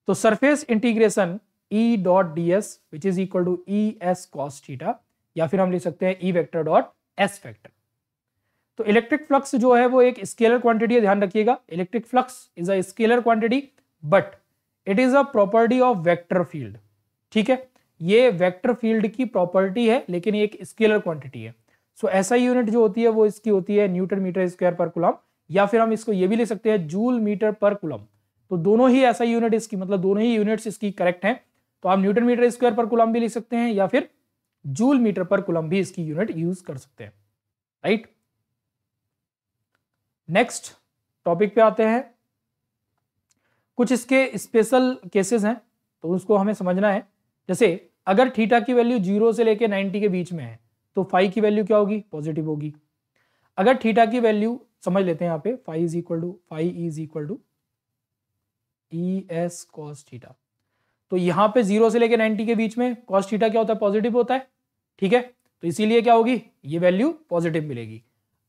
तो surface integration E dot D S which is equal to E S cos theta या फिर हम लिख सकते हैं E vector dot S vector तो इलेक्ट्रिक फ्लक्स जो है वो एक स्केलर क्वांटिटी है ध्यान रखिएगा electric flux is a scalar quantity but it is a property of vector field ठीक है ये वेक्टर फील्ड की प्रॉपर्टी है लेकिन एक स्केलर क्वांटिटी है सो so, ऐसा यूनिट जो होती है वो इसकी होती है न्यूटन मीटर स्क्वायर पर कुलम या फिर हम इसको ये भी ले सकते हैं जूल मीटर पर कुलम तो दोनों ही ऐसा यूनिट इसकी मतलब दोनों ही यूनिट्स इसकी करेक्ट हैं तो आप न्यूटन मीटर स्क्वायर पर कुलम भी लिख सकते हैं या फिर जूल मीटर पर कुलम भी इसकी यूनिट यूज कर सकते हैं राइट नेक्स्ट टॉपिक पे आते हैं कुछ इसके स्पेशल केसेस हैं तो उसको हमें समझना है जैसे अगर थीटा की वैल्यू जीरो से लेकर नाइनटी के बीच में है तो फाइव की वैल्यू क्या होगी पॉजिटिव होगी अगर थीटा की वैल्यू समझ लेते हैं यहाँ पे phi is equal to phi is equal to T S cos तो यहां पे जीरो से लेकर नाइनटी के बीच में कॉस क्या होता है पॉजिटिव होता है ठीक है तो इसीलिए क्या होगी ये वैल्यू पॉजिटिव मिलेगी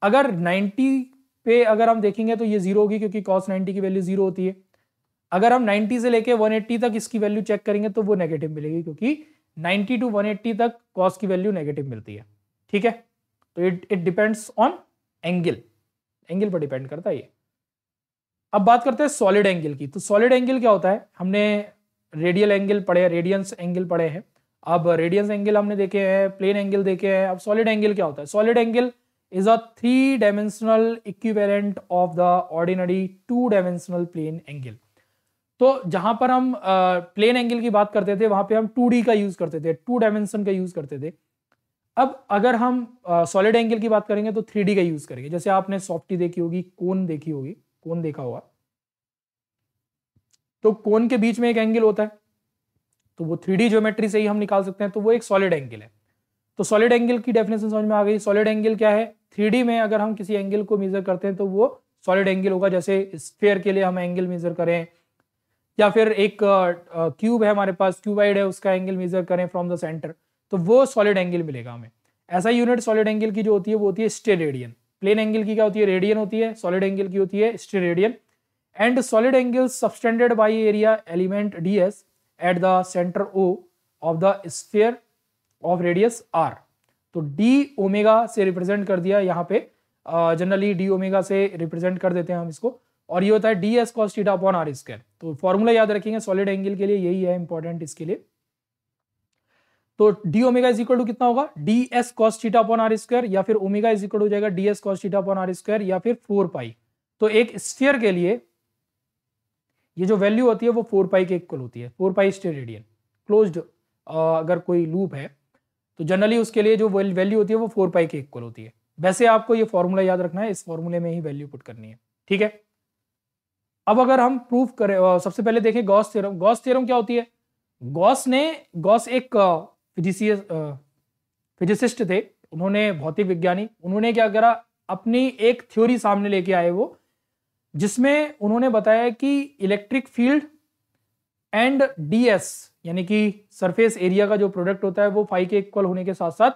अगर 90 पे अगर हम देखेंगे तो ये जीरो होगी क्योंकि कॉस 90 की वैल्यू जीरो होती है अगर हम 90 से लेके 180 तक इसकी वैल्यू चेक करेंगे तो वो नेगेटिव मिलेगी क्योंकि 90 टू 180 तक कॉस की वैल्यू नेगेटिव मिलती है ठीक है तो it it depends on angle angle पर डिपेंड करता है ये अब बात करते हैं सॉलिड एंगल की तो सॉलिड एंगल क्या होता है हमने रेडियल एंगल पढ़े रेडियंस एंगल पढ़े हैं अब रेडियंस एंगल हमने देखे हैं प्लेन एंगल देखे हैं अब सॉलिड एंगल क्या होता है solid angle is a three dimensional equivalent of the ordinary two dimensional plane angle तो जहां पर हम प्लेन uh, एंगल की बात करते थे वहां पे हम टू का यूज करते थे टू डायमेंशन का यूज करते थे अब अगर हम सॉलिड uh, एंगल की बात करेंगे तो थ्री का यूज करेंगे जैसे आपने सॉफ्टी देखी होगी कोन देखी होगी कोन देखा होगा तो कोन के बीच में एक एंगल होता है तो वो थ्री ज्योमेट्री से ही हम निकाल सकते हैं तो वो एक सॉलिड एंगल है तो सॉलिड एंगल की डेफिनेशन समझ में आ गई सॉलिड एंगल क्या है थ्री में अगर हम किसी एंगल को मेजर करते हैं तो वो सॉलिड एंगल होगा जैसे स्पेयर के लिए हम एंगल मेजर करें या फिर एक क्यूब है हमारे पास क्यूबाइड है उसका एंगल मेजर करें फ्रॉम द सेंटर तो वो सॉलिड एंगल मिलेगा हमें ऐसा यूनिट सॉलिड एंगल की जो होती है वो होती है स्टेरेडियन प्लेन एंगल की क्या होती है रेडियन होती है सॉलिड एंगल की होती है steradian and solid angle subtended by area element D S at the centre O of the sphere of radius R तो डी ओमेगा से रिप्रेजेंट कर दिया यहाँ पे जनरली डी ओमेगा से रिप्रेजेंट कर देते हैं हम इसको और ये होता है D S cos theta upon are square तो फॉर्मूला याद रखेंगे सॉलिड एंगल के लिए यही है इंपॉर्टेंट इसके लिए तो D omega is equal to कितना होगा D S cos theta upon are square या फिर ओमेगा इज इक्वल हो जाएगा D S cos theta upon are square या फिर फोर पाई तो एक स्फीयर के लिए ये जो वैल्यू होती है वो फोर पाई के इक्वल होती है four pi steradian closed अगर कोई लूप है तो जनरली उसके लिए जो वैल्यू होती है वो फोर पाई के इक्वल होती है वैसे आपको ये फॉर्मूला याद रखना है इस फॉर्मूले में ही वैल्यू पुट करनी है ठीक है अब अगर हम प्रूफ करें सबसे पहले देखें गॉस थ्योरम गॉस थ्योरम क्या होती है गॉस ने गॉस एक फिजिसिय फिजिसिस्ट थे उन्होंने भौतिक विज्ञानी उन्होंने क्या करा अपनी एक थ्योरी सामने लेके आए वो जिसमें उन्होंने बताया कि इलेक्ट्रिक फील्ड एंड डीएस यानी कि सरफेस एरिया का जो प्रोडक्ट होता है वो फाइव के इक्वल होने के साथ साथ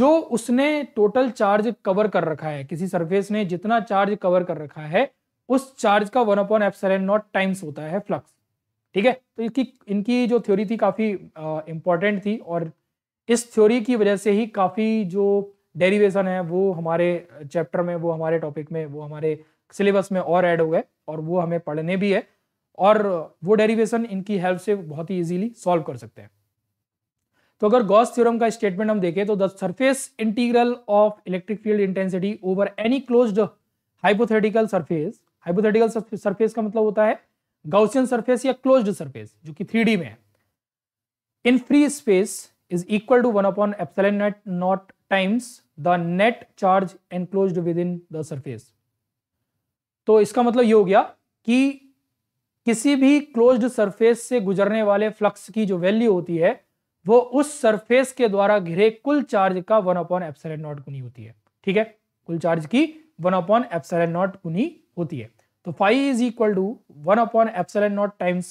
जो उसने टोटल चार्ज कवर कर रखा है किसी सरफेस ने जितना चार्ज कवर कर रखा है उस चार्ज का one upon F naught times होता है फ्लक्स ठीक है तो इसकी इनकी जो थ्योरी थी काफ़ी इम्पॉर्टेंट थी और इस थ्योरी की वजह से ही काफ़ी जो डेरिवेशन है वो हमारे चैप्टर में वो हमारे टॉपिक में वो हमारे सिलेबस में और ऐड हो गए और वो हमें पढ़ने भी है और वो डेरिवेशन इनकी हेल्प से बहुत ही इजीली सॉल्व कर सकते हैं तो अगर गॉस थ्योरम का स्टेटमेंट हम देखें तो the surface integral of electric field intensity over any closed hypothetical surface hypothetical surface का मतलब होता है गाउसियन सरफेस या क्लोज्ड सरफेस जो कि थ्री में है in free space is equal to one upon epsilon naught times the net charge enclose within the surface तो इसका मतलब ये हो गया कि किसी भी क्लोज्ड सरफेस से गुजरने वाले फ्लक्स की जो वैल्यू होती है वो उस सरफेस के द्वारा घिरे कुल चार्ज का वन अपॉन एप्सल नॉट गुनी होती है ठीक है कुल चार्ज की वन अपॉन एप्सल नॉट गुनी होती है तो phi is equal to one upon epsilon naught times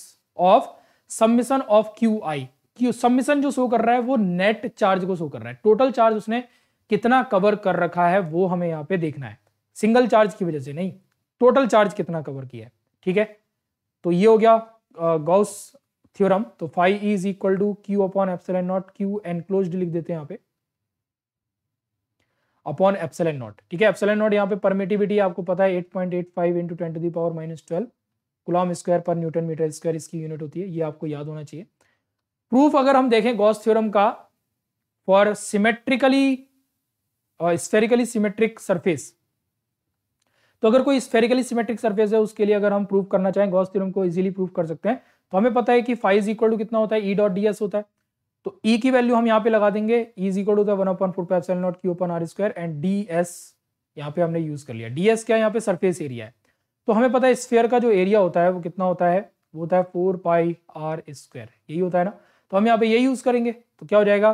of summation of Q I Q summation जो शो कर रहा है वो नेट चार्ज को शो कर रहा है टोटल चार्ज उसने कितना कवर कर रखा है वो हमें यहाँ पे देखना है सिंगल चार्ज की वजह से नहीं टोटल चार्ज कितना कवर किया है ठीक है तो ये हो गया गॉस थ्योरम तो phi is equal to Q upon epsilon naught Q enclose लिख देते हैं यहाँ पे अपॉन एप्सलन नॉट ठीक है एप्सलन नॉट यहाँ पे परमिटिविटी आपको पता है eight point eight five into ten to the power minus twelve coulomb square पर न्यूटन मीटर स्क्वायर इसकी यूनिट होती है ये आपको याद होना चाहिए प्रूफ अगर हम देखें गॉस थ्योरम का for symmetrically spherically symmetric surface तो अगर कोई स्फेरिकली सिमेट्रिक सरफेस है उसके लिए अगर हम प्रूफ करना चाहें गॉस थ्योरम को इजीली प्रूफ कर सकते हैं तो हमें पता है कि फाइव इक्वल टू कितना होता है ई डॉट डी एस होता है तो e की वैल्यू हम यहाँ पे लगा देंगे ई e पे हमने यूज कर लिया डी एस क्या यहाँ पे सरफेस एरिया है तो हमें पता है स्फेयर का जो एरिया होता है वो कितना होता है वो होता है फोर पाई आर स्क्वायर यही होता है ना तो हम यहाँ पे यही यूज करेंगे तो क्या हो जाएगा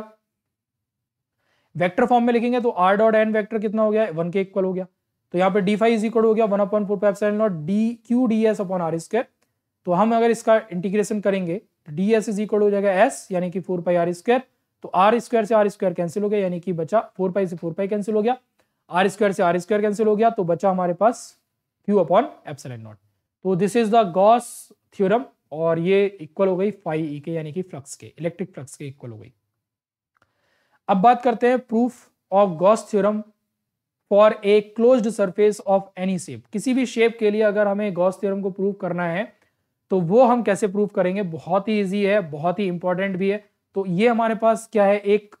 वेक्टर फॉर्म में लिखेंगे तो आर डॉट एन वेक्टर कितना हो गया वन के इक्वल हो गया तो यहाँ पे डी फाइव इज इक्वल हो गया one upon four pi seven naught D Q D S upon are square तो हम अगर इसका इंटीग्रेशन करेंगे डी एस इज इक्वल हो जाएगा एस यानी कि फोर पाई आर स्क्वायर तो आर स्क्वायर से आर स्क्वायर कैंसिल हो गया यानी कि बचा फोर पाई से फोर पाई कैंसिल हो गया आर स्क्वायर से आर स्क्वायर कैंसिल हो गया तो बचा हमारे पास क्यू अपॉन एप्सलन नॉट तो this is the Gauss theorem और ये इक्वल हो गई फाइव ई e के यानी कि फ्लक्स के इलेक्ट्रिक फ्लक्स के इक्वल हो गई अब बात करते हैं proof of Gauss theorem for a closed surface of any shape किसी भी शेप के लिए अगर हमें गॉस थ्योरम को प्रूव करना है तो वो हम कैसे प्रूव करेंगे बहुत ही ईजी है बहुत ही इंपॉर्टेंट भी है तो ये हमारे पास क्या है एक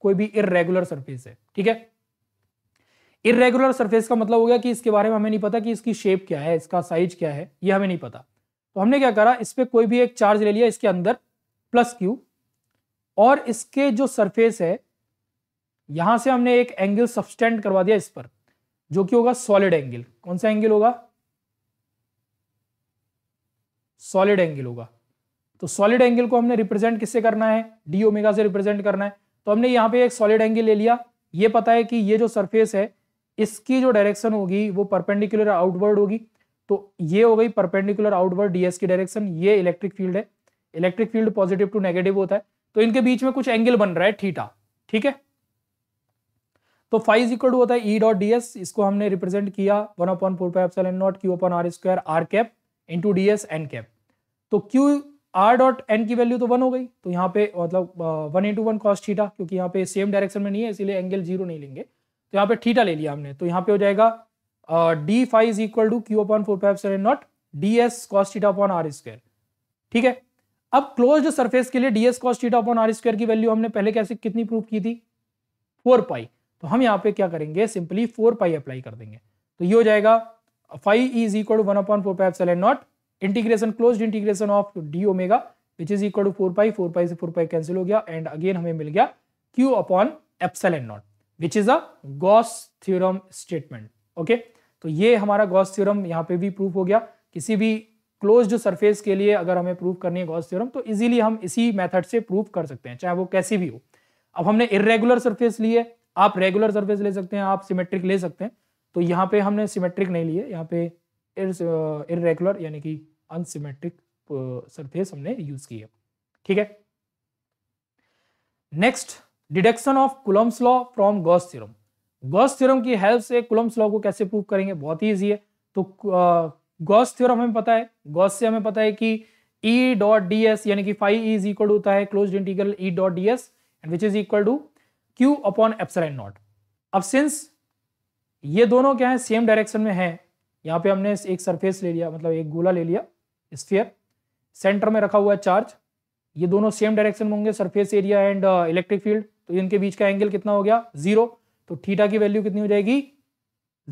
कोई भी इरेगुलर सरफेस है ठीक है इरेगुलर सरफेस का मतलब हो गया कि इसके बारे में हमें नहीं पता कि इसकी शेप क्या है इसका साइज क्या है ये हमें नहीं पता तो हमने क्या करा इस पर कोई भी एक चार्ज ले लिया इसके अंदर प्लस क्यू और इसके जो सरफेस है यहां से हमने एक एंगल सब्सटेंड करवा दिया इस पर जो कि होगा सॉलिड एंगल कौन सा एंगल होगा सॉलिड एंगल होगा तो सॉलिड एंगल को हमने रिप्रेजेंट किससे करना है डी ओमेगा से रिप्रेजेंट करना है तो हमने यहाँ पे एक सॉलिड एंगल ले लिया ये पता है कि ये जो सरफेस है इसकी जो डायरेक्शन होगी वो परपेंडिकुलर आउटवर्ड होगी तो ये हो गई परपेंडिकुलर आउटवर्ड डीएस की डायरेक्शन ये इलेक्ट्रिक फील्ड है electric field positive to negative होता है तो इनके बीच में कुछ एंगल बन रहा है ठीटा ठीक है तो फाइव इक्वल टू होता है ई डॉट डीएस इसको हमने रिप्रेजेंट किया one upon four five seven naught Q upon R square R cap into DS N cap तो क्यू आर डॉट एन की वैल्यू तो वन हो गई तो यहाँ पे मतलब one into one cos theta क्योंकि यहाँ पे सेम डायरेक्शन में नहीं है इसीलिए एंगल जीरो नहीं लेंगे तो यहाँ पे थीटा ले लिया हमने तो यहाँ पे हो जाएगा D phi is equal to Q upon four five seven naught D S cos theta upon are square ठीक है अब क्लोज सरफेस के लिए D S cos theta upon are square की वैल्यू हमने पहले कैसे कितनी प्रूव की थी फोर पाई तो हम यहाँ पे क्या करेंगे सिंपली फोर पाई अप्लाई कर देंगे तो ये हो जाएगा five is equal to one upon four five seven naught integration close integration of D omega which is equal to four pi four pi से फोर पाई कैंसिल हो गया एंड अगेन हमें मिल गया Q upon epsilon naught which is a Gauss theorem statement okay तो ये हमारा Gauss theorem यहाँ पे भी प्रूफ हो गया किसी भी क्लोज्ड सरफेस के लिए अगर हमें प्रूफ करनी है गॉस थ्योरम तो इजीली हम इसी मेथड से प्रूफ कर सकते हैं चाहे वो कैसी भी हो अब हमने इरेगुलर सरफेस लिए आप रेगुलर सरफेस ले सकते हैं आप सिमेट्रिक ले सकते हैं तो यहाँ पे हमने सिमेट्रिक नहीं लिए यहाँ पे इरेगुलर यानी कि अनसिमेट्रिक सरफेस हमने यूज की है ठीक है next deduction of Coulomb's law from Gauss theorem Gauss theorem की हेल्प से कुलम्स लॉ को कैसे प्रूव करेंगे बहुत ही ईजी है तो गॉस थ्योरम हमें पता है गॉस से हमें पता है कि E डॉट डी एस यानी कि फाइव इज इक्वल होता है close integral E dot D S and which is equal to Q upon epsilon naught अब सिंस ये दोनों क्या है सेम डायरेक्शन में है यहाँ पे हमने एक सरफेस ले लिया मतलब एक गोला ले लिया स्फीयर सेंटर में रखा हुआ है चार्ज ये दोनों सेम डायरेक्शन में होंगे surface area and electric field तो इनके बीच का एंगल कितना हो गया जीरो तो थीटा की वैल्यू कितनी हो जाएगी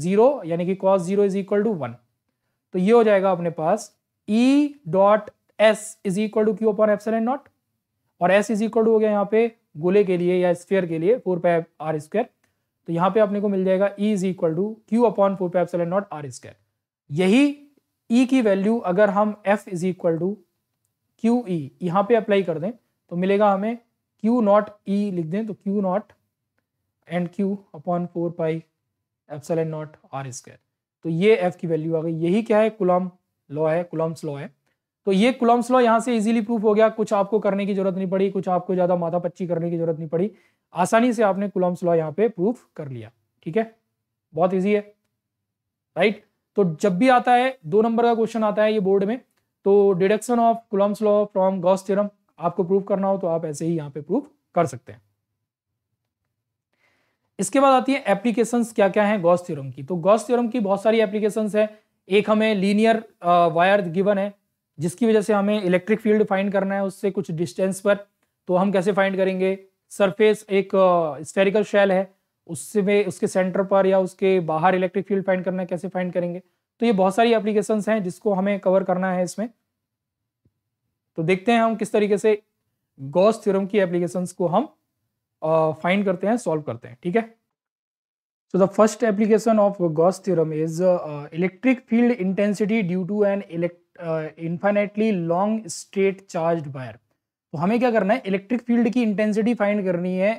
जीरो यानी कि cos zero is equal to one तो ये हो जाएगा अपने पास E dot S is equal to Q upon epsilon not और एस इज इक्वल टू हो गया यहाँ पे गोले के लिए या स्फेयर के लिए फोर पे आर स्क्वायर तो यहाँ पे अपने को मिल जाएगा E is equal to Q upon four pi epsilon naught R square यही ई e की वैल्यू अगर हम F is equal to Q E यहां पर अप्लाई कर दें तो मिलेगा हमें क्यू नॉट ई लिख दें तो Q naught and Q upon four pi epsilon naught R square तो ये एफ की वैल्यू आ गई यही क्या है कुलम लॉ है कुलम्स लॉ है तो ये कुलम्स लॉ यहाँ से इजीली प्रूफ हो गया कुछ आपको करने की जरूरत नहीं पड़ी कुछ आपको ज़्यादा माथा पच्ची करने की जरूरत नहीं पड़ी आसानी से आपने कुलम्स लॉ यहाँ पे प्रूफ कर लिया ठीक है बहुत ईजी है राइट तो जब भी आता है दो नंबर का क्वेश्चन आता है ये बोर्ड में तो deduction of Coulomb's law from Gauss theorem आपको प्रूफ करना हो तो आप ऐसे ही यहाँ पे प्रूफ कर सकते हैं इसके बाद आती है एप्लीकेशंस क्या क्या है गॉस थ्योरम की तो गॉस थ्योरम की बहुत सारी एप्लीकेशंस है एक हमें लीनियर वायर गिवन है जिसकी वजह से हमें इलेक्ट्रिक फील्ड फाइंड करना है उससे कुछ डिस्टेंस पर तो हम कैसे फाइंड करेंगे सरफेस एक स्फेरिकल शेल है उससे में उसके सेंटर पर या उसके बाहर इलेक्ट्रिक फील्ड फाइंड करना है कैसे फाइंड करेंगे तो ये बहुत सारी एप्लीकेशन हैं जिसको हमें कवर करना है इसमें तो देखते हैं हम किस तरीके से गॉस थ्योरम की एप्लीकेशन को हम फाइंड uh, करते हैं सॉल्व करते हैं ठीक है so the first application of Gauss theorem is electric field intensity due to an elect an long straight infinitely long तो हमें क्या करना है इलेक्ट्रिक फील्ड की इंटेंसिटी फाइंड करनी है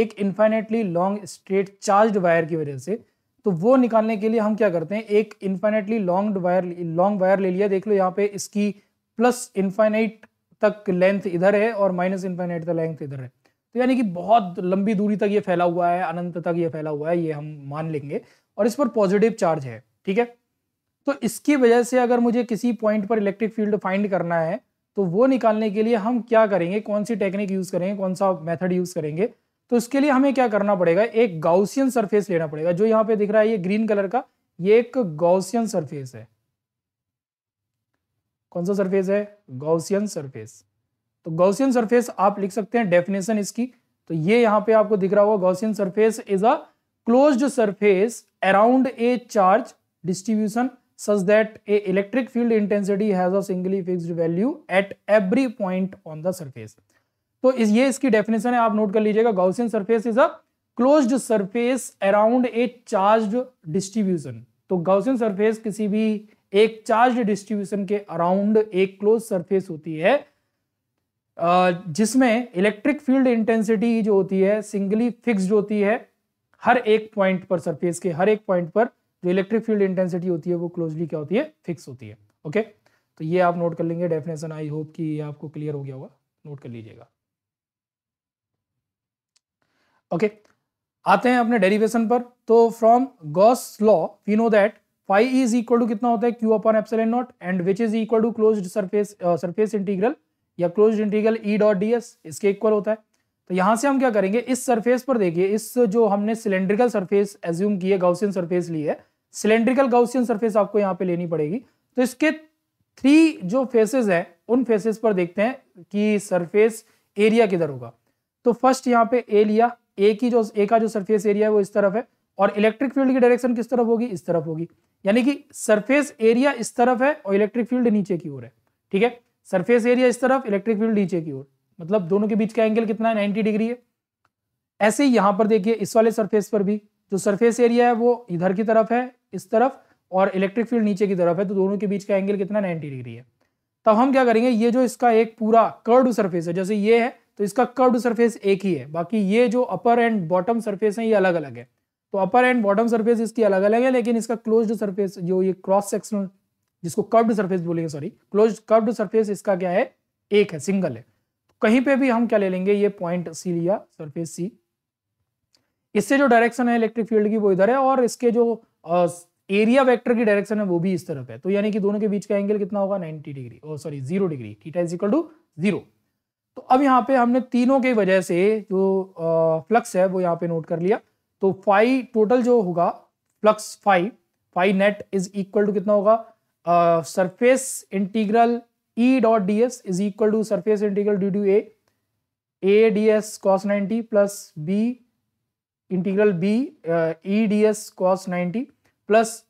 एक infinitely long straight charge wire की वजह से तो वो निकालने के लिए हम क्या करते हैं एक infinitely long wire long wire ले लिया देख लो यहाँ पे इसकी प्लस इन्फाइनाइट तक लेंथ इधर है और माइनस इन्फाइनाइट तक लेंथ इधर है तो यानी कि बहुत लंबी दूरी तक ये फैला हुआ है अनंत तक ये फैला हुआ है ये हम मान लेंगे और इस पर पॉजिटिव चार्ज है ठीक है तो इसकी वजह से अगर मुझे किसी पॉइंट पर इलेक्ट्रिक फील्ड फाइंड करना है तो वो निकालने के लिए हम क्या करेंगे कौन सी टेक्निक यूज करेंगे कौन सा मेथड यूज करेंगे तो इसके लिए हमें क्या करना पड़ेगा एक गाउसियन सरफेस लेना पड़ेगा जो यहाँ पे दिख रहा है ये ग्रीन कलर का ये एक गाउसियन सरफेस है कौन सा सरफेस है गाउसियन सरफेस तो गाउसियन सरफेस आप लिख सकते हैं डेफिनेशन इसकी तो ये यहाँ पे आपको दिख रहा होगा Gaussian surface is a closed surface around a charge distribution such that a electric field intensity has a singly fixed value at every point on the surface तो इस ये इसकी डेफिनेशन है आप नोट कर लीजिएगा Gaussian surface is a closed surface around a charge distribution तो Gaussian surface किसी भी एक चार्ज डिस्ट्रीब्यूशन के अराउंड एक क्लोज सरफेस होती है जिसमें इलेक्ट्रिक फील्ड इंटेंसिटी जो होती है सिंगली फिक्स्ड होती है हर एक पॉइंट पर सरफेस के हर एक पॉइंट पर जो इलेक्ट्रिक फील्ड इंटेंसिटी होती है वो क्लोजली क्या होती है फिक्स होती है ओके तो ये आप नोट कर लेंगे डेफिनेशन आई होप कि ये आपको क्लियर हो गया होगा नोट कर लीजिएगा ओके आते हैं अपने डेरिवेशन पर तो from Gauss law we know that phi is equal to कितना होता है Q upon epsilon naught and which is equal to close surface surface integral या close integral E dot D S इसके इक्वल होता है तो यहाँ से हम क्या करेंगे इस सरफेस पर देखिए इस जो हमने सिलेंड्रिकल सरफेस एज्यूम की है गाउसियन सरफेस ली है सिलेंड्रिकल गाउसियन सरफेस आपको यहाँ पे लेनी पड़ेगी तो इसके थ्री जो फेसेस हैं उन फेसेस पर देखते हैं कि सरफेस एरिया किधर होगा तो फर्स्ट यहाँ पे ए लिया ए की जो ए का जो सरफेस एरिया है वो इस तरफ है और इलेक्ट्रिक फील्ड की डायरेक्शन किस तरफ होगी इस तरफ होगी यानी कि सरफेस एरिया इस तरफ है और इलेक्ट्रिक फील्ड नीचे की ओर है ठीक है सरफेस एरिया इस तरफ इलेक्ट्रिक फील्ड नीचे की ओर मतलब दोनों के बीच का एंगल कितना है नाइनटी डिग्री है ऐसे ही यहां पर देखिए इस वाले सरफेस पर भी जो सरफेस एरिया है वो इधर की तरफ है इस तरफ और इलेक्ट्रिक फील्ड नीचे की तरफ है तो दोनों के बीच का एंगल कितना 90 डिग्री है तब हम क्या करेंगे ये जो इसका एक पूरा कर्ड सरफेस है जैसे ये है तो इसका कर्व सरफेस एक ही है बाकी ये जो अपर एंड बॉटम सरफेस है ये अलग अलग है तो अपर एंड बॉटम सरफेस इसकी अलग अलग है लेकिन इसका क्लोज्ड सरफेस जो ये क्रॉस सेक्शनल जिसको कर्व्ड सरफेस बोलेंगे सॉरी क्लोज कर्व्ड सरफेस इसका क्या है एक है सिंगल है तो कहीं पे भी हम क्या ले लेंगे ये पॉइंट सी लिया सरफेस सी इससे जो डायरेक्शन है इलेक्ट्रिक फील्ड की वो इधर है और इसके जो एरिया वेक्टर की डायरेक्शन है वो भी इस तरफ है तो यानी कि दोनों के बीच का एंगल कितना होगा नाइनटी डिग्री और sorry zero degree theta is equal to zero तो अब यहाँ पे हमने तीनों के वजह से जो फ्लक्स है वो यहाँ पे नोट कर लिया तो फाइव टोटल जो होगा flux phi phi net is equal to कितना होगा surface integral E dot D S is equal to surface integral D to A A D S cos ninety plus B integral B E D S cos ninety plus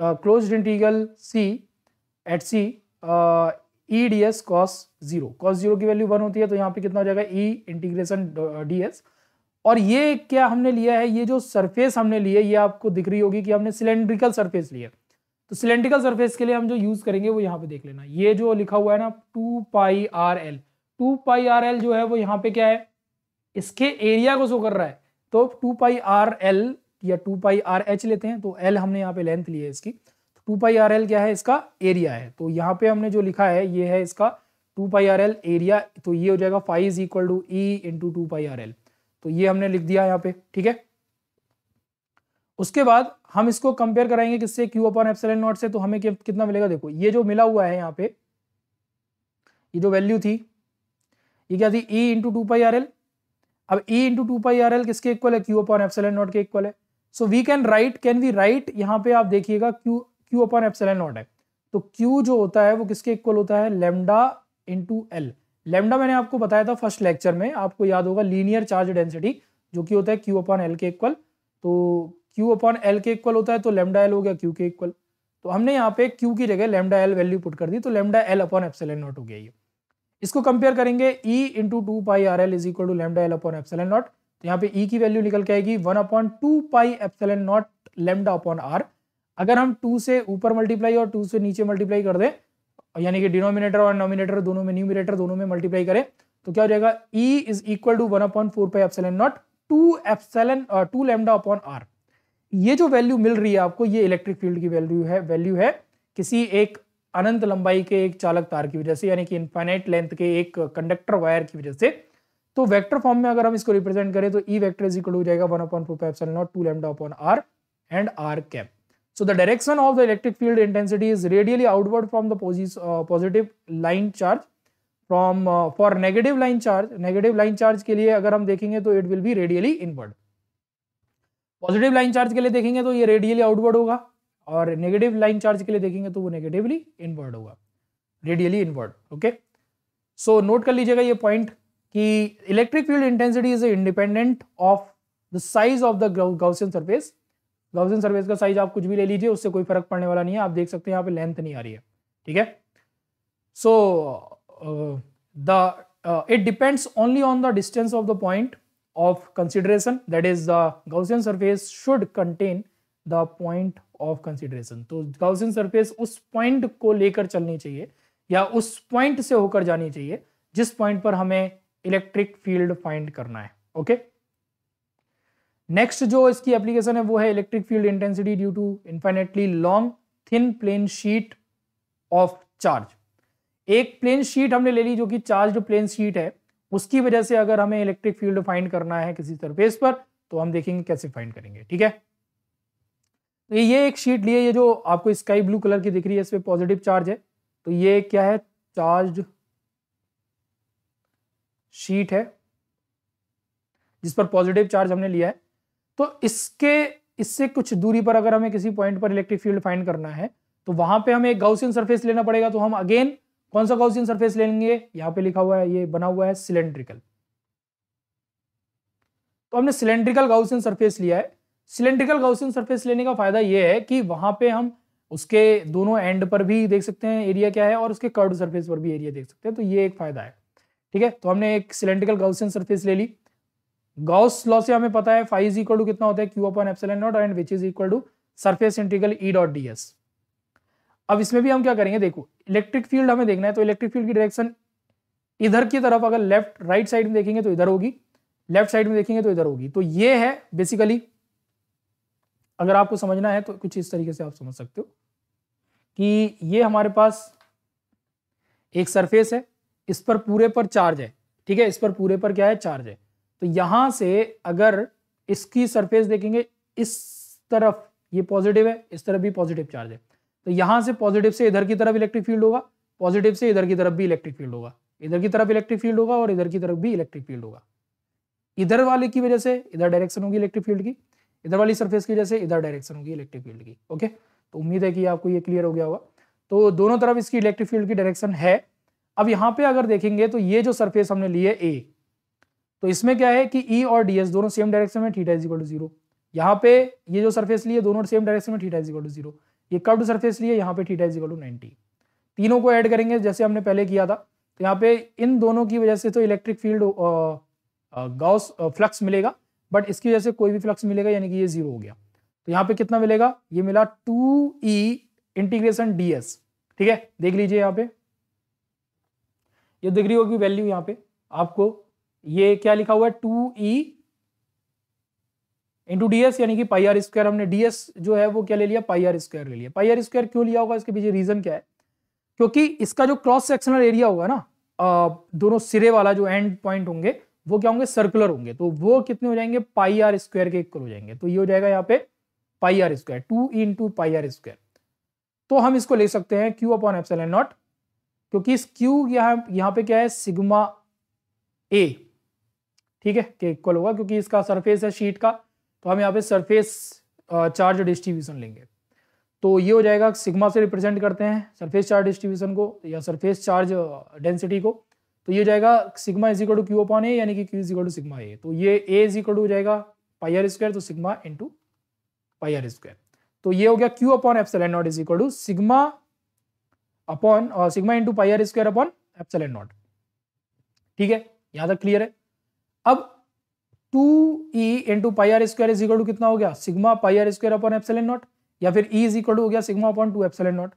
close integral C at C E D S cos zero cos zero की value one होती है तो यहाँ पे कितना हो जाएगा ई integration D S और ये क्या हमने लिया है ये जो सरफेस हमने लिए ये आपको दिख रही होगी कि हमने सिलेंड्रिकल सरफेस लिया तो सिलेंड्रिकल सरफेस के लिए हम जो यूज करेंगे वो यहाँ पे देख लेना ये जो लिखा हुआ है ना two pi R L two pi R L जो है वो यहाँ पे क्या है इसके एरिया को शो कर रहा है तो टू पाई आर एल या टू पाई आर एच लेते हैं तो एल हमने यहाँ पे लेंथ ली है इसकी टू पाई आर एल क्या है इसका एरिया है तो यहाँ पे हमने जो लिखा है ये है इसका two pi R L area तो ये हो जाएगा five is equal to E into two pi R L तो ये हमने लिख दिया यहाँ पे ठीक है उसके बाद हम इसको कंपेयर कराएंगे किससे क्यू अपॉन एप्सिलन नॉट से तो हमें कितना मिलेगा देखो ये जो मिला हुआ है यहाँ पे ये जो वैल्यू थी ये क्या थी E e into two pi R L अब E e into two pi R L किसके इक्वल है क्यू अपॉन एप्सिलन नॉट के इक्वल है so we can write can we write यहाँ पे आप देखिएगा Q Q upon epsilon naught है तो क्यू जो होता है वो किसके इक्वल होता है लेमडा इंटू एल लेमडा मैंने आपको बताया था फर्स्ट लेक्चर में आपको याद होगा लीनियर चार्ज डेंसिटी जो कि होता है क्यू अपॉन एल के इक्वल तो क्यू अपॉन एल के इक्वल होता है तो लेमडा एल हो गया क्यू के इक्वल तो हमने यहाँ पे क्यू की जगह लेमडा एल वैल्यू पुट कर दी तो lambda L upon epsilon naught हो गया ये इसको कंपेयर करेंगे E into two pi R L is equal to lambda L upon epsilon naught तो यहाँ पे ई e की वैल्यू निकल के आएगी one upon two pi epsilon naught lambda upon R अगर हम टू से ऊपर मल्टीप्लाई और टू से नीचे मल्टीप्लाई कर दें यानी कि डिनोमिनेटर और नॉमिनेटर दोनों में न्यूमिनेटर दोनों में मल्टीप्लाई करें तो क्या हो जाएगा E is equal to one upon four pi epsilon naught two epsilon two lambda upon are ये जो वैल्यू मिल रही है आपको ये इलेक्ट्रिक फील्ड की वैल्यू है वैल्यू है किसी एक अनंत लंबाई के एक चालक तार की वजह से यानी कि इनफाइनाइट लेंथ के एक कंडक्टर वायर की वजह से तो वेक्टर फॉर्म में अगर हम इसको रिप्रेजेंट करें तो ई वेक्टर इज इक्वल हो जाएगा one upon four pi epsilon naught two lambda upon are and R cap So the direction of the electric field intensity is radially outward from the uh, positive line charge. From uh, for negative line charge, negative line charge के लिए अगर हम देखेंगे तो it will be radially inward. Positive line charge के लिए देखेंगे तो ये रेडियली आउटवर्ड होगा और नेगेटिव लाइन चार्ज के लिए देखेंगे तो वो नेगेटिवली इनवर्ड होगा radially inward okay so note कर लीजिएगा ये पॉइंट कि electric field intensity is independent of the size of the Gaussian surface Gaussian surface का साइज आप कुछ भी ले लीजिए उससे कोई फर्क पड़ने वाला नहीं है आप देख सकते हैं यहाँ पे लेंथ नहीं आ रही है ठीक है so the it depends only on the distance of the point of consideration that is the Gaussian surface should contain the point of consideration तो गाउसियन सर्फेस उस पॉइंट को लेकर चलनी चाहिए या उस पॉइंट से होकर जानी चाहिए जिस पॉइंट पर हमें इलेक्ट्रिक फील्ड फाइंड करना है ओके okay? नेक्स्ट जो इसकी एप्लीकेशन है वो है electric field intensity due to infinitely long thin plane sheet of charge एक प्लेन शीट हमने ले ली जो कि चार्ज प्लेन शीट है उसकी वजह से अगर हमें इलेक्ट्रिक फील्ड फाइंड करना है किसी सरफेस पर तो हम देखेंगे कैसे फाइंड करेंगे ठीक है तो ये एक शीट लिए ये जो आपको स्काई ब्लू कलर की दिख रही है इस पर पॉजिटिव चार्ज है तो ये क्या है चार्ज शीट है जिस पर पॉजिटिव चार्ज हमने लिया है तो इसके इससे कुछ दूरी पर अगर हमें किसी पॉइंट पर इलेक्ट्रिक फील्ड फाइंड करना है तो वहां पे हमें एक गाउसियन सरफेस लेना पड़ेगा तो हम अगेन कौन सा गाउसियन सरफेस लेंगे यहां पे लिखा हुआ है ये बना हुआ है सिलेंड्रिकल तो हमने सिलेंड्रिकल गाउसियन सरफेस लिया है सिलेंड्रिकल गाउसियन सरफेस लेने का फायदा ये है कि वहां पे हम उसके दोनों एंड पर भी देख सकते हैं एरिया क्या है और उसके कर्ड सर्फेस पर भी एरिया देख सकते हैं तो ये एक फायदा है ठीक है तो हमने एक सिलेंड्रिकल गाउसियन सर्फेस ले ली गॉस लॉ से हमें पता है फाइव इज इक्वल टू कितना होता है Q upon epsilon naught and which is equal to surface integral E dot D अब इसमें भी हम क्या करेंगे देखो इलेक्ट्रिक फील्ड हमें देखना है तो इलेक्ट्रिक फील्ड की डायरेक्शन इधर की तरफ अगर लेफ्ट राइट साइड में देखेंगे तो इधर होगी लेफ्ट साइड में देखेंगे तो इधर होगी तो ये है बेसिकली अगर आपको समझना है तो कुछ इस तरीके से आप समझ सकते हो कि ये हमारे पास एक सरफेस है इस पर पूरे पर चार्ज है ठीक है इस पर पूरे पर क्या है चार्ज है तो यहां से अगर इसकी सरफेस देखेंगे इस तरफ ये पॉजिटिव है इस तरफ भी पॉजिटिव चार्ज है तो यहां से पॉजिटिव से इधर की तरफ इलेक्ट्रिक फील्ड होगा पॉजिटिव से इधर की तरफ भी इलेक्ट्रिक फील्ड होगा इधर की तरफ इलेक्ट्रिक फील्ड होगा और इधर की तरफ भी इलेक्ट्रिक फील्ड होगा इधर वाले की वजह से इधर डायरेक्शन होगी इलेक्ट्रिक फील्ड की इधर वाली सरफेस की वजह से इधर डायरेक्शन होगी इलेक्ट्रिक फील्ड की ओके तो उम्मीद है कि आपको ये क्लियर हो गया होगा तो दोनों तरफ इसकी इलेक्ट्रिक फील्ड की डायरेक्शन है अब यहाँ पे अगर देखेंगे तो ये जो सरफेस हमने ली है ए तो इसमें क्या है कि ई e और डीएस दोनों सेम डायरेक्शन में theta is equal to zero यहाँ पे ये जो सरफेस लिए दोनों सेम डायरेक्शन में theta is equal to zero कब कर्व्ड सरफेस ली यहाँ पे theta is equal to ninety तीनों को ऐड करेंगे जैसे हमने पहले किया था तो यहाँ पे इन दोनों की वजह से तो इलेक्ट्रिक फील्ड गॉस फ्लक्स मिलेगा बट इसकी वजह से कोई भी फ्लक्स मिलेगा यानी कि ये जीरो हो गया तो यहाँ पे कितना मिलेगा ये मिला two E integration D S ठीक है देख लीजिए यहाँ पे ये दिख रही होगी वैल्यू यहाँ पे आपको ये क्या लिखा हुआ है टू ई इंटू डीएस यानी कि पाई आर स्क्वायर हमने डीएस जो है वो क्या ले लिया पाई आर स्क्वायर ले लिया पाई आर स्क्वायर क्यों लिया होगा इसके पीछे रीजन क्या है क्योंकि इसका जो क्रॉस सेक्शनल एरिया होगा ना दोनों सिरे वाला जो एंड पॉइंट होंगे वो क्या होंगे सर्कुलर होंगे तो वो कितने हो जाएंगे पाई आर स्क्वायर के इक्वल हो जाएंगे तो ये हो जाएगा यहाँ पे pi are square two into pi are square तो हम इसको ले सकते हैं क्यू अपॉन एप्सल नॉट क्योंकि इस क्यू यहाँ यहाँ पे क्या है सिग्मा ए ठीक है के इक्वल होगा क्योंकि इसका सरफेस है शीट का तो हम यहाँ पे सरफेस चार्ज डिस्ट्रीब्यूशन लेंगे तो ये हो जाएगा सिग्मा से रिप्रेजेंट करते हैं सरफेस चार्ज डिस्ट्रीब्यूशन को या सरफेस चार्ज डेंसिटी को तो ये हो जाएगा sigma is equal to Q upon A यानी कि Q is equal to sigma A तो ये ए इज इक्वल टू हो जाएगा पाई आर स्क्वायर तो sigma into pi are square तो ये हो गया Q upon epsilon naught is equal to sigma upon sigma into pi are square upon epsilon naught ठीक है यहां तक क्लियर है अब two E into pi are square is equal to कितना हो गया sigma pi are square upon epsilon naught या फिर ई इज इक्वल टू हो गया sigma upon two epsilon naught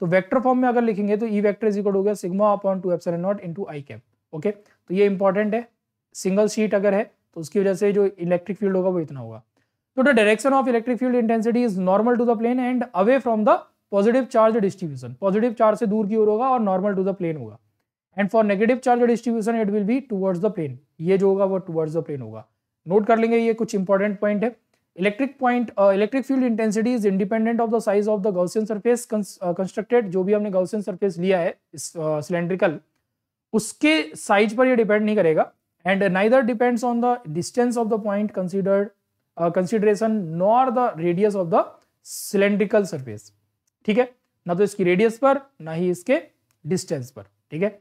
तो वेक्टर फॉर्म में अगर लिखेंगे तो ई वेक्टर इज इक्वल हो गया sigma upon two epsilon naught into I cap okay तो ये इंपॉर्टेंट है सिंगल शीट अगर है तो उसकी वजह से जो इलेक्ट्रिक फील्ड होगा वो इतना होगा तो the direction of electric field intensity is normal to the plane and away from the positive charge distribution positive charge से दूर की ओर होगा और नॉर्मल टू द प्लेन होगा and for negative charge distribution it will be towards the plane ये जो होगा वो टूवर्ड्स द प्लेन होगा नोट कर लेंगे ये कुछ इंपॉर्टेंट पॉइंट है electric point electric field intensity is independent of the size of the Gaussian surface constructed जो भी हमने गौसियन सर्फेस लिया है सिलेंड्रिकल uh, उसके साइज पर यह डिपेंड नहीं करेगा and neither depends on the distance of the point considered consideration nor the radius of the cylindrical surface ठीक है ना तो इसकी रेडियस पर ना ही इसके डिस्टेंस पर ठीक है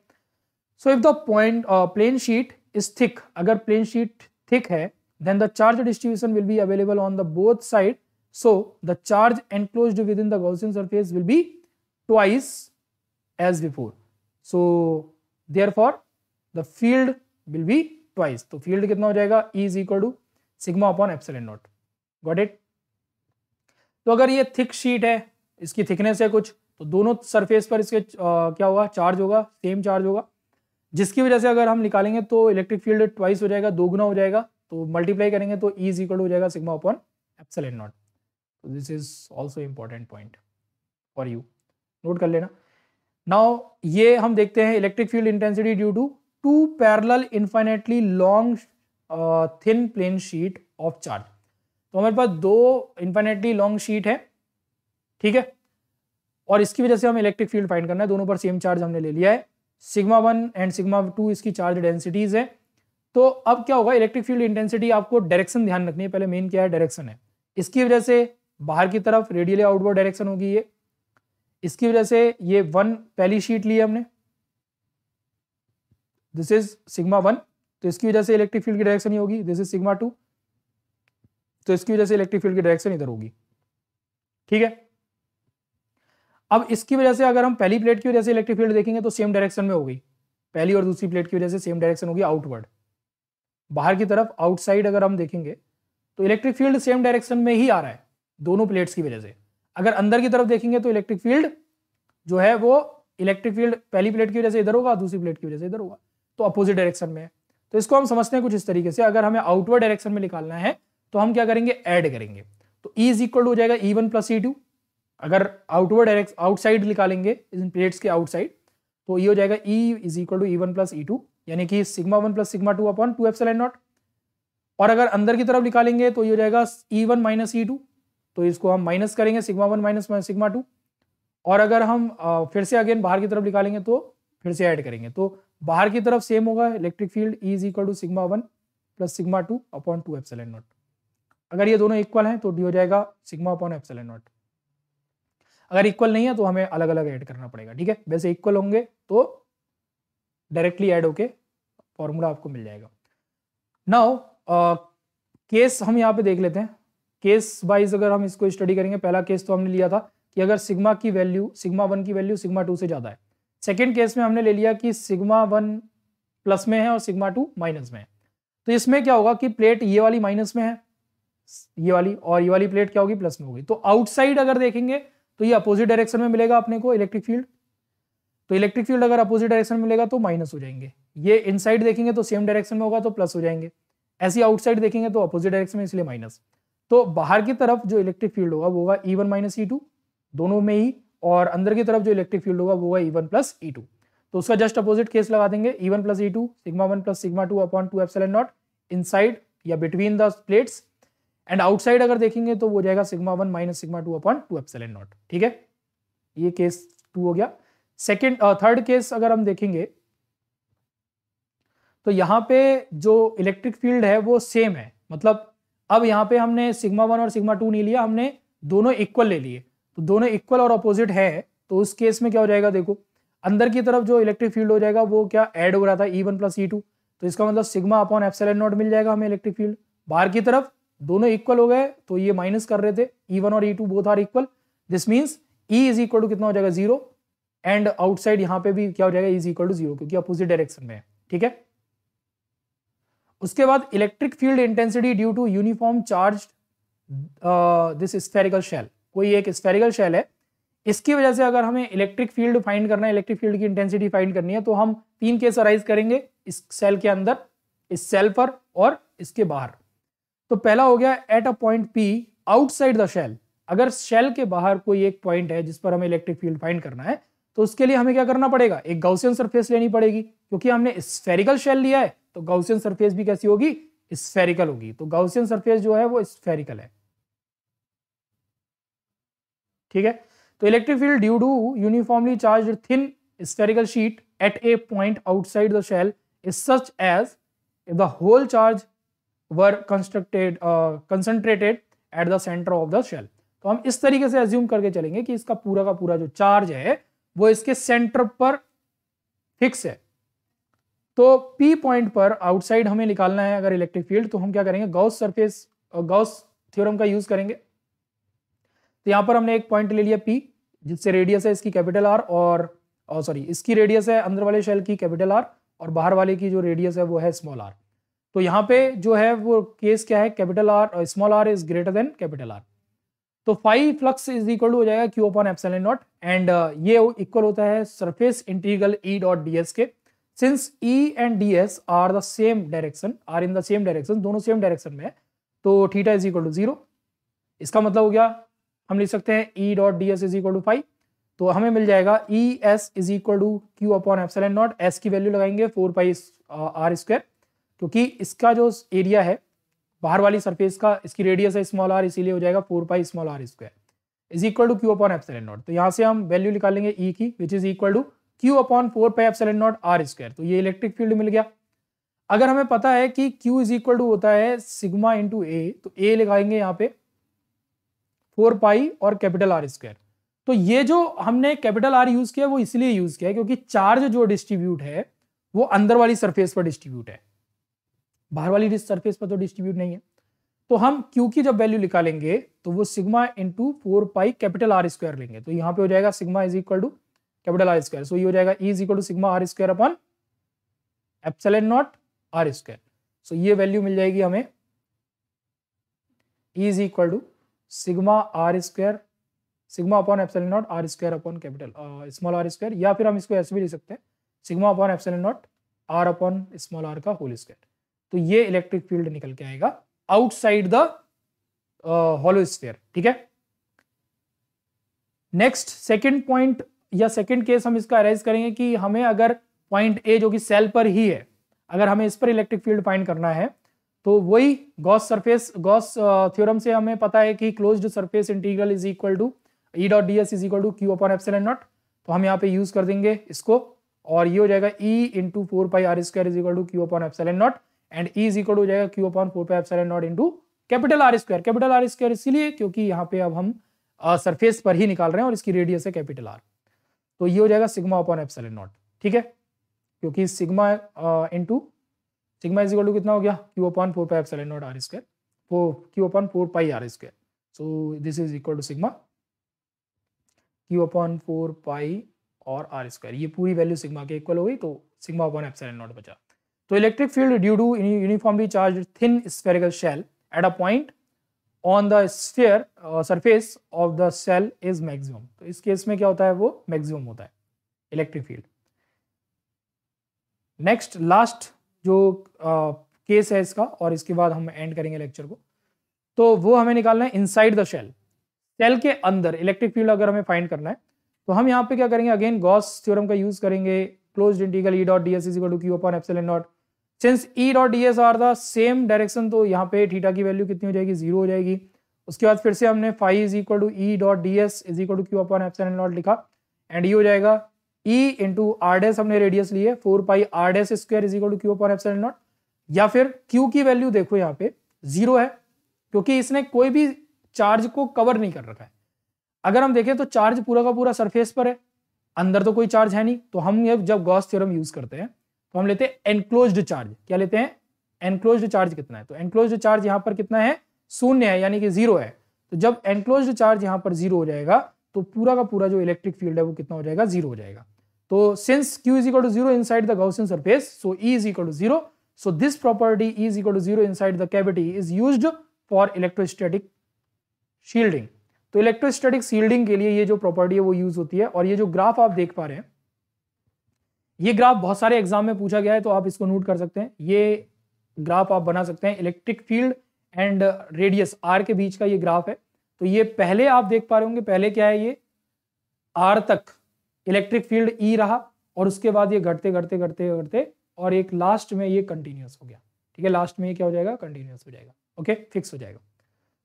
So if the point uh, plane sheet is thick, अगर plane sheet thick है, then the charge distribution will be available on the both side. So the charge enclosed within the Gaussian surface will be twice as before. So therefore the field will be twice. तो field कितना हो जाएगा? E is equal to sigma upon epsilon naught. Got it? तो अगर ये thick sheet है, इसकी thickness है कुछ, तो दोनों surface पर इसके आ, क्या होगा? charge होगा, same charge होगा. जिसकी वजह से अगर हम निकालेंगे तो इलेक्ट्रिक फील्ड ट्वाइस हो जाएगा दोगुना हो जाएगा तो मल्टीप्लाई करेंगे तो ई इज इक्वल हो जाएगा सिग्मा अपॉन एंड नॉट तो this is also important point for you note कर लेना नाउ ये हम देखते हैं electric field intensity due to two parallel infinitely long thin plane sheet of charge तो हमारे पास दो इन्फाइनेटली लॉन्ग शीट है ठीक है और इसकी वजह से हम इलेक्ट्रिक फील्ड फाइंड करना है दोनों पर सेम चार्ज हमने ले लिया है sigma one and sigma two इसकी चार्ज डेंसिटीज है तो अब क्या होगा इलेक्ट्रिक फील्ड इंटेंसिटी आपको डायरेक्शन ध्यान रखनी है पहले मेन क्या है डायरेक्शन है इसकी वजह से बाहर की तरफ रेडियल आउटवर्ड डायरेक्शन होगी ये इसकी वजह से ये वन पहली शीट ली हमने दिस इज सिग्मा वन तो इसकी वजह से इलेक्ट्रिक फील्ड की डायरेक्शन होगी दिस इज सिग्मा टू तो इसकी वजह से इलेक्ट्रिक फील्ड की डायरेक्शन इधर होगी ठीक है अब इसकी वजह से अगर हम पहली प्लेट की वजह से इलेक्ट्रिक फील्ड देखेंगे तो सेम डायरेक्शन में होगी पहली और दूसरी प्लेट की वजह से सेम डायरेक्शन होगी आउटवर्ड बाहर की तरफ आउटसाइड अगर हम देखेंगे तो इलेक्ट्रिक फील्ड सेम डायरेक्शन में ही आ रहा है दोनों प्लेट्स की वजह से अगर अंदर की तरफ देखेंगे तो इलेक्ट्रिक फील्ड जो है वो इलेक्ट्रिक फील्ड पहली प्लेट की वजह से इधर होगा दूसरी प्लेट की वजह से इधर होगा तो अपोजिट डायरेक्शन में है तो इसको हम समझते हैं कुछ इस तरीके से अगर हमें आउटवर्ड डायरेक्शन में निकालना है तो हम क्या करेंगे एड करेंगे तो ई इज इक्वल हो जाएगा E one plus E two अगर आउटवर्ड डायरेक्ट आउटसाइड निकालेंगे इन प्लेट्स के आउटसाइड तो ये हो जाएगा E is equal to E one plus E two यानी कि sigma one plus sigma two upon two F naught और अगर अंदर की तरफ निकालेंगे तो ये हो जाएगा E one minus E two तो इसको हम माइनस करेंगे sigma one minus sigma two और अगर हम फिर से अगेन बाहर की तरफ निकालेंगे तो फिर से ऐड करेंगे तो बाहर की तरफ सेम होगा electric field E is equal to sigma one plus sigma two upon two F naught अगर ये दोनों इक्वल हैं तो डी हो जाएगा सिग्मा अपॉन एफ नॉट अगर इक्वल नहीं है तो हमें अलग अलग ऐड करना पड़ेगा ठीक है वैसे इक्वल होंगे तो डायरेक्टली ऐड होके फॉर्मूला आपको मिल जाएगा नाउ केस हम यहाँ पे देख लेते हैं केस वाइज अगर हम इसको स्टडी करेंगे पहला केस तो हमने लिया था कि अगर सिग्मा की वैल्यू सिग्मा वन की वैल्यू सिग्मा टू से ज़्यादा है सेकेंड केस में हमने ले लिया कि सिग्मा वन प्लस में है और सिग्मा टू माइनस में है तो इसमें क्या होगा कि प्लेट ये वाली माइनस में है ये वाली और ये वाली प्लेट क्या होगी प्लस में होगी तो आउटसाइड अगर देखेंगे तो ये अपोजिट डायरेक्शन में मिलेगा अपने को इलेक्ट्रिक फील्ड तो इलेक्ट्रिक फील्ड अगर अपोजिट डायरेक्शन में मिलेगा तो माइनस हो जाएंगे ये इनसाइड देखेंगे तो सेम डायरेक्शन में होगा तो प्लस हो जाएंगे ऐसी आउटसाइड देखेंगे तो अपोजिट डायरेक्शन में इसलिए माइनस तो बाहर की तरफ जो इलेक्ट्रिक फील्ड होगा वो होगा E one minus E two दोनों में ही और अंदर की तरफ जो इलेक्ट्रिक फील्ड होगा वो होगा E one plus E two तो उसका जस्ट अपोजिट केस लगा देंगे E one plus E two sigma one plus sigma two upon two F naught in या between the plates and outside अगर देखेंगे तो वो जाएगा sigma one minus sigma two upon two epsilon naught ठीक है ये केस टू हो गया सेकेंड थर्ड केस अगर हम देखेंगे तो यहाँ पे जो इलेक्ट्रिक फील्ड है वो सेम है मतलब अब यहाँ पे हमने सिग्मा वन और सिग्मा टू नहीं लिया हमने दोनों इक्वल ले लिए तो दोनों इक्वल और अपोजिट है तो उस केस में क्या हो जाएगा देखो अंदर की तरफ जो इलेक्ट्रिक फील्ड हो जाएगा वो क्या ऐड हो रहा था E one plus E two तो इसका मतलब सिग्मा अपॉन एप्सलन नॉट मिल जाएगा हमें इलेक्ट्रिक फील्ड बाहर की तरफ दोनों इक्वल हो गए तो ये माइनस कर रहे थे ई e वन और E two both are equal this means E is equal to कितना हो जाएगा जीरो एंड आउटसाइड यहां पे भी क्या हो जाएगा इज इक्वल टू जीरो क्योंकि अपोजिट डायरेक्शन में है ठीक है उसके बाद electric field intensity due to uniform charge this spherical shell कोई एक स्पेरिकल शेल है इसकी वजह से अगर हमें इलेक्ट्रिक फील्ड फाइंड करना है इलेक्ट्रिक फील्ड की इंटेंसिटी फाइंड करनी है तो हम तीन केस अराइज करेंगे इस सेल के अंदर इस सेल पर और इसके बाहर तो पहला हो गया at a point P outside the shell अगर शेल के बाहर कोई एक पॉइंट है जिस पर हमें इलेक्ट्रिक फील्ड फाइंड करना है तो उसके लिए हमें क्या करना पड़ेगा एक गाउसियन सरफेस लेनी पड़ेगी क्योंकि हमने स्फेरिकल शेल लिया है तो गाउसियन सरफेस भी कैसी होगी स्फेरिकल होगी तो गाउसियन सरफेस जो है वो स्फेरिकल है ठीक है तो electric field due to uniformly charge thin spherical sheet at a point outside the shell is such as the whole charge were constructed concentrated at the centre of the shell तो हम इस तरीके से assume करके चलेंगे कि इसका पूरा का पूरा जो चार्ज है वो इसके सेंटर पर फिक्स है तो पी पॉइंट पर आउटसाइड हमें निकालना है अगर इलेक्ट्रिक फील्ड तो हम क्या करेंगे गौस सरफेस गौस थ्योरम का यूज करेंगे तो यहां पर हमने एक पॉइंट ले लिया पी जिससे रेडियस है इसकी कैपिटल आर और सॉरी uh, इसकी रेडियस है अंदर वाले शेल की कैपिटल आर और बाहर वाले की जो रेडियस है वो है स्मॉल आर तो यहाँ पे जो है वो केस क्या है capital R small R is greater than capital R तो फाइव फ्लक्स इज इक्वल हो जाएगा Q upon epsilon naught and ये इक्वल होता है surface integral E dot D S के since E and D S are the same direction are in the same direction दोनों same direction में है तो theta is equal to zero इसका मतलब हो गया हम लिख सकते हैं ई dot D S is equal to five तो हमें मिल जाएगा E S is equal to Q upon N naught S की वैल्यू लगाएंगे फोर पाई आर स्क्वायर क्योंकि इसका जो एरिया है बाहर वाली सरफेस का इसकी रेडियस है स्मॉल आर इसीलिए हो जाएगा four pi small R square is equal to Q upon epsilon naught तो यहाँ से हम वैल्यू निकालेंगे ई e की which is equal to Q upon four pi epsilon naught R square तो ये इलेक्ट्रिक फील्ड मिल गया अगर हमें पता है कि क्यू इज इक्वल टू होता है सिग्मा टू ए तो ए लिखाएंगे यहाँ पे फोर पाई और कैपिटल आर स्क्वायर तो ये जो हमने कैपिटल आर यूज किया वो इसलिए यूज किया क्योंकि चार्ज जो डिस्ट्रीब्यूट है वो अंदर वाली सरफेस पर डिस्ट्रीब्यूट है बाहर वाली सरफेस पर तो डिस्ट्रीब्यूट नहीं है तो हम क्यू की जब वैल्यू निकालेंगे तो वो sigma into four pi capital R square लेंगे तो यहाँ पे हो जाएगा sigma is equal to capital R square so ये हो जाएगा E is equal to sigma R square upon epsilon naught R square so ये वैल्यू मिल जाएगी हमें E is equal to sigma R square sigma upon epsilon naught R square upon capital small R square या फिर हम इसको ऐसे भी ले सकते हैं sigma upon epsilon naught R upon small R का होल स्क्वायर तो ये इलेक्ट्रिक फील्ड निकल के आएगा आउटसाइड द हॉलो ठीक है नेक्स्ट सेकेंड पॉइंट या सेकेंड केस हम इसका अराइज करेंगे कि हमें अगर पॉइंट ए जो कि सेल पर ही है अगर हमें इस पर इलेक्ट्रिक फील्ड फाइंड करना है तो वही Gauss surface Gauss theorem uh, से हमें पता है कि closed surface integral is equal to E dot D S is equal to Q upon epsilon naught तो हम यहाँ पे यूज कर देंगे इसको और ये हो जाएगा E into four pi are square is equal to Q upon epsilon naught and E is equal to हो जाएगा Q upon four pi epsilon naught into capital R square capital R square इसलिए क्योंकि यहाँ पे अब हम surface पर ही निकाल रहे हैं और इसकी रेडियस है कैपिटल आर तो ये हो जाएगा सिग्मा अपॉन एप्सिलॉन नॉट ठीक है क्योंकि sigma into sigma is equal to कितना हो गया Q upon four pi epsilon naught R square four Q upon four pi are square so this is equal to sigma Q upon four pi और R square ये पूरी value sigma के equal हो गई तो सिग्मा अपॉन एप्सिलॉन नॉट बचा तो electric field due to uniformly charge thin spherical shell at a point on the sphere surface of the shell is maximum तो इस केस में क्या होता है वो मैक्सिमम होता है इलेक्ट्रिक फील्ड नेक्स्ट लास्ट जो केस uh, है इसका और इसके बाद हम एंड करेंगे लेक्चर को तो वो हमें निकालना है इनसाइड द शेल सेल के अंदर इलेक्ट्रिक फील्ड अगर हमें फाइंड करना है तो हम यहाँ पे क्या करेंगे अगेन गॉस थ्योरम का यूज करेंगे closed integral E dot D S is equal to Q upon epsilon naught since E dot D S are the same direction तो यहाँ पे थीटा की वैल्यू कितनी हो जाएगी जीरो हो जाएगी उसके बाद फिर से हमने five is equal to E dot D S is equal to Q upon epsilon naught लिखा एंड ई e हो जाएगा ई इंटू आर डेस हमने रेडियस लिए four pi R dash square is equal to Q upon epsilon naught या फिर Q की value देखो यहाँ पे जीरो है क्योंकि इसने कोई भी चार्ज को कवर नहीं कर रखा है अगर हम देखें तो चार्ज पूरा का पूरा सरफेस पर है अंदर तो कोई चार्ज है नहीं तो हम जब गॉस थ्योरम यूज करते हैं तो हम लेते हैं एनक्लोज चार्ज क्या लेते हैं एनक्लोज चार्ज कितना है तो एनक्लोज चार्ज यहाँ पर कितना है शून्य है यानी कि जीरो है तो जब एनक्लोज चार्ज यहाँ पर जीरो हो जाएगा तो पूरा का पूरा जो इलेक्ट्रिक फील्ड है वो कितना हो जाएगा जीरो हो जाएगा तो since q is equal to zero inside the Gaussian surface, so E is equal to zero. So this property is equal to zero inside the cavity is use for electrostatic shielding तो electrostatic shielding के लिए ये जो property है वो use होती है और ये जो ग्राफ आप देख पा रहे हैं ये ग्राफ बहुत सारे एग्जाम में पूछा गया है तो आप इसको नोट कर सकते हैं ये ग्राफ आप बना सकते हैं electric field and radius R के बीच का ये ग्राफ है तो ये पहले आप देख पा रहे होंगे पहले क्या है ये आर तक इलेक्ट्रिक फील्ड ई रहा और उसके बाद ये घटते घटते घटते घटते और एक लास्ट में ये कंटिन्यूस हो गया ठीक है लास्ट में ये क्या हो जाएगा कंटिन्यूस हो जाएगा ओके फिक्स हो जाएगा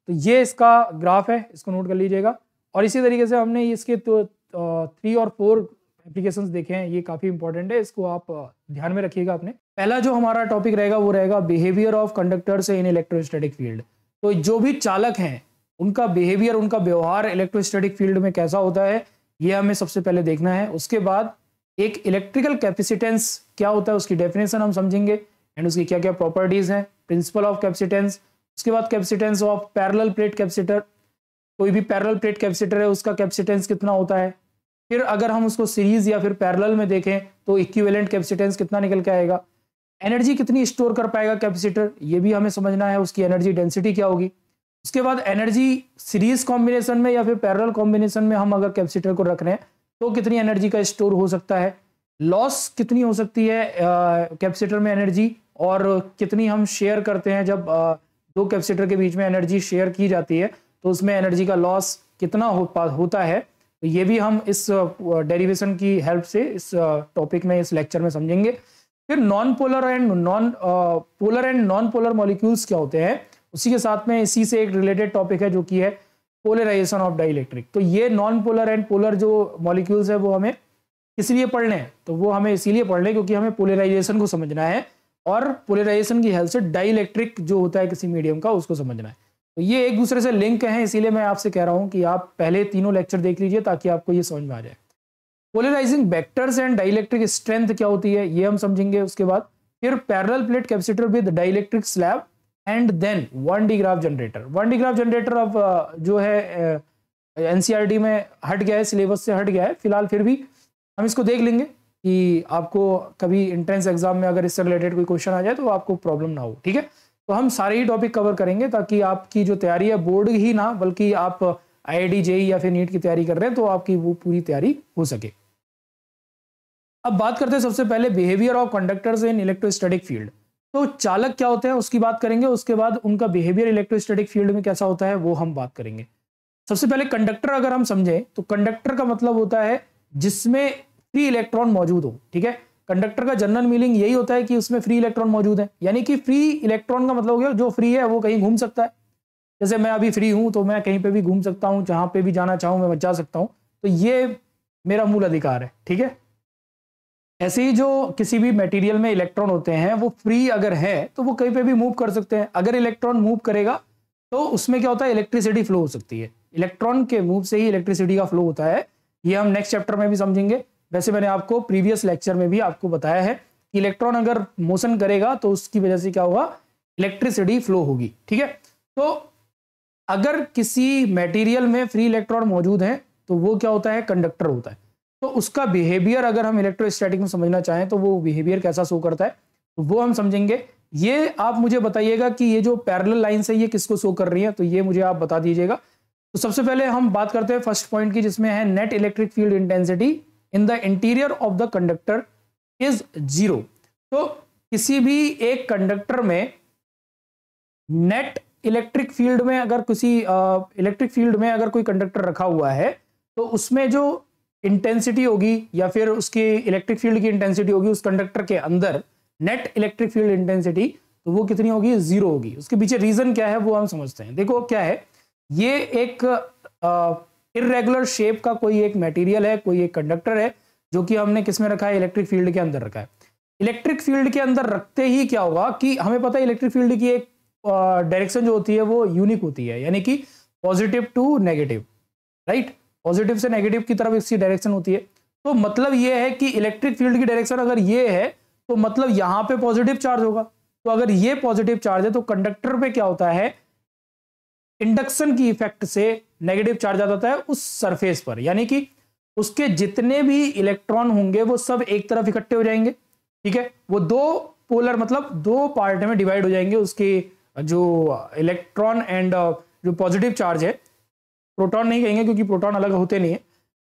तो ये इसका ग्राफ है इसको नोट कर लीजिएगा और इसी तरीके से हमने इसके तो थ्री और फोर एप्लीकेशंस देखे हैं ये काफ़ी इंपॉर्टेंट है इसको आप ध्यान में रखिएगा अपने पहला जो हमारा टॉपिक रहेगा वो रहेगा behaviour of conductors in electrostatic field तो जो भी चालक हैं उनका बिहेवियर उनका व्यवहार इलेक्ट्रोस्टैटिक फील्ड में कैसा होता है ये हमें सबसे पहले देखना है उसके बाद एक इलेक्ट्रिकल कैपेसिटेंस क्या होता है उसकी डेफिनेशन हम समझेंगे एंड उसकी क्या क्या प्रॉपर्टीज हैं प्रिंसिपल ऑफ कैपेसिटेंस उसके बाद capacitance of parallel plate capacitor कोई भी पैरेलल प्लेट कैपेसिटर है उसका कैपेसिटेंस कितना होता है फिर अगर हम उसको सीरीज या फिर पैरेलल में देखें तो इक्विवेलेंट कैपेसिटेंस कितना निकल के आएगा एनर्जी कितनी स्टोर कर पाएगा कैपेसिटर ये भी हमें समझना है उसकी एनर्जी डेंसिटी क्या होगी उसके बाद एनर्जी सीरीज कॉम्बिनेशन में या फिर पैरल कॉम्बिनेशन में हम अगर कैपेसिटर को रख रहे हैं तो कितनी एनर्जी का स्टोर हो सकता है लॉस कितनी हो सकती है कैपेसिटर में एनर्जी और कितनी हम शेयर करते हैं जब uh, दो कैपेसिटर के बीच में एनर्जी शेयर की जाती है तो उसमें एनर्जी का लॉस कितना हो पा होता है तो ये भी हम इस डेरिवेशन की हेल्प से इस टॉपिक में इस लेक्चर में समझेंगे फिर non polar and non polar and non polar molecules क्या होते हैं उसी के साथ में इसी से एक रिलेटेड टॉपिक है जो कि है पोलराइजेशन ऑफ डाइलेक्ट्रिक तो ये नॉन पोलर एंड पोलर जो मॉलिक्यूल्स है वो हमें इसलिए पढ़ने हैं तो वो हमें इसीलिए पढ़ने हैं क्योंकि हमें पोलराइजेशन को समझना है और पोलराइजेशन की हेल्प से डाइलेक्ट्रिक जो होता है किसी मीडियम का उसको समझना है तो ये एक दूसरे से लिंक है इसीलिए मैं आपसे कह रहा हूँ कि आप पहले तीनों लेक्चर देख लीजिए ताकि आपको ये समझ में आ जाए polarising vectors and dielectric strength क्या होती है ये हम समझेंगे उसके बाद फिर parallel plate capacitor with dielectric slab and then Van de Graaff generator Van de Graaff generator अब जो है एनसीईआरटी e में हट गया है सिलेबस से हट गया है फिलहाल फिर भी हम इसको देख लेंगे कि आपको कभी इंट्रेंस एग्जाम में अगर इससे रिलेटेड कोई क्वेश्चन आ जाए तो आपको प्रॉब्लम ना हो ठीक है तो हम सारे ही टॉपिक कवर करेंगे ताकि आपकी जो तैयारी है बोर्ड ही ना बल्कि आप आई आई e या फिर नीट की तैयारी कर रहे हैं तो आपकी वो पूरी तैयारी हो सके अब बात करते हैं सबसे पहले behaviour of conductors in electrostatic field तो चालक क्या होते हैं उसकी बात करेंगे उसके बाद उनका बिहेवियर इलेक्ट्रोस्टैटिक फील्ड में कैसा होता है वो हम बात करेंगे सबसे पहले कंडक्टर अगर हम समझें तो कंडक्टर का मतलब होता है जिसमें फ्री इलेक्ट्रॉन मौजूद हो ठीक है कंडक्टर का जनरल मीनिंग यही होता है कि उसमें फ्री इलेक्ट्रॉन मौजूद है यानी कि फ्री इलेक्ट्रॉन का मतलब हो गया जो फ्री है वो कहीं घूम सकता है जैसे मैं अभी फ्री हूं तो मैं कहीं पे भी घूम सकता हूं जहां पे भी जाना चाहूं मैं जा सकता हूं तो ये मेरा मूल अधिकार है ठीक है ऐसे ही जो किसी भी मेटीरियल में इलेक्ट्रॉन होते हैं वो फ्री अगर है तो वो कहीं पे भी मूव कर सकते हैं अगर इलेक्ट्रॉन मूव करेगा तो उसमें क्या होता है इलेक्ट्रिसिटी फ्लो हो सकती है इलेक्ट्रॉन के मूव से ही इलेक्ट्रिसिटी का फ्लो होता है ये हम नेक्स्ट चैप्टर में भी समझेंगे वैसे मैंने आपको प्रीवियस लेक्चर में भी आपको बताया है कि इलेक्ट्रॉन अगर मोशन करेगा तो उसकी वजह से क्या होगा इलेक्ट्रिसिटी फ्लो होगी ठीक है तो अगर किसी मटेरियल में फ्री इलेक्ट्रॉन मौजूद हैं तो वो क्या होता है कंडक्टर होता है तो उसका बिहेवियर अगर हम इलेक्ट्रोस्टैटिक में समझना चाहें तो वो बिहेवियर कैसा शो करता है तो वो हम समझेंगे ये आप मुझे बताइएगा कि ये जो पैरेलल लाइन है ये किसको शो कर रही है तो ये मुझे आप बता दीजिएगा तो सबसे पहले हम बात करते हैं फर्स्ट पॉइंट की जिसमें है net electric field intensity in the interior of the conductor is zero तो किसी भी एक कंडक्टर में नेट इलेक्ट्रिक फील्ड में अगर किसी इलेक्ट्रिक uh, फील्ड में अगर कोई कंडक्टर रखा हुआ है तो उसमें जो इंटेंसिटी होगी या फिर उसकी इलेक्ट्रिक फील्ड की इंटेंसिटी होगी उस कंडक्टर के अंदर नेट इलेक्ट्रिक फील्ड इंटेंसिटी तो वो कितनी होगी जीरो होगी उसके पीछे रीजन क्या है वो हम समझते हैं देखो क्या है ये एक uh, इरेगुलर शेप का कोई एक मटेरियल है कोई एक कंडक्टर है जो कि हमने किस में रखा है इलेक्ट्रिक फील्ड के अंदर रखा है इलेक्ट्रिक फील्ड के अंदर रखते ही क्या होगा कि हमें पता है इलेक्ट्रिक फील्ड की एक डायरेक्शन जो होती है वो यूनिक होती है यानी कि positive to negative right positive से नेगेटिव की तरफ इसकी डायरेक्शन होती है तो मतलब ये है कि इलेक्ट्रिक फील्ड की डायरेक्शन अगर ये है तो मतलब यहाँ पे पॉजिटिव चार्ज होगा तो अगर ये पॉजिटिव चार्ज है तो कंडक्टर पे क्या होता है इंडक्शन की इफेक्ट से नेगेटिव चार्ज आ जाता है उस सरफेस पर यानी कि उसके जितने भी इलेक्ट्रॉन होंगे वो सब एक तरफ इकट्ठे हो जाएंगे ठीक है वो दो पोलर मतलब दो पार्ट में डिवाइड हो जाएंगे उसके जो इलेक्ट्रॉन एंड जो पॉजिटिव चार्ज है प्रोटॉन नहीं कहेंगे क्योंकि प्रोटॉन अलग होते नहीं है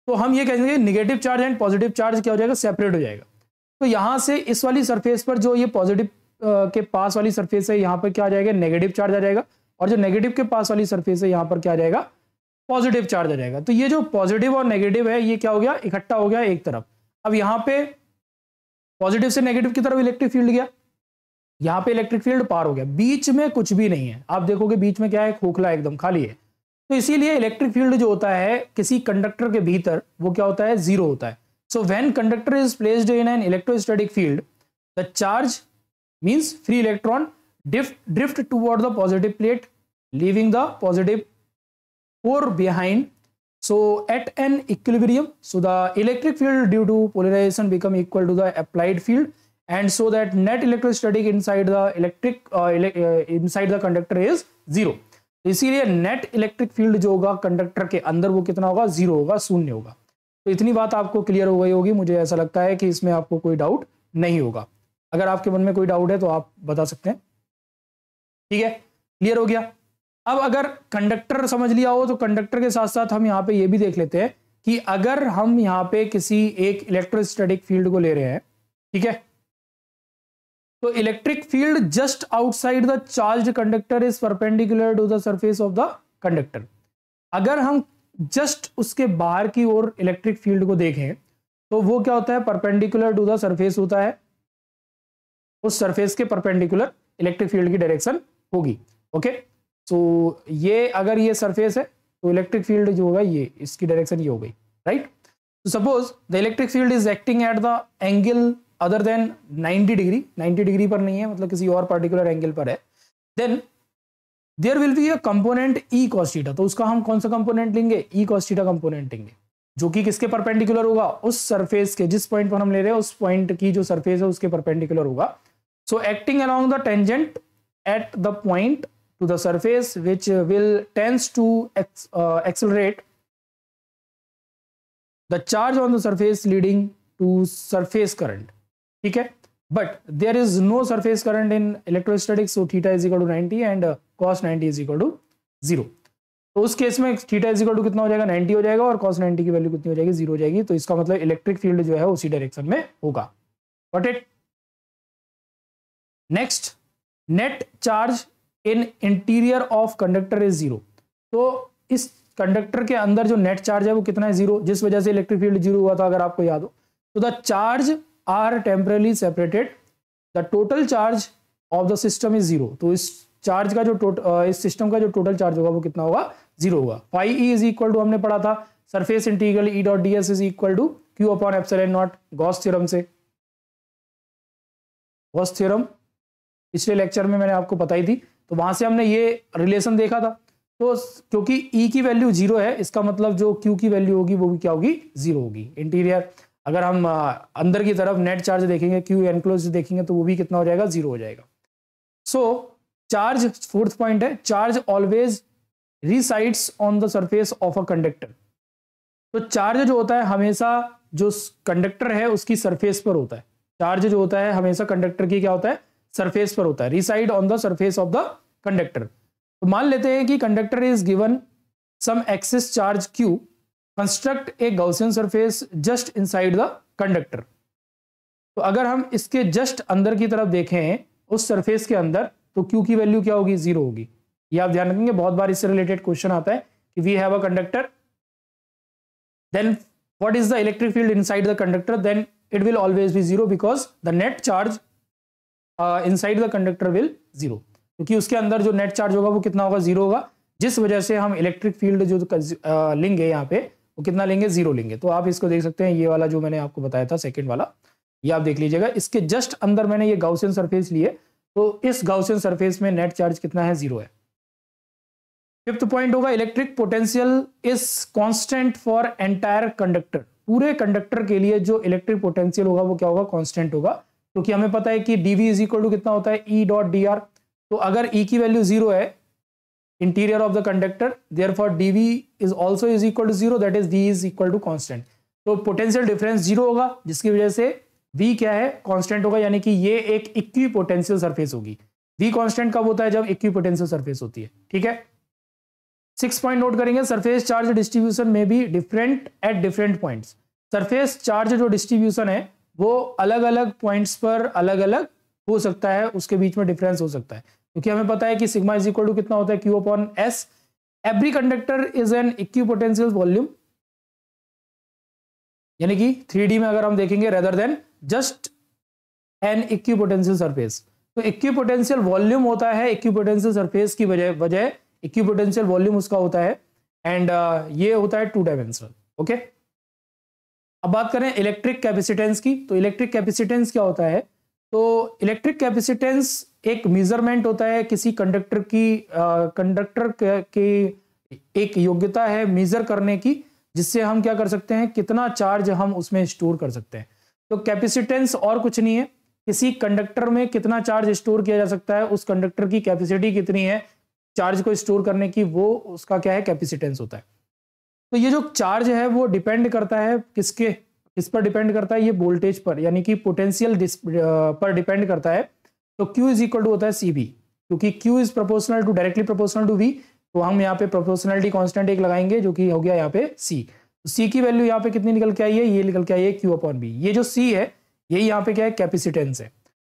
तो हम ये कहेंगे negative charge and positive charge क्या हो जाएगा सेपरेट हो जाएगा तो यहाँ से इस वाली सरफेस पर जो ये पॉजिटिव के पास वाली सरफेस है यहाँ पर क्या आ जाएगा नेगेटिव चार्ज आ जाएगा और जो नेगेटिव के पास वाली सरफेस है यहाँ पर क्या जाएगा पॉजिटिव चार्ज आ जाएगा तो ये जो पॉजिटिव और नेगेटिव है ये क्या हो गया इकट्ठा हो गया एक तरफ अब यहाँ पे पॉजिटिव से नेगेटिव की तरफ इलेक्ट्रिक फील्ड गया यहाँ पे इलेक्ट्रिक फील्ड पार हो गया बीच में कुछ भी नहीं है आप देखोगे बीच में क्या है खोखला एकदम खाली है तो इसीलिए इलेक्ट्रिक फील्ड जो होता है किसी कंडक्टर के भीतर वो क्या होता है जीरो होता है so when conductor is placed in an electrostatic field the charge means free electron drift, drift toward the positive plate, leaving the positive core behind. So at an equilibrium, so the electric field due to polarization become equal to the applied field and so that net electrostatic inside the electric uh, ele uh, inside the conductor is zero. इसीलिए net electric field जो होगा conductor के अंदर वो कितना होगा zero होगा शून्य होगा तो इतनी बात आपको क्लियर हो गई होगी मुझे ऐसा लगता है कि इसमें आपको कोई डाउट नहीं होगा अगर आपके मन में कोई डाउट है तो आप बता सकते हैं ठीक है क्लियर हो गया अब अगर कंडक्टर समझ लिया हो तो कंडक्टर के साथ साथ हम यहाँ पे ये भी देख लेते हैं कि अगर हम यहाँ पे किसी एक इलेक्ट्रोस्टैटिक फील्ड को ले रहे हैं ठीक है तो electric field just outside the charge conductor is perpendicular to the surface of the conductor अगर हम जस्ट उसके बाहर की ओर इलेक्ट्रिक फील्ड को देखें तो वो क्या होता है परपेंडिकुलर टू द सरफेस होता है उस सरफेस के परपेंडिकुलर इलेक्ट्रिक फील्ड की डायरेक्शन होगी ओके तो ये अगर ये सरफेस है तो इलेक्ट्रिक फील्ड जो होगा ये इसकी डायरेक्शन ये हो गई राइट तो suppose the electric field is acting at the angle other than 90 degree 90 degree पर नहीं है मतलब किसी और पर्टिकुलर एंगल पर है then there will be a component E cos theta तो उसका हम कौन सा कंपोनेंट लेंगे ई कॉस्टीटा कंपोनेंट लेंगे जो कि किसके परपेंडिकुलर होगा उस सरफेस के जिस पॉइंट पर हम ले रहे हैं उस पॉइंट की जो सरफेस है उसके परपेंडिकुलर होगा so acting along the tangent at the point to the surface which will tends to accelerate the charge on the surface leading to surface current ठीक है but there is no surface current in electrostatics so theta is equal to 90 and uh, cos 90 is equal to 0 तो उस case में theta is equal to कितना हो जाएगा 90 हो जाएगा और cos 90 की वैल्यू कितनी हो जाएगी जीरो हो जाएगी तो इसका मतलब इलेक्ट्रिक फील्ड जो है उसी डायरेक्शन में होगा but it next net charge in interior of conductor is zero तो इस कंडक्टर के अंदर जो नेट चार्ज है वो कितना है जीरो जिस वजह से इलेक्ट्रिक फील्ड जीरो हुआ था अगर आपको याद हो तो the charge are temporarily separated the total charge of the system is zero तो इस चार्ज का जो टोटल इस सिस्टम का जो टोटल चार्ज होगा वो कितना होगा जीरो होगा five E is equal to हमने पढ़ा था surface integral E dot D S is equal to Q upon epsilon naught Gauss theorem से गॉस थ्योरम पिछले लेक्चर में मैंने आपको बताई थी तो वहां से हमने ये रिलेशन देखा था तो क्योंकि ई e की वैल्यू जीरो है इसका मतलब जो क्यू की वैल्यू होगी वो भी क्या होगी जीरो होगी इंटीरियर अगर हम अंदर की तरफ नेट चार्ज देखेंगे क्यू एनक्लोज देखेंगे तो वो भी कितना हो जाएगा जीरो हो जाएगा सो चार्ज फोर्थ पॉइंट है charge always resides on the surface of a conductor तो चार्ज जो होता है हमेशा जो कंडक्टर है उसकी सरफेस पर होता है चार्ज जो होता है हमेशा कंडक्टर की क्या होता है सरफेस पर होता है reside on the surface of the conductor तो मान लेते हैं कि conductor is given some excess charge Q construct a Gaussian surface just inside the conductor तो अगर हम इसके जस्ट अंदर की तरफ देखें उस सरफेस के अंदर तो क्यू की वैल्यू क्या होगी जीरो होगी ये आप ध्यान रखेंगे बहुत बार इससे रिलेटेड क्वेश्चन आता है कि we have a conductor then what is the electric field inside the conductor then it will always be zero because the net charge inside the conductor will zero क्योंकि उसके अंदर जो नेट चार्ज होगा वो कितना होगा जीरो होगा जिस वजह से हम इलेक्ट्रिक फील्ड जो uh, लेंगे यहाँ पे वो कितना लेंगे जीरो लेंगे तो आप इसको देख सकते हैं ये वाला जो मैंने आपको बताया था सेकेंड वाला ये आप देख लीजिएगा इसके जस्ट अंदर मैंने ये गाउसियन सरफेस लिए तो इस गाउसियन सरफेस में नेट चार्ज कितना है जीरो है फिफ्थ पॉइंट होगा electric potential is constant for entire conductor पूरे कंडक्टर के लिए जो इलेक्ट्रिक पोटेंशियल होगा वो क्या होगा कांस्टेंट होगा क्योंकि तो हमें पता है कि D V is equal to कितना होता है ई डॉट डी आर तो अगर ई e की वैल्यू जीरो है interior of the conductor therefore D V is also is equal to zero that is D is equal to constant तो potential difference zero होगा जिसकी वजह से we क्या है कॉन्स्टेंट होगा यानी कि ये एक इक्वी पोटेंशियल सरफेस होगी वी कॉन्स्टेंट कब होता है जब इक्वी पोटेंशियल सरफेस होती है ठीक है सिक्स पॉइंट नोट करेंगे सरफेस चार्ज डिस्ट्रीब्यूशन में भी different at different points surface charge जो डिस्ट्रीब्यूशन है वो अलग अलग पॉइंट्स पर अलग अलग हो सकता है उसके बीच में डिफरेंस हो सकता है क्योंकि हमें पता है कि सिग्मा इज इक्वल टू कितना होता है Q upon S every conductor is an equipotential volume यानी कि थ्री में अगर हम देखेंगे rather than just an equipotential surface तो इक्वी पोटेंशियल वॉल्यूम होता है इक्वी पोटेंशियल सरफेस की वजह वजह इक्वी पोटेंशियल वॉल्यूम उसका होता है एंड uh, ये होता है टू डायमेंशनल ओके okay? अब बात करें इलेक्ट्रिक कैपेसिटेंस की तो इलेक्ट्रिक कैपेसिटेंस क्या होता है तो इलेक्ट्रिक कैपेसिटेंस एक मेजरमेंट होता है किसी कंडक्टर की कंडक्टर की एक योग्यता है मेजर करने की जिससे हम क्या कर सकते हैं कितना चार्ज हम उसमें स्टोर कर सकते हैं तो कैपेसिटेंस और कुछ नहीं है किसी कंडक्टर में कितना चार्ज स्टोर किया जा सकता है उस कंडक्टर की कैपेसिटी कितनी है चार्ज को स्टोर करने की वो उसका क्या है कैपेसिटेंस होता है तो ये जो चार्ज है वो डिपेंड करता है किसके किस पर डिपेंड करता है ये वोल्टेज पर यानी कि पोटेंशियल पर डिपेंड करता है तो Q इज इक्वल टू होता है सी बी क्योंकि Q is proportional to directly proportional to V तो हम यहाँ पे प्रोपोर्शनलिटी कांस्टेंट एक लगाएंगे जो कि हो गया यहाँ पे C तो C की वैल्यू यहाँ पे कितनी निकल के आई है ये निकल के आई है क्यू अपॉन बी ये जो C है ये यहाँ पे क्या है कैपेसिटेंस है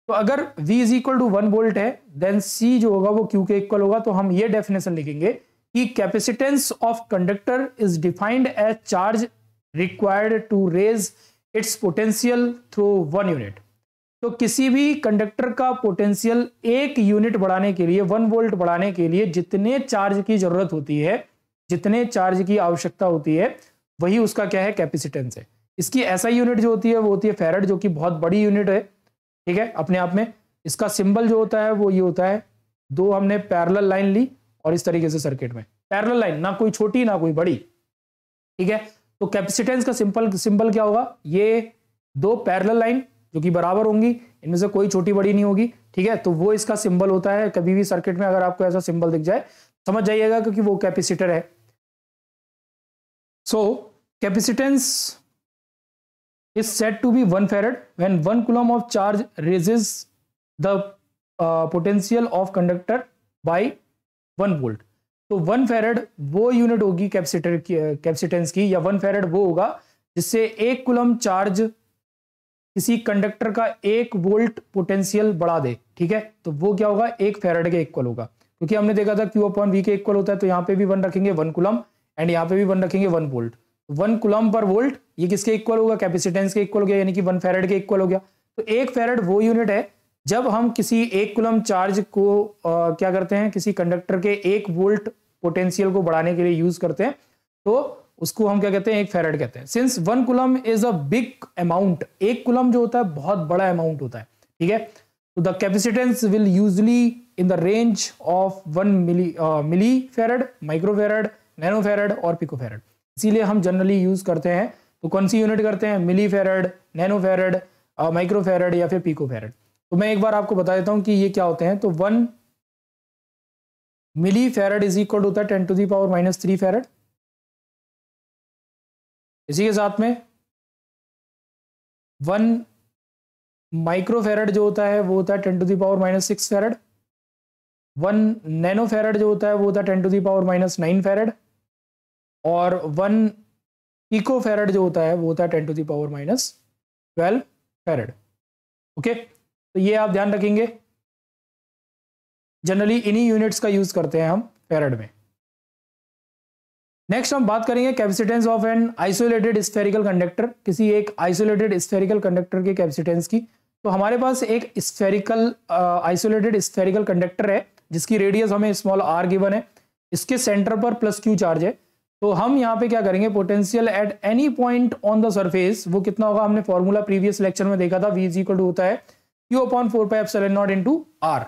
तो अगर V is equal to one volt है देन C जो होगा वो Q के इक्वल होगा तो हम ये डेफिनेशन लिखेंगे कि capacitance of conductor is defined as charge required to raise its potential through one unit तो किसी भी कंडक्टर का पोटेंशियल एक यूनिट बढ़ाने के लिए वन वोल्ट बढ़ाने के लिए जितने चार्ज की जरूरत होती है जितने चार्ज की आवश्यकता होती है वही उसका क्या है कैपेसिटेंस है इसकी ऐसा यूनिट जो होती है वो होती है फेरड जो कि बहुत बड़ी यूनिट है ठीक है अपने आप में इसका सिंबल जो होता है वो ये होता है दो हमने पैरल लाइन ली और इस तरीके से सर्किट में पैरल लाइन ना कोई छोटी ना कोई बड़ी ठीक है तो कैपेसिटेंस का सिंपल सिंपल क्या होगा ये दो पैरल लाइन जो कि बराबर होंगी इनमें से कोई छोटी बड़ी नहीं होगी ठीक है तो वो इसका सिंबल होता है कभी भी सर्किट में अगर आपको ऐसा सिंबल दिख जाए समझ जाइएगा क्योंकि वो कैपेसिटर है so capacitance is set to be one farad when one coulomb of charge raises the potential of conductor by one volt तो वन फेरेड वो यूनिट होगी कैपेसिटर की कैपेसिटेंस की या वन फेरेड वो होगा जिससे एक कुलम चार्ज किसी कंडक्टर का एक वोल्ट पोटेंशियल बढ़ा दे ठीक है तो वो क्या होगा एक फेरेड के इक्वल होगा क्योंकि हमने देखा था क्यू अपॉन वी के इक्वल होता है तो यहाँ पे भी वन रखेंगे वन कुलम एंड यहाँ पे भी वन रखेंगे वन वोल्ट वन तो कुलम पर वोल्ट ये किसके इक्वल होगा कैपेसिटेंस के इक्वल हो गया यानी कि वन फेरेड के इक्वल हो गया तो एक फेरेड वो यूनिट है जब हम किसी एक कुलम चार्ज को आ, क्या करते हैं किसी कंडक्टर के एक वोल्ट पोटेंशियल को बढ़ाने के लिए यूज करते हैं तो उसको हम क्या कहते हैं एक फेरेड कहते हैं since one coulomb is a big amount एक कुलम जो होता है बहुत बड़ा अमाउंट होता है ठीक है तो the capacitance will usually in the range of one milli milli farad microfarad nanofarad और पिकोफेरेड इसीलिए हम जनरली यूज करते हैं तो कौन सी यूनिट करते हैं मिली फेरेड नैनोफेरेड माइक्रोफेरेड या फिर पिकोफेरेड तो मैं एक बार आपको बता देता हूं कि ये क्या होते हैं तो one milli farad is equal होता है ten to the power minus three farad इसी के साथ में वन माइक्रो फेरड जो होता है वो होता है ten to the power minus six farad one nano farad जो होता है वो होता है ten to the power minus nine farad और वन इको फेरड जो होता है वो होता है ten to the power minus twelve farad okay तो ये आप ध्यान रखेंगे जनरली इन्हीं यूनिट्स का यूज करते हैं हम फेरड में नेक्स्ट हम बात करेंगे capacitance of an isolated spherical conductor किसी एक आइसोलेटेड स्फेरिकल कंडक्टर के कैपेसिटेंस की तो हमारे पास एक स्फेरिकल आइसोलेटेड स्फेरिकल कंडक्टर है जिसकी रेडियस हमें स्मॉल आर गिवन है इसके सेंटर पर प्लस क्यू चार्ज है तो हम यहाँ पे क्या करेंगे potential at any point on the surface वो कितना होगा हमने फॉर्मूला प्रीवियस लेक्चर में देखा था वी इज इक्वल टू होता है Q upon four pi F seven naught into R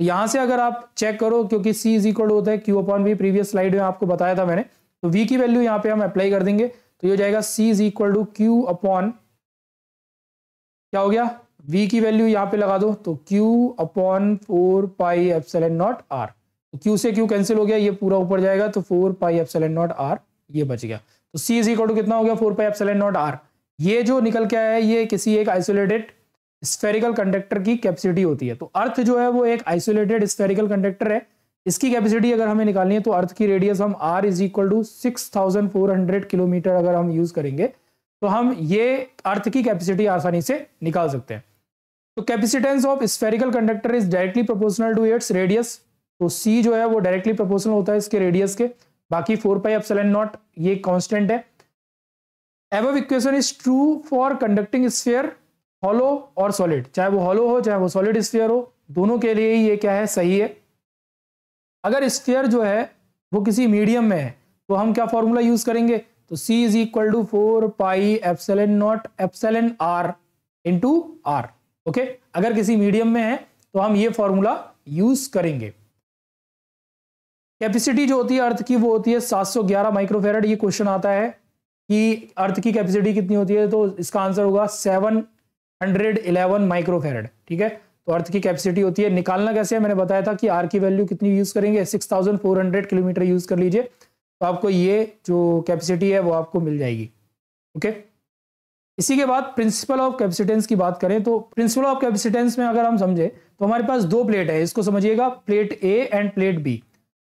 यहां से अगर आप चेक करो क्योंकि सी इज इक्वल होता है Q upon V previous slide में आपको बताया था मैंने तो वी की वैल्यू यहाँ पे हम अप्लाई कर देंगे तो ये जाएगा C is equal to Q upon क्या हो गया वी की वैल्यू यहाँ पे लगा दो तो Q upon four pi epsilon naught R q से क्यू कैंसिल हो गया ये पूरा ऊपर जाएगा तो four pi F epsilon naught R ये बच गया तो सी इज इक्वल टू कितना हो गया four pi F seven naught R ये जो निकल के आया है ये किसी एक आइसोलेटेड स्फेरिकल कंडक्टर की कैपेसिटी होती है तो अर्थ जो है वो एक आइसोलेटेड स्फेरिकल कंडक्टर है इसकी कैपेसिटी अगर हमें निकालनी है तो अर्थ की रेडियस हम R is equal to six thousand four hundred kilometre अगर हम यूज करेंगे तो हम ये अर्थ की कैपेसिटी आसानी से निकाल सकते हैं तो capacitance of spherical conductor is directly proportional to its radius तो सी जो है वो डायरेक्टली प्रोपोर्शनल होता है इसके रेडियस के बाकी फोर पाई एप्सिलन नॉट ये कॉन्स्टेंट है above equation is true for conducting sphere hollow और सॉलिड चाहे वो हॉलो हो चाहे वो सॉलिड स्फीयर हो दोनों के लिए ही ये क्या है सही है अगर स्फीयर जो है वो किसी मीडियम में है तो हम क्या फॉर्मूला यूज करेंगे तो C is equal to four pi epsilon naught epsilon R into R okay अगर किसी मीडियम में है तो हम ये फॉर्मूला यूज करेंगे कैपेसिटी जो होती है अर्थ की वो होती है 711 माइक्रोफेरेट ये क्वेश्चन आता है कि अर्थ की कैपेसिटी कितनी होती है तो इसका आंसर होगा सेवन हंड्रेड इलेवन माइक्रो ठीक है तो अर्थ की कैपेसिटी होती है निकालना कैसे है मैंने बताया था कि आर की वैल्यू कितनी यूज करेंगे six thousand four hundred kilometre use कर लीजिए तो आपको ये जो कैपेसिटी है वो आपको मिल जाएगी ओके इसी के बाद प्रिंसिपल ऑफ कैपेसिटेंस की बात करें तो प्रिंसिपल ऑफ कैपेसिटेंस में अगर हम समझे तो हमारे पास दो प्लेट है इसको समझिएगा plate A and plate B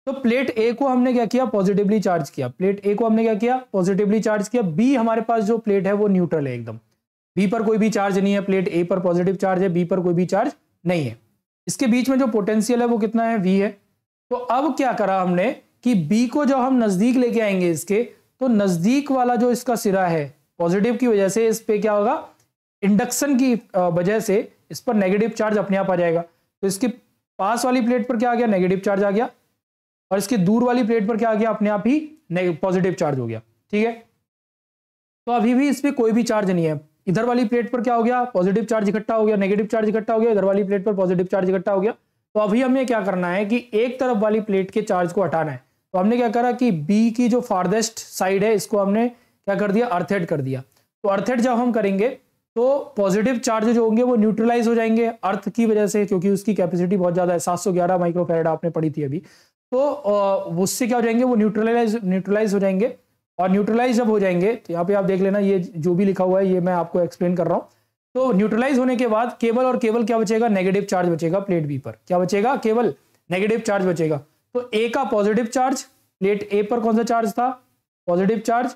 तो प्लेट ए को हमने क्या किया पॉजिटिवली चार्ज किया प्लेट ए को हमने क्या किया पॉजिटिवली चार्ज किया बी हमारे पास जो प्लेट है वो न्यूट्रल है एकदम बी पर कोई भी चार्ज नहीं है प्लेट ए पर पॉजिटिव चार्ज है बी पर कोई भी चार्ज नहीं है इसके बीच में जो पोटेंशियल है वो कितना है वी है तो अब क्या करा हमने कि बी को जब हम नजदीक लेके आएंगे इसके तो नजदीक वाला जो इसका सिरा है पॉजिटिव की वजह से इस पे क्या होगा इंडक्शन की वजह से इस पर नेगेटिव चार्ज अपने आप आ जाएगा तो इसके पास वाली प्लेट पर क्या आ गया नेगेटिव चार्ज आ गया और इसके दूर वाली प्लेट पर क्या आ गया अपने आप ही पॉजिटिव चार्ज हो गया ठीक है तो अभी भी इस पर कोई भी चार्ज नहीं है इधर वाली प्लेट पर क्या हो गया पॉजिटिव चार्ज इकट्ठा हो गया नेगेटिव चार्ज इकट्ठा हो गया इधर वाली प्लेट पर पॉजिटिव चार्ज इकट्ठा हो गया तो अभी हमें क्या करना है कि एक तरफ वाली प्लेट के चार्ज को हटाना है तो हमने क्या करा कि बी की जो फार्देस्ट साइड है इसको हमने क्या कर दिया अर्थेड कर दिया तो अर्थेड जब हम करेंगे तो पॉजिटिव चार्ज जो होंगे वो न्यूट्रलाइज हो जाएंगे अर्थ की वजह से क्योंकि उसकी कैपेसिटी बहुत ज़्यादा है सात सौ ग्यारह माइक्रोफेरेड आपने पढ़ी थी अभी तो उससे क्या हो जाएंगे वो न्यूट्रलाइज न्यूट्रलाइज हो जाएंगे और न्यूट्रलाइज जब हो जाएंगे तो यहाँ पे आप देख लेना ये जो भी लिखा हुआ है ये मैं आपको एक्सप्लेन कर रहा हूँ तो न्यूट्रलाइज होने के बाद केबल और केबल क्या बचेगा नेगेटिव चार्ज बचेगा प्लेट बी पर क्या बचेगा केवल नेगेटिव चार्ज बचेगा तो ए का पॉजिटिव चार्ज प्लेट ए पर कौन सा चार्ज था पॉजिटिव चार्ज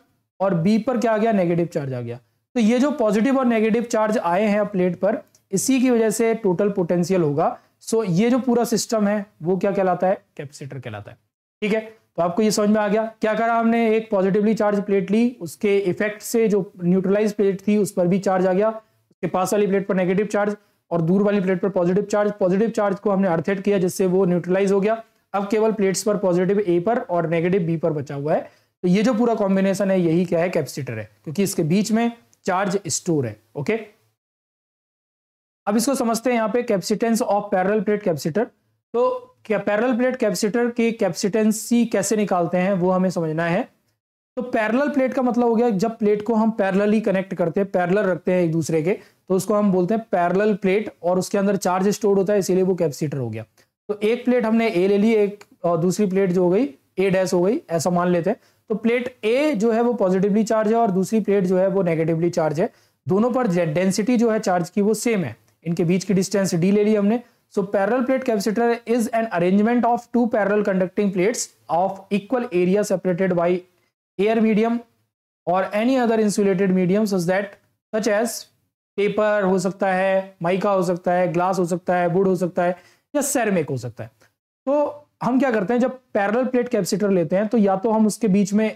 और बी पर क्या आ गया नेगेटिव चार्ज आ गया तो ये जो पॉजिटिव और नेगेटिव चार्ज आए हैं प्लेट पर इसी की वजह से टोटल पोटेंशियल होगा सो ये जो पूरा सिस्टम है वो क्या कहलाता है कैपेसिटर कहलाता है ठीक है तो आपको ये समझ में आ गया क्या करा हमने एक पॉजिटिवली चार्ज प्लेट ली उसके इफेक्ट से जो न्यूट्रलाइज प्लेट थी उस पर भी चार्ज आ गया उसके पास वाली प्लेट पर नेगेटिव चार्ज और दूर वाली प्लेट पर पॉजिटिव चार्ज पॉजिटिव चार्ज को हमने अर्थेट किया जिससे वो न्यूट्रलाइज हो गया अब केवल प्लेट्स पर पॉजिटिव ए पर और नेगेटिव बी पर बचा हुआ है तो ये जो पूरा कॉम्बिनेशन है यही क्या है कैपेसिटर है क्योंकि इसके बीच में चार्ज स्टोर है ओके अब इसको समझते हैं यहाँ पे capacitance of parallel plate capacitor तो क्या पैरल प्लेट कैपेसिटर की कैपेसिटेंसी कैसे निकालते हैं वो हमें समझना है तो पैरल प्लेट का मतलब हो गया जब प्लेट को हम पैरल कनेक्ट करते हैं पैरल रखते हैं एक दूसरे के तो उसको हम बोलते हैं पैरल प्लेट और उसके अंदर चार्ज स्टोर होता है इसीलिए वो कैपेसिटर हो गया तो एक प्लेट हमने ए ले ली एक और दूसरी प्लेट जो हो गई ए डैश हो गई ऐसा मान लेते हैं तो प्लेट ए जो है वो पॉजिटिवली चार्ज है और दूसरी प्लेट जो है वो नेगेटिवली चार्ज है दोनों पर डेंसिटी जो है चार्ज की वो सेम है इनके बीच की डिस्टेंस डी ले ली हमने So parallel plate capacitor is an arrangement of two parallel conducting plates of equal area separated by air medium or any other insulated medium such that such as paper हो सकता है mica हो सकता है glass हो सकता है बुड हो सकता है या सैरमेक हो सकता है तो हम क्या करते हैं जब पैरल प्लेट कैपेसिटर लेते हैं तो या तो हम उसके बीच में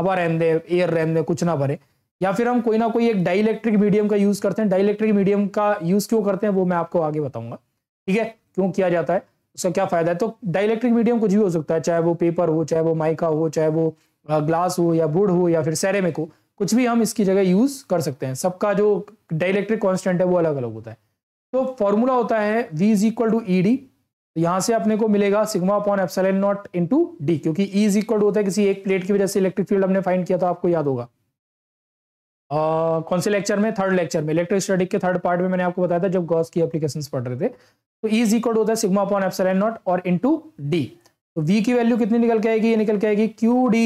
हवा रहने दें एयर रहने दें कुछ ना भरे या फिर हम कोई ना कोई एक डाइलेक्ट्रिक मीडियम का यूज करते हैं डाइलेक्ट्रिक मीडियम का यूज क्यों करते हैं वो मैं आपको आगे बताऊंगा ठीक है क्यों किया जाता है उसका क्या फायदा है तो डायलेक्ट्रिक मीडियम कुछ भी हो सकता है चाहे वो पेपर हो चाहे वो माइका हो चाहे वो ग्लास हो या बुड हो या फिर सेरेमिक हो कुछ भी हम इसकी जगह यूज कर सकते हैं सबका जो डायलेक्ट्रिक कॉन्स्टेंट है वो अलग अलग होता है तो फॉर्मूला होता है V is equal to E यहां से अपने को मिलेगा sigma upon epsilon naught into D क्योंकि ई इज इक्वल होता है किसी एक प्लेट की वजह से इलेक्ट्रिक फील्ड हमने फाइंड किया था आपको याद होगा आ, कौन से लेक्चर में थर्ड लेक्चर में इलेक्ट्रोस्टैटिक के थर्ड पार्ट में मैंने आपको बताया था जब गॉस की एप्लीकेशंस पढ़ रहे थे तो ई इज इक्वल होता है सिग्मा अपॉन एप्सिलॉन नॉट और इनटू डी तो वी की वैल्यू कितनी निकल के आएगी ये निकल के आएगी Q D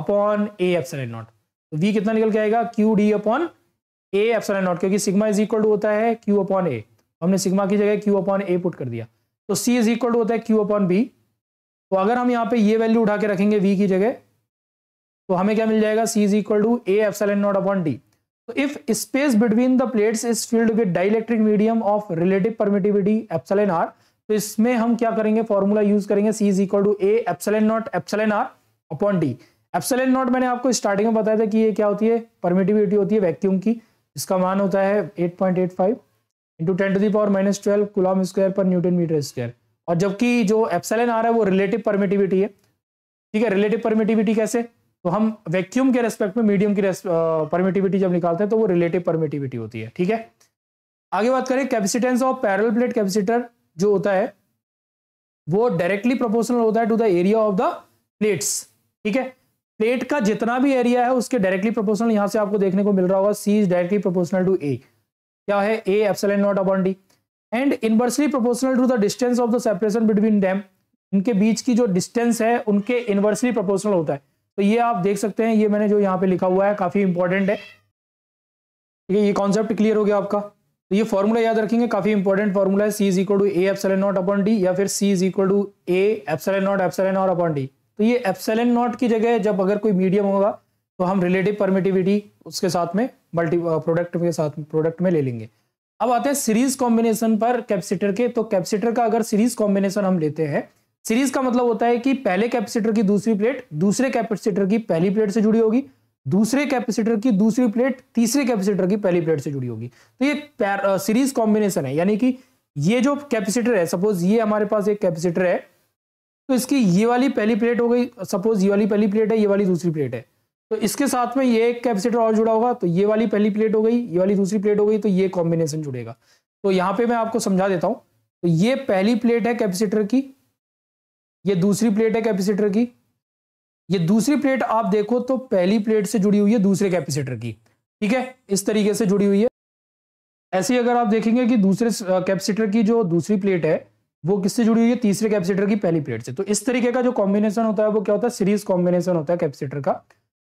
upon A epsilon naught तो वी कितना निकल के आएगा Q D upon A epsilon naught क्योंकि सिग्मा इज इक्वल होता है क्यू अपॉन ए हमने सिग्मा की जगह क्यू अपॉन ए पुट कर दिया तो सी इज इक्वल होता है क्यू अपॉन बी तो अगर हम यहाँ पे ये वैल्यू उठा के रखेंगे वी की जगह तो हमें क्या मिल जाएगा C is equal to A epsilon naught upon D So तो if space between the plates is filled with dielectric medium of relative permittivity epsilon r, तो इसमें हम क्या करेंगे फॉर्मूला यूज करेंगे C is equal to A epsilon naught epsilon R upon D epsilon naught मैंने आपको starting में बताया था कि ये क्या होती है परमिटिविटी होती है वैक्यूम की इसका मान होता है 8.85 point eight five into ten to the power minus twelve coulomb square पर न्यूटन मीटर स्क्वायर और जबकि जो एप्सलन आर है वो रिलेटिव परमिटिविटी है ठीक है रिलेटिव परमिटिविटी कैसे तो हम वैक्यूम के रेस्पेक्ट में मीडियम की परमिटिविटी जब निकालते हैं तो वो रिलेटिव परमिटिविटी होती है ठीक है आगे बात करें capacitance of parallel plate capacitor जो होता है वो डायरेक्टली प्रोपोर्शनल होता है to the area of the plates ठीक है प्लेट का जितना भी एरिया है उसके डायरेक्टली प्रोपोर्शनल यहां से आपको देखने को मिल रहा होगा C is directly proportional to A क्या है A epsilon naught upon D and inversely proportional to the distance of the separation between them इनके बीच की जो डिस्टेंस है उनके इनवर्सली प्रोपोर्शनल होता है तो ये आप देख सकते हैं ये मैंने जो यहाँ पे लिखा हुआ है काफ़ी इंपॉर्टेंट है ठीक है ये कॉन्सेप्ट क्लियर हो गया आपका तो ये फॉर्मूला याद रखेंगे काफ़ी इंपॉर्टेंट फॉर्मूला है C is equal to A epsilon naught upon D या फिर C is equal to A epsilon naught epsilon naught upon D तो ये एप्सलन नॉट की जगह जब अगर कोई मीडियम होगा तो हम रिलेटिव परमिटिविटी उसके साथ में मल्टी प्रोडक्ट के साथ प्रोडक्ट में ले लेंगे अब आते हैं सीरीज कॉम्बिनेशन पर कैपेसिटर के तो कैपेसिटर का अगर सीरीज कॉम्बिनेशन हम लेते हैं सीरीज का मतलब होता है कि पहले कैपेसिटर की दूसरी प्लेट दूसरे कैपेसिटर की पहली प्लेट से जुड़ी होगी दूसरे कैपेसिटर की दूसरी प्लेट तीसरे कैपेसिटर की पहली प्लेट से जुड़ी होगी तो ये सीरीज कॉम्बिनेशन है यानी कि ये जो कैपेसिटर है सपोज ये हमारे पास एक कैपेसिटर है तो इसकी ये वाली पहली प्लेट हो गई सपोज ये वाली पहली प्लेट है ये वाली दूसरी प्लेट है तो इसके साथ में ये एक कैपेसिटर और जुड़ा होगा तो ये वाली पहली प्लेट हो गई ये वाली दूसरी प्लेट हो गई तो ये कॉम्बिनेशन जुड़ेगा तो यहाँ पे मैं आपको समझा देता हूँ तो ये पहली प्लेट है कैपेसिटर की ये दूसरी प्लेट है कैपेसिटर की ये दूसरी प्लेट आप देखो तो पहली प्लेट से जुड़ी हुई है दूसरे कैपेसिटर की ठीक है इस तरीके से जुड़ी हुई है ऐसे अगर आप देखेंगे कि दूसरे कैपेसिटर की जो दूसरी प्लेट है वो किससे जुड़ी हुई है तीसरे कैपेसिटर की पहली प्लेट से तो इस तरीके का जो कॉम्बिनेशन होता है वो क्या होता है सीरीज कॉम्बिनेशन होता है कैपेसिटर का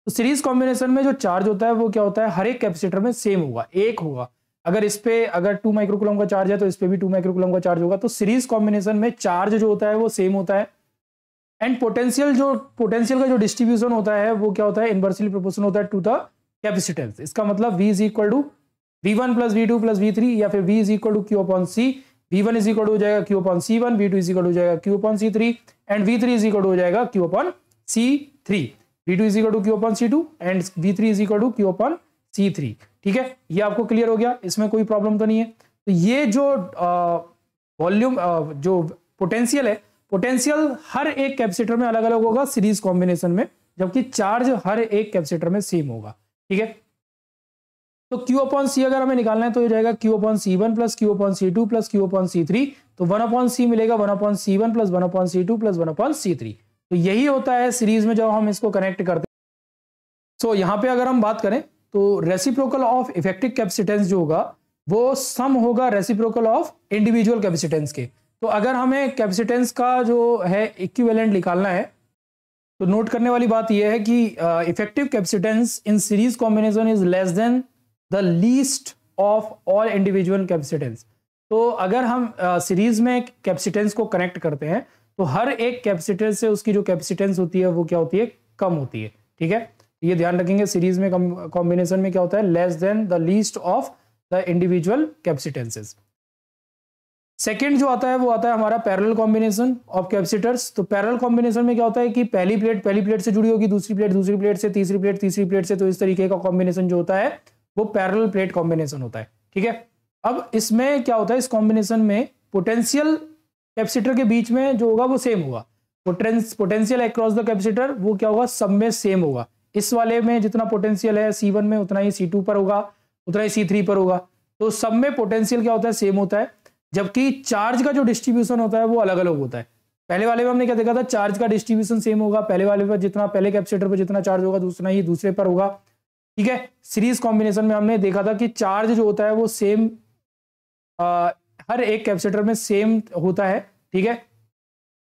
तो सीरीज कॉम्बिनेशन में जो चार्ज होता है वो क्या होता है हर एक कैपेसिटर में सेम होगा एक होगा अगर इस पे अगर टू माइक्रोकुलम का चार्ज है तो इस पे भी टू माइक्रोकुलम का चार्ज होगा तो सीरीज कॉम्बिनेशन में चार्ज जो होता है वो सेम होता है एंड पोटेंशियल जो पोटेंशियल का जो डिस्ट्रीब्यूशन होता है वो क्या होता है इनवर्सली प्रोपोर्शनल होता है टू द कैपेसिटेंस इसका मतलब V is equal to V one plus we two plus we three या फिर V is equal to Q upon C V one is equal हो जाएगा Q upon C one V two is equal हो जाएगा Q upon C three and V three is equal हो जाएगा Q upon C three V two is equal to Q upon C two and V three is equal to Q upon C three ठीक है ये आपको clear हो गया इसमें कोई प्रॉब्लम तो नहीं है तो ये जो वॉल्यूम जो पोटेंशियल है पोटेंशियल हर एक कैपेसिटर में अलग अलग होगा सीरीज कॉम्बिनेशन में जबकि चार्ज हर एक कैपेसिटर में सेम होगा ठीक है तो Q अपॉन सी अगर हमें निकालना है तो ये जाएगा Q upon C one plus Q upon C two plus Q upon C three तो वन अपॉन सी मिलेगा one upon C one plus one upon C two plus one upon C three तो यही होता है series में जब हम इसको कनेक्ट करते हैं सो so, यहाँ पे अगर हम बात करें तो रेसिप्रोकल ऑफ इफेक्टिव कैपेसिटेंस जो होगा वो सम होगा रेसिप्रोकल ऑफ इंडिविजुअल कैपेसिटेंस के तो अगर हमें कैपेसिटेंस का जो है इक्विवेलेंट निकालना है तो नोट करने वाली बात यह है कि effective capacitance in series combination is less than the least of all individual capacitance तो अगर हम सीरीज uh, में कैपेसिटेंस को कनेक्ट करते हैं तो हर एक कैपेसिटेंस से उसकी जो कैपेसिटेंस होती है वो क्या होती है कम होती है ठीक है ये ध्यान रखेंगे सीरीज में कॉम्बिनेशन में क्या होता है less than the least of the individual capacitances second जो आता है वो आता है हमारा पैरल कॉम्बिनेशन ऑफ कैपेसिटर्स तो पैरल कॉम्बिनेशन में क्या होता है कि पहली प्लेट पहली प्लेट से जुड़ी होगी दूसरी प्लेट दूसरी प्लेट से तीसरी प्लेट तीसरी प्लेट से तो इस तरीके का कॉम्बिनेशन जो होता है वो पैरल प्लेट कॉम्बिनेशन होता है ठीक है अब इसमें क्या होता है इस कॉम्बिनेशन में पोटेंशियल कैपेसिटर के बीच में जो होगा वो सेम होगा पोटेंशियल अक्रॉस द कैपेसिटर वो क्या होगा सब में सेम होगा इस वाले में जितना पोटेंशियल है सी में उतना ही सी पर होगा उतना ही सी पर होगा तो सब में पोटेंशियल क्या होता है सेम होता है जबकि चार्ज का जो डिस्ट्रीब्यूशन होता है वो अलग अलग होता है पहले वाले में हमने क्या देखा था चार्ज का डिस्ट्रीब्यूशन सेम होगा पहले वाले पर जितना पहले कैपेसिटर पर जितना चार्ज होगा दूसरा ही दूसरे पर होगा ठीक है सीरीज कॉम्बिनेशन में हमने देखा था कि चार्ज जो होता है वो सेम आ, हर एक कैपेसिटर में सेम होता है ठीक है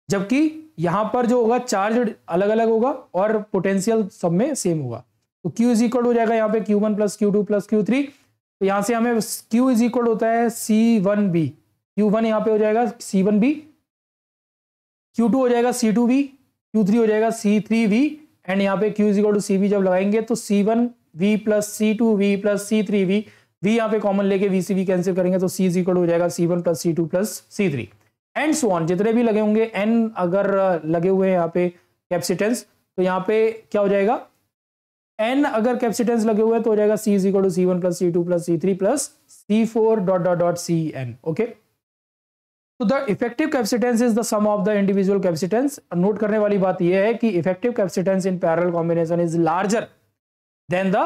जबकि यहां पर जो होगा चार्ज अलग अलग होगा और पोटेंशियल सब में सेम होगा तो Q इज इक्वल हो जाएगा यहाँ पे Q1 one plus Q two plus Q three तो यहाँ से हमें Q इज इक्वल होता है C one V Q one यहाँ पे हो जाएगा C one V Q two हो जाएगा C two B Q three हो जाएगा सी थ्री वी एंड यहाँ पे Q is equal to C V जब लगाएंगे तो C one V plus C two V plus C three V V यहाँ पे कॉमन लेके वी सी वी कैंसिल करेंगे तो सी इजिकल हो जाएगा C one plus C two plus C three and so on जितने भी लगे होंगे एन अगर लगे हुए हैं यहाँ पे कैप्सिटेंस तो यहाँ पे क्या हो जाएगा एन अगर कैप्सिटेंस लगे हुए हैं तो हो जाएगा C is equal to C one plus C two plus C three plus C four dot dot dot C N okay तो the effective capacitance is the sum of the individual capacitance note करने वाली बात यह है कि effective capacitance in parallel combination is larger than the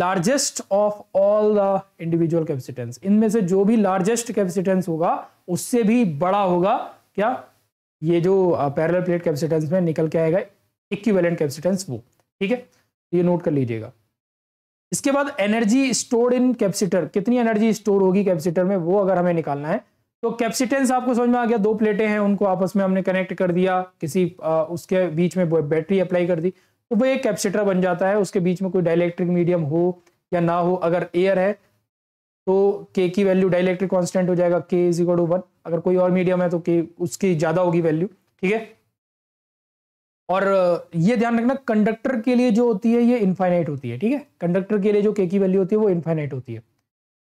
largest of all the individual capacitance इनमें से जो भी लार्जेस्ट कैपेसिटेंस होगा उससे भी बड़ा होगा क्या ये जो पैरल प्लेट कैपेसिटेंस में निकल के आएगा इक्विवेलेंट कैपेसिटेंस वो ठीक है तो ये नोट कर लीजिएगा इसके बाद एनर्जी स्टोर्ड इन कैपेसिटर कितनी एनर्जी स्टोर होगी कैपेसिटर में वो अगर हमें निकालना है तो कैप्सिटेंस आपको समझ में आ गया दो प्लेटें हैं उनको आपस में हमने कनेक्ट कर दिया किसी आ, उसके बीच में बैटरी अप्लाई कर दी तो वो एक कैप्सिटर बन जाता है उसके बीच में कोई डायलेक्ट्रिक मीडियम हो या ना हो अगर एयर है तो के की वैल्यू डायलैक्ट्रिक कॉन्स्टेंट हो जाएगा के इज इक्वल टू वन अगर कोई और मीडियम है तो के उसकी ज़्यादा होगी वैल्यू ठीक है और ये ध्यान रखना कंडक्टर के लिए जो होती है ये इन्फाइनाइट होती है ठीक है कंडक्टर के लिए जो के की वैल्यू होती है वो इन्फाइनाइट होती है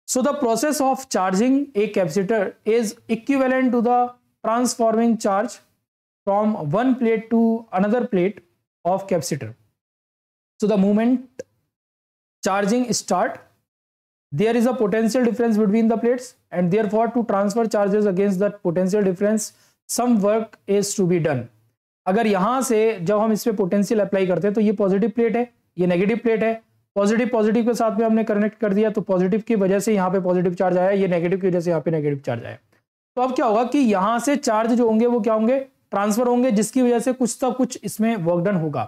So the process of charging a capacitor is equivalent to the transforming charge from one plate to another plate of capacitor. So the moment charging start, there is a potential difference between the plates and therefore to transfer charges against that potential difference some work is to be done. अगर यहाँ से जब हम इस पर potential apply करते हैं तो ये पॉजिटिव प्लेट है ये नेगेटिव प्लेट है पॉजिटिव पॉजिटिव के साथ में हमने कनेक्ट कर दिया तो पॉजिटिव की वजह से यहाँ पे पॉजिटिव चार्ज आया ये नेगेटिव की वजह से यहाँ पे नेगेटिव चार्ज आया तो अब क्या होगा कि यहाँ से चार्ज जो होंगे वो क्या होंगे ट्रांसफर होंगे जिसकी वजह से कुछ ना कुछ इसमें वर्क डन होगा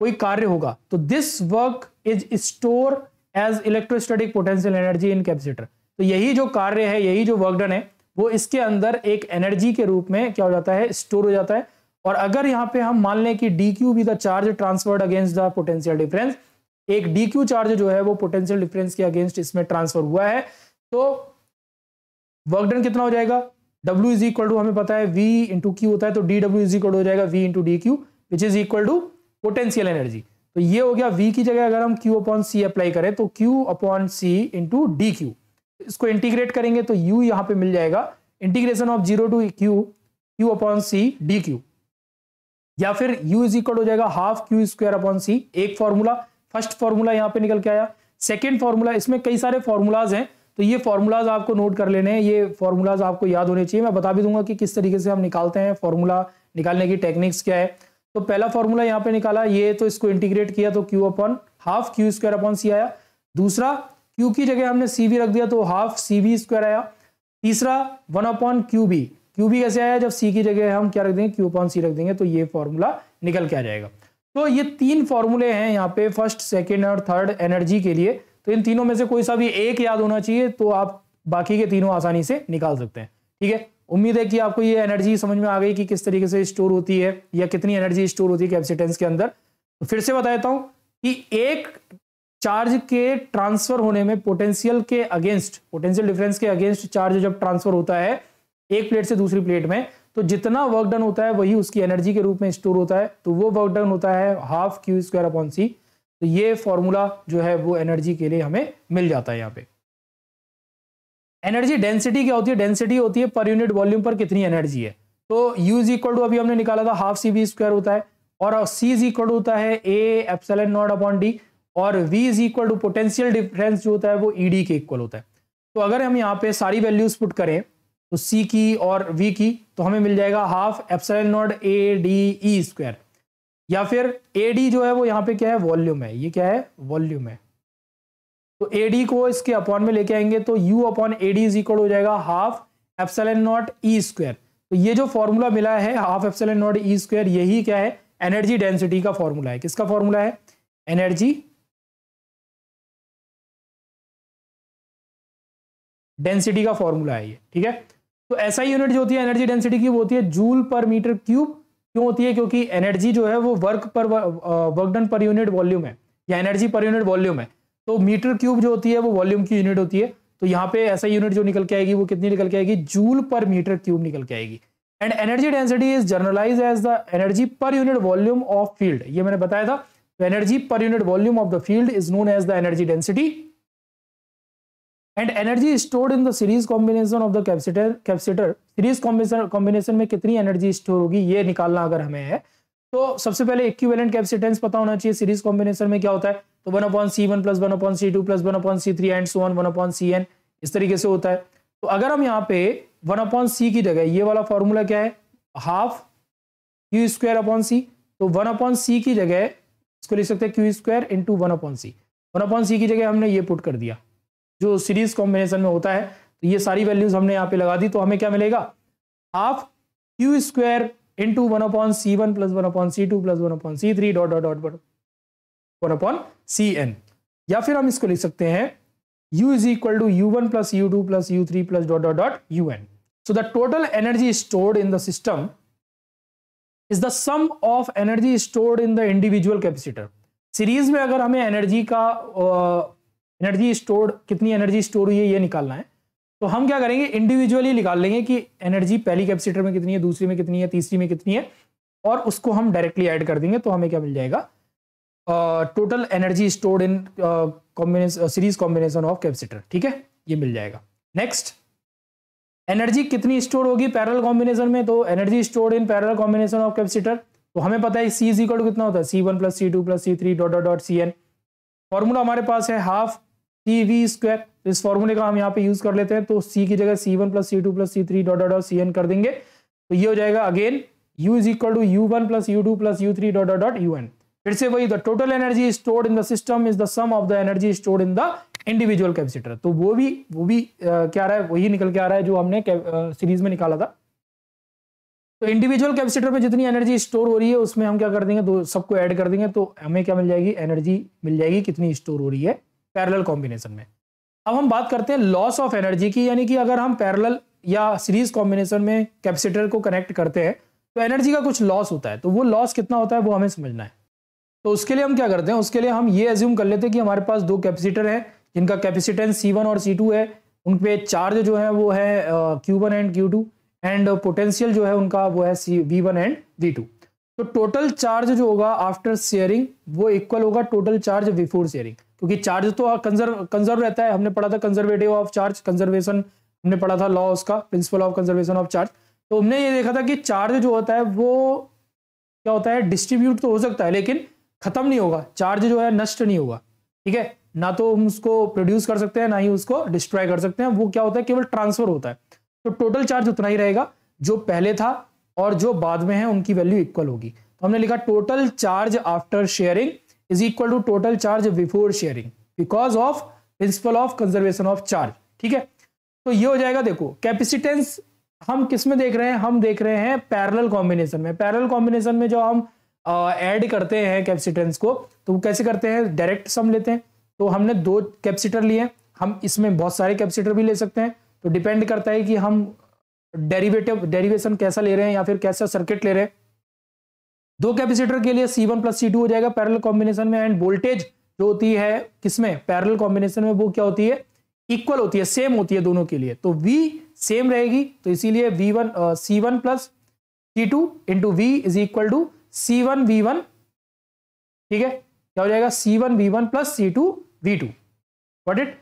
कोई कार्य होगा तो this work is store as electrostatic potential energy in capacitor तो यही जो कार्य है यही जो वर्क डन है वो इसके अंदर एक एनर्जी के रूप में क्या हो जाता है स्टोर हो जाता है और अगर यहाँ पे हम मान लें कि D Q be the charge transferred against the potential difference एक डी क्यू चार्ज जो है वो पोटेंशियल डिफरेंस के अगेंस्ट इसमें ट्रांसफर हुआ है तो वर्कडन कितना हो जाएगा W इज इक्वल टू हमें पता है V इंटू क्यू होता है तो डी डब्ल्यू इज इक्वल हो जाएगा V into D Q which is equal to potential energy तो ये हो गया V की जगह अगर हम Q अपॉन सी अप्लाई करें तो Q upon C into D Q इसको इंटीग्रेट करेंगे तो U यहां पे मिल जाएगा integration of zero to Q Q upon C D Q या फिर U इज इक्वल हो जाएगा half Q square upon C एक फॉर्मूला फर्स्ट फॉर्मूला यहाँ पे निकल के आया सेकेंड फॉर्मूला इसमें कई सारे फॉर्मूलाज हैं तो ये फॉर्मूलाज आपको नोट कर लेने हैं ये फॉर्मूलाज आपको याद होने चाहिए मैं बता भी दूंगा कि किस तरीके से हम निकालते हैं फॉर्मूला निकालने की टेक्निक्स क्या है तो पहला फॉर्मूला यहाँ पे निकाला ये तो इसको इंटीग्रेट किया तो Q upon half Q square upon C आया दूसरा क्यू की जगह हमने सी रख दिया तो हाफ सी बी स्क्वायर आया तीसरा one upon Q B Q V कैसे आया जब सी की जगह हम क्या रख देंगे क्यू अपॉन सी रख देंगे तो ये फॉर्मूला निकल के आ जाएगा तो ये तीन फॉर्मूले हैं यहाँ पे फर्स्ट सेकेंड और थर्ड एनर्जी के लिए तो इन तीनों में से कोई सा भी एक याद होना चाहिए तो आप बाकी के तीनों आसानी से निकाल सकते हैं ठीक है उम्मीद है कि आपको ये एनर्जी समझ में आ गई कि किस तरीके से स्टोर होती है या कितनी एनर्जी स्टोर होती है कैपेसिटेंस के अंदर तो फिर से बता देता हूं कि एक चार्ज के ट्रांसफर होने में पोटेंशियल के अगेंस्ट पोटेंशियल डिफरेंस के अगेंस्ट चार्ज जब ट्रांसफर होता है एक प्लेट से दूसरी प्लेट में तो जितना वर्क डन होता है वही उसकी एनर्जी के रूप में स्टोर होता है तो वो वर्क डन होता है half Q square upon C तो ये फॉर्मूला जो है वो एनर्जी के लिए हमें मिल जाता है यहाँ पे एनर्जी डेंसिटी क्या होती है डेंसिटी होती है पर यूनिट वॉल्यूम पर कितनी एनर्जी है तो यू इज इक्वल टू अभी हमने निकाला था हाफ सी बी स्क्वायर होता है और सी इज इक्वल होता है A epsilon not upon D और V is equal to potential difference जो होता है वो ई e डी के इक्वल होता है तो अगर हम यहाँ पे सारी वैल्यूज पुट करें तो सी की और वी की तो हमें मिल जाएगा half epsilon not A D E square या फिर ए डी जो है वो यहाँ पे क्या है वॉल्यूम है ये क्या है वॉल्यूम है तो ए डी को इसके अपॉन में लेके आएंगे तो U upon A D is equal हो जाएगा half epsilon not E square तो ये जो फॉर्मूला मिला है half epsilon not E square यही क्या है एनर्जी डेंसिटी का फॉर्मूला है किसका फॉर्मूला है एनर्जी डेंसिटी का फॉर्मूला है ये ठीक है तो ऐसा यूनिट जो होती है एनर्जी डेंसिटी की वो होती है जूल पर मीटर क्यूब क्यों होती है क्योंकि एनर्जी जो है वो वर्क पर वर्कडन पर यूनिट वॉल्यूम है या एनर्जी पर यूनिट वॉल्यूम है तो मीटर क्यूब जो होती है वो वॉल्यूम की यूनिट होती है तो यहाँ पे ऐसा यूनिट जो निकल के आएगी वो कितनी निकल के आएगी जूल पर मीटर क्यूब निकल के आएगी and energy density is generalise as the energy per unit volume of field ये मैंने बताया था energy per unit volume of the field is known as the energy density and energy stored in the series combination of the capacitor capacitor series combination combination में कितनी energy store होगी ये निकालना अगर हमें है तो सबसे पहले इक्विवेलेंट कैपेसिटेंस पता होना चाहिए सीरीज कॉम्बिनेशन में क्या होता है तो one upon C one plus one upon C two plus one upon C three and so one one upon C N इस तरीके से होता है तो अगर हम यहाँ पे वन अपॉन सी की जगह ये वाला फॉर्मूला क्या है half Q square upon C तो वन अपॉन सी की जगह इसको लिख सकते हैं Q square into one upon C one upon C की जगह हमने ये पुट कर दिया जो सीरीज कॉम्बिनेशन में होता है तो ये सारी वैल्यूज हमने यहाँ पे लगा दी तो हमें क्या मिलेगा half Q square into one upon C one plus one upon C two plus one upon C three dot dot dot one upon C N या फिर हम इसको लिख सकते हैं u is equal to U one plus U two plus U three plus dot dot dot U N so the total energy stored in the system is the sum of energy stored in the individual capacitor series में अगर हमें energy का energy stored कितनी energy store हुई है ये निकालना है तो हम क्या करेंगे इंडिविजुअली निकाल लेंगे कि एनर्जी पहली कैपेसिटर में कितनी है दूसरी में कितनी है तीसरी में कितनी है और उसको हम डायरेक्टली ऐड कर देंगे तो हमें क्या मिल जाएगा total energy stored in combination series combination of capacitor ठीक है ये मिल जाएगा नेक्स्ट एनर्जी कितनी स्टोर होगी पैरल कॉम्बिनेशन में तो energy stored in parallel combination of capacitor तो हमें पता है सी इज इक्वल टू कितना होता है C one plus C two plus C three dot dot dot C N formula हमारे पास है हाफ सी वी स्क्वायर इस फॉर्मूले का हम यहाँ पे यूज कर लेते हैं तो सी की जगह C one plus C two plus C three dot dot C N कर देंगे तो ये हो जाएगा again u is equal to U one plus U two plus U three dot dot U N फिर से वही the total energy stored in the system is the sum of the energy stored in the individual capacitor तो वो भी वो भी आ, क्या रहा है वही निकल के आ रहा है जो हमने सीरीज में निकाला था तो इंडिविजुअल कैपेसिटर में जितनी एनर्जी स्टोर हो रही है उसमें हम क्या कर देंगे तो सबको ऐड कर देंगे तो हमें क्या मिल जाएगी एनर्जी मिल जाएगी कितनी स्टोर हो रही है पैरेलल कॉम्बिनेशन में अब हम बात करते हैं लॉस ऑफ एनर्जी की यानी कि अगर हम पैरेलल या सीरीज कॉम्बिनेशन में कैपेसिटर को कनेक्ट करते हैं तो एनर्जी का कुछ लॉस होता है तो वो लॉस कितना होता है वो हमें समझना है तो उसके लिए हम क्या करते हैं उसके लिए हम ये एज्यूम कर लेते हैं कि हमारे पास दो कैपेसिटर हैं जिनका कैपेसिटेंस वन और टू है उन पे चार्ज जो है वो है one and two and potential जो है उनका वो है C V one and V two तो टोटल चार्ज जो होगा आफ्टर शेयरिंग वो इक्वल होगा टोटल चार्ज बिफोर शेयरिंग क्योंकि चार्ज तो कंजर्व कंजर्व रहता है हमने पढ़ा था कंजर्वेटिव ऑफ चार्ज कंजर्वेशन हमने पढ़ा था लॉ उसका principle of conservation of charge तो हमने ये देखा था कि चार्ज जो होता है वो क्या होता है डिस्ट्रीब्यूट तो हो सकता है लेकिन खत्म नहीं होगा चार्ज जो है नष्ट नहीं होगा ठीक है ना तो हम उसको प्रोड्यूस कर सकते हैं ना ही उसको डिस्ट्रॉय कर सकते हैं वो क्या होता है केवल ट्रांसफर होता है तो टोटल चार्ज उतना ही रहेगा जो पहले था और जो बाद में है उनकी वैल्यू इक्वल होगी तो हमने लिखा total charge after sharing is equal to total charge before sharing because of principle of conservation of charge ठीक है तो ये हो जाएगा देखो कैपेसिटेंस हम किस में देख रहे हैं हम देख रहे हैं पैरेलल कॉम्बिनेशन में पैरेलल कॉम्बिनेशन में जो हम ऐड करते हैं कैपेसिटेंस को तो कैसे करते हैं डायरेक्ट सम लेते हैं तो हमने दो कैपेसिटर लिए हम इसमें बहुत सारे कैपेसिटर भी ले सकते हैं तो डिपेंड करता है कि हम डेरिवेटिव डेरिवेशन कैसा ले रहे हैं या फिर कैसा सर्किट ले रहे हैं दो कैपेसिटर के लिए C one plus C two हो जाएगा पैरल कॉम्बिनेशन में एंड वोल्टेज जो होती है किसमें पैरल कॉम्बिनेशन में वो क्या होती है इक्वल होती है सेम होती है दोनों के लिए तो वी सेम रहेगी तो इसीलिए V one C one plus C two into V is equal to C one V one ठीक है क्या हो जाएगा C one V one plus C two V two what it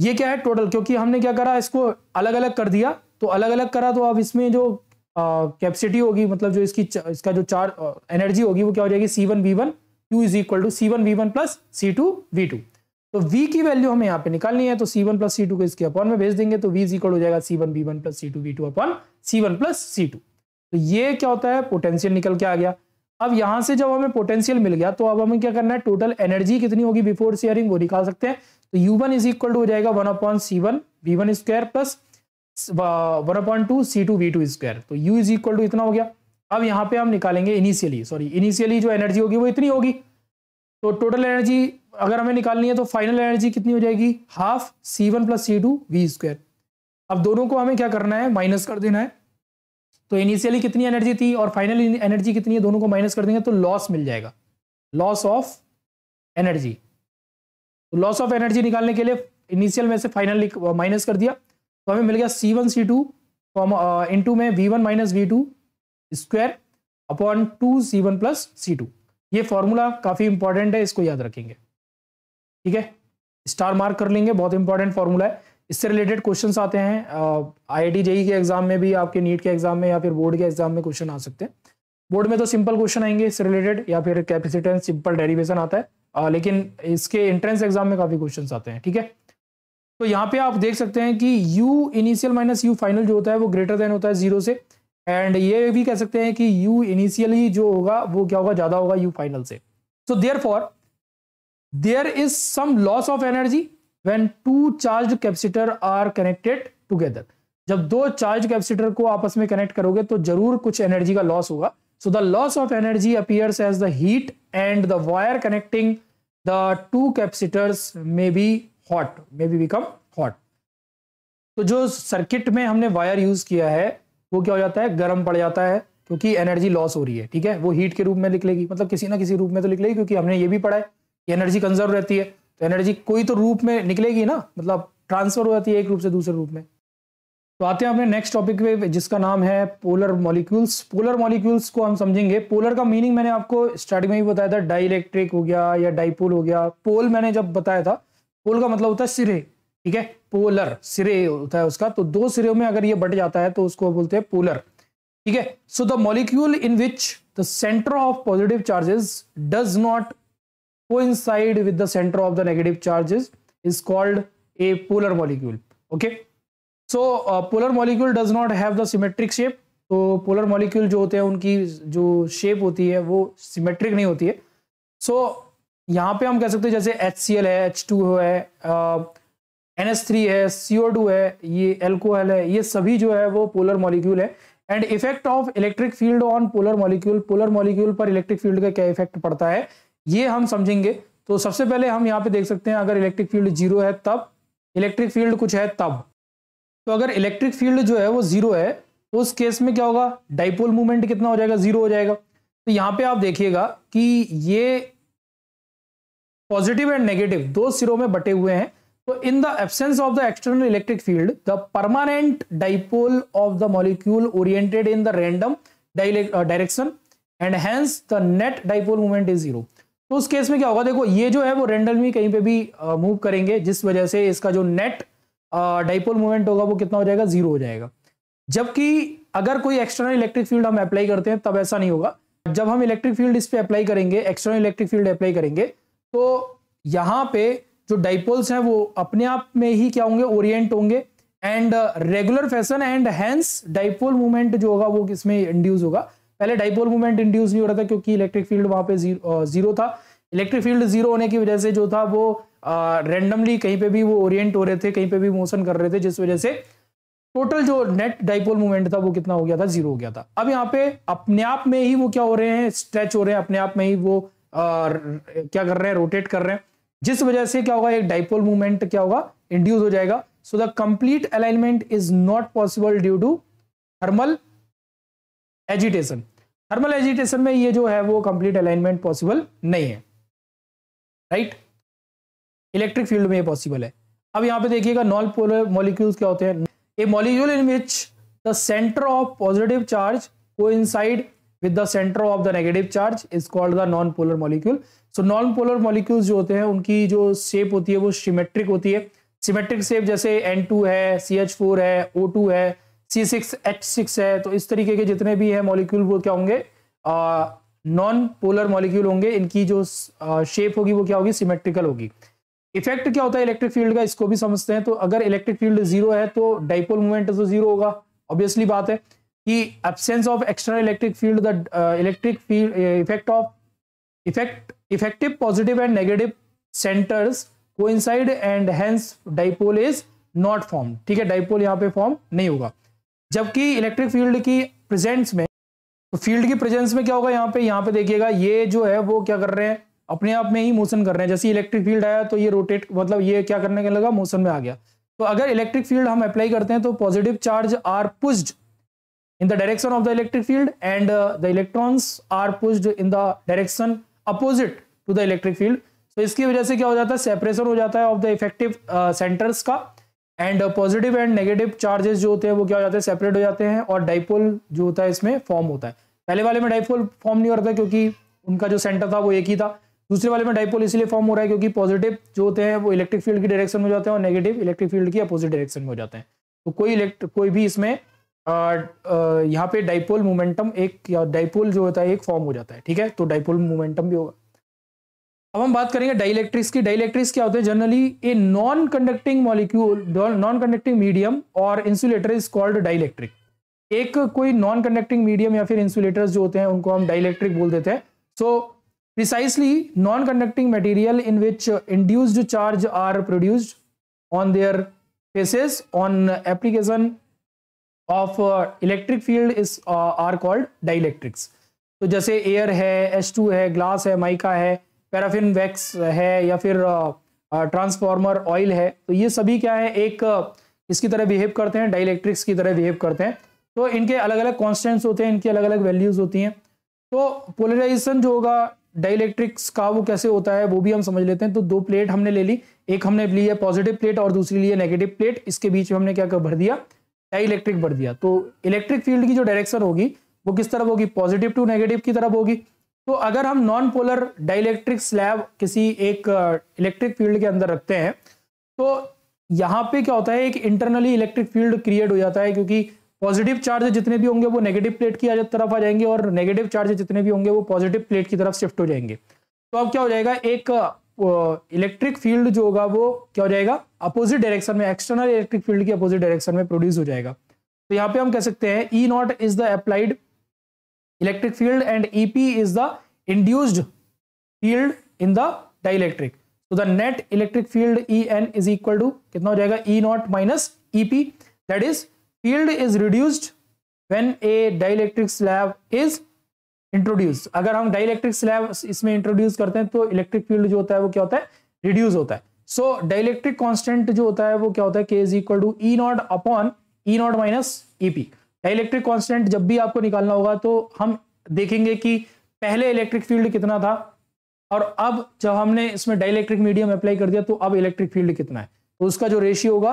ये क्या है टोटल क्योंकि हमने क्या करा इसको अलग अलग कर दिया तो अलग अलग करा तो अब इसमें जो कैपेसिटी होगी मतलब जो इसकी इसका जो चार एनर्जी होगी वो क्या हो जाएगी C one V one Q is equal to C one V one plus C two V two तो v की वैल्यू हमें यहाँ पे निकालनी है तो c1 वन प्लस सी को इसके अपॉन में भेज देंगे तो v इज इक्वल हो जाएगा c1 one B one plus C two V two upon C one plus C two तो ये क्या होता है पोटेंशियल निकल के आ गया अब यहाँ से जब हमें पोटेंशियल मिल गया तो अब हमें क्या करना है टोटल एनर्जी कितनी होगी बिफोर शेयरिंग वो निकाल सकते हैं तो u1 one is equal to हो जाएगा one upon C one V one square plus one point two C two V two square तो यू इज इक्वल टू इतना हो गया अब यहाँ पे हम निकालेंगे इनिशियली सॉरी इनिशियली जो एनर्जी होगी वो इतनी होगी तो टोटल एनर्जी अगर हमें निकालनी है तो फाइनल एनर्जी कितनी हो जाएगी half C one plus C two V square अब दोनों को हमें क्या करना है माइनस कर देना है तो इनिशियली कितनी एनर्जी थी और फाइनल एनर्जी कितनी है दोनों को माइनस कर देंगे तो लॉस मिल जाएगा loss of energy loss of energy निकालने के लिए इनिशियल में से फाइनल माइनस कर दिया तो हमें मिल गया सी वन सी टू इन टू में V one minus V two square upon two C one plus C two ये फॉर्मूला काफ़ी इंपॉर्टेंट है इसको याद रखेंगे ठीक है स्टार मार्क कर लेंगे बहुत इंपॉर्टेंट फॉर्मूला है इससे रिलेटेड क्वेश्चन आते हैं आई आई जेई के एग्जाम में भी आपके नीट के एग्जाम में या फिर बोर्ड के एग्जाम में क्वेश्चन आ सकते हैं बोर्ड में तो सिंपल क्वेश्चन आएंगे इससे रिलेटेड या फिर कैपेसिटेंस सिंपल डेरिवेशन आता है आ, uh, लेकिन इसके एंट्रेंस एग्जाम में काफ़ी क्वेश्चन आते हैं ठीक है तो यहाँ पे आप देख सकते हैं कि u initial minus u final जो होता है वो ग्रेटर देन होता है जीरो से एंड ये भी कह सकते हैं कि u इनिशियली जो होगा वो क्या होगा ज़्यादा होगा u फाइनल से so therefore there is some loss of energy when two charge capacitor are connected together जब दो चार्ज कैपेसिटर को आपस में कनेक्ट करोगे तो जरूर कुछ एनर्जी का लॉस होगा so the loss of energy appears as the heat and the wire connecting the two capacitors may be hot may be become hot तो जो सर्किट में हमने वायर यूज किया है वो क्या हो जाता है गर्म पड़ जाता है क्योंकि एनर्जी लॉस हो रही है ठीक है वो हीट के रूप में निकलेगी मतलब किसी ना किसी रूप में तो निकलेगी क्योंकि हमने ये भी पढ़ा है कि एनर्जी कंजर्व रहती है तो एनर्जी कोई तो रूप में निकलेगी ना मतलब ट्रांसफर हो जाती है एक रूप से दूसरे रूप में तो आते हैं अपने नेक्स्ट टॉपिक पे जिसका नाम है पोलर मॉलिक्यूल्स पोलर मॉलिक्यूल्स को हम समझेंगे पोलर का मीनिंग मैंने आपको स्टार्टिंग में ही बताया था डाइलेक्ट्रिक हो गया या डाईपोल हो गया पोल मैंने जब बताया था पोल का मतलब होता है सिरे ठीक है पोलर सिरे होता है उसका तो दो सिरे में अगर ये बट जाता है तो उसको बोलते हैं पोलर ठीक है so the molecule in which the centre of positive charges does not coincide with with the centre of the negative charges is called a polar molecule okay so polar molecule does not have the symmetric shape तो polar molecule जो होते हैं उनकी जो shape होती है वो symmetric नहीं होती है सो so, यहाँ पे हम कह सकते हैं जैसे एच सी एल है एच टू है एन एस थ्री है टू है ये एल्कोहल है ये सभी जो है वो पोलर मॉलिक्यूल है and effect of electric field on polar molecule polar molecule पर इलेक्ट्रिक फील्ड का क्या इफेक्ट पड़ता है ये हम समझेंगे तो सबसे पहले हम यहाँ पे देख सकते हैं अगर इलेक्ट्रिक फील्ड जीरो है तब इलेक्ट्रिक फील्ड कुछ है तब तो अगर इलेक्ट्रिक फील्ड जो है वो जीरो है तो उस केस में क्या होगा डाइपोल मूवमेंट कितना हो जाएगा जीरो हो जाएगा तो यहाँ पे आप देखिएगा कि ये पॉजिटिव एंड नेगेटिव दो सिरों में बटे हुए हैं तो in the absence of the external electric field the permanent dipole of the molecule oriented in the random direction and hence the net dipole movement is zero तो उस केस में क्या होगा देखो ये जो है वो रेंडमली कहीं पे भी मूव करेंगे जिस वजह से इसका जो नेट डाइपोल मूवमेंट होगा वो कितना हो जाएगा जीरो हो जाएगा जबकि अगर कोई एक्सटर्नल इलेक्ट्रिक फील्ड हम अप्लाई करते हैं तब ऐसा नहीं होगा जब हम इलेक्ट्रिक फील्ड इस पर अप्लाई करेंगे एक्सटर्नल इलेक्ट्रिक फील्ड अप्लाई करेंगे तो यहाँ पे जो डाइपोल्स हैं वो अपने आप में ही क्या होंगे ओरिएंट होंगे and regular fashion and hence dipole movement जो होगा वो किसमें इंड्यूस होगा पहले डाइपोल मूवमेंट इंड्यूस नहीं हो रहा था क्योंकि इलेक्ट्रिक फील्ड वहां पे जीरो, uh, था इलेक्ट्रिक फील्ड जीरो होने की वजह से जो था वो रेंडमली uh, कहीं पे भी वो ओरिएंट हो रहे थे कहीं पे भी मोशन कर रहे थे जिस वजह से टोटल जो नेट डाइपोल मूवमेंट था वो कितना हो गया था जीरो हो गया था अब यहाँ पे अपने आप में ही वो क्या हो रहे हैं स्ट्रेच हो रहे हैं अपने आप में ही वो क्या कर रहे हैं रोटेट कर रहे हैं जिस वजह से क्या होगा एक डाइपोल मूवमेंट क्या होगा इंड्यूस हो जाएगा so the complete alignment is not possible due to thermal agitation thermal agitation में ये जो है वो कंप्लीट अलाइनमेंट पॉसिबल नहीं है राइट इलेक्ट्रिक फील्ड में ये पॉसिबल है अब यहां पे देखिएगा नॉन पोलर मॉलिक्यूल्स क्या होते हैं a molecule in which the centre of positive charge coincide with the centre of the negative charge is called the non polar molecule so non polar molecules जो होते हैं उनकी जो shape होती है वो सिमेट्रिक होती है सिमेट्रिक शेप जैसे एन टू है सी एच फोर है ओ टू है सी सिक्स एच सिक्स है तो इस तरीके के जितने भी है मॉलिक्यूल वो क्या होंगे नॉन पोलर मॉलिक्यूल होंगे इनकी जो शेप होगी वो क्या होगी सिमेट्रिकल होगी इफेक्ट क्या होता है इलेक्ट्रिक फील्ड का इसको भी समझते हैं तो अगर इलेक्ट्रिक फील्ड जीरो है तो डाइपोल मूवमेंट तो जीरो होगा ऑब्वियसली बात है कि absence of external electric field the uh, electric field uh, effect of effect effective positive and negative centers coincide and hence dipole is ठीक है डाइपोल यहाँ पे फॉर्म नहीं होगा जबकि इलेक्ट्रिक फील्ड की प्रेजेंस में तो फील्ड की प्रेजेंस में क्या होगा यहाँ पे यहाँ पे देखिएगा ये जो है वो क्या कर रहे हैं अपने आप में ही मोशन कर रहे हैं जैसे इलेक्ट्रिक फील्ड आया तो ये रोटेट मतलब ये क्या करने के लगा मोशन में आ गया तो अगर इलेक्ट्रिक फील्ड हम अप्लाई करते हैं तो positive charge are pushed in the direction of the electric field and the electrons are pushed in the direction opposite to the electric field field इसकी वजह से क्या हो जाता है सेपरेशन हो जाता है ऑफ द इफेक्टिव सेंटर्स का and positive and negative charges जो होते हैं वो क्या हो जाते हैं सेपरेट हो जाते हैं और डाइपोल जो होता है इसमें फॉर्म होता है पहले वाले में डाइपोल फॉर्म नहीं होता क्योंकि उनका जो सेंटर था वो एक ही था दूसरे वाले में डाइपोल इसलिए फॉर्म हो रहा है क्योंकि पॉजिटिव जो होते हैं वो इलेक्ट्रिक फील्ड की डायरेक्शन में हो जाते हैं और नेगेटिव इलेक्ट्रिक फील्ड की अपोजिट डायरेक्शन में हो जाते हैं तो कोई इलेक्ट कोई भी इसमें यहाँ पे डाइपोल मोमेंटम एक या डाइपोल जो होता है एक फॉर्म हो जाता है ठीक है तो डाइपोल मोमेंटम भी होगा अब हम बात करेंगे डाइलेक्ट्रिक्स की डाइलेक्ट्रिक्स क्या होते हैं generally a non conducting molecule non conducting medium और इंसुलेटर इज कॉल्ड डाइलेक्ट्रिक एक कोई नॉन कंडक्टिंग मीडियम या फिर इंसुलेटर्स जो होते हैं उनको हम डाइलेक्ट्रिक बोल देते हैं so precisely non conducting material in which induced charge are produced on their faces on application of electric field is are called dielectrics तो जैसे एयर है एस टू है ग्लास है माइका है पैराफिन वैक्स है या फिर ट्रांसफार्मर uh, ऑयल uh, है तो ये सभी क्या है एक uh, इसकी तरह बिहेव करते हैं डाइलेक्ट्रिक्स की तरह बिहेव करते हैं तो इनके अलग अलग कॉन्स्टेंट्स होते हैं इनकी अलग अलग वैल्यूज होती हैं तो पोलराइजेशन जो होगा डाइलेक्ट्रिक्स का वो कैसे होता है वो भी हम समझ लेते हैं तो दो प्लेट हमने ले ली एक हमने ली है पॉजिटिव प्लेट और दूसरी ली है नेगेटिव प्लेट इसके बीच में हमने क्या कर भर दिया या इलेक्ट्रिक बढ़ दिया तो इलेक्ट्रिक फील्ड की जो डायरेक्शन होगी वो किस तरफ होगी पॉजिटिव टू नेगेटिव की तरफ होगी तो अगर हम नॉन पोलर डाइलेक्ट्रिक स्लैब किसी एक इलेक्ट्रिक uh, फील्ड के अंदर रखते हैं तो यहाँ पे क्या होता है एक इंटरनली इलेक्ट्रिक फील्ड क्रिएट हो जाता है क्योंकि पॉजिटिव चार्ज जितने भी होंगे वो नेगेटिव प्लेट की तरफ आ जाएंगे और नेगेटिव चार्ज जितने भी होंगे वो पॉजिटिव प्लेट की तरफ शिफ्ट हो जाएंगे तो अब क्या हो जाएगा एक इलेक्ट्रिक फील्ड जो होगा वो क्या हो जाएगा अपोजिट डायरेक्शन में एक्सटर्नल इलेक्ट्रिक फील्ड की अपोजिट डायरेक्शन में प्रोड्यूस हो जाएगा तो यहाँ पे हम कह सकते हैं E naught is the applied electric field and E P is the induced field in the dielectric तो the net electric field E N is equal to कितना हो जाएगा E naught minus E P that is field is reduced when a dielectric slab is introduce अगर हम dielectric slab इसमें introduce करते हैं तो इलेक्ट्रिक फील्ड जो होता है वो क्या होता है रिड्यूस होता है सो डाइलेक्ट्रिक कॉन्स्टेंट जो होता है वो क्या होता है K is equal to E naught upon E naught minus E P dielectric constant जब भी आपको निकालना होगा तो हम देखेंगे कि पहले इलेक्ट्रिक फील्ड कितना था और अब जब हमने इसमें डाइलेक्ट्रिक मीडियम अप्लाई कर दिया तो अब इलेक्ट्रिक फील्ड कितना है तो उसका जो रेशियो होगा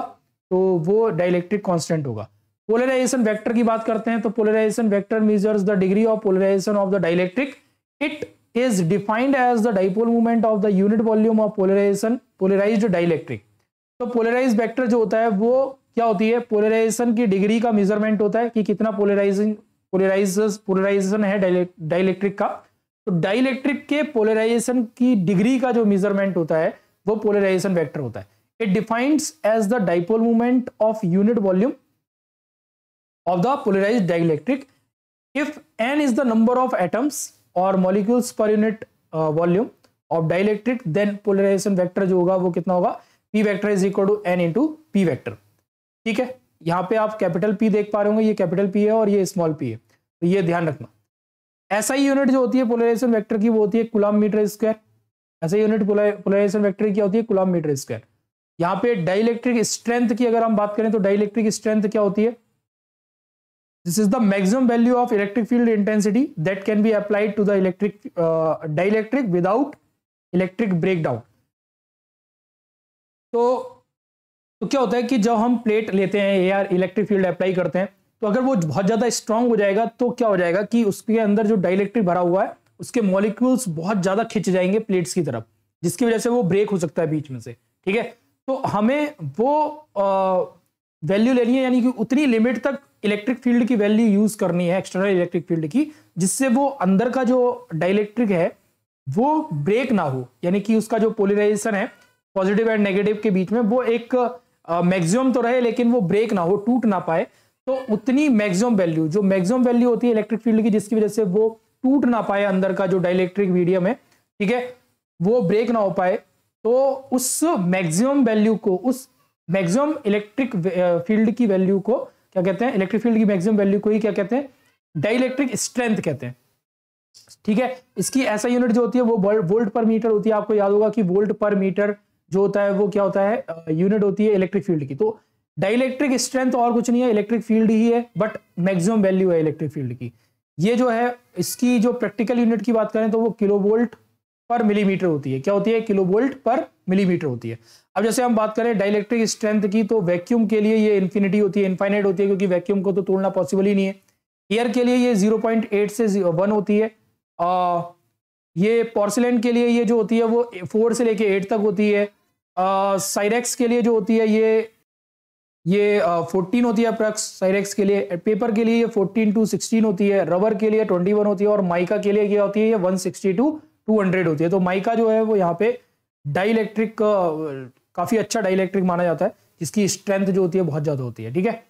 तो वो डाइलेक्ट्रिक कॉन्स्टेंट होगा पोलराइजेशन वेक्टर की बात करते हैं तो polarization vector measures the degree of polarization of the dielectric it is defined as the dipole movement of the unit volume of polarization polarize dielectric तो पोलराइज वेक्टर जो होता है वो क्या होती है पोलराइजेशन की डिग्री का मेजरमेंट होता है कि कितना पोलराइजिंग पोलराइज पोलराइजेशन है डाइलेक्ट्रिक का तो डाइलेक्ट्रिक के पोलराइजेशन की डिग्री का जो मेजरमेंट होता है वो पोलराइजेशन वेक्टर होता है it defines as the dipole movement of unit volume of the polarized dielectric if n is the number of atoms or molecules per unit uh, volume of dielectric then polarization vector जो होगा वो कितना होगा p vector is equal to n into p vector ठीक है यहाँ पे आप कैपिटल पी देख पा रहे होंगे ये कैपिटल पी है और ये स्मॉल पी है तो ये ध्यान रखना ऐसा ही यूनिट जो होती है पोलराइजेशन वेक्टर की वो होती है कुलाम मीटर स्क्वायर ऐसा यूनिट पोलराइजेशन वेक्टर की होती है कुलाम मीटर स्क्वायर यहाँ पे डाइलेक्ट्रिक स्ट्रेंथ की अगर हम बात करें तो डाइलेक्ट्रिक स्ट्रेंथ क्या होती है This is the maximum value of electric field intensity that can be applied to the electric uh, dielectric without electric breakdown तो तो क्या होता है कि जब हम प्लेट लेते हैं A R electric field apply करते हैं तो अगर वो बहुत ज़्यादा स्ट्रांग हो जाएगा तो क्या हो जाएगा कि उसके अंदर जो डाइलेक्ट्रिक भरा हुआ है उसके मॉलिक्यूल्स बहुत ज़्यादा खिंच जाएंगे प्लेट्स की तरफ जिसकी वजह से वो ब्रेक हो सकता है बीच में से ठीक है तो हमें वो वैल्यू uh, लेनी है यानी कि उतनी लिमिट तक इलेक्ट्रिक फील्ड की वैल्यू यूज करनी है एक्सटर्नल इलेक्ट्रिक फील्ड की जिससे वो अंदर का जो डाइलेक्ट्रिक है वो ब्रेक ना हो यानी कि उसका जो पोलराइजेशन है पॉजिटिव एंड नेगेटिव के बीच में वो एक मैक्सिमम तो रहे लेकिन वो ब्रेक ना हो टूट ना पाए तो उतनी मैक्सिमम वैल्यू जो मैक्सिमम वैल्यू होती है इलेक्ट्रिक फील्ड की जिसकी वजह से वो टूट ना पाए अंदर का जो डाइलेक्ट्रिक मीडियम है ठीक है वो ब्रेक ना हो पाए तो उस मैक्सिमम वैल्यू को उस मैक्सिमम इलेक्ट्रिक फील्ड की वैल्यू को क्या कहते हैं इलेक्ट्रिक फील्ड की मैक्सिमम वैल्यू को ही क्या कहते हैं डाइलेक्ट्रिक स्ट्रेंथ कहते हैं ठीक है इसकी ऐसा यूनिट जो होती है वो वोल्ट पर मीटर होती है आपको याद होगा कि वोल्ट पर मीटर जो होता है वो क्या होता है यूनिट होती है इलेक्ट्रिक फील्ड की तो डाइलेक्ट्रिक स्ट्रेंथ और कुछ नहीं है इलेक्ट्रिक फील्ड ही है बट मैक्सिमम वैल्यू है इलेक्ट्रिक फील्ड की ये जो है इसकी जो प्रैक्टिकल यूनिट की बात करें तो वो किलो वोल्ट पर मिलीमीटर होती है क्या होती है किलो वोल्ट पर मिलीमीटर होती है अब जैसे हम बात करें डाइलेक्ट्रिक स्ट्रेंथ की तो वैक्यूम के लिए ये इन्फिनिटी होती है इन्फाइनाइट होती है क्योंकि वैक्यूम को तो तोड़ना पॉसिबल ही नहीं है एयर के लिए ये 0.8 से वन होती है आ, ये पॉर्सिलेंट के लिए ये जो होती है वो फोर से लेके एट तक होती है साइरेक्स के लिए जो होती है ये ये फोर्टीन होती है अप्रक्स साइरेक्स के लिए पेपर के लिए ये फोर्टीन टू सिक्सटीन होती है रबर के लिए ट्वेंटी वन होती है और माइका के लिए क्या होती है ये one sixty to two hundred होती है तो माइका जो है वो यहाँ पे डाइलेक्ट्रिक काफ़ी अच्छा डाइलेक्ट्रिक माना जाता है जिसकी स्ट्रेंथ जो होती है बहुत ज़्यादा होती है ठीक है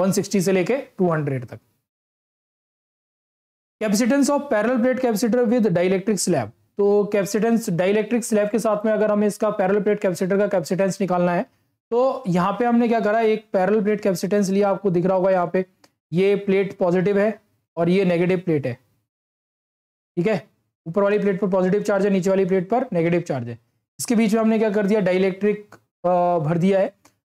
160 से लेके 200 तक capacitance of parallel plate capacitor with dielectric slab तो कैपेसिटेंस डाइलेक्ट्रिक स्लैब के साथ में अगर हमें इसका पैरल प्लेट कैपेसिटर का कैपेसिटेंस निकालना है तो यहाँ पे हमने क्या करा एक पैरल प्लेट कैपेसिटेंस लिया आपको दिख रहा होगा यहाँ पे ये प्लेट पॉजिटिव है और ये नेगेटिव प्लेट है ठीक है ऊपर वाली प्लेट पर पॉजिटिव चार्ज है नीचे वाली प्लेट पर नेगेटिव चार्ज है इसके बीच में हमने क्या कर दिया डाइलेक्ट्रिक भर दिया है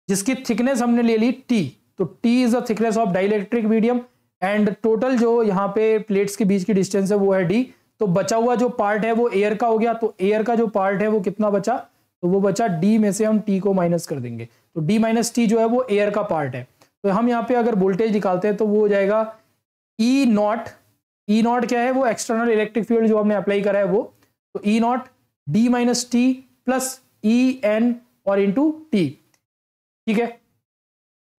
जिसकी थिकनेस हमने ले ली टी तो T is the thickness of dielectric medium and total जो यहाँ पे प्लेट्स के बीच की डिस्टेंस है वो है डी तो बचा हुआ जो पार्ट है वो एयर का हो गया तो एयर का जो पार्ट है वो कितना बचा तो वो बचा डी में से हम टी को माइनस कर देंगे तो डी माइनस टी जो है वो एयर का पार्ट है तो हम यहाँ पे अगर वोल्टेज निकालते हैं तो वो हो जाएगा ई नॉट ई नॉट क्या है वो एक्सटर्नल इलेक्ट्रिक फील्ड जो हमने अप्लाई करा है वो तो E naught D minus T plus E N और इंटू टी ठीक है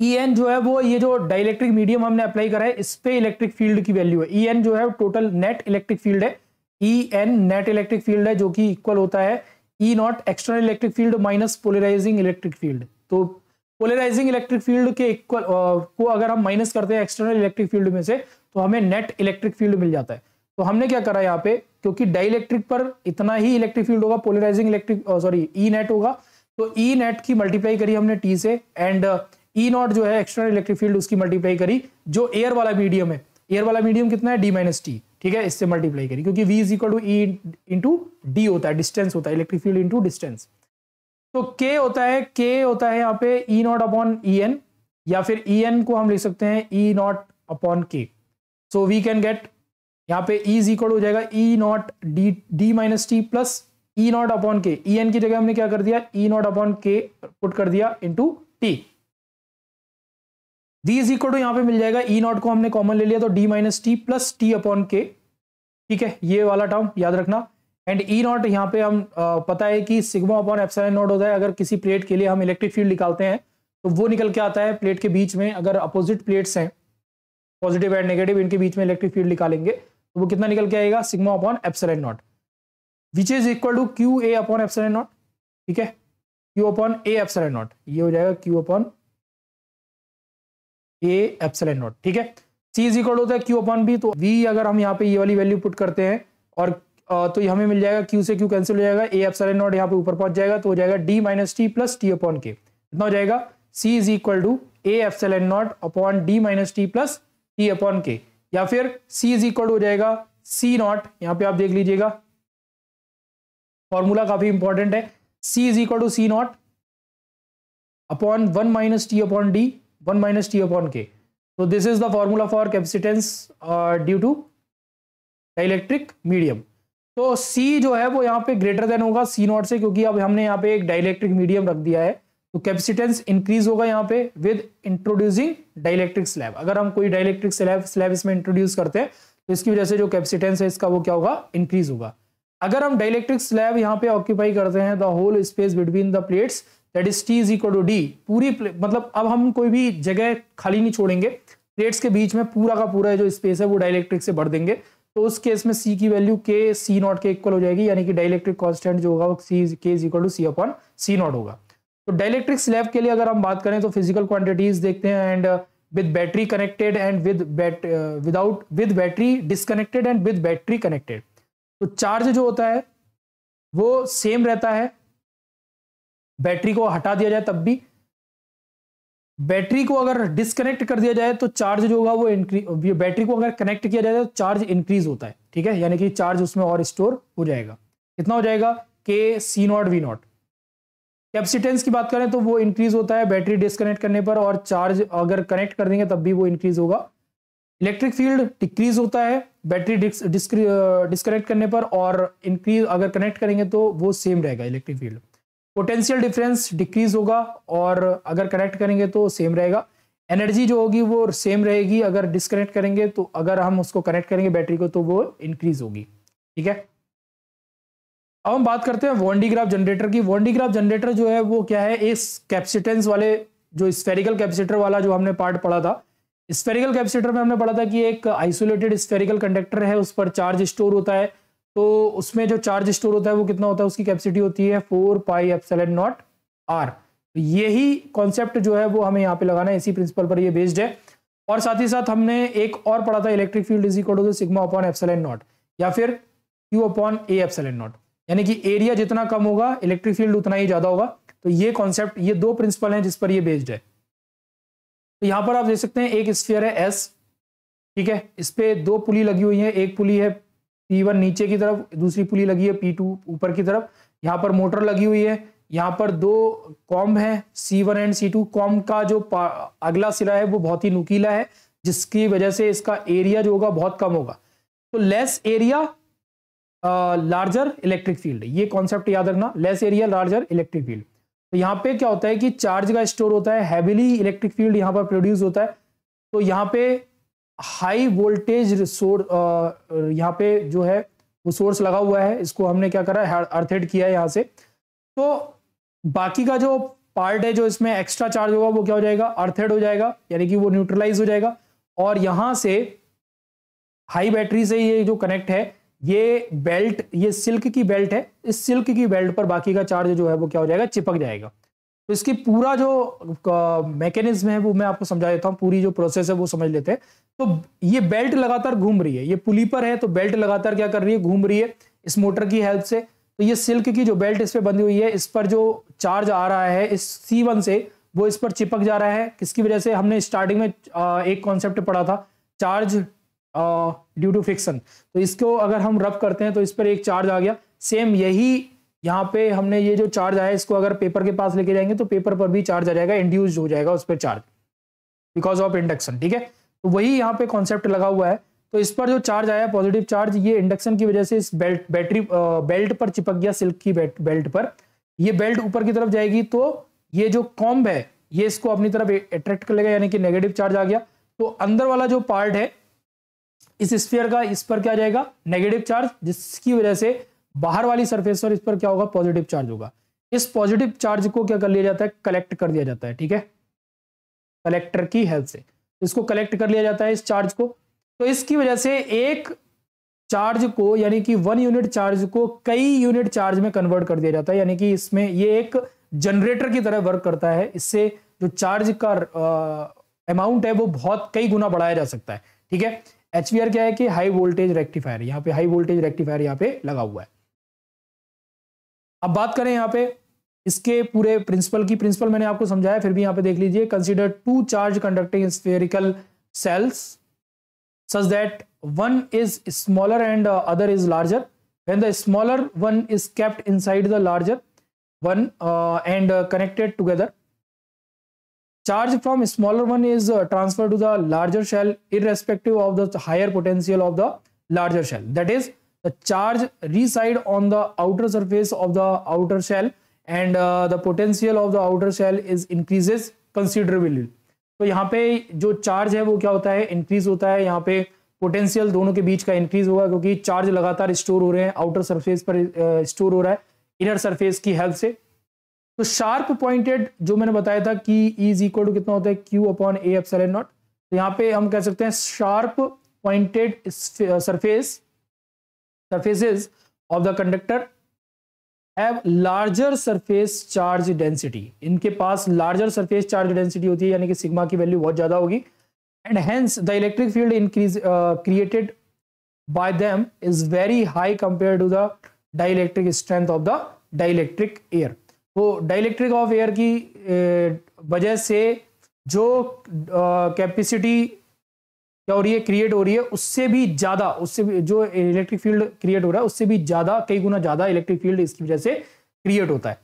ई e एन जो है वो ये जो डाइलेक्ट्रिक मीडियम हमने अप्लाई करा है इस पे इलेक्ट्रिक फील्ड की वैल्यू है ई e एन जो है टोटल नेट इलेक्ट्रिक फील्ड है E N net electric field है जो कि इक्वल होता है E naught external electric field minus polarizing electric field तो पोलराइजिंग इलेक्ट्रिक फील्ड के इक्वल को अगर हम माइनस करते हैं एक्सटर्नल इलेक्ट्रिक फील्ड में से तो हमें नेट इलेक्ट्रिक फील्ड मिल जाता है तो हमने क्या करा यहाँ पे क्योंकि डाइलेक्ट्रिक पर इतना ही इलेक्ट्रिक फील्ड होगा polarizing electric sorry E net होगा तो ई नेट की मल्टीप्लाई करी हमने टी से एंड ई नॉट जो है एक्सटर्नल इलेक्ट्रिक फील्ड उसकी मल्टीप्लाई करी जो एयर वाला मीडियम है एयर वाला मीडियम कितना है डी माइनस टी ठीक है इससे मल्टीप्लाई करी क्योंकि V is equal to E into D होता है डिस्टेंस होता है इलेक्ट्रिक फील्ड इंटू डिस्टेंस तो के होता है के होता है यहाँ पे E naught upon E N या फिर ई e एन को हम लिख सकते हैं ई नॉट अपॉन के सो वी कैन गेट यहाँ पे ई e इक्वल हो जाएगा E naught D D minus T plus E naught upon K E N की जगह हमने क्या कर दिया E naught upon K put कर दिया into T D is equal to यहाँ पे मिल जाएगा ई e नॉट को हमने कॉमन ले लिया तो D minus T plus T upon K ठीक है ये वाला टर्म याद रखना एंड ई नॉट यहाँ पे हम आ, पता है कि सिग्मा अपॉन एप्सिलॉन नॉट होता है अगर किसी प्लेट के लिए हम इलेक्ट्रिक फील्ड निकालते हैं तो वो निकल के आता है प्लेट के बीच में अगर अपोजिट प्लेट्स हैं पॉजिटिव एंड नेगेटिव इनके बीच में इलेक्ट्रिक फील्ड निकालेंगे तो वो कितना निकल के आएगा sigma upon epsilon naught which is equal to Q A upon epsilon naught ठीक है Q upon A epsilon naught ये हो जाएगा Q upon A epsilon naught ठीक है सी इज इक्वल होता है क्यू अपॉन बी तो वी अगर हम यहाँ पे ये वाली वैल्यू पुट करते हैं और तो हमें मिल जाएगा क्यू से क्यू कैंसिल हो जाएगा ए एप्सलन नॉट यहाँ पे ऊपर पहुंच जाएगा तो हो जाएगा D minus T plus T upon K कितना हो जाएगा C is equal to A epsilon naught upon D minus T plus T upon K या फिर C इज इक्वल हो जाएगा C नॉट यहां पे आप देख लीजिएगा फॉर्मूला काफी इंपॉर्टेंट है C is equal to C naught upon one minus T upon D one minus T upon K तो this is the formula for capacitance due to dielectric medium तो C जो है वो यहाँ पे ग्रेटर देन होगा C naught से क्योंकि अब हमने यहाँ पे एक डाइलेक्ट्रिक मीडियम रख दिया है तो कैपेसिटेंस इंक्रीज होगा यहाँ पे विद इंट्रोड्यूसिंग डायलेक्ट्रिक स्लैब अगर हम कोई डाइलेक्ट्रिक स्लैब स्लैब इसमें इंट्रोड्यूस करते हैं तो इसकी वजह से जो कैपेसिटेंस है इसका वो क्या होगा इंक्रीज होगा अगर हम डायलेक्ट्रिक स्लैब यहाँ पे ऑक्यूपाई करते हैं the whole space between the plates that is T is equal to D पूरी मतलब अब हम कोई भी जगह खाली नहीं छोड़ेंगे प्लेट्स के बीच में पूरा का पूरा जो स्पेस है वो डायलेक्ट्रिक से भर देंगे तो उस केस में सी की वैल्यू के सी नॉट के इक्वल हो जाएगी यानी कि डायलेक्ट्रिक कॉन्स्टेंट जो होगा वो C K is equal to C upon C naught होगा तो डाइलेक्ट्रिक स्लैब के लिए अगर हम बात करें तो फिजिकल क्वांटिटीज देखते हैं and with battery connected and with bat without with battery disconnected and with battery connected तो चार्ज जो होता है वो सेम रहता है बैटरी को हटा दिया जाए तब भी बैटरी को अगर डिसकनेक्ट कर दिया जाए तो चार्ज जो होगा वो इंक्रीज बैटरी को अगर कनेक्ट किया जाए तो चार्ज इंक्रीज होता है ठीक है यानी कि चार्ज उसमें और स्टोर हो जाएगा कितना हो जाएगा K C naught V naught capacitance की बात करें तो वो इंक्रीज होता है बैटरी डिस्कनेक्ट करने पर और चार्ज अगर कनेक्ट कर देंगे तब भी वो इंक्रीज होगा इलेक्ट्रिक फील्ड डिक्रीज होता है बैटरी डिस्कनेक्ट करने पर और इंक्रीज अगर कनेक्ट करेंगे तो वो सेम रहेगा electric field potential difference decrease होगा और अगर कनेक्ट करेंगे तो सेम रहेगा एनर्जी जो होगी वो सेम रहेगी अगर डिस्कनेक्ट करेंगे तो अगर हम उसको कनेक्ट करेंगे बैटरी को तो वो इंक्रीज होगी ठीक है अब हम बात करते हैं वॉन्डीग्राफ जनरेटर की वॉन्डीग्राफ जनरेटर जो है वो क्या है एक कैप्सिटेंस वाले जो स्फेरिकल कैप्सिटर वाला जो हमने पार्ट पढ़ा था स्फेरिकल कैप्सिटर में हमने पढ़ा था कि एक आइसोलेटेड स्फेरिकल कंडक्टर है उस पर चार्ज स्टोर होता है तो उसमें जो चार्ज स्टोर होता है वो कितना होता है उसकी कैपेसिटी होती है four pi epsilon naught R यही कॉन्सेप्ट जो है वो हमें यहाँ पे लगाना है इसी प्रिंसिपल पर ये बेस्ड है और साथ ही साथ हमने एक और पढ़ा था electric field is equal to sigma upon epsilon naught या फिर Q upon A epsilon naught यानी कि एरिया जितना कम होगा इलेक्ट्रिक फील्ड उतना ही ज़्यादा होगा तो ये कॉन्सेप्ट ये दो प्रिंसिपल हैं जिस पर ये बेस्ड है तो यहां पर आप देख सकते हैं एक स्फीयर है एस ठीक है इस पर दो पुली लगी हुई है एक पुली है पी वन नीचे की तरफ दूसरी पुली लगी है पी टू ऊपर की तरफ यहाँ पर मोटर लगी हुई है यहाँ पर दो कॉम्ब है C one and C two comb का जो अगला सिरा है वो बहुत ही नुकीला है जिसकी वजह से इसका एरिया जो होगा बहुत कम होगा तो less area larger electric field ये कॉन्सेप्ट याद रखना less area larger electric field तो यहाँ पे क्या होता है कि चार्ज का स्टोर होता है हैविली इलेक्ट्रिक फील्ड यहाँ पर प्रोड्यूस होता है तो यहाँ पे हाई वोल्टेज सोर्स यहाँ पे जो है वो सोर्स लगा हुआ है इसको हमने क्या करा है अर्थेड किया है यहाँ से तो बाकी का जो पार्ट है जो इसमें एक्स्ट्रा चार्ज होगा वो क्या हो जाएगा अर्थेड हो जाएगा यानी कि वो न्यूट्रलाइज हो जाएगा और यहाँ से हाई बैटरी से ये जो कनेक्ट है ये बेल्ट ये सिल्क की बेल्ट है इस सिल्क की बेल्ट पर बाकी का चार्ज जो है वो क्या हो जाएगा चिपक जाएगा तो इसकी पूरा जो मैकेनिज्म है वो मैं आपको समझा देता हूँ पूरी जो प्रोसेस है वो समझ लेते हैं तो ये बेल्ट लगातार घूम रही है ये पुली पर है तो बेल्ट लगातार क्या कर रही है घूम रही है इस मोटर की हेल्प से तो ये सिल्क की जो बेल्ट इस पर बंधी हुई है इस पर जो चार्ज आ रहा है इस सी वन से वो इस पर चिपक जा रहा है किसकी वजह से हमने स्टार्टिंग में एक कॉन्सेप्ट पढ़ा था चार्ज ड्यू टू फ्रिक्शन तो इसको अगर हम रब करते हैं तो इस पर एक चार्ज आ गया सेम यही यहाँ पे हमने ये जो चार्ज आया इसको अगर पेपर के पास लेके जाएंगे तो पेपर पर भी चार्ज आ जाएगा इंड्यूज हो जाएगा उस पर चार्ज बिकॉज ऑफ इंडक्शन ठीक है तो वही यहाँ पे कॉन्सेप्ट लगा हुआ है तो इस पर जो चार्ज आया पॉजिटिव चार्ज ये इंडक्शन की वजह से इस बेल्ट बैटरी बेल्ट पर चिपक गया सिल्क की बेल्ट, बेल्ट पर ये बेल्ट ऊपर की तरफ जाएगी तो ये जो कॉम्ब है ये इसको अपनी तरफ अट्रैक्ट कर लेगा यानी कि नेगेटिव चार्ज आ गया तो अंदर वाला जो पार्ट है इस स्पेयर का इस पर क्या जाएगा नेगेटिव चार्ज जिसकी वजह से बाहर वाली सरफेस पर इस पर क्या होगा पॉजिटिव चार्ज होगा इस पॉजिटिव चार्ज को क्या कर लिया जाता है कलेक्ट कर दिया जाता है ठीक है कलेक्टर की हेल्प से इसको कलेक्ट कर लिया जाता है इस चार्ज को तो इसकी वजह से एक चार्ज को यानी कि वन यूनिट चार्ज को कई यूनिट चार्ज में कन्वर्ट कर दिया जाता है यानी कि इसमें ये एक जनरेटर की तरह वर्क करता है इससे जो चार्ज का अमाउंट है वो बहुत कई गुना बढ़ाया जा सकता है ठीक है एच क्या है कि हाई वोल्टेज रेक्टिफायर यहाँ पे हाई वोल्टेज रेक्टिफायर यहाँ पे लगा हुआ है अब बात करें यहाँ पे इसके पूरे प्रिंसिपल की प्रिंसिपल मैंने आपको समझाया फिर भी यहाँ पे देख लीजिए consider two charge conducting spherical shells such that one is smaller and other is larger when the smaller one is kept inside the larger one and connected together charge from smaller one is uh, transferred to the larger shell irrespective of the higher potential of the larger shell that is the charge reside on the outer surface of the outer shell and uh, the potential of the outer shell is increases considerably तो यहाँ पे जो charge है वो क्या होता है increase होता है यहाँ पे पोटेंशियल दोनों के बीच का इंक्रीज होगा क्योंकि चार्ज लगातार स्टोर हो रहे हैं आउटर सरफेस पर स्टोर हो रहा है इनर सरफेस की हेल्प से तो शार्प पॉइंटेड जो मैंने बताया था कि इज इक्वल टू कितना होता है Q upon A epsilon naught तो यहाँ पे हम कह सकते हैं sharp pointed surface surfaces of the conductor have larger surface charge density इनके पास लार्जर सरफेस चार्ज डेंसिटी होती है यानी कि सिग्मा की वैल्यू बहुत ज्यादा होगी and hence the electric field increase created by them is very high compare to the dielectric strength of the dielectric air तो डाइलेक्ट्रिक ऑफ एयर की वजह से जो कैपेसिटी क्या हो रही है क्रिएट हो रही है उससे भी ज़्यादा उससे भी जो इलेक्ट्रिक फील्ड क्रिएट हो रहा है उससे भी ज़्यादा कई गुना ज़्यादा इलेक्ट्रिक फील्ड इसकी वजह से क्रिएट होता है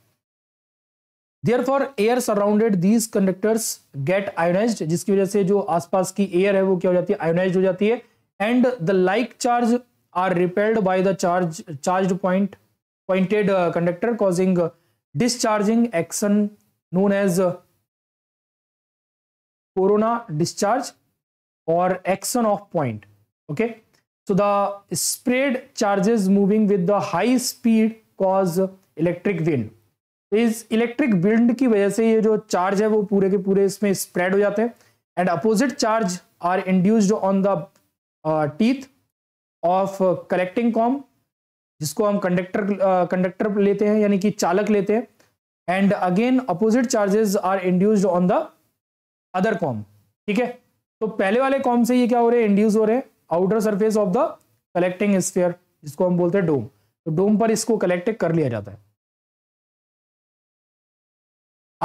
therefore air surrounded these conductors get ionize जिसकी वजह से जो आसपास की एयर है वो क्या हो जाती है आयोनाइज हो जाती है and the like charge are repelled by the charge charge point pointed conductor causing discharging action known as corona discharge और action of point okay so the spread charges moving with the high speed cause electric wind इस electric wind की वजह से ये जो charge है वो पूरे के पूरे इसमें स्प्रेड हो जाते हैं and opposite charge are induced on the teeth of collecting comb जिसको हम कंडक्टर कंडक्टर लेते हैं यानी कि चालक लेते हैं and again opposite charges are induced on the other comb ठीक है तो पहले वाले कॉम से ये क्या हो रहे हैं इंड्यूस हो रहे हैं outer surface of the collecting sphere जिसको हम बोलते हैं डोम तो डोम पर इसको कलेक्ट कर लिया जाता है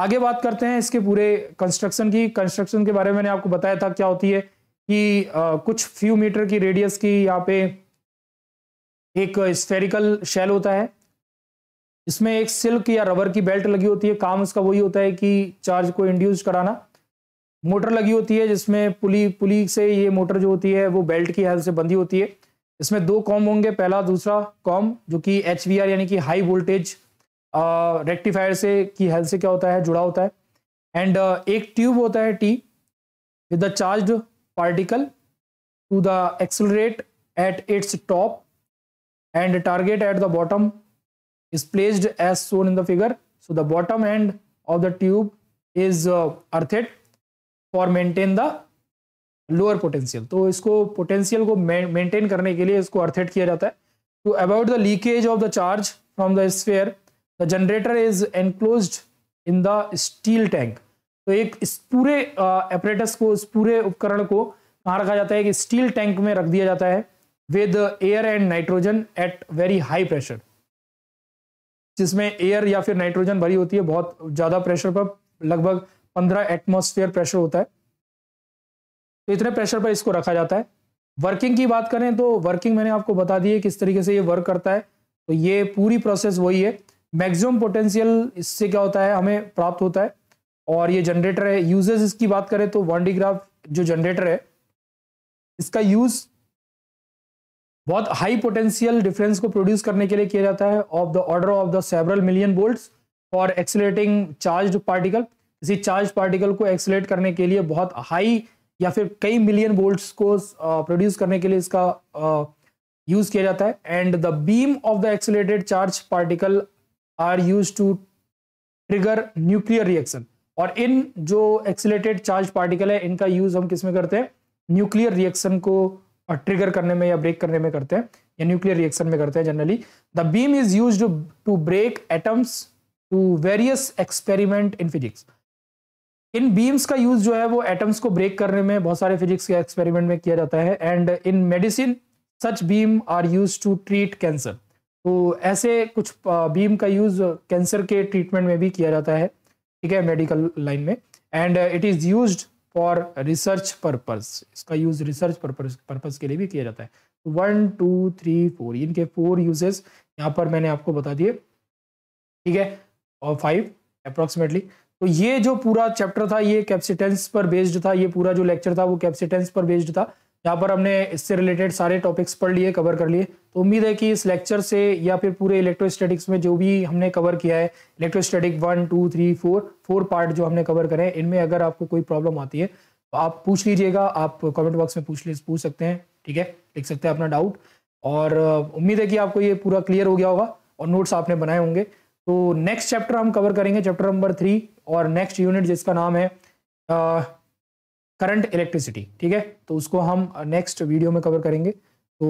आगे बात करते हैं इसके पूरे कंस्ट्रक्शन की कंस्ट्रक्शन के बारे में मैंने आपको बताया था क्या होती है कि आ, कुछ फ्यू मीटर की रेडियस की यहाँ पे एक स्फेरिकल शेल होता है इसमें एक सिल्क या रबर की बेल्ट लगी होती है काम उसका वही होता है कि चार्ज को इंड्यूस कराना मोटर लगी होती है जिसमें पुली पुली से ये मोटर जो होती है वो बेल्ट की हेल्प से बंधी होती है इसमें दो कॉम होंगे पहला दूसरा कॉम जो कि एच यानी कि हाई वोल्टेज रेक्टिफायर से की हेल्प से क्या होता है जुड़ा होता है एंड uh, एक ट्यूब होता है T with the charge particle to the accelerate at its top and target at the bottom is placed as shown in the figure so the bottom end of the tube is uh, earthed for maintain the lower potential तो इसको potential को maintain करने के लिए इसको अर्थेट किया जाता है to about the leakage of the charge from the sphere the generator is enclose in the steel tank तो एक इस पूरे अपरेटस uh, को इस पूरे उपकरण को कहाँ रखा जाता है कि स्टील टैंक में रख दिया जाता है with air and nitrogen at very high pressure जिसमें एयर या फिर नाइट्रोजन भरी होती है बहुत ज़्यादा प्रेशर पर लगभग 15 एटमॉस्फेयर प्रेशर होता है तो इतने प्रेशर पर इसको रखा जाता है वर्किंग की बात करें तो वर्किंग मैंने आपको बता दी है किस तरीके से ये वर्क करता है तो ये पूरी प्रोसेस वही है मैक्सिमम पोटेंशियल इससे क्या होता है हमें प्राप्त होता है और ये जनरेटर है यूजेस इसकी बात करें तो वनडीग्राफ जो जनरेटर है इसका यूज बहुत हाई पोटेंशियल डिफरेंस को प्रोड्यूस करने के लिए किया जाता है of the order of the several million volts for accelerating charge particle किसी चार्ज पार्टिकल को एक्सेलेट करने के लिए बहुत हाई या फिर कई मिलियन बोल्ट को प्रोड्यूस करने के लिए इसका यूज किया जाता है and the beam of the accelerated charge particle are use to trigger nuclear reaction और इन जो एक्सेलेटेड चार्ज पार्टिकल है इनका यूज हम किसमें करते हैं न्यूक्लियर रिएक्शन को ट्रिगर करने में या ब्रेक करने में करते हैं या न्यूक्लियर रिएक्शन में करते हैं generally the beam is use to break atoms to various experiment in physics इन बीम्स का यूज जो है वो एटम्स को ब्रेक करने में बहुत सारे फिजिक्स के एक्सपेरिमेंट में किया जाता है and in medicine such beam are use to treat cancer तो ऐसे कुछ बीम का यूज कैंसर के ट्रीटमेंट में भी किया जाता है ठीक है मेडिकल लाइन में and it is use for research purpose इसका यूज रिसर्च पर्पस के लिए भी किया जाता है वन टू थ्री फोर इनके फोर यूजेस यहाँ पर मैंने आपको बता दिए ठीक है और फाइव अप्रोक्सीमेटली तो ये जो पूरा चैप्टर था ये कैप्सिटेंस पर बेस्ड था ये पूरा जो लेक्चर था वो कैप्सिटेंस पर बेस्ड था यहाँ पर हमने इससे रिलेटेड सारे टॉपिक्स पढ़ लिए कवर कर लिए तो उम्मीद है कि इस लेक्चर से या फिर पूरे इलेक्ट्रोस्टैटिक्स में जो भी हमने कवर किया है electrostatic one two three four four part जो हमने कवर करें इनमें अगर आपको कोई प्रॉब्लम आती है तो आप पूछ लीजिएगा आप कमेंट बॉक्स में पूछ पूछ सकते हैं ठीक है लिख सकते हैं अपना डाउट और उम्मीद है कि आपको ये पूरा क्लियर हो गया होगा और नोट्स आपने बनाए होंगे तो नेक्स्ट चैप्टर हम कवर करेंगे चैप्टर नंबर थ्री और नेक्स्ट यूनिट जिसका नाम है करंट इलेक्ट्रिसिटी ठीक है तो उसको हम नेक्स्ट वीडियो में कवर करेंगे तो